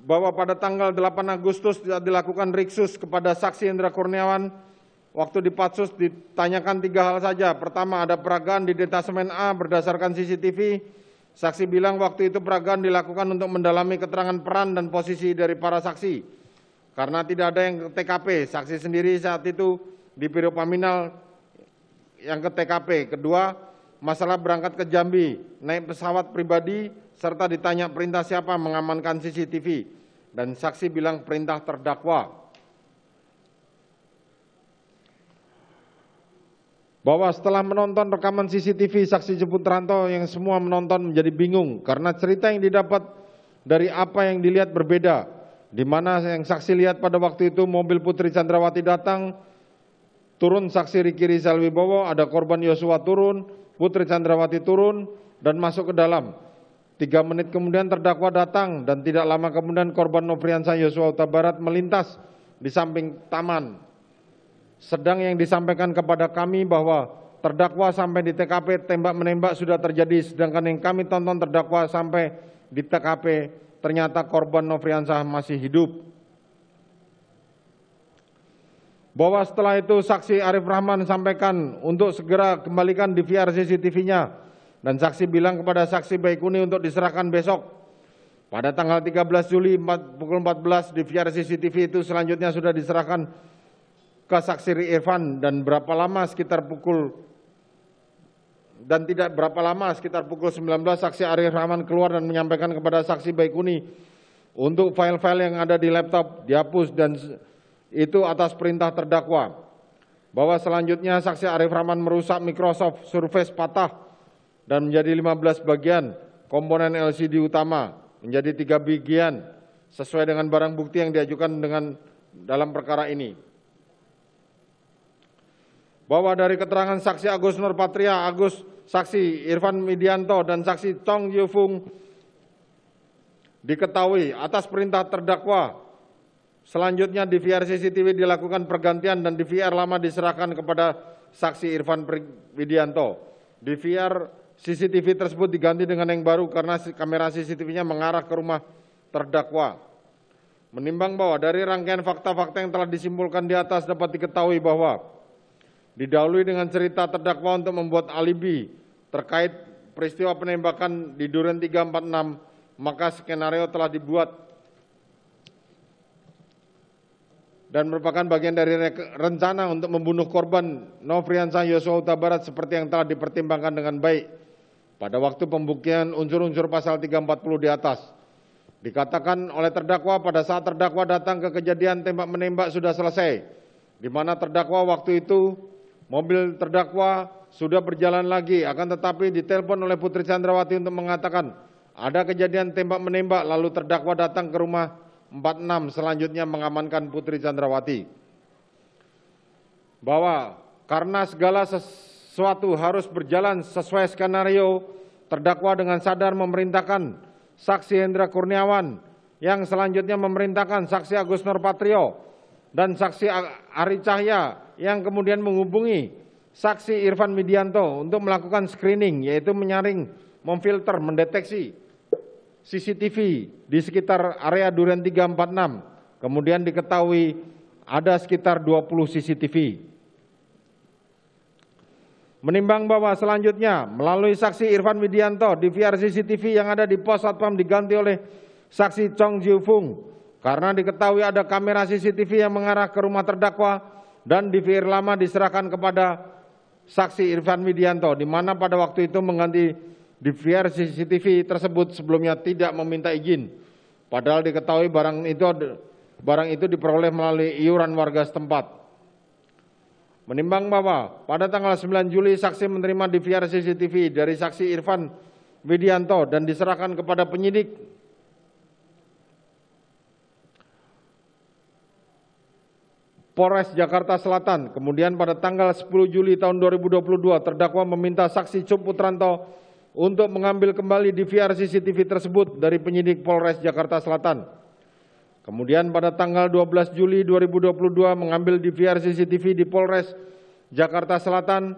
Speaker 2: bahwa pada tanggal 8 Agustus dilakukan riksus kepada saksi Indra Kurniawan. Waktu di Patsus ditanyakan tiga hal saja. Pertama, ada peragaan di detasemen A berdasarkan CCTV. Saksi bilang waktu itu peragaan dilakukan untuk mendalami keterangan peran dan posisi dari para saksi. Karena tidak ada yang ke TKP, saksi sendiri saat itu di Piro Paminal yang ke TKP. Kedua, masalah berangkat ke Jambi, naik pesawat pribadi serta ditanya perintah siapa mengamankan CCTV dan saksi bilang perintah terdakwa. Bahwa setelah menonton rekaman CCTV, saksi Jeputranto yang semua menonton menjadi bingung karena cerita yang didapat dari apa yang dilihat berbeda. Di mana yang saksi lihat pada waktu itu mobil Putri Chandrawati datang, turun saksi Riki Rizal Wibowo, ada korban Yosua turun, Putri Chandrawati turun, dan masuk ke dalam. Tiga menit kemudian terdakwa datang dan tidak lama kemudian korban Nofriansyah Yosua Huta Barat melintas di samping taman. Sedang yang disampaikan kepada kami bahwa terdakwa sampai di TKP tembak menembak sudah terjadi sedangkan yang kami tonton terdakwa sampai di TKP ternyata korban Nofriansyah masih hidup. Bahwa setelah itu saksi Arif Rahman sampaikan untuk segera kembalikan DVR CCTV-nya dan saksi bilang kepada saksi Baikuni untuk diserahkan besok. Pada tanggal 13 Juli 4, pukul 14 di VR CCTV itu selanjutnya sudah diserahkan ke saksi Irfan dan berapa lama sekitar pukul dan tidak berapa lama sekitar pukul 19 saksi Arif Rahman keluar dan menyampaikan kepada saksi Baikuni untuk file-file yang ada di laptop dihapus dan itu atas perintah terdakwa bahwa selanjutnya saksi Arif Rahman merusak Microsoft Surface patah dan menjadi 15 bagian komponen LCD utama menjadi tiga bagian sesuai dengan barang bukti yang diajukan dengan dalam perkara ini. Bahwa dari keterangan saksi Agus Nurpatria, Agus saksi Irfan Midianto dan saksi Tong Yufung diketahui atas perintah terdakwa Selanjutnya di VR CCTV dilakukan pergantian dan di VR lama diserahkan kepada saksi Irfan Widianto. Di VR CCTV tersebut diganti dengan yang baru karena kamera CCTV-nya mengarah ke rumah terdakwa. Menimbang bahwa dari rangkaian fakta-fakta yang telah disimpulkan di atas dapat diketahui bahwa didahului dengan cerita terdakwa untuk membuat alibi terkait peristiwa penembakan di Duren 346, maka skenario telah dibuat dan merupakan bagian dari rencana untuk membunuh korban Nofriansah Yosua Utabarat seperti yang telah dipertimbangkan dengan baik pada waktu pembuktian unsur-unsur pasal 340 di atas, dikatakan oleh terdakwa pada saat terdakwa datang ke kejadian tembak-menembak sudah selesai, di mana terdakwa waktu itu mobil terdakwa sudah berjalan lagi, akan tetapi ditelepon oleh Putri Chandrawati untuk mengatakan ada kejadian tembak-menembak lalu terdakwa datang ke rumah 46 selanjutnya mengamankan Putri Chandrawati. Bahwa karena segala ses Suatu harus berjalan sesuai skenario, terdakwa dengan sadar memerintahkan saksi Hendra Kurniawan yang selanjutnya memerintahkan saksi Agus Nurpatrio dan saksi Ari Cahya yang kemudian menghubungi saksi Irfan Midianto untuk melakukan screening yaitu menyaring, memfilter, mendeteksi CCTV di sekitar area Duren 346. Kemudian diketahui ada sekitar 20 CCTV. Menimbang bahwa selanjutnya melalui saksi Irfan Widianto di VR CCTV yang ada di pos Satpam diganti oleh saksi Chong Jiu Fung karena diketahui ada kamera CCTV yang mengarah ke rumah terdakwa dan di VR lama diserahkan kepada saksi Irfan Widianto di mana pada waktu itu mengganti di VR CCTV tersebut sebelumnya tidak meminta izin padahal diketahui barang itu barang itu diperoleh melalui iuran warga setempat. Menimbang bahwa pada tanggal 9 Juli saksi menerima DVR CCTV dari saksi Irfan Widianto dan diserahkan kepada penyidik Polres Jakarta Selatan. Kemudian pada tanggal 10 Juli tahun 2022 terdakwa meminta saksi Cuk Putranto untuk mengambil kembali DVR CCTV tersebut dari penyidik Polres Jakarta Selatan. Kemudian pada tanggal 12 Juli 2022 mengambil DVR CCTV di Polres Jakarta Selatan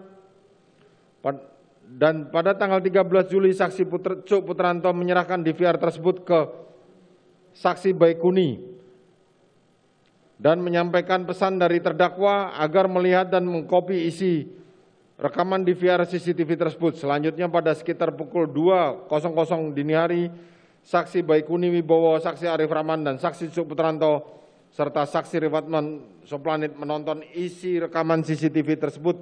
Speaker 2: dan pada tanggal 13 Juli saksi Putra, Cuk Putranto menyerahkan DVR tersebut ke saksi Baikuni dan menyampaikan pesan dari terdakwa agar melihat dan mengkopi isi rekaman DVR CCTV tersebut. Selanjutnya pada sekitar pukul 2.00 dini hari saksi Baikuni Wibowo, saksi Arif Rahman, dan saksi Putranto, serta saksi Rivatman Soplanit menonton isi rekaman CCTV tersebut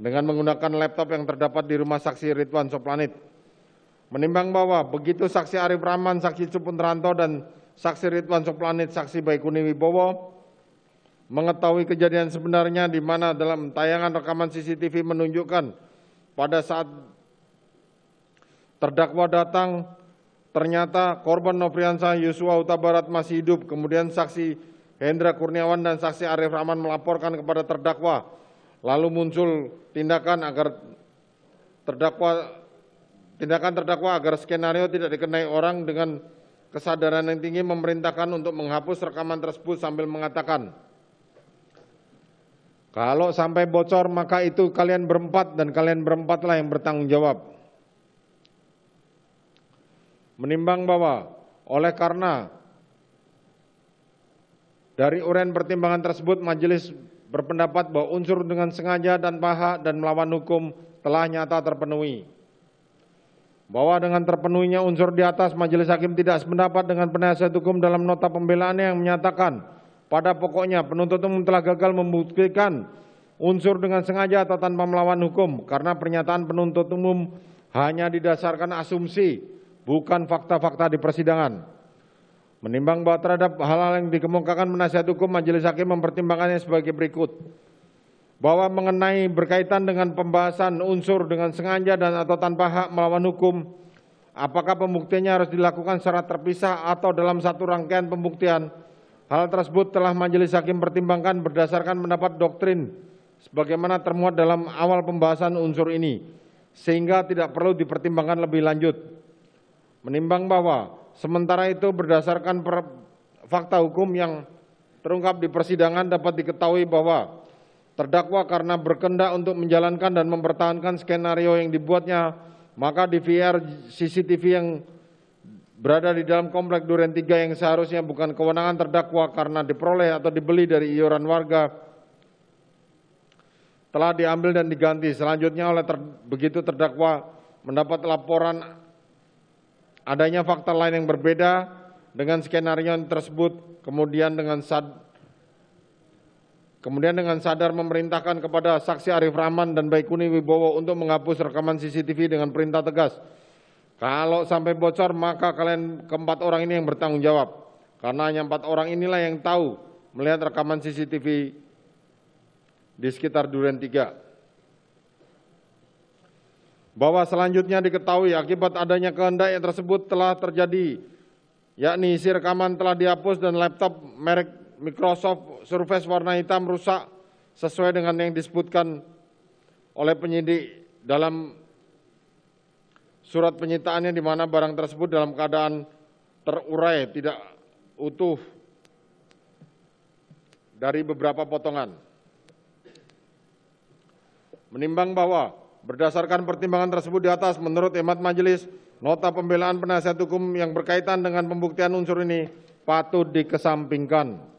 Speaker 2: dengan menggunakan laptop yang terdapat di rumah saksi Ridwan Soplanit. Menimbang bahwa begitu saksi Arif Rahman, saksi Suputranto, dan saksi Ridwan Soplanit, saksi Baikuni Wibowo, mengetahui kejadian sebenarnya di mana dalam tayangan rekaman CCTV menunjukkan pada saat terdakwa datang ternyata korban Nofriansah Yusua Utabarat masih hidup, kemudian saksi Hendra Kurniawan dan saksi Arif Rahman melaporkan kepada terdakwa, lalu muncul tindakan agar terdakwa tindakan terdakwa agar skenario tidak dikenai orang dengan kesadaran yang tinggi memerintahkan untuk menghapus rekaman tersebut sambil mengatakan, kalau sampai bocor maka itu kalian berempat dan kalian berempatlah yang bertanggung jawab menimbang bahwa oleh karena dari uraian pertimbangan tersebut majelis berpendapat bahwa unsur dengan sengaja dan paha dan melawan hukum telah nyata terpenuhi. Bahwa dengan terpenuhinya unsur di atas majelis hakim tidak sependapat dengan penasihat hukum dalam nota pembelaan yang menyatakan pada pokoknya penuntut umum telah gagal membuktikan unsur dengan sengaja atau tanpa melawan hukum karena pernyataan penuntut umum hanya didasarkan asumsi bukan fakta-fakta di persidangan. Menimbang bahwa terhadap hal-hal yang dikemukakan penasihat hukum majelis hakim mempertimbangkannya sebagai berikut. Bahwa mengenai berkaitan dengan pembahasan unsur dengan sengaja dan atau tanpa hak melawan hukum, apakah pembuktiannya harus dilakukan secara terpisah atau dalam satu rangkaian pembuktian. Hal tersebut telah majelis hakim pertimbangkan berdasarkan pendapat doktrin sebagaimana termuat dalam awal pembahasan unsur ini, sehingga tidak perlu dipertimbangkan lebih lanjut menimbang bahwa sementara itu berdasarkan per, fakta hukum yang terungkap di persidangan dapat diketahui bahwa terdakwa karena berkendak untuk menjalankan dan mempertahankan skenario yang dibuatnya, maka DVR CCTV yang berada di dalam komplek Duren 3 yang seharusnya bukan kewenangan terdakwa karena diperoleh atau dibeli dari iuran warga telah diambil dan diganti. Selanjutnya oleh ter, begitu terdakwa mendapat laporan Adanya fakta lain yang berbeda dengan skenario tersebut kemudian dengan sad Kemudian dengan sadar memerintahkan kepada saksi Arif Rahman dan Baikuni Wibowo untuk menghapus rekaman CCTV dengan perintah tegas. Kalau sampai bocor maka kalian keempat orang ini yang bertanggung jawab. Karena hanya empat orang inilah yang tahu melihat rekaman CCTV di sekitar Duren 3 bahwa selanjutnya diketahui akibat adanya kehendak yang tersebut telah terjadi, yakni isi rekaman telah dihapus dan laptop merek Microsoft Surface warna hitam rusak sesuai dengan yang disebutkan oleh penyidik dalam surat penyitaannya di mana barang tersebut dalam keadaan terurai, tidak utuh dari beberapa potongan. Menimbang bahwa Berdasarkan pertimbangan tersebut di atas, menurut hemat majelis, nota pembelaan penasihat hukum yang berkaitan dengan pembuktian unsur ini patut dikesampingkan.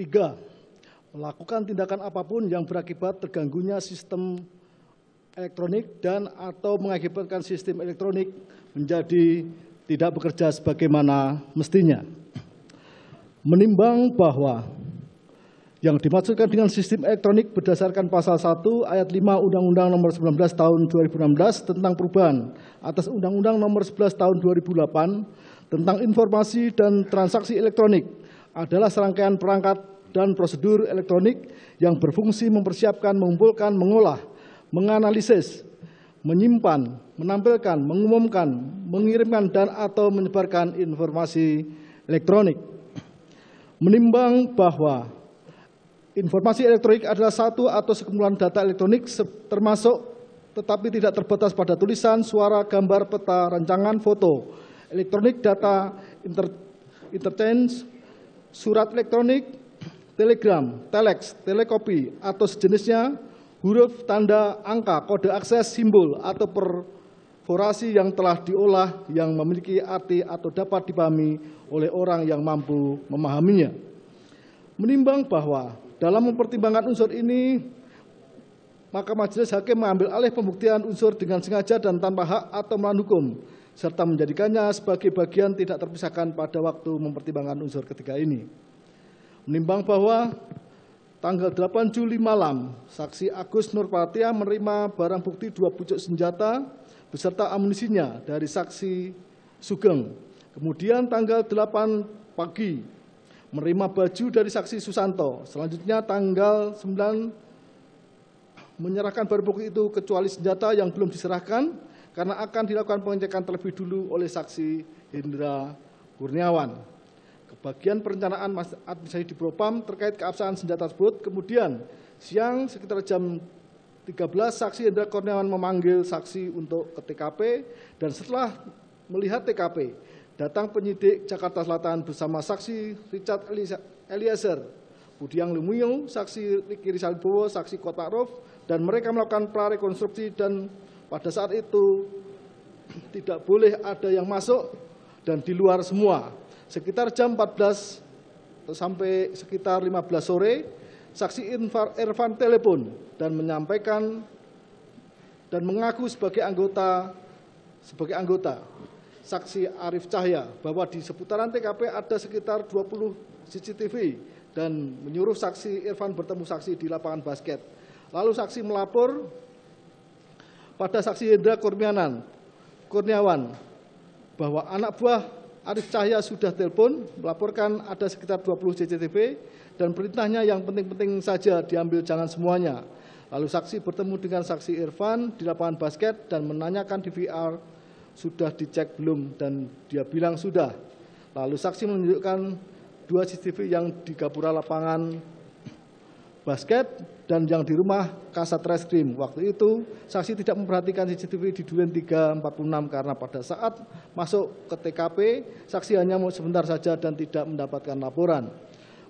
Speaker 3: Tiga, melakukan tindakan apapun yang berakibat terganggunya sistem elektronik dan atau mengakibatkan sistem elektronik menjadi tidak bekerja sebagaimana mestinya. Menimbang bahwa yang dimaksudkan dengan sistem elektronik berdasarkan pasal 1 ayat 5 Undang-Undang nomor 19 tahun 2016 tentang perubahan atas Undang-Undang nomor 11 tahun 2008 tentang informasi dan transaksi elektronik adalah serangkaian perangkat dan prosedur elektronik yang berfungsi mempersiapkan, mengumpulkan, mengolah, menganalisis, menyimpan, menampilkan, mengumumkan, mengirimkan dan atau menyebarkan informasi elektronik. Menimbang bahwa informasi elektronik adalah satu atau sekumpulan data elektronik termasuk tetapi tidak terbatas pada tulisan, suara, gambar, peta, rancangan, foto, elektronik data, inter interchange, surat elektronik, telegram, telex, telekopi, atau sejenisnya, huruf, tanda, angka, kode akses, simbol, atau perforasi yang telah diolah yang memiliki arti atau dapat dipahami oleh orang yang mampu memahaminya. Menimbang bahwa dalam mempertimbangkan unsur ini, maka majelis hakim mengambil alih pembuktian unsur dengan sengaja dan tanpa hak atau melawan hukum serta menjadikannya sebagai bagian tidak terpisahkan pada waktu mempertimbangkan unsur ketiga ini. Menimbang bahwa tanggal 8 Juli malam, saksi Agus Nurpatia menerima barang bukti dua pucuk senjata beserta amunisinya dari saksi Sugeng. Kemudian tanggal 8 pagi menerima baju dari saksi Susanto. Selanjutnya tanggal 9 menyerahkan barang bukti itu kecuali senjata yang belum diserahkan karena akan dilakukan pengecekan terlebih dulu oleh saksi Hendra Kurniawan. Kebagian perencanaan administrasi di Propam terkait keabsahan senjata tersebut, kemudian siang sekitar jam 13 saksi Hendra Kurniawan memanggil saksi untuk ke TKP dan setelah melihat TKP datang penyidik Jakarta Selatan bersama saksi Richard Eliezer, Budiang Lumuyung, saksi Riki Rizal Bowo, saksi Kota Rof dan mereka melakukan prarekonstruksi dan pada saat itu tidak boleh ada yang masuk dan di luar semua. Sekitar jam 14 sampai sekitar 15 sore, saksi Irfan telepon dan menyampaikan dan mengaku sebagai anggota sebagai anggota saksi Arif Cahya bahwa di seputaran TKP ada sekitar 20 CCTV dan menyuruh saksi Irfan bertemu saksi di lapangan basket. Lalu saksi melapor pada saksi Hendra Kurnianan, Kurniawan bahwa anak buah Arif Cahya sudah telepon melaporkan ada sekitar 20 CCTV dan perintahnya yang penting-penting saja diambil jangan semuanya. Lalu saksi bertemu dengan saksi Irfan di lapangan basket dan menanyakan DVR sudah dicek belum dan dia bilang sudah. Lalu saksi menunjukkan dua CCTV yang di gapura lapangan basket dan yang di rumah Kasat Reskrim. Waktu itu saksi tidak memperhatikan CCTV di Duren 346 karena pada saat masuk ke TKP saksi hanya mau sebentar saja dan tidak mendapatkan laporan.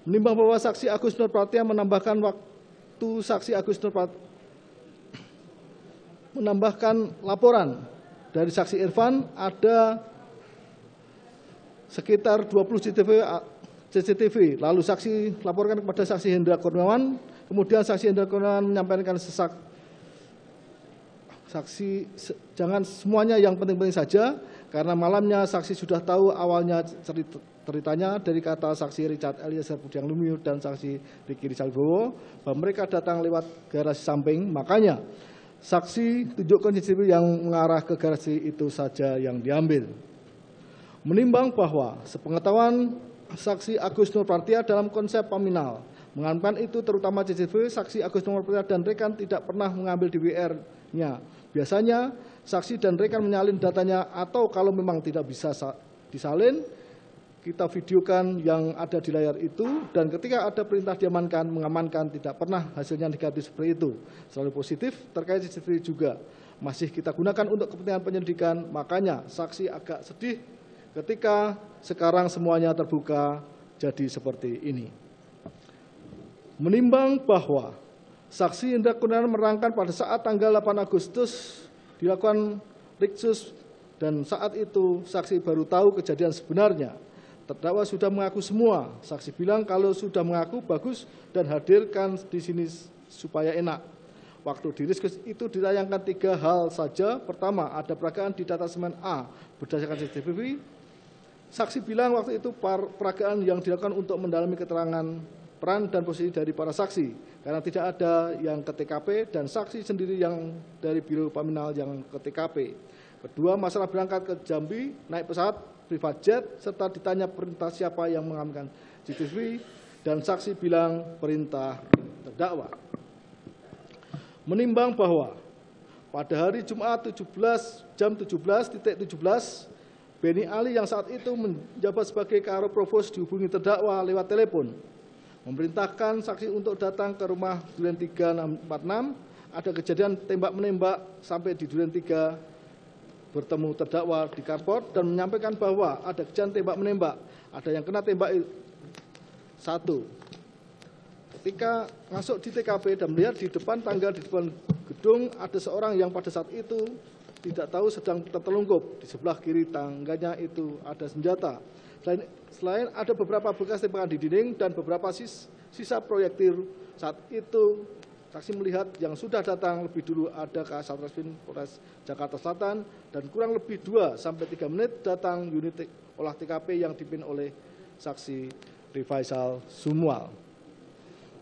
Speaker 3: Menimbang bahwa saksi Agus Nur Pratia menambahkan waktu saksi Agus Nur menambahkan laporan dari saksi Irfan ada sekitar 20 CCTV CCTV. Lalu saksi laporkan kepada saksi Hendra Kurniawan. Kemudian saksi Hendra Kurniawan menyampaikan sesak saksi jangan semuanya yang penting-penting saja karena malamnya saksi sudah tahu awalnya cerita, ceritanya dari kata saksi Richard Elias Budiang Lumiu dan saksi Riki Rizal Bowo bahwa mereka datang lewat garasi samping makanya saksi tunjukkan CCTV yang mengarah ke garasi itu saja yang diambil menimbang bahwa sepengetahuan saksi Agus Nur Partia dalam konsep paminal. Mengamankan itu terutama CCTV, saksi Agus Nur Partia dan rekan tidak pernah mengambil DWR-nya. Biasanya saksi dan rekan menyalin datanya atau kalau memang tidak bisa disalin, kita videokan yang ada di layar itu dan ketika ada perintah diamankan, mengamankan tidak pernah hasilnya negatif seperti itu. Selalu positif terkait CCTV juga. Masih kita gunakan untuk kepentingan penyelidikan, makanya saksi agak sedih ketika sekarang semuanya terbuka jadi seperti ini. Menimbang bahwa saksi Indra Kurniawan merangkan pada saat tanggal 8 Agustus dilakukan riksus dan saat itu saksi baru tahu kejadian sebenarnya. Terdakwa sudah mengaku semua. Saksi bilang kalau sudah mengaku bagus dan hadirkan di sini supaya enak. Waktu di diriskus itu ditayangkan tiga hal saja. Pertama, ada peragaan di data semen A berdasarkan CCTV Saksi bilang waktu itu peragaan yang dilakukan untuk mendalami keterangan peran dan posisi dari para saksi karena tidak ada yang ke TKP dan saksi sendiri yang dari Biro Paminal yang ke TKP. Kedua, masalah berangkat ke Jambi, naik pesawat privat jet, serta ditanya perintah siapa yang mengamankan CCTV dan saksi bilang perintah terdakwa. Menimbang bahwa pada hari Jumat 17 jam 17.17 .17, .17 Beni Ali yang saat itu menjabat sebagai karo provos dihubungi terdakwa lewat telepon. Memerintahkan saksi untuk datang ke rumah Duren 3646. Ada kejadian tembak-menembak sampai di Duren 3 bertemu terdakwa di karport dan menyampaikan bahwa ada kejadian tembak-menembak. Ada yang kena tembak satu. Ketika masuk di TKP dan melihat di depan tangga, di depan gedung, ada seorang yang pada saat itu tidak tahu sedang tertelungkup di sebelah kiri tangganya itu ada senjata. Selain, selain ada beberapa bekas tembakan di dinding dan beberapa sis, sisa proyektil saat itu saksi melihat yang sudah datang lebih dulu ada ke Satreskrim Polres Jakarta Selatan dan kurang lebih 2 sampai 3 menit datang unit olah TKP yang dipimpin oleh saksi Rifaisal Sumual.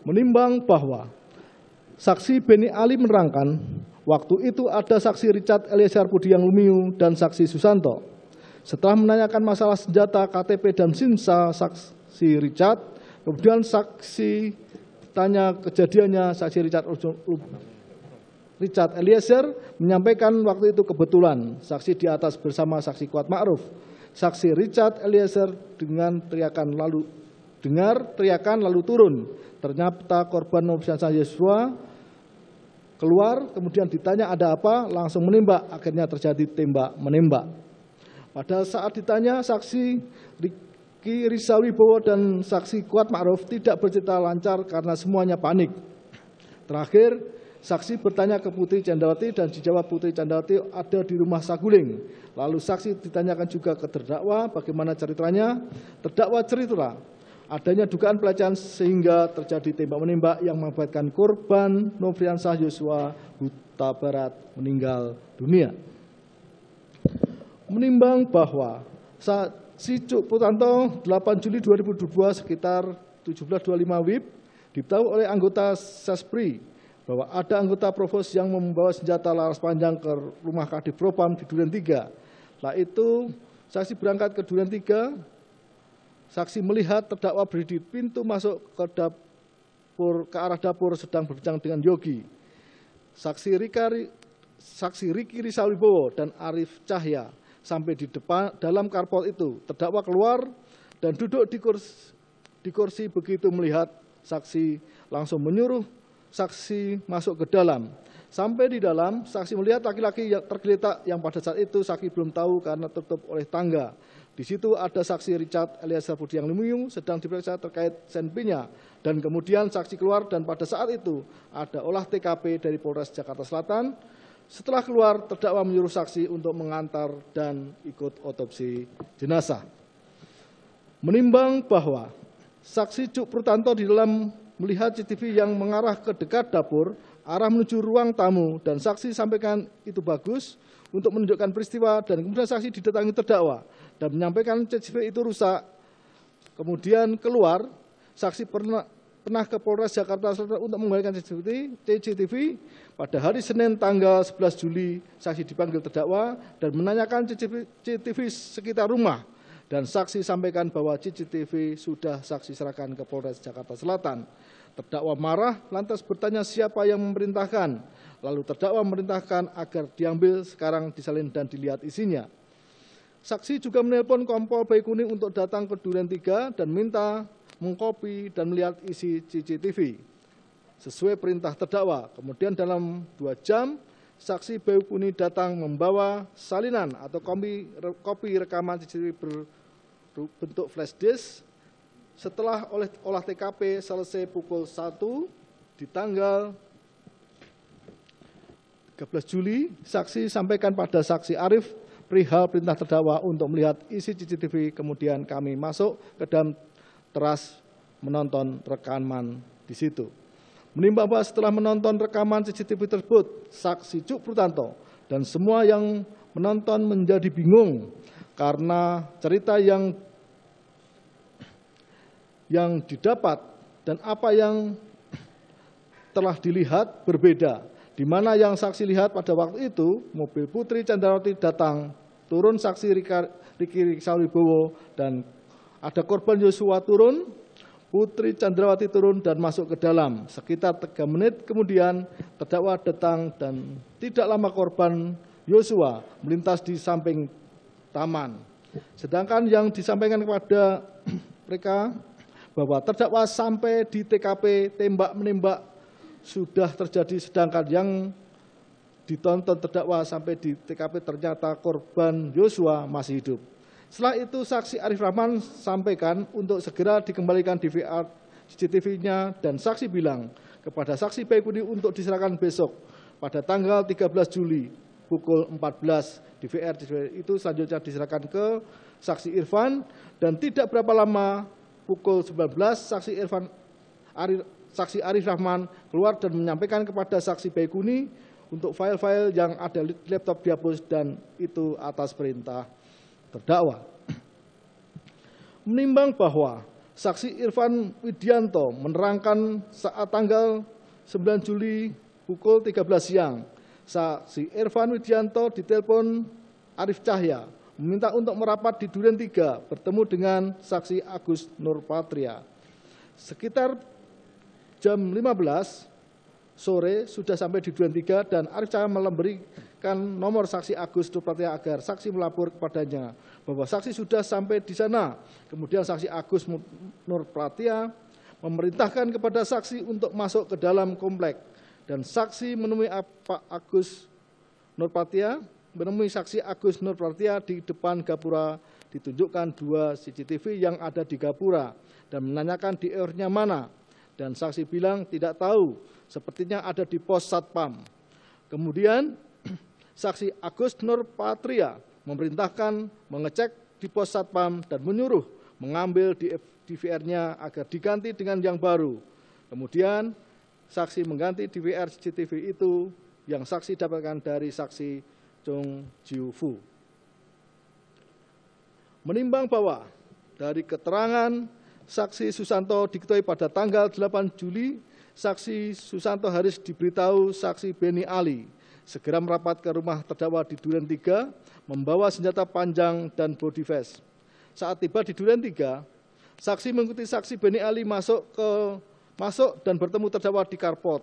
Speaker 3: Menimbang bahwa Saksi Beni Ali menerangkan, waktu itu ada saksi Richard Eliezer Pudiang Lumiu dan saksi Susanto. Setelah menanyakan masalah senjata, KTP, dan SIMSA, saksi Richard, kemudian saksi tanya kejadiannya, saksi Richard Richard Eliezer menyampaikan waktu itu kebetulan saksi di atas bersama saksi Kuat Ma'ruf. Saksi Richard Eliezer dengan teriakan lalu dengar teriakan lalu turun. Ternyata korban Nofriansah Yesua keluar, kemudian ditanya ada apa, langsung menembak, akhirnya terjadi tembak-menembak. Pada saat ditanya, saksi Riki Bowo dan saksi Kuat Ma'ruf tidak bercerita lancar karena semuanya panik. Terakhir, saksi bertanya ke Putri Candawati dan dijawab Putri Candawati ada di rumah Saguling. Lalu saksi ditanyakan juga ke terdakwa bagaimana ceritanya. Terdakwa cerita adanya dugaan pelecehan sehingga terjadi tembak menembak yang mengakibatkan korban Nofriansah Yosua Huta Barat meninggal dunia. Menimbang bahwa saat Cuk Putanto 8 Juli 2022 sekitar 17.25 WIB ditahu oleh anggota Sespri bahwa ada anggota provos yang membawa senjata laras panjang ke rumah Propam di Duren 3. Setelah itu saksi berangkat ke Duren 3 Saksi melihat terdakwa berdiri pintu masuk ke dapur ke arah dapur sedang berbincang dengan Yogi. Saksi Rika saksi Riki Rizalibowo, dan Arif Cahya sampai di depan dalam karpol itu. Terdakwa keluar dan duduk di kursi, di kursi begitu melihat saksi langsung menyuruh saksi masuk ke dalam. Sampai di dalam, saksi melihat laki-laki yang tergeletak yang pada saat itu saksi belum tahu karena tertutup oleh tangga. Di situ ada saksi Richard Eliezer yang Lumiung sedang diperiksa terkait senpinya dan kemudian saksi keluar dan pada saat itu ada olah TKP dari Polres Jakarta Selatan. Setelah keluar terdakwa menyuruh saksi untuk mengantar dan ikut otopsi jenazah. Menimbang bahwa saksi Cuk Prutanto di dalam melihat CCTV yang mengarah ke dekat dapur arah menuju ruang tamu dan saksi sampaikan itu bagus untuk menunjukkan peristiwa dan kemudian saksi didatangi terdakwa dan menyampaikan CCTV itu rusak. Kemudian keluar, saksi pernah, pernah ke Polres Jakarta Selatan untuk mengembalikan CCTV, CCTV. Pada hari Senin tanggal 11 Juli, saksi dipanggil terdakwa dan menanyakan CCTV sekitar rumah. Dan saksi sampaikan bahwa CCTV sudah saksi serahkan ke Polres Jakarta Selatan. Terdakwa marah lantas bertanya siapa yang memerintahkan. Lalu terdakwa memerintahkan agar diambil sekarang disalin dan dilihat isinya. Saksi juga menelpon Kompol Baikuni untuk datang ke Duren 3 dan minta mengkopi dan melihat isi CCTV sesuai perintah terdakwa. Kemudian dalam dua jam, saksi Baikuni datang membawa salinan atau kopi, kopi rekaman CCTV berbentuk flash disk setelah oleh olah TKP selesai pukul 1 di tanggal 13 Juli, saksi sampaikan pada saksi Arif perihal perintah terdakwa untuk melihat isi CCTV, kemudian kami masuk ke dalam teras menonton rekaman di situ. Menimbang bahwa setelah menonton rekaman CCTV tersebut, saksi Cuk Prutanto dan semua yang menonton menjadi bingung karena cerita yang yang didapat dan apa yang telah dilihat berbeda di mana yang saksi lihat pada waktu itu mobil Putri Candrawati datang turun saksi Riki Rizal Wibowo dan ada korban Yosua turun, Putri Chandrawati turun dan masuk ke dalam. Sekitar tiga menit kemudian terdakwa datang dan tidak lama korban Yosua melintas di samping taman. Sedangkan yang disampaikan kepada mereka bahwa terdakwa sampai di TKP tembak menembak sudah terjadi sedangkan yang ditonton terdakwa sampai di TKP ternyata korban Yosua masih hidup. Setelah itu saksi Arif Rahman sampaikan untuk segera dikembalikan DVR CCTV-nya dan saksi bilang kepada saksi Baikuni untuk diserahkan besok pada tanggal 13 Juli pukul 14 DVR, DVR itu selanjutnya diserahkan ke saksi Irfan dan tidak berapa lama pukul 19 saksi Irfan Arif, saksi Arif Rahman keluar dan menyampaikan kepada saksi Baikuni untuk file-file yang ada di laptop dihapus dan itu atas perintah terdakwa. Menimbang bahwa saksi Irfan Widianto menerangkan saat tanggal 9 Juli pukul 13 siang, saksi Irfan Widianto ditelepon Arif Cahya meminta untuk merapat di Duren 3 bertemu dengan saksi Agus Nurpatria. Sekitar jam 15 sore sudah sampai di Duren 3 dan Arif Cahaya memberikan nomor saksi Agus Nurpatria agar saksi melapor kepadanya bahwa saksi sudah sampai di sana. Kemudian saksi Agus Nur Pratia memerintahkan kepada saksi untuk masuk ke dalam komplek dan saksi menemui Pak Agus Pratia menemui saksi Agus Nur Pratia di depan gapura ditunjukkan dua CCTV yang ada di gapura dan menanyakan di nya mana dan saksi bilang tidak tahu Sepertinya ada di pos Satpam. Kemudian saksi Agus Nur Patria memerintahkan mengecek di pos Satpam dan menyuruh mengambil DVR-nya agar diganti dengan yang baru. Kemudian saksi mengganti DVR CCTV itu yang saksi dapatkan dari saksi Chung Jiu Fu. Menimbang bahwa dari keterangan saksi Susanto diketahui pada tanggal 8 Juli saksi Susanto Haris diberitahu saksi Beni Ali segera merapat ke rumah terdakwa di Duren 3 membawa senjata panjang dan body vest. Saat tiba di Duren 3, saksi mengikuti saksi Beni Ali masuk ke masuk dan bertemu terdakwa di karpot.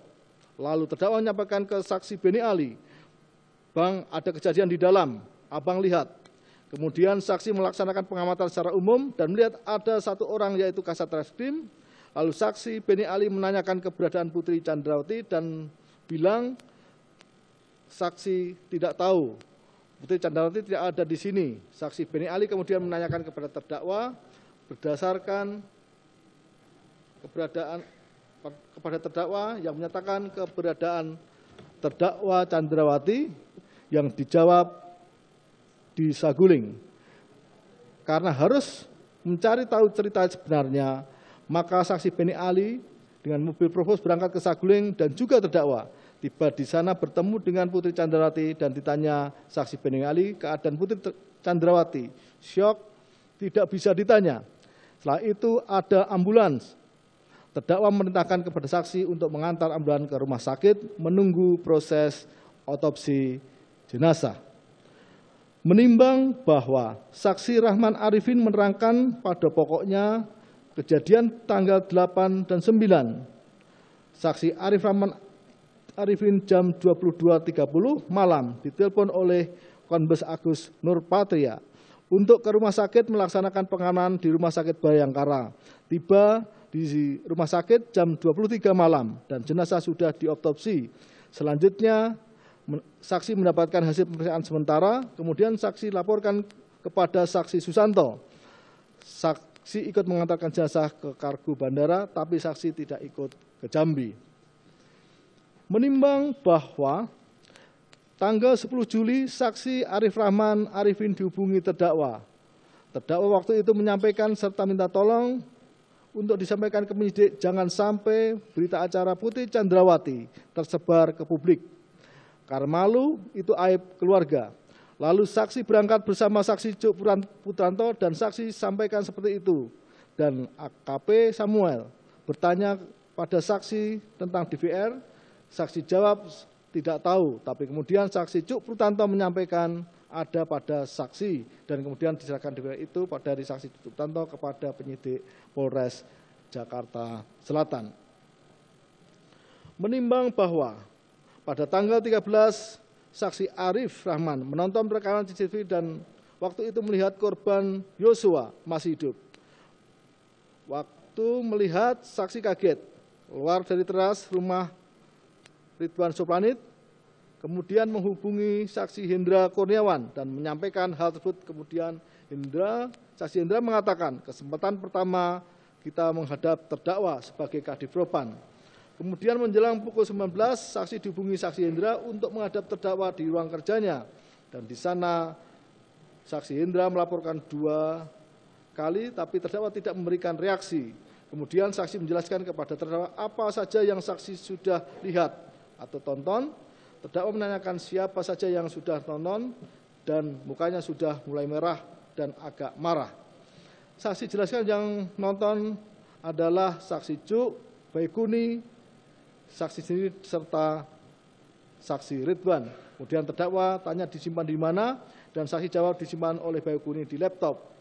Speaker 3: Lalu terdakwa menyampaikan ke saksi Beni Ali, "Bang, ada kejadian di dalam. Abang lihat." Kemudian saksi melaksanakan pengamatan secara umum dan melihat ada satu orang yaitu Kasat Reskrim Lalu saksi Beni Ali menanyakan keberadaan Putri Chandrawati dan bilang saksi tidak tahu. Putri Chandrawati tidak ada di sini. Saksi Beni Ali kemudian menanyakan kepada terdakwa berdasarkan keberadaan kepada terdakwa yang menyatakan keberadaan terdakwa Chandrawati yang dijawab di Saguling. Karena harus mencari tahu cerita sebenarnya maka saksi Beni Ali dengan mobil provos berangkat ke Saguling dan juga terdakwa. Tiba di sana bertemu dengan Putri Chandrawati dan ditanya saksi Beni Ali keadaan Putri Chandrawati. Syok tidak bisa ditanya. Setelah itu ada ambulans. Terdakwa memerintahkan kepada saksi untuk mengantar ambulans ke rumah sakit menunggu proses otopsi jenazah. Menimbang bahwa saksi Rahman Arifin menerangkan pada pokoknya Kejadian tanggal 8 dan 9. Saksi Arif Rahman Arifin jam 22.30 malam ditelepon oleh Konbes Agus Nurpatria untuk ke rumah sakit melaksanakan penganan di Rumah Sakit Bayangkara. Tiba di rumah sakit jam 23 malam dan jenazah sudah diotopsi. Selanjutnya saksi mendapatkan hasil pemeriksaan sementara, kemudian saksi laporkan kepada saksi Susanto. saksi Saksi ikut mengantarkan jasa ke kargo bandara, tapi saksi tidak ikut ke Jambi. Menimbang bahwa tanggal 10 Juli, saksi Arif Rahman Arifin dihubungi terdakwa. Terdakwa waktu itu menyampaikan serta minta tolong untuk disampaikan ke penyidik jangan sampai berita acara putih Chandrawati tersebar ke publik. Karena malu itu aib keluarga. Lalu saksi berangkat bersama saksi Cuk Putranto dan saksi sampaikan seperti itu. Dan AKP Samuel bertanya pada saksi tentang DVR, saksi jawab tidak tahu, tapi kemudian saksi Cuk Putranto menyampaikan ada pada saksi dan kemudian diserahkan DVR itu pada dari saksi Cuk Putranto kepada penyidik Polres Jakarta Selatan. Menimbang bahwa pada tanggal 13 saksi Arif Rahman menonton rekaman CCTV dan waktu itu melihat korban Yosua masih hidup. Waktu melihat saksi kaget keluar dari teras rumah Ridwan Soplanit kemudian menghubungi saksi Hendra Kurniawan dan menyampaikan hal tersebut kemudian Hendra saksi Hendra mengatakan kesempatan pertama kita menghadap terdakwa sebagai kadif propan Kemudian menjelang pukul 19, saksi dihubungi saksi Hendra untuk menghadap terdakwa di ruang kerjanya. Dan di sana saksi Hendra melaporkan dua kali, tapi terdakwa tidak memberikan reaksi. Kemudian saksi menjelaskan kepada terdakwa apa saja yang saksi sudah lihat atau tonton. Terdakwa menanyakan siapa saja yang sudah tonton dan mukanya sudah mulai merah dan agak marah. Saksi jelaskan yang nonton adalah saksi Cuk, Baikuni, saksi sendiri serta saksi Ridwan. Kemudian terdakwa tanya disimpan di mana dan saksi jawab disimpan oleh Bayu Kuni di laptop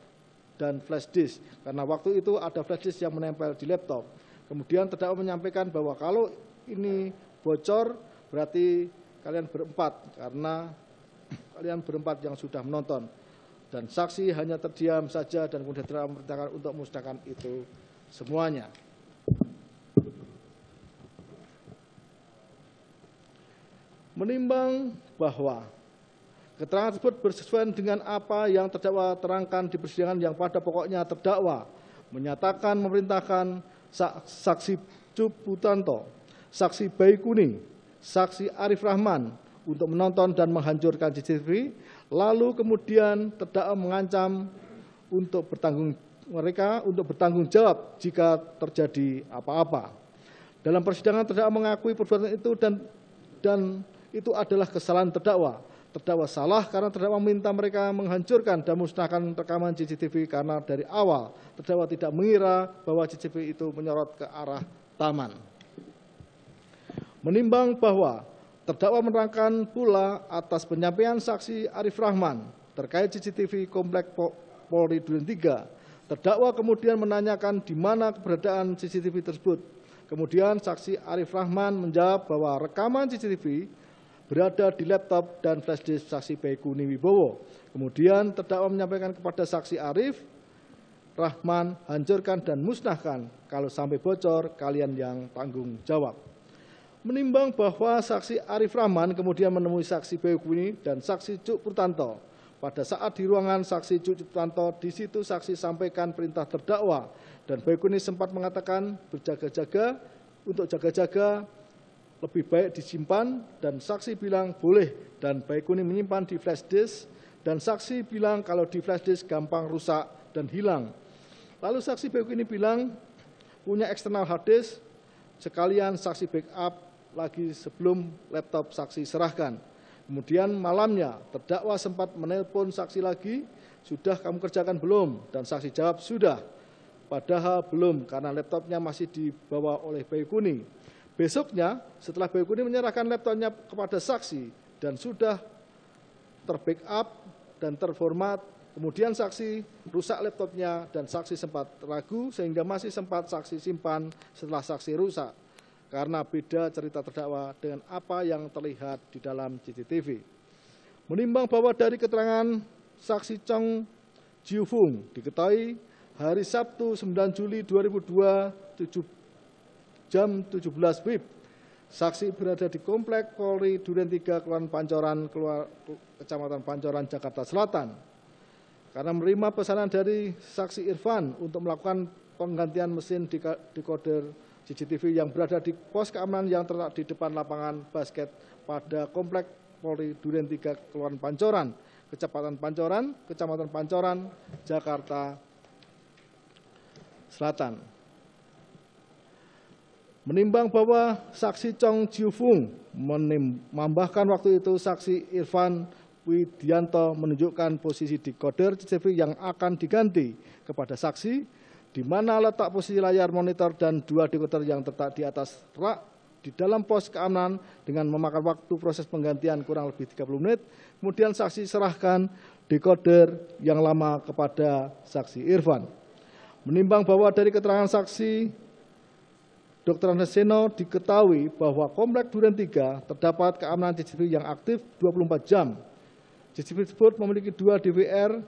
Speaker 3: dan flash disk karena waktu itu ada flash disk yang menempel di laptop. Kemudian terdakwa menyampaikan bahwa kalau ini bocor berarti kalian berempat karena kalian berempat yang sudah menonton dan saksi hanya terdiam saja dan kemudian terdakwa memerintahkan untuk musnahkan itu semuanya. menimbang bahwa keterangan tersebut bersesuaian dengan apa yang terdakwa terangkan di persidangan yang pada pokoknya terdakwa menyatakan memerintahkan saksi Cuputanto, saksi Bayi Kuning, saksi Arif Rahman untuk menonton dan menghancurkan CCTV, lalu kemudian terdakwa mengancam untuk bertanggung mereka untuk bertanggung jawab jika terjadi apa-apa. Dalam persidangan terdakwa mengakui perbuatan itu dan dan itu adalah kesalahan terdakwa. Terdakwa salah karena terdakwa minta mereka menghancurkan dan musnahkan rekaman CCTV karena dari awal terdakwa tidak mengira bahwa CCTV itu menyorot ke arah taman. Menimbang bahwa terdakwa menerangkan pula atas penyampaian saksi Arif Rahman terkait CCTV Komplek Polri Duren 3. Terdakwa kemudian menanyakan di mana keberadaan CCTV tersebut. Kemudian saksi Arif Rahman menjawab bahwa rekaman CCTV berada di laptop dan flash disk saksi Baikuni Wibowo. Kemudian terdakwa menyampaikan kepada saksi Arif, Rahman, hancurkan dan musnahkan. Kalau sampai bocor, kalian yang tanggung jawab. Menimbang bahwa saksi Arif Rahman kemudian menemui saksi Baikuni dan saksi Cuk Purtanto. Pada saat di ruangan saksi Cuk Purtanto, di situ saksi sampaikan perintah terdakwa. Dan Baikuni sempat mengatakan berjaga-jaga, untuk jaga-jaga lebih baik disimpan dan saksi bilang boleh dan Baikuni menyimpan di flash disk dan saksi bilang kalau di flash disk gampang rusak dan hilang. Lalu saksi Baikuni bilang punya eksternal hard disk sekalian saksi backup lagi sebelum laptop saksi serahkan. Kemudian malamnya terdakwa sempat menelpon saksi lagi, sudah kamu kerjakan belum? Dan saksi jawab, sudah. Padahal belum karena laptopnya masih dibawa oleh Baikuni. Besoknya, setelah Kuni menyerahkan laptopnya kepada saksi dan sudah terbackup dan terformat, kemudian saksi rusak laptopnya dan saksi sempat ragu sehingga masih sempat saksi simpan setelah saksi rusak karena beda cerita terdakwa dengan apa yang terlihat di dalam CCTV. Menimbang bahwa dari keterangan saksi Chong Jiufung diketahui hari Sabtu 9 Juli 2002 jam 17 WIB. Saksi berada di Komplek Polri Duren 3 Kelurahan Pancoran keluar, Kecamatan Pancoran Jakarta Selatan. Karena menerima pesanan dari saksi Irfan untuk melakukan penggantian mesin di decoder CCTV yang berada di pos keamanan yang terletak di depan lapangan basket pada Komplek Polri Duren 3 Kelurahan Pancoran, Kecamatan Pancoran, Kecamatan Pancoran, Jakarta Selatan. Menimbang bahwa saksi Chong Jiufung menambahkan waktu itu saksi Irfan Widianto menunjukkan posisi decoder CCTV yang akan diganti kepada saksi, di mana letak posisi layar monitor dan dua decoder yang terletak di atas rak di dalam pos keamanan dengan memakan waktu proses penggantian kurang lebih 30 menit. Kemudian saksi serahkan decoder yang lama kepada saksi Irfan. Menimbang bahwa dari keterangan saksi Dr. Seno diketahui bahwa Komplek Duren 3 terdapat keamanan CCTV yang aktif 24 jam. CCTV tersebut memiliki dua DVR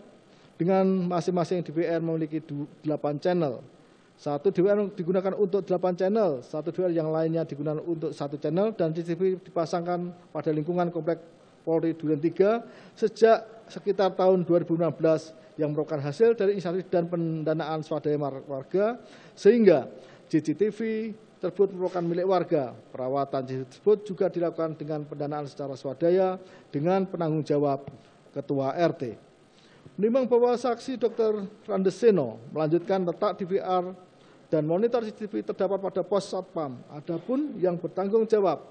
Speaker 3: dengan masing-masing DVR memiliki 8 channel. Satu DVR digunakan untuk 8 channel, satu DVR yang lainnya digunakan untuk satu channel, dan CCTV dipasangkan pada lingkungan Komplek Polri Duren 3 sejak sekitar tahun 2016 yang merupakan hasil dari inisiatif dan pendanaan swadaya warga, sehingga CCTV, tersebut merupakan milik warga. Perawatan jasad tersebut juga dilakukan dengan pendanaan secara swadaya dengan penanggung jawab Ketua RT. Menimbang bahwa saksi Dr. Randeseno melanjutkan letak DVR dan monitor CCTV terdapat pada pos Satpam. Adapun yang bertanggung jawab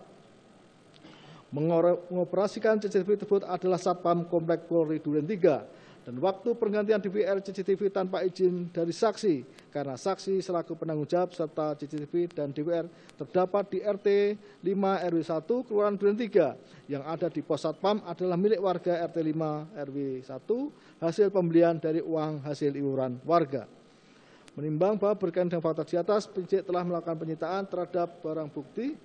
Speaker 3: mengoperasikan CCTV tersebut adalah Satpam Komplek Polri Duren 3 dan waktu pergantian DVR CCTV tanpa izin dari saksi karena saksi selaku penanggung jawab serta CCTV dan DVR terdapat di RT 5 RW 1 Kelurahan Duren 3 yang ada di pos satpam adalah milik warga RT 5 RW 1 hasil pembelian dari uang hasil iuran warga. Menimbang bahwa berkaitan dengan fakta di atas, penyidik telah melakukan penyitaan terhadap barang bukti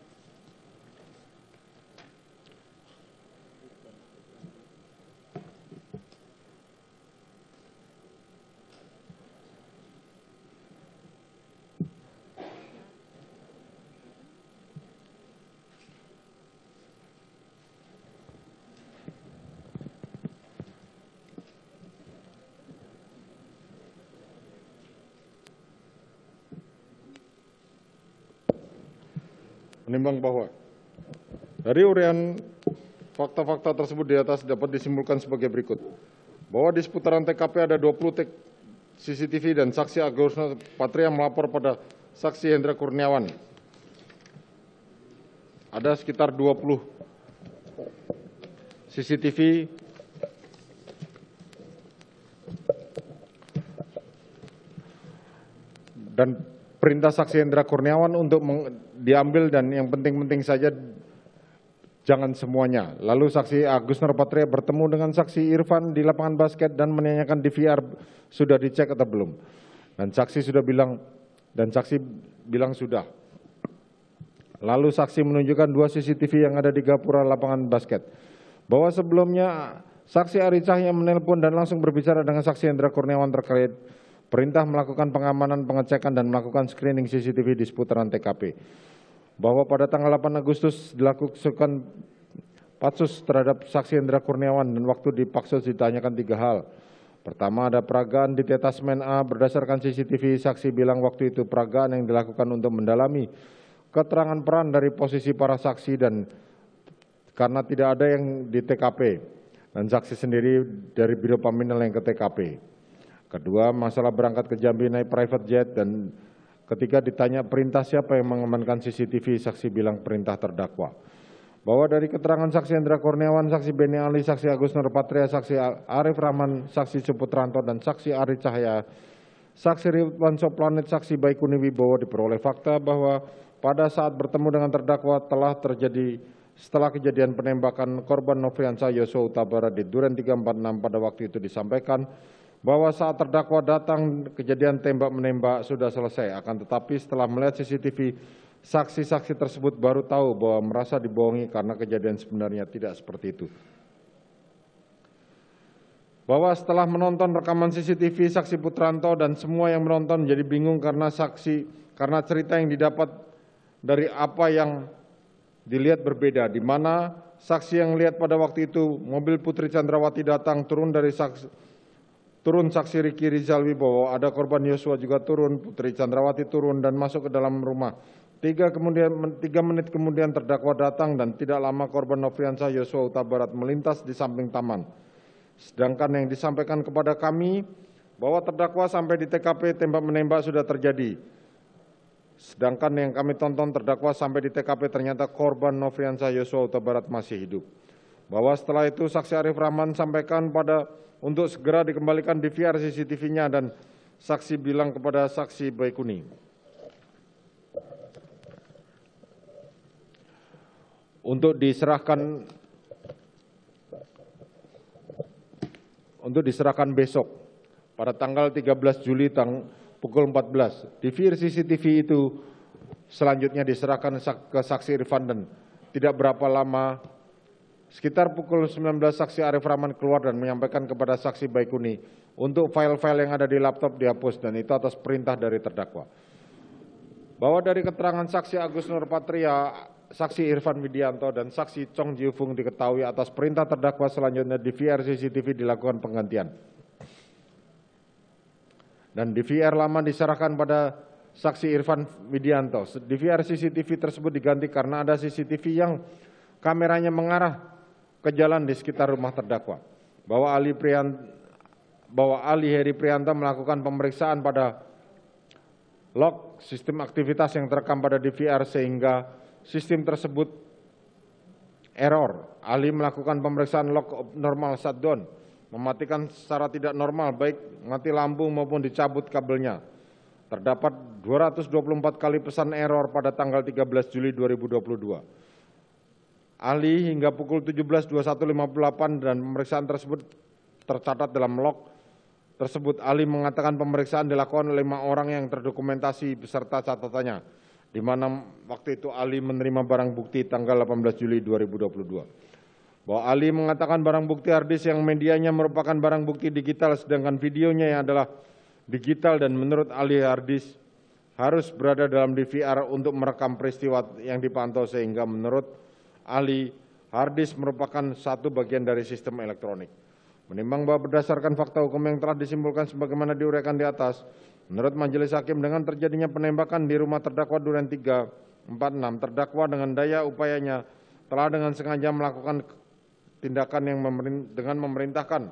Speaker 2: menimbang bahwa dari urian fakta-fakta tersebut di atas dapat disimpulkan sebagai berikut. Bahwa di seputaran TKP ada 20 tek CCTV dan saksi Agus Patria melapor pada saksi Hendra Kurniawan. Ada sekitar 20 CCTV dan perintah saksi Hendra Kurniawan untuk diambil dan yang penting-penting saja jangan semuanya. Lalu saksi Agus Nurpatria bertemu dengan saksi Irfan di lapangan basket dan menanyakan DVR sudah dicek atau belum. Dan saksi sudah bilang dan saksi bilang sudah. Lalu saksi menunjukkan dua CCTV yang ada di gapura lapangan basket. Bahwa sebelumnya saksi Ari Cahya menelpon dan langsung berbicara dengan saksi Hendra Kurniawan terkait Perintah melakukan pengamanan, pengecekan, dan melakukan screening CCTV di seputaran TKP. Bahwa pada tanggal 8 Agustus dilakukan patsus terhadap saksi Indra Kurniawan dan waktu dipaksa ditanyakan tiga hal. Pertama ada peragaan di tetasmen A berdasarkan CCTV saksi bilang waktu itu peragaan yang dilakukan untuk mendalami keterangan peran dari posisi para saksi dan karena tidak ada yang di TKP dan saksi sendiri dari Biro Paminal yang ke TKP. Kedua, masalah berangkat ke Jambi naik private jet dan ketika ditanya perintah siapa yang mengamankan CCTV, saksi bilang perintah terdakwa. Bahwa dari keterangan saksi Hendra Kurniawan, saksi Beni Ali, saksi Agus Nurpatria, saksi Arif Rahman, saksi Suputranto, dan saksi Ari Cahaya, saksi Ridwan Soplanet, saksi Baikuni Wibowo diperoleh fakta bahwa pada saat bertemu dengan terdakwa telah terjadi setelah kejadian penembakan korban Nofriansah Yosua Utabara di Duren 346 pada waktu itu disampaikan bahwa saat terdakwa datang kejadian tembak menembak sudah selesai akan tetapi setelah melihat CCTV saksi-saksi tersebut baru tahu bahwa merasa dibohongi karena kejadian sebenarnya tidak seperti itu bahwa setelah menonton rekaman CCTV saksi Putranto dan semua yang menonton menjadi bingung karena saksi karena cerita yang didapat dari apa yang dilihat berbeda di mana saksi yang lihat pada waktu itu mobil Putri Chandrawati datang turun dari saksi turun saksi Riki Rizal Wibowo, ada korban Yosua juga turun, Putri Chandrawati turun dan masuk ke dalam rumah. Tiga, kemudian, tiga menit kemudian terdakwa datang dan tidak lama korban Nofriansyah Yosua Utabarat Barat melintas di samping taman. Sedangkan yang disampaikan kepada kami bahwa terdakwa sampai di TKP tembak-menembak sudah terjadi. Sedangkan yang kami tonton terdakwa sampai di TKP ternyata korban Nofriansyah Yosua Utabarat Barat masih hidup bahwa setelah itu saksi Arif Rahman sampaikan pada untuk segera dikembalikan DVR CCTV-nya dan saksi bilang kepada saksi Baikuni. Untuk diserahkan untuk diserahkan besok pada tanggal 13 Juli tang pukul 14. DVR CCTV itu selanjutnya diserahkan ke saksi Irfan dan tidak berapa lama Sekitar pukul 19 saksi Arif Rahman keluar dan menyampaikan kepada saksi Baikuni untuk file-file yang ada di laptop dihapus dan itu atas perintah dari terdakwa. Bahwa dari keterangan saksi Agus Nurpatria, saksi Irfan Widianto dan saksi Chong Jiufung diketahui atas perintah terdakwa selanjutnya di VR CCTV dilakukan penggantian. Dan di VR lama diserahkan pada saksi Irfan Widianto. DVR CCTV tersebut diganti karena ada CCTV yang kameranya mengarah ke jalan di sekitar rumah terdakwa. Bahwa Ali Prian bahwa Ali Heri Prianta melakukan pemeriksaan pada log sistem aktivitas yang terekam pada DVR sehingga sistem tersebut error. Ali melakukan pemeriksaan log normal shutdown, mematikan secara tidak normal baik mati lampu maupun dicabut kabelnya. Terdapat 224 kali pesan error pada tanggal 13 Juli 2022. Ali hingga pukul 17.21.58 dan pemeriksaan tersebut tercatat dalam log tersebut. Ali mengatakan pemeriksaan dilakukan oleh lima orang yang terdokumentasi beserta catatannya, di mana waktu itu Ali menerima barang bukti tanggal 18 Juli 2022. Bahwa Ali mengatakan barang bukti Hardis yang medianya merupakan barang bukti digital, sedangkan videonya yang adalah digital dan menurut Ali Hardis harus berada dalam DVR untuk merekam peristiwa yang dipantau sehingga menurut ahli hard merupakan satu bagian dari sistem elektronik. Menimbang bahwa berdasarkan fakta hukum yang telah disimpulkan sebagaimana diuraikan di atas, menurut majelis hakim dengan terjadinya penembakan di rumah terdakwa Duren 3, 46, terdakwa dengan daya upayanya telah dengan sengaja melakukan tindakan yang memerin, dengan memerintahkan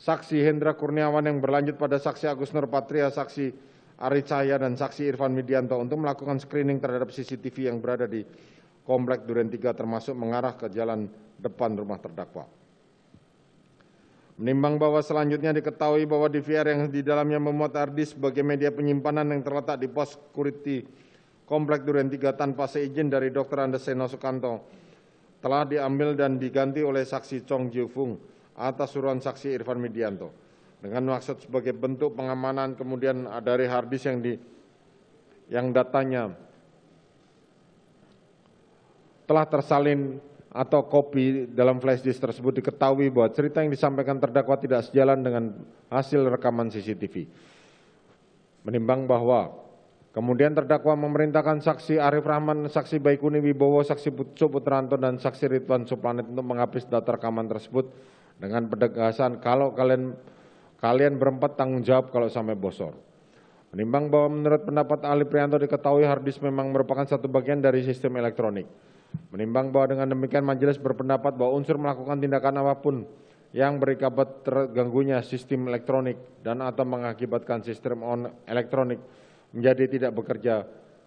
Speaker 2: saksi Hendra Kurniawan yang berlanjut pada saksi Agus Nurpatria, saksi Ari Cahaya, dan saksi Irfan Midianto untuk melakukan screening terhadap CCTV yang berada di Komplek Duren 3 termasuk mengarah ke jalan depan rumah terdakwa. Menimbang bahwa selanjutnya diketahui bahwa DVR yang di dalamnya memuat hard sebagai media penyimpanan yang terletak di pos security Komplek Duren 3 tanpa seizin dari Dr. Andeseno Sukanto telah diambil dan diganti oleh saksi Chong Jiu Fung atas suruhan saksi Irfan Medianto dengan maksud sebagai bentuk pengamanan kemudian dari hard yang di yang datanya telah tersalin atau kopi dalam flash disk tersebut diketahui bahwa cerita yang disampaikan terdakwa tidak sejalan dengan hasil rekaman CCTV. Menimbang bahwa kemudian terdakwa memerintahkan saksi Arif Rahman, saksi Baikuni Wibowo, saksi Pucu Putranto, dan saksi Ridwan Suplanet untuk menghapus data rekaman tersebut dengan pedegasan kalau kalian kalian berempat tanggung jawab kalau sampai bosor. Menimbang bahwa menurut pendapat Ali Prianto diketahui harddisk memang merupakan satu bagian dari sistem elektronik. Menimbang bahwa dengan demikian majelis berpendapat bahwa unsur melakukan tindakan apapun yang berikabat terganggunya sistem elektronik dan atau mengakibatkan sistem on elektronik menjadi tidak bekerja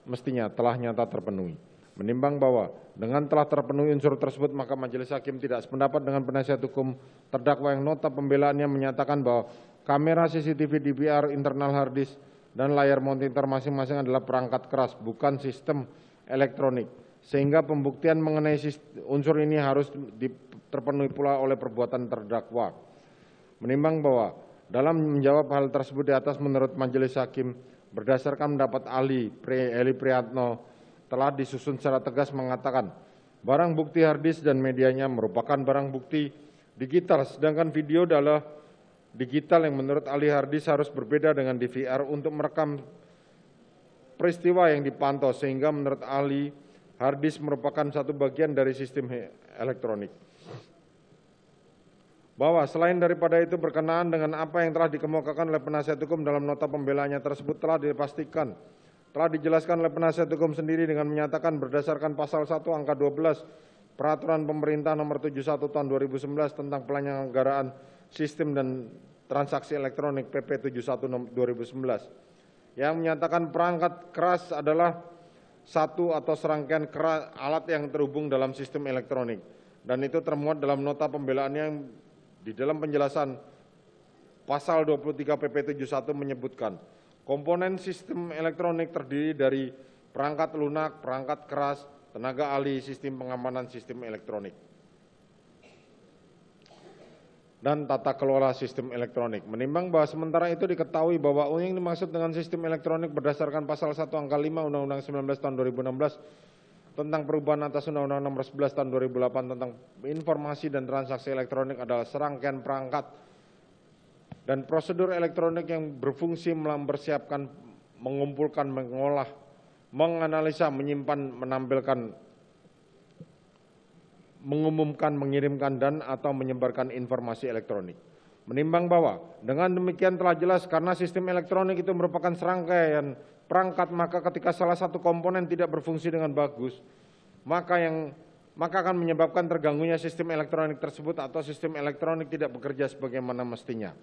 Speaker 2: mestinya telah nyata terpenuhi. Menimbang bahwa dengan telah terpenuhi unsur tersebut maka majelis hakim tidak sependapat dengan penasihat hukum terdakwa yang nota pembelaannya menyatakan bahwa kamera CCTV DVR internal hard disk dan layar monitor masing-masing adalah perangkat keras bukan sistem elektronik sehingga pembuktian mengenai unsur ini harus terpenuhi pula oleh perbuatan terdakwa. Menimbang bahwa dalam menjawab hal tersebut di atas menurut majelis hakim berdasarkan pendapat Ali Pri Eli Priyatno telah disusun secara tegas mengatakan barang bukti Hardis dan medianya merupakan barang bukti digital sedangkan video adalah digital yang menurut Ali Hardis harus berbeda dengan DVR untuk merekam peristiwa yang dipantau sehingga menurut Ali Hard disk merupakan satu bagian dari sistem elektronik. Bahwa selain daripada itu berkenaan dengan apa yang telah dikemukakan oleh penasihat hukum dalam nota pembelaannya tersebut telah dipastikan telah dijelaskan oleh penasihat hukum sendiri dengan menyatakan berdasarkan pasal 1 angka 12 Peraturan Pemerintah Nomor 71 Tahun 2011 tentang Pelanggaran Sistem dan Transaksi Elektronik PP 71 2011 yang menyatakan perangkat keras adalah satu atau serangkaian alat yang terhubung dalam sistem elektronik. Dan itu termuat dalam nota pembelaan yang di dalam penjelasan pasal 23 PP 71 menyebutkan komponen sistem elektronik terdiri dari perangkat lunak, perangkat keras, tenaga ahli, sistem pengamanan sistem elektronik dan tata kelola sistem elektronik. Menimbang bahwa sementara itu diketahui bahwa UU yang dimaksud dengan sistem elektronik berdasarkan pasal 1 angka 5 Undang-Undang 19 tahun 2016 tentang perubahan atas Undang-Undang nomor 11 tahun 2008 tentang informasi dan transaksi elektronik adalah serangkaian perangkat dan prosedur elektronik yang berfungsi mempersiapkan, mengumpulkan, mengolah, menganalisa, menyimpan, menampilkan mengumumkan, mengirimkan, dan atau menyebarkan informasi elektronik. Menimbang bahwa dengan demikian telah jelas karena sistem elektronik itu merupakan serangkaian perangkat maka ketika salah satu komponen tidak berfungsi dengan bagus maka yang maka akan menyebabkan terganggunya sistem elektronik tersebut atau sistem elektronik tidak bekerja sebagaimana mestinya.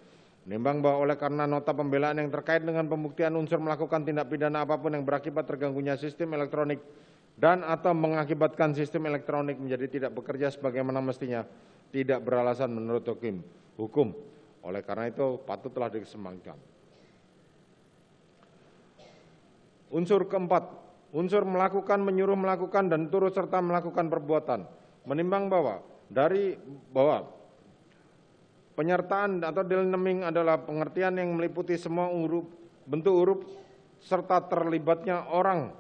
Speaker 2: Menimbang bahwa oleh karena nota pembelaan yang terkait dengan pembuktian unsur melakukan tindak pidana apapun yang berakibat terganggunya sistem elektronik dan atau mengakibatkan sistem elektronik menjadi tidak bekerja sebagaimana mestinya tidak beralasan menurut hukum. hukum. Oleh karena itu patut telah disembangkan. Unsur keempat, unsur melakukan, menyuruh melakukan, dan turut serta melakukan perbuatan. Menimbang bahwa dari bahwa penyertaan atau delineming adalah pengertian yang meliputi semua urup, bentuk huruf serta terlibatnya orang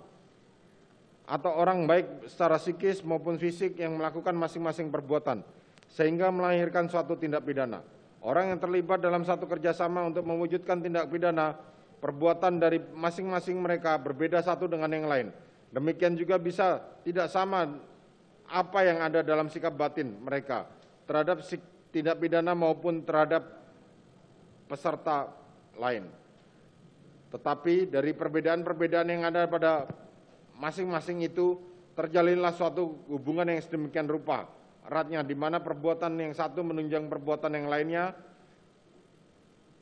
Speaker 2: atau orang baik secara psikis maupun fisik yang melakukan masing-masing perbuatan sehingga melahirkan suatu tindak pidana. Orang yang terlibat dalam satu kerjasama untuk mewujudkan tindak pidana perbuatan dari masing-masing mereka berbeda satu dengan yang lain. Demikian juga bisa tidak sama apa yang ada dalam sikap batin mereka terhadap tindak pidana maupun terhadap peserta lain. Tetapi dari perbedaan-perbedaan yang ada pada masing-masing itu terjalinlah suatu hubungan yang sedemikian rupa eratnya di mana perbuatan yang satu menunjang perbuatan yang lainnya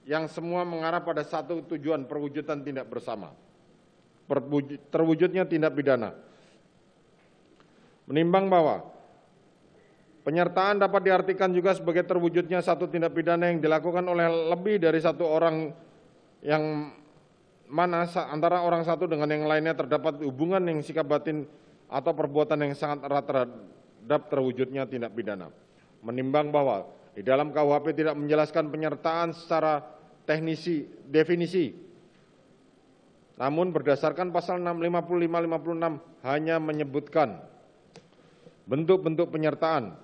Speaker 2: yang semua mengarah pada satu tujuan perwujudan tindak bersama terwujudnya tindak pidana menimbang bahwa penyertaan dapat diartikan juga sebagai terwujudnya satu tindak pidana yang dilakukan oleh lebih dari satu orang yang mana antara orang satu dengan yang lainnya terdapat hubungan yang sikap batin atau perbuatan yang sangat erat terhadap terwujudnya tindak pidana. Menimbang bahwa di dalam KUHP tidak menjelaskan penyertaan secara teknisi definisi. Namun berdasarkan pasal 655 56 hanya menyebutkan bentuk-bentuk penyertaan.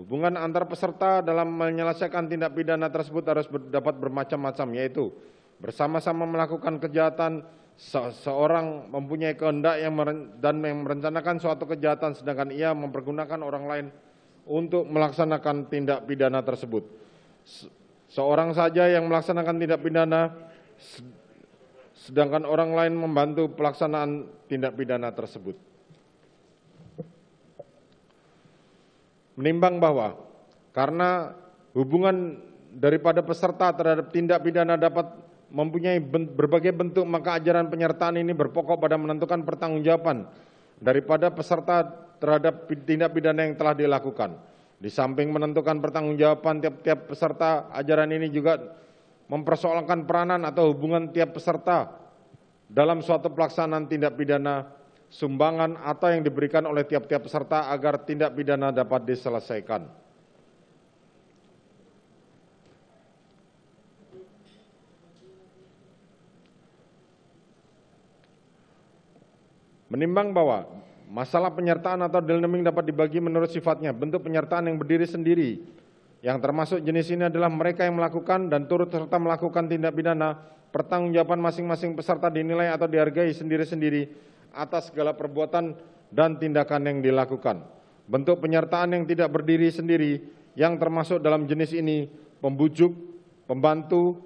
Speaker 2: Hubungan antar peserta dalam menyelesaikan tindak pidana tersebut harus dapat bermacam-macam yaitu bersama-sama melakukan kejahatan seorang mempunyai kehendak yang dan yang merencanakan suatu kejahatan sedangkan ia mempergunakan orang lain untuk melaksanakan tindak pidana tersebut. seorang saja yang melaksanakan tindak pidana sedangkan orang lain membantu pelaksanaan tindak pidana tersebut. Menimbang bahwa karena hubungan daripada peserta terhadap tindak pidana dapat mempunyai berbagai bentuk maka ajaran penyertaan ini berpokok pada menentukan pertanggungjawaban daripada peserta terhadap tindak pidana yang telah dilakukan. Di samping menentukan pertanggungjawaban tiap-tiap peserta, ajaran ini juga mempersoalkan peranan atau hubungan tiap peserta dalam suatu pelaksanaan tindak pidana, sumbangan atau yang diberikan oleh tiap-tiap peserta agar tindak pidana dapat diselesaikan. Menimbang bahwa masalah penyertaan atau delnaming dapat dibagi menurut sifatnya, bentuk penyertaan yang berdiri sendiri, yang termasuk jenis ini adalah mereka yang melakukan dan turut serta melakukan tindak pidana, pertanggungjawaban masing-masing peserta dinilai atau dihargai sendiri-sendiri atas segala perbuatan dan tindakan yang dilakukan. Bentuk penyertaan yang tidak berdiri sendiri, yang termasuk dalam jenis ini, pembujuk, pembantu,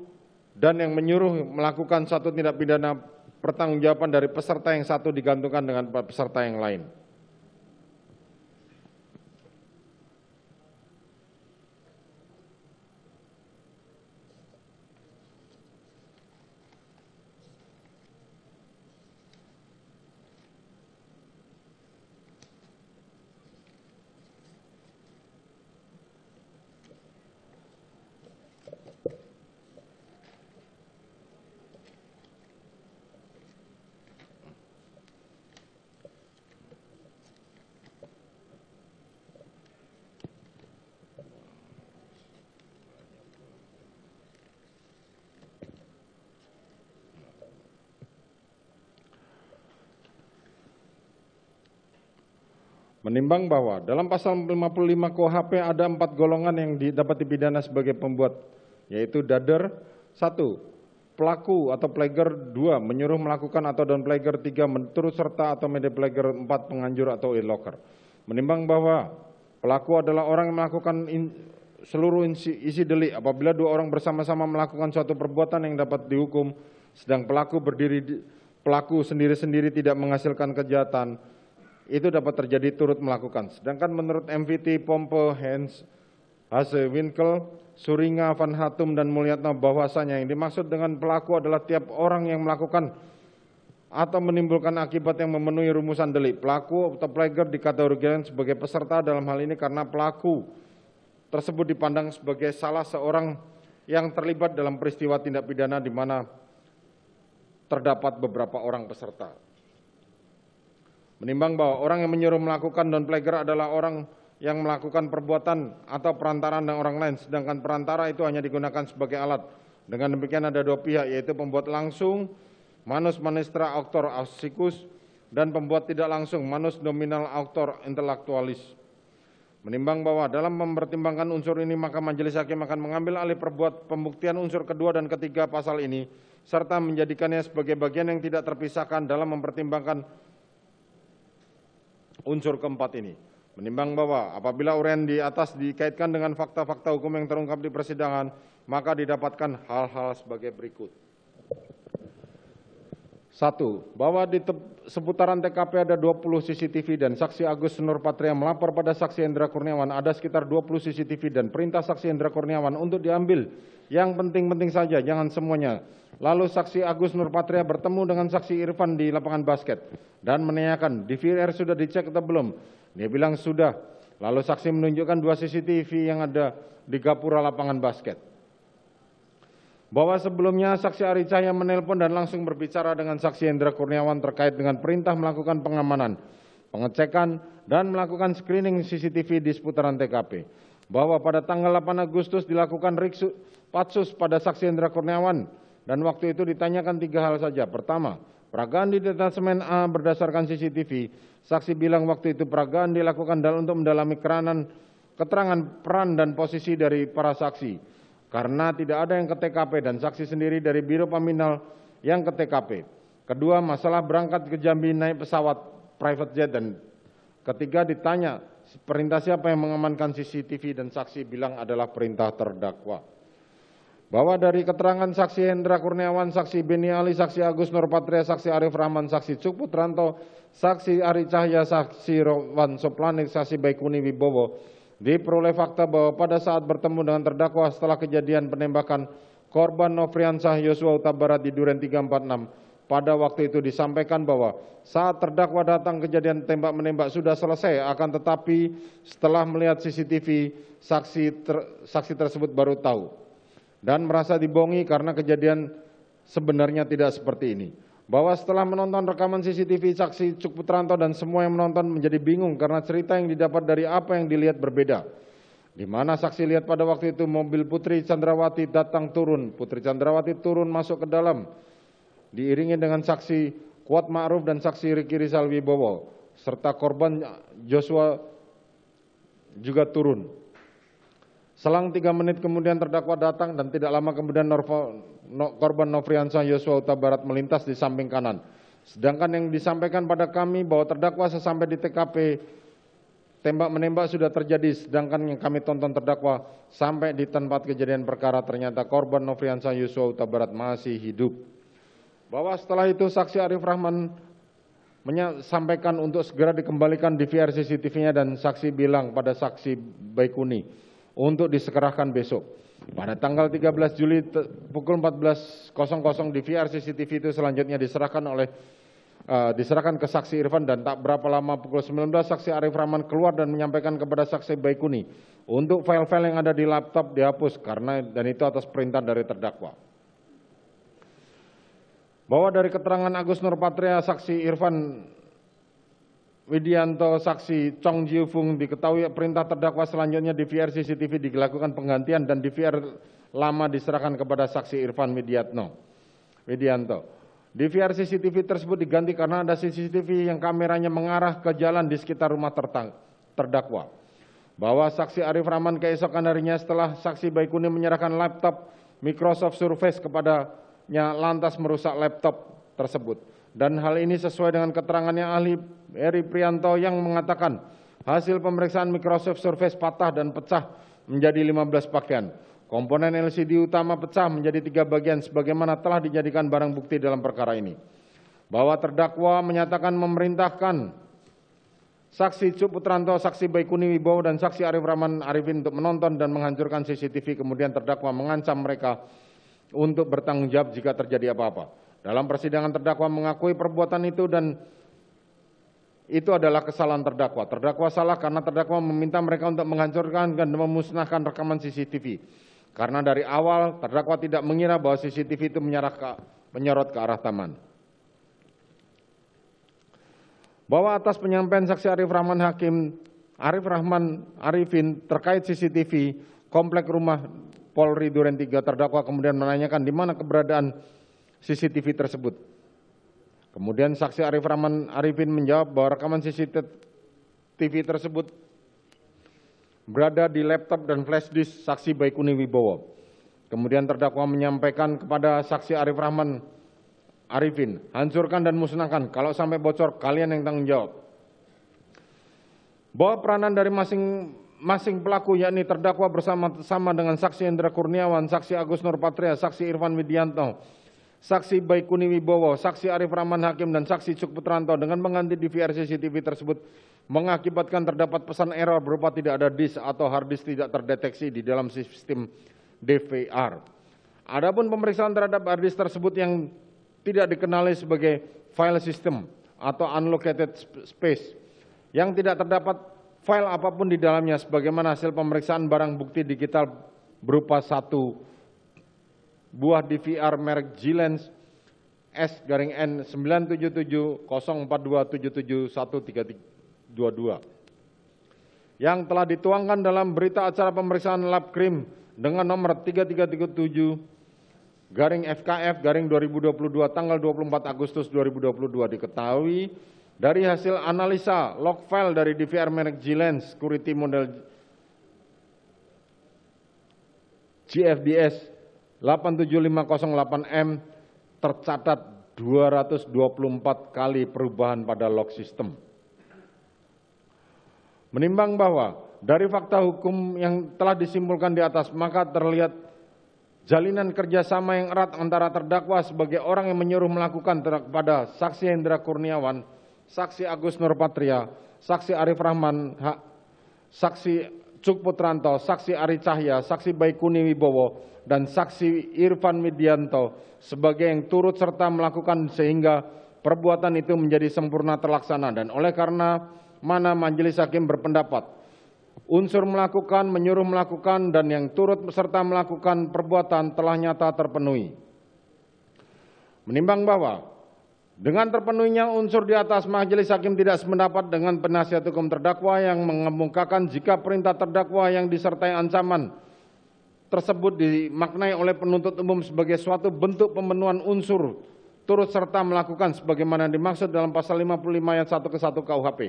Speaker 2: dan yang menyuruh melakukan satu tindak pidana pertanggungjawaban dari peserta yang satu digantungkan dengan peserta yang lain. Menimbang bahwa dalam pasal 55 KUHP ada empat golongan yang dapat dipidana sebagai pembuat, yaitu dader satu, Pelaku atau pleger dua, Menyuruh melakukan atau dan pleger tiga, Menurut serta atau media pleger empat, Penganjur atau e-locker. Menimbang bahwa pelaku adalah orang yang melakukan in, seluruh isi, isi delik apabila dua orang bersama-sama melakukan suatu perbuatan yang dapat dihukum sedang pelaku berdiri pelaku sendiri-sendiri tidak menghasilkan kejahatan itu dapat terjadi turut melakukan. Sedangkan menurut MVT Pompe Hans Hase Winkel, Suringa, Van Hatum, dan Mulyatna bahwasanya yang dimaksud dengan pelaku adalah tiap orang yang melakukan atau menimbulkan akibat yang memenuhi rumusan delik. Pelaku atau plagiat dikategorikan sebagai peserta dalam hal ini karena pelaku tersebut dipandang sebagai salah seorang yang terlibat dalam peristiwa tindak pidana di mana terdapat beberapa orang peserta. Menimbang bahwa orang yang menyuruh melakukan dan pelagar adalah orang yang melakukan perbuatan atau perantaraan dengan orang lain, sedangkan perantara itu hanya digunakan sebagai alat. Dengan demikian ada dua pihak, yaitu pembuat langsung, manus manistra aktor asikus, dan pembuat tidak langsung, manus nominal aktor intelektualis. Menimbang bahwa dalam mempertimbangkan unsur ini, maka majelis hakim akan mengambil alih perbuat pembuktian unsur kedua dan ketiga pasal ini, serta menjadikannya sebagai bagian yang tidak terpisahkan dalam mempertimbangkan unsur keempat ini. Menimbang bahwa apabila uraian di atas dikaitkan dengan fakta-fakta hukum yang terungkap di persidangan, maka didapatkan hal-hal sebagai berikut satu bahwa di seputaran tkp ada 20 cctv dan saksi agus nur patria melapor pada saksi hendra kurniawan ada sekitar 20 cctv dan perintah saksi hendra kurniawan untuk diambil yang penting-penting saja jangan semuanya lalu saksi agus nur patria bertemu dengan saksi irfan di lapangan basket dan menanyakan DVR sudah dicek atau belum dia bilang sudah lalu saksi menunjukkan dua cctv yang ada di gapura lapangan basket bahwa sebelumnya saksi Ari Cahya menelpon dan langsung berbicara dengan saksi Hendra Kurniawan terkait dengan perintah melakukan pengamanan, pengecekan, dan melakukan screening CCTV di seputaran TKP. Bahwa pada tanggal 8 Agustus dilakukan riksu, patsus pada saksi Hendra Kurniawan dan waktu itu ditanyakan tiga hal saja. Pertama, peragaan di detasemen A berdasarkan CCTV, saksi bilang waktu itu peragaan dilakukan dalam untuk mendalami keranan keterangan peran dan posisi dari para saksi. Karena tidak ada yang ke TKP dan saksi sendiri dari Biro Paminal yang ke TKP. Kedua, masalah berangkat ke Jambi naik pesawat private jet dan ketiga ditanya perintah siapa yang mengamankan CCTV dan saksi bilang adalah perintah terdakwa. Bahwa dari keterangan saksi Hendra Kurniawan, saksi Beni Ali, saksi Agus Nurpatria, saksi Arif Rahman, saksi Cuk Putranto, saksi Ari Cahya, saksi Rowan Soplanik, saksi Baikuni Wibowo, Diperoleh fakta bahwa pada saat bertemu dengan terdakwa setelah kejadian penembakan korban Nofriansah Yosua Huta Barat di Duren 346, pada waktu itu disampaikan bahwa saat terdakwa datang kejadian tembak menembak sudah selesai, akan tetapi setelah melihat CCTV saksi ter, saksi tersebut baru tahu dan merasa dibohongi karena kejadian sebenarnya tidak seperti ini bahwa setelah menonton rekaman CCTV saksi Cuk Putranto dan semua yang menonton menjadi bingung karena cerita yang didapat dari apa yang dilihat berbeda. Di mana saksi lihat pada waktu itu mobil Putri Chandrawati datang turun, Putri Chandrawati turun masuk ke dalam, diiringi dengan saksi Kuat Ma'ruf dan saksi Riki Rizal Wibowo, serta korban Joshua juga turun. Selang tiga menit kemudian terdakwa datang dan tidak lama kemudian Norval, korban Nofriansah Yosua Huta Barat melintas di samping kanan. Sedangkan yang disampaikan pada kami bahwa terdakwa sesampai di TKP tembak menembak sudah terjadi sedangkan yang kami tonton terdakwa sampai di tempat kejadian perkara ternyata korban Nofriansah Yosua Huta Barat masih hidup. Bahwa setelah itu saksi Arif Rahman menyampaikan untuk segera dikembalikan di VRC CCTV-nya dan saksi bilang pada saksi Baikuni untuk disekerahkan besok. Pada tanggal 13 Juli pukul 14.00 di VR CCTV itu selanjutnya diserahkan oleh uh, diserahkan ke saksi Irfan dan tak berapa lama pukul 19 saksi Arif Rahman keluar dan menyampaikan kepada saksi Baikuni untuk file-file yang ada di laptop dihapus karena dan itu atas perintah dari terdakwa. Bahwa dari keterangan Agus Nurpatria saksi Irfan Widianto saksi Chong Jiu Fung diketahui perintah terdakwa selanjutnya di DVR CCTV dilakukan penggantian dan DVR lama diserahkan kepada saksi Irfan Widiatno. Widianto. DVR CCTV tersebut diganti karena ada CCTV yang kameranya mengarah ke jalan di sekitar rumah terdakwa. Bahwa saksi Arif Rahman keesokan harinya setelah saksi Baikuni menyerahkan laptop Microsoft Surface kepadanya lantas merusak laptop tersebut dan hal ini sesuai dengan keterangannya ahli Eri Prianto yang mengatakan hasil pemeriksaan Microsoft Surface patah dan pecah menjadi 15 pakaian. Komponen LCD utama pecah menjadi tiga bagian sebagaimana telah dijadikan barang bukti dalam perkara ini. Bahwa terdakwa menyatakan memerintahkan saksi Cuk Putranto saksi Baikuni Wibowo, dan saksi Arif Rahman Arifin untuk menonton dan menghancurkan CCTV, kemudian terdakwa mengancam mereka untuk bertanggung jawab jika terjadi apa-apa. Dalam persidangan terdakwa mengakui perbuatan itu dan itu adalah kesalahan terdakwa. Terdakwa salah karena terdakwa meminta mereka untuk menghancurkan dan memusnahkan rekaman CCTV. Karena dari awal terdakwa tidak mengira bahwa CCTV itu menyerah ke, menyorot ke arah taman. Bahwa atas penyampaian saksi Arif Rahman Hakim, Arif Rahman Arifin terkait CCTV komplek rumah Polri Duren 3 terdakwa kemudian menanyakan di mana keberadaan CCTV tersebut. Kemudian saksi Arif Rahman Arifin menjawab bahwa rekaman CCTV tersebut berada di laptop dan flash disk saksi Baikuni Wibowo. Kemudian terdakwa menyampaikan kepada saksi Arif Rahman Arifin, hancurkan dan musnahkan, kalau sampai bocor kalian yang tanggung jawab. Bahwa peranan dari masing masing pelaku yakni terdakwa bersama sama dengan saksi Indra Kurniawan, saksi Agus Nurpatria, saksi Irfan Widianto, saksi Baikuni Wibowo, saksi Arif Rahman Hakim, dan saksi Cuk Putranto dengan mengganti DVR CCTV tersebut mengakibatkan terdapat pesan error berupa tidak ada disk atau hard disk tidak terdeteksi di dalam sistem DVR. Adapun pemeriksaan terhadap hard disk tersebut yang tidak dikenali sebagai file system atau unlocated space yang tidak terdapat file apapun di dalamnya sebagaimana hasil pemeriksaan barang bukti digital berupa satu buah DVR merek Gilens S garing N 9770427713322 yang telah dituangkan dalam berita acara pemeriksaan lab krim dengan nomor 3337 garing FKF garing 2022 tanggal 24 Agustus 2022 diketahui dari hasil analisa log file dari DVR merek Gilens security model GFDS 87508M tercatat 224 kali perubahan pada log sistem. Menimbang bahwa dari fakta hukum yang telah disimpulkan di atas, maka terlihat jalinan kerjasama yang erat antara terdakwa sebagai orang yang menyuruh melakukan kepada saksi Hendra Kurniawan, saksi Agus Nurpatria, saksi Arif Rahman, saksi Cuk Putranto, saksi Ari Cahya, saksi Baikuni Wibowo, dan saksi Irfan Midianto sebagai yang turut serta melakukan sehingga perbuatan itu menjadi sempurna terlaksana dan oleh karena mana majelis hakim berpendapat unsur melakukan, menyuruh melakukan, dan yang turut serta melakukan perbuatan telah nyata terpenuhi. Menimbang bahwa dengan terpenuhinya unsur di atas, majelis hakim tidak sependapat dengan penasihat hukum terdakwa yang mengemukakan jika perintah terdakwa yang disertai ancaman tersebut dimaknai oleh penuntut umum sebagai suatu bentuk pemenuhan unsur turut serta melakukan sebagaimana dimaksud dalam pasal 55 ayat 1 ke 1 KUHP.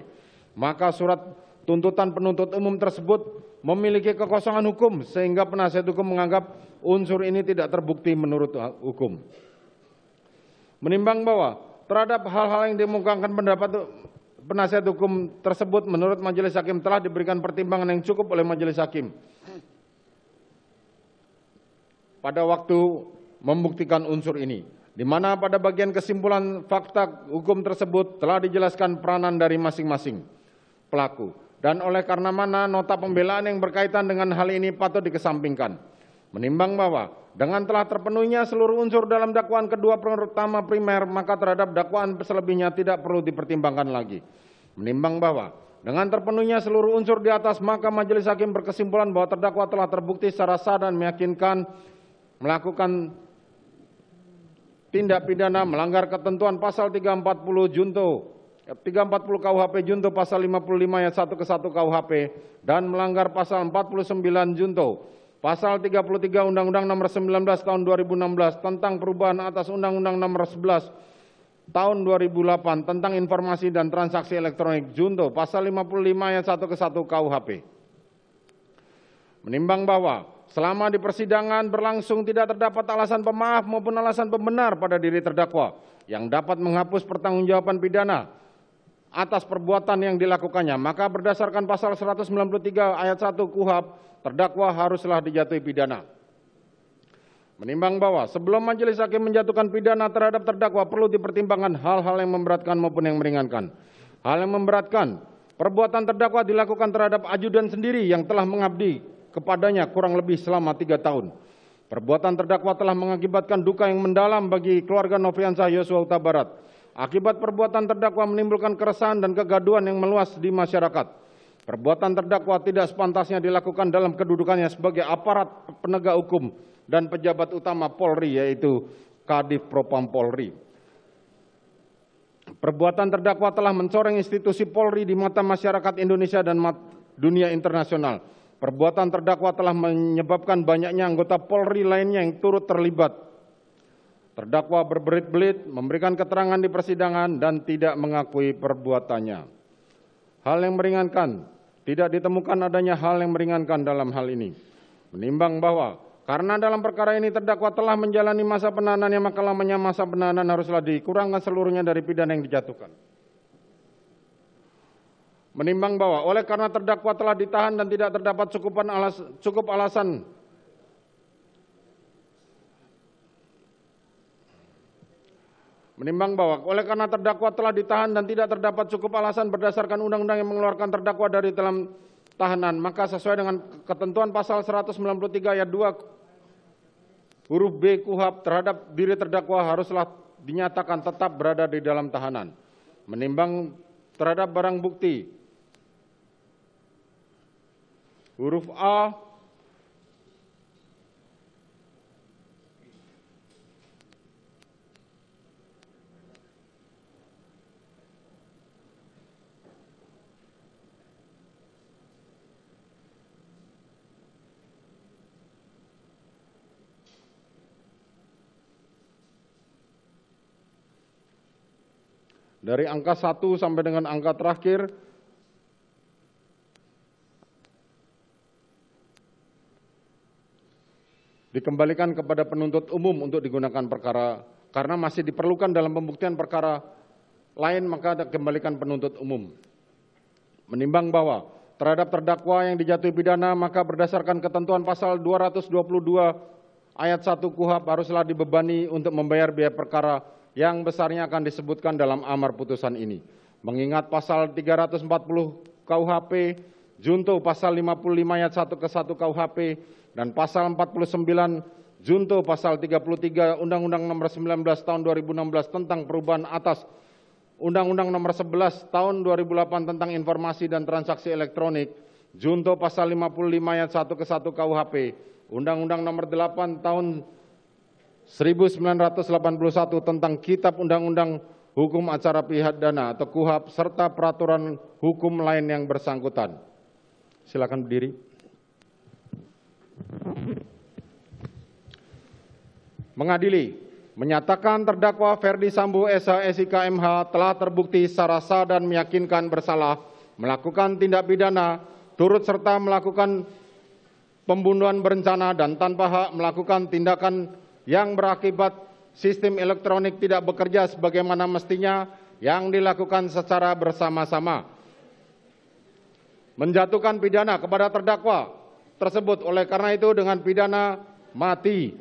Speaker 2: Maka surat tuntutan penuntut umum tersebut memiliki kekosongan hukum sehingga penasihat hukum menganggap unsur ini tidak terbukti menurut hukum. Menimbang bahwa terhadap hal-hal yang dimungkangkan pendapat penasihat hukum tersebut menurut majelis hakim telah diberikan pertimbangan yang cukup oleh majelis hakim pada waktu membuktikan unsur ini di mana pada bagian kesimpulan fakta hukum tersebut telah dijelaskan peranan dari masing-masing pelaku dan oleh karena mana nota pembelaan yang berkaitan dengan hal ini patut dikesampingkan. Menimbang bahwa dengan telah terpenuhinya seluruh unsur dalam dakwaan kedua pertama primer, maka terhadap dakwaan selebihnya tidak perlu dipertimbangkan lagi. Menimbang bahwa dengan terpenuhnya seluruh unsur di atas, maka majelis hakim berkesimpulan bahwa terdakwa telah terbukti secara sah dan meyakinkan melakukan tindak pidana melanggar ketentuan pasal 340 Junto 340 KUHP Junto pasal 55 ayat 1 ke 1 KUHP dan melanggar pasal 49 Junto Pasal 33 Undang-Undang Nomor 19 Tahun 2016 tentang perubahan atas Undang-Undang Nomor 11 Tahun 2008 tentang Informasi dan Transaksi Elektronik Junto Pasal 55 ayat 1 ke 1 KUHP. Menimbang bahwa selama di persidangan berlangsung tidak terdapat alasan pemaaf maupun alasan pembenar pada diri terdakwa yang dapat menghapus pertanggungjawaban pidana atas perbuatan yang dilakukannya, maka berdasarkan pasal 193 ayat 1 KUHAP, terdakwa haruslah dijatuhi pidana. Menimbang bahwa sebelum majelis hakim menjatuhkan pidana terhadap terdakwa perlu dipertimbangkan hal-hal yang memberatkan maupun yang meringankan. Hal yang memberatkan, perbuatan terdakwa dilakukan terhadap ajudan sendiri yang telah mengabdi kepadanya kurang lebih selama tiga tahun. Perbuatan terdakwa telah mengakibatkan duka yang mendalam bagi keluarga Nofriansah Yosua Utabarat Barat Akibat perbuatan terdakwa menimbulkan keresahan dan kegaduhan yang meluas di masyarakat. Perbuatan terdakwa tidak sepantasnya dilakukan dalam kedudukannya sebagai aparat penegak hukum dan pejabat utama Polri yaitu Kadif Propam Polri. Perbuatan terdakwa telah mencoreng institusi Polri di mata masyarakat Indonesia dan dunia internasional. Perbuatan terdakwa telah menyebabkan banyaknya anggota Polri lainnya yang turut terlibat Terdakwa berbelit-belit memberikan keterangan di persidangan dan tidak mengakui perbuatannya. Hal yang meringankan, tidak ditemukan adanya hal yang meringankan dalam hal ini. Menimbang bahwa karena dalam perkara ini terdakwa telah menjalani masa penahanan yang maka lamanya masa penahanan haruslah dikurangkan seluruhnya dari pidana yang dijatuhkan. Menimbang bahwa oleh karena terdakwa telah ditahan dan tidak terdapat cukupan alas, cukup alasan Menimbang bahwa oleh karena terdakwa telah ditahan dan tidak terdapat cukup alasan berdasarkan undang-undang yang mengeluarkan terdakwa dari dalam tahanan, maka sesuai dengan ketentuan pasal 193 ayat 2 huruf B kuhab terhadap diri terdakwa haruslah dinyatakan tetap berada di dalam tahanan. Menimbang terhadap barang bukti huruf A Dari angka 1 sampai dengan angka terakhir, dikembalikan kepada penuntut umum untuk digunakan perkara karena masih diperlukan dalam pembuktian perkara lain maka dikembalikan penuntut umum. Menimbang bahwa terhadap terdakwa yang dijatuhi pidana maka berdasarkan ketentuan pasal 222 ayat 1 KUHAP haruslah dibebani untuk membayar biaya perkara yang besarnya akan disebutkan dalam amar putusan ini. Mengingat pasal 340 KUHP, junto pasal 55 ayat 1 ke 1 KUHP, dan pasal 49 junto pasal 33 Undang-Undang nomor 19 tahun 2016 tentang perubahan atas Undang-Undang nomor 11 tahun 2008 tentang informasi dan transaksi elektronik, junto pasal 55 ayat 1 ke 1 KUHP, Undang-Undang nomor 8 tahun 1981 tentang Kitab Undang-Undang Hukum Acara pihak dana atau KUHAP serta peraturan hukum lain yang bersangkutan. Silakan berdiri. Mengadili, menyatakan terdakwa Ferdi Sambo SH SIK MH telah terbukti secara sah dan meyakinkan bersalah melakukan tindak pidana turut serta melakukan pembunuhan berencana dan tanpa hak melakukan tindakan yang berakibat sistem elektronik tidak bekerja sebagaimana mestinya yang dilakukan secara bersama-sama. Menjatuhkan pidana kepada terdakwa tersebut oleh karena itu dengan pidana mati.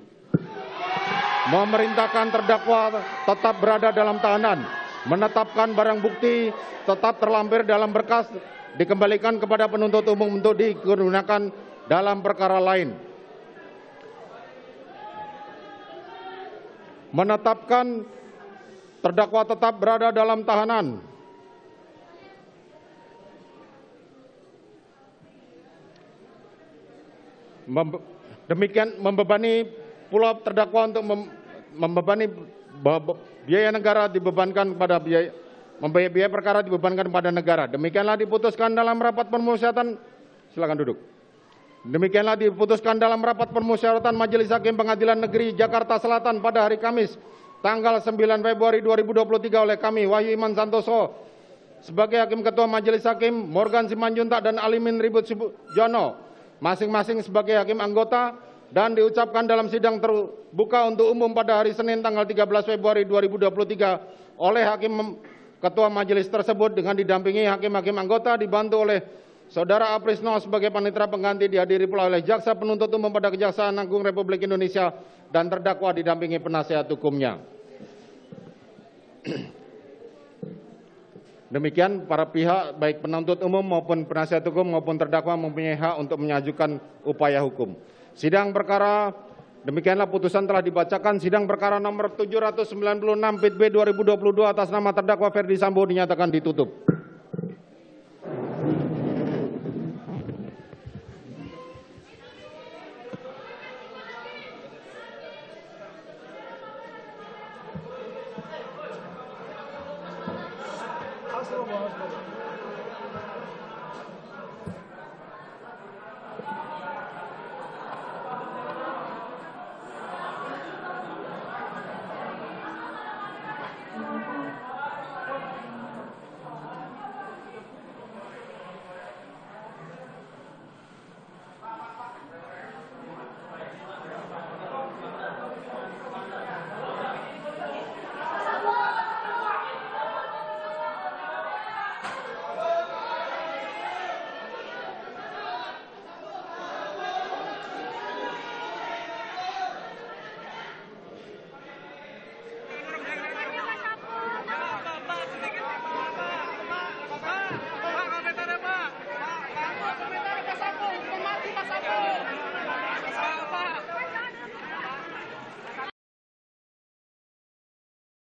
Speaker 2: Memerintahkan terdakwa tetap berada dalam tahanan, menetapkan barang bukti tetap terlampir dalam berkas dikembalikan kepada penuntut umum untuk digunakan dalam perkara lain. menetapkan terdakwa tetap berada dalam tahanan Mem demikian membebani pula terdakwa untuk mem membebani biaya negara dibebankan kepada biaya membayar biaya perkara dibebankan kepada negara. Demikianlah diputuskan dalam rapat permusyawaratan. Silakan duduk. Demikianlah diputuskan dalam rapat permusyawaratan Majelis Hakim Pengadilan Negeri Jakarta Selatan pada hari Kamis tanggal 9 Februari 2023 oleh kami Wahyu Iman Santoso sebagai Hakim Ketua Majelis Hakim, Morgan Simanjuntak dan Alimin Ribut Jono masing-masing sebagai Hakim anggota dan diucapkan dalam sidang terbuka untuk umum pada hari Senin tanggal 13 Februari 2023 oleh Hakim Ketua Majelis tersebut dengan didampingi Hakim-Hakim anggota dibantu oleh Saudara Aprisno sebagai panitera pengganti dihadiri pula oleh jaksa penuntut umum pada Kejaksaan Agung Republik Indonesia dan terdakwa didampingi penasihat hukumnya. Demikian para pihak baik penuntut umum maupun penasihat hukum maupun terdakwa mempunyai hak untuk menyajukan upaya hukum. Sidang perkara Demikianlah putusan telah dibacakan sidang perkara nomor 796 PB 2022 atas nama terdakwa Ferdi Sambo dinyatakan ditutup. was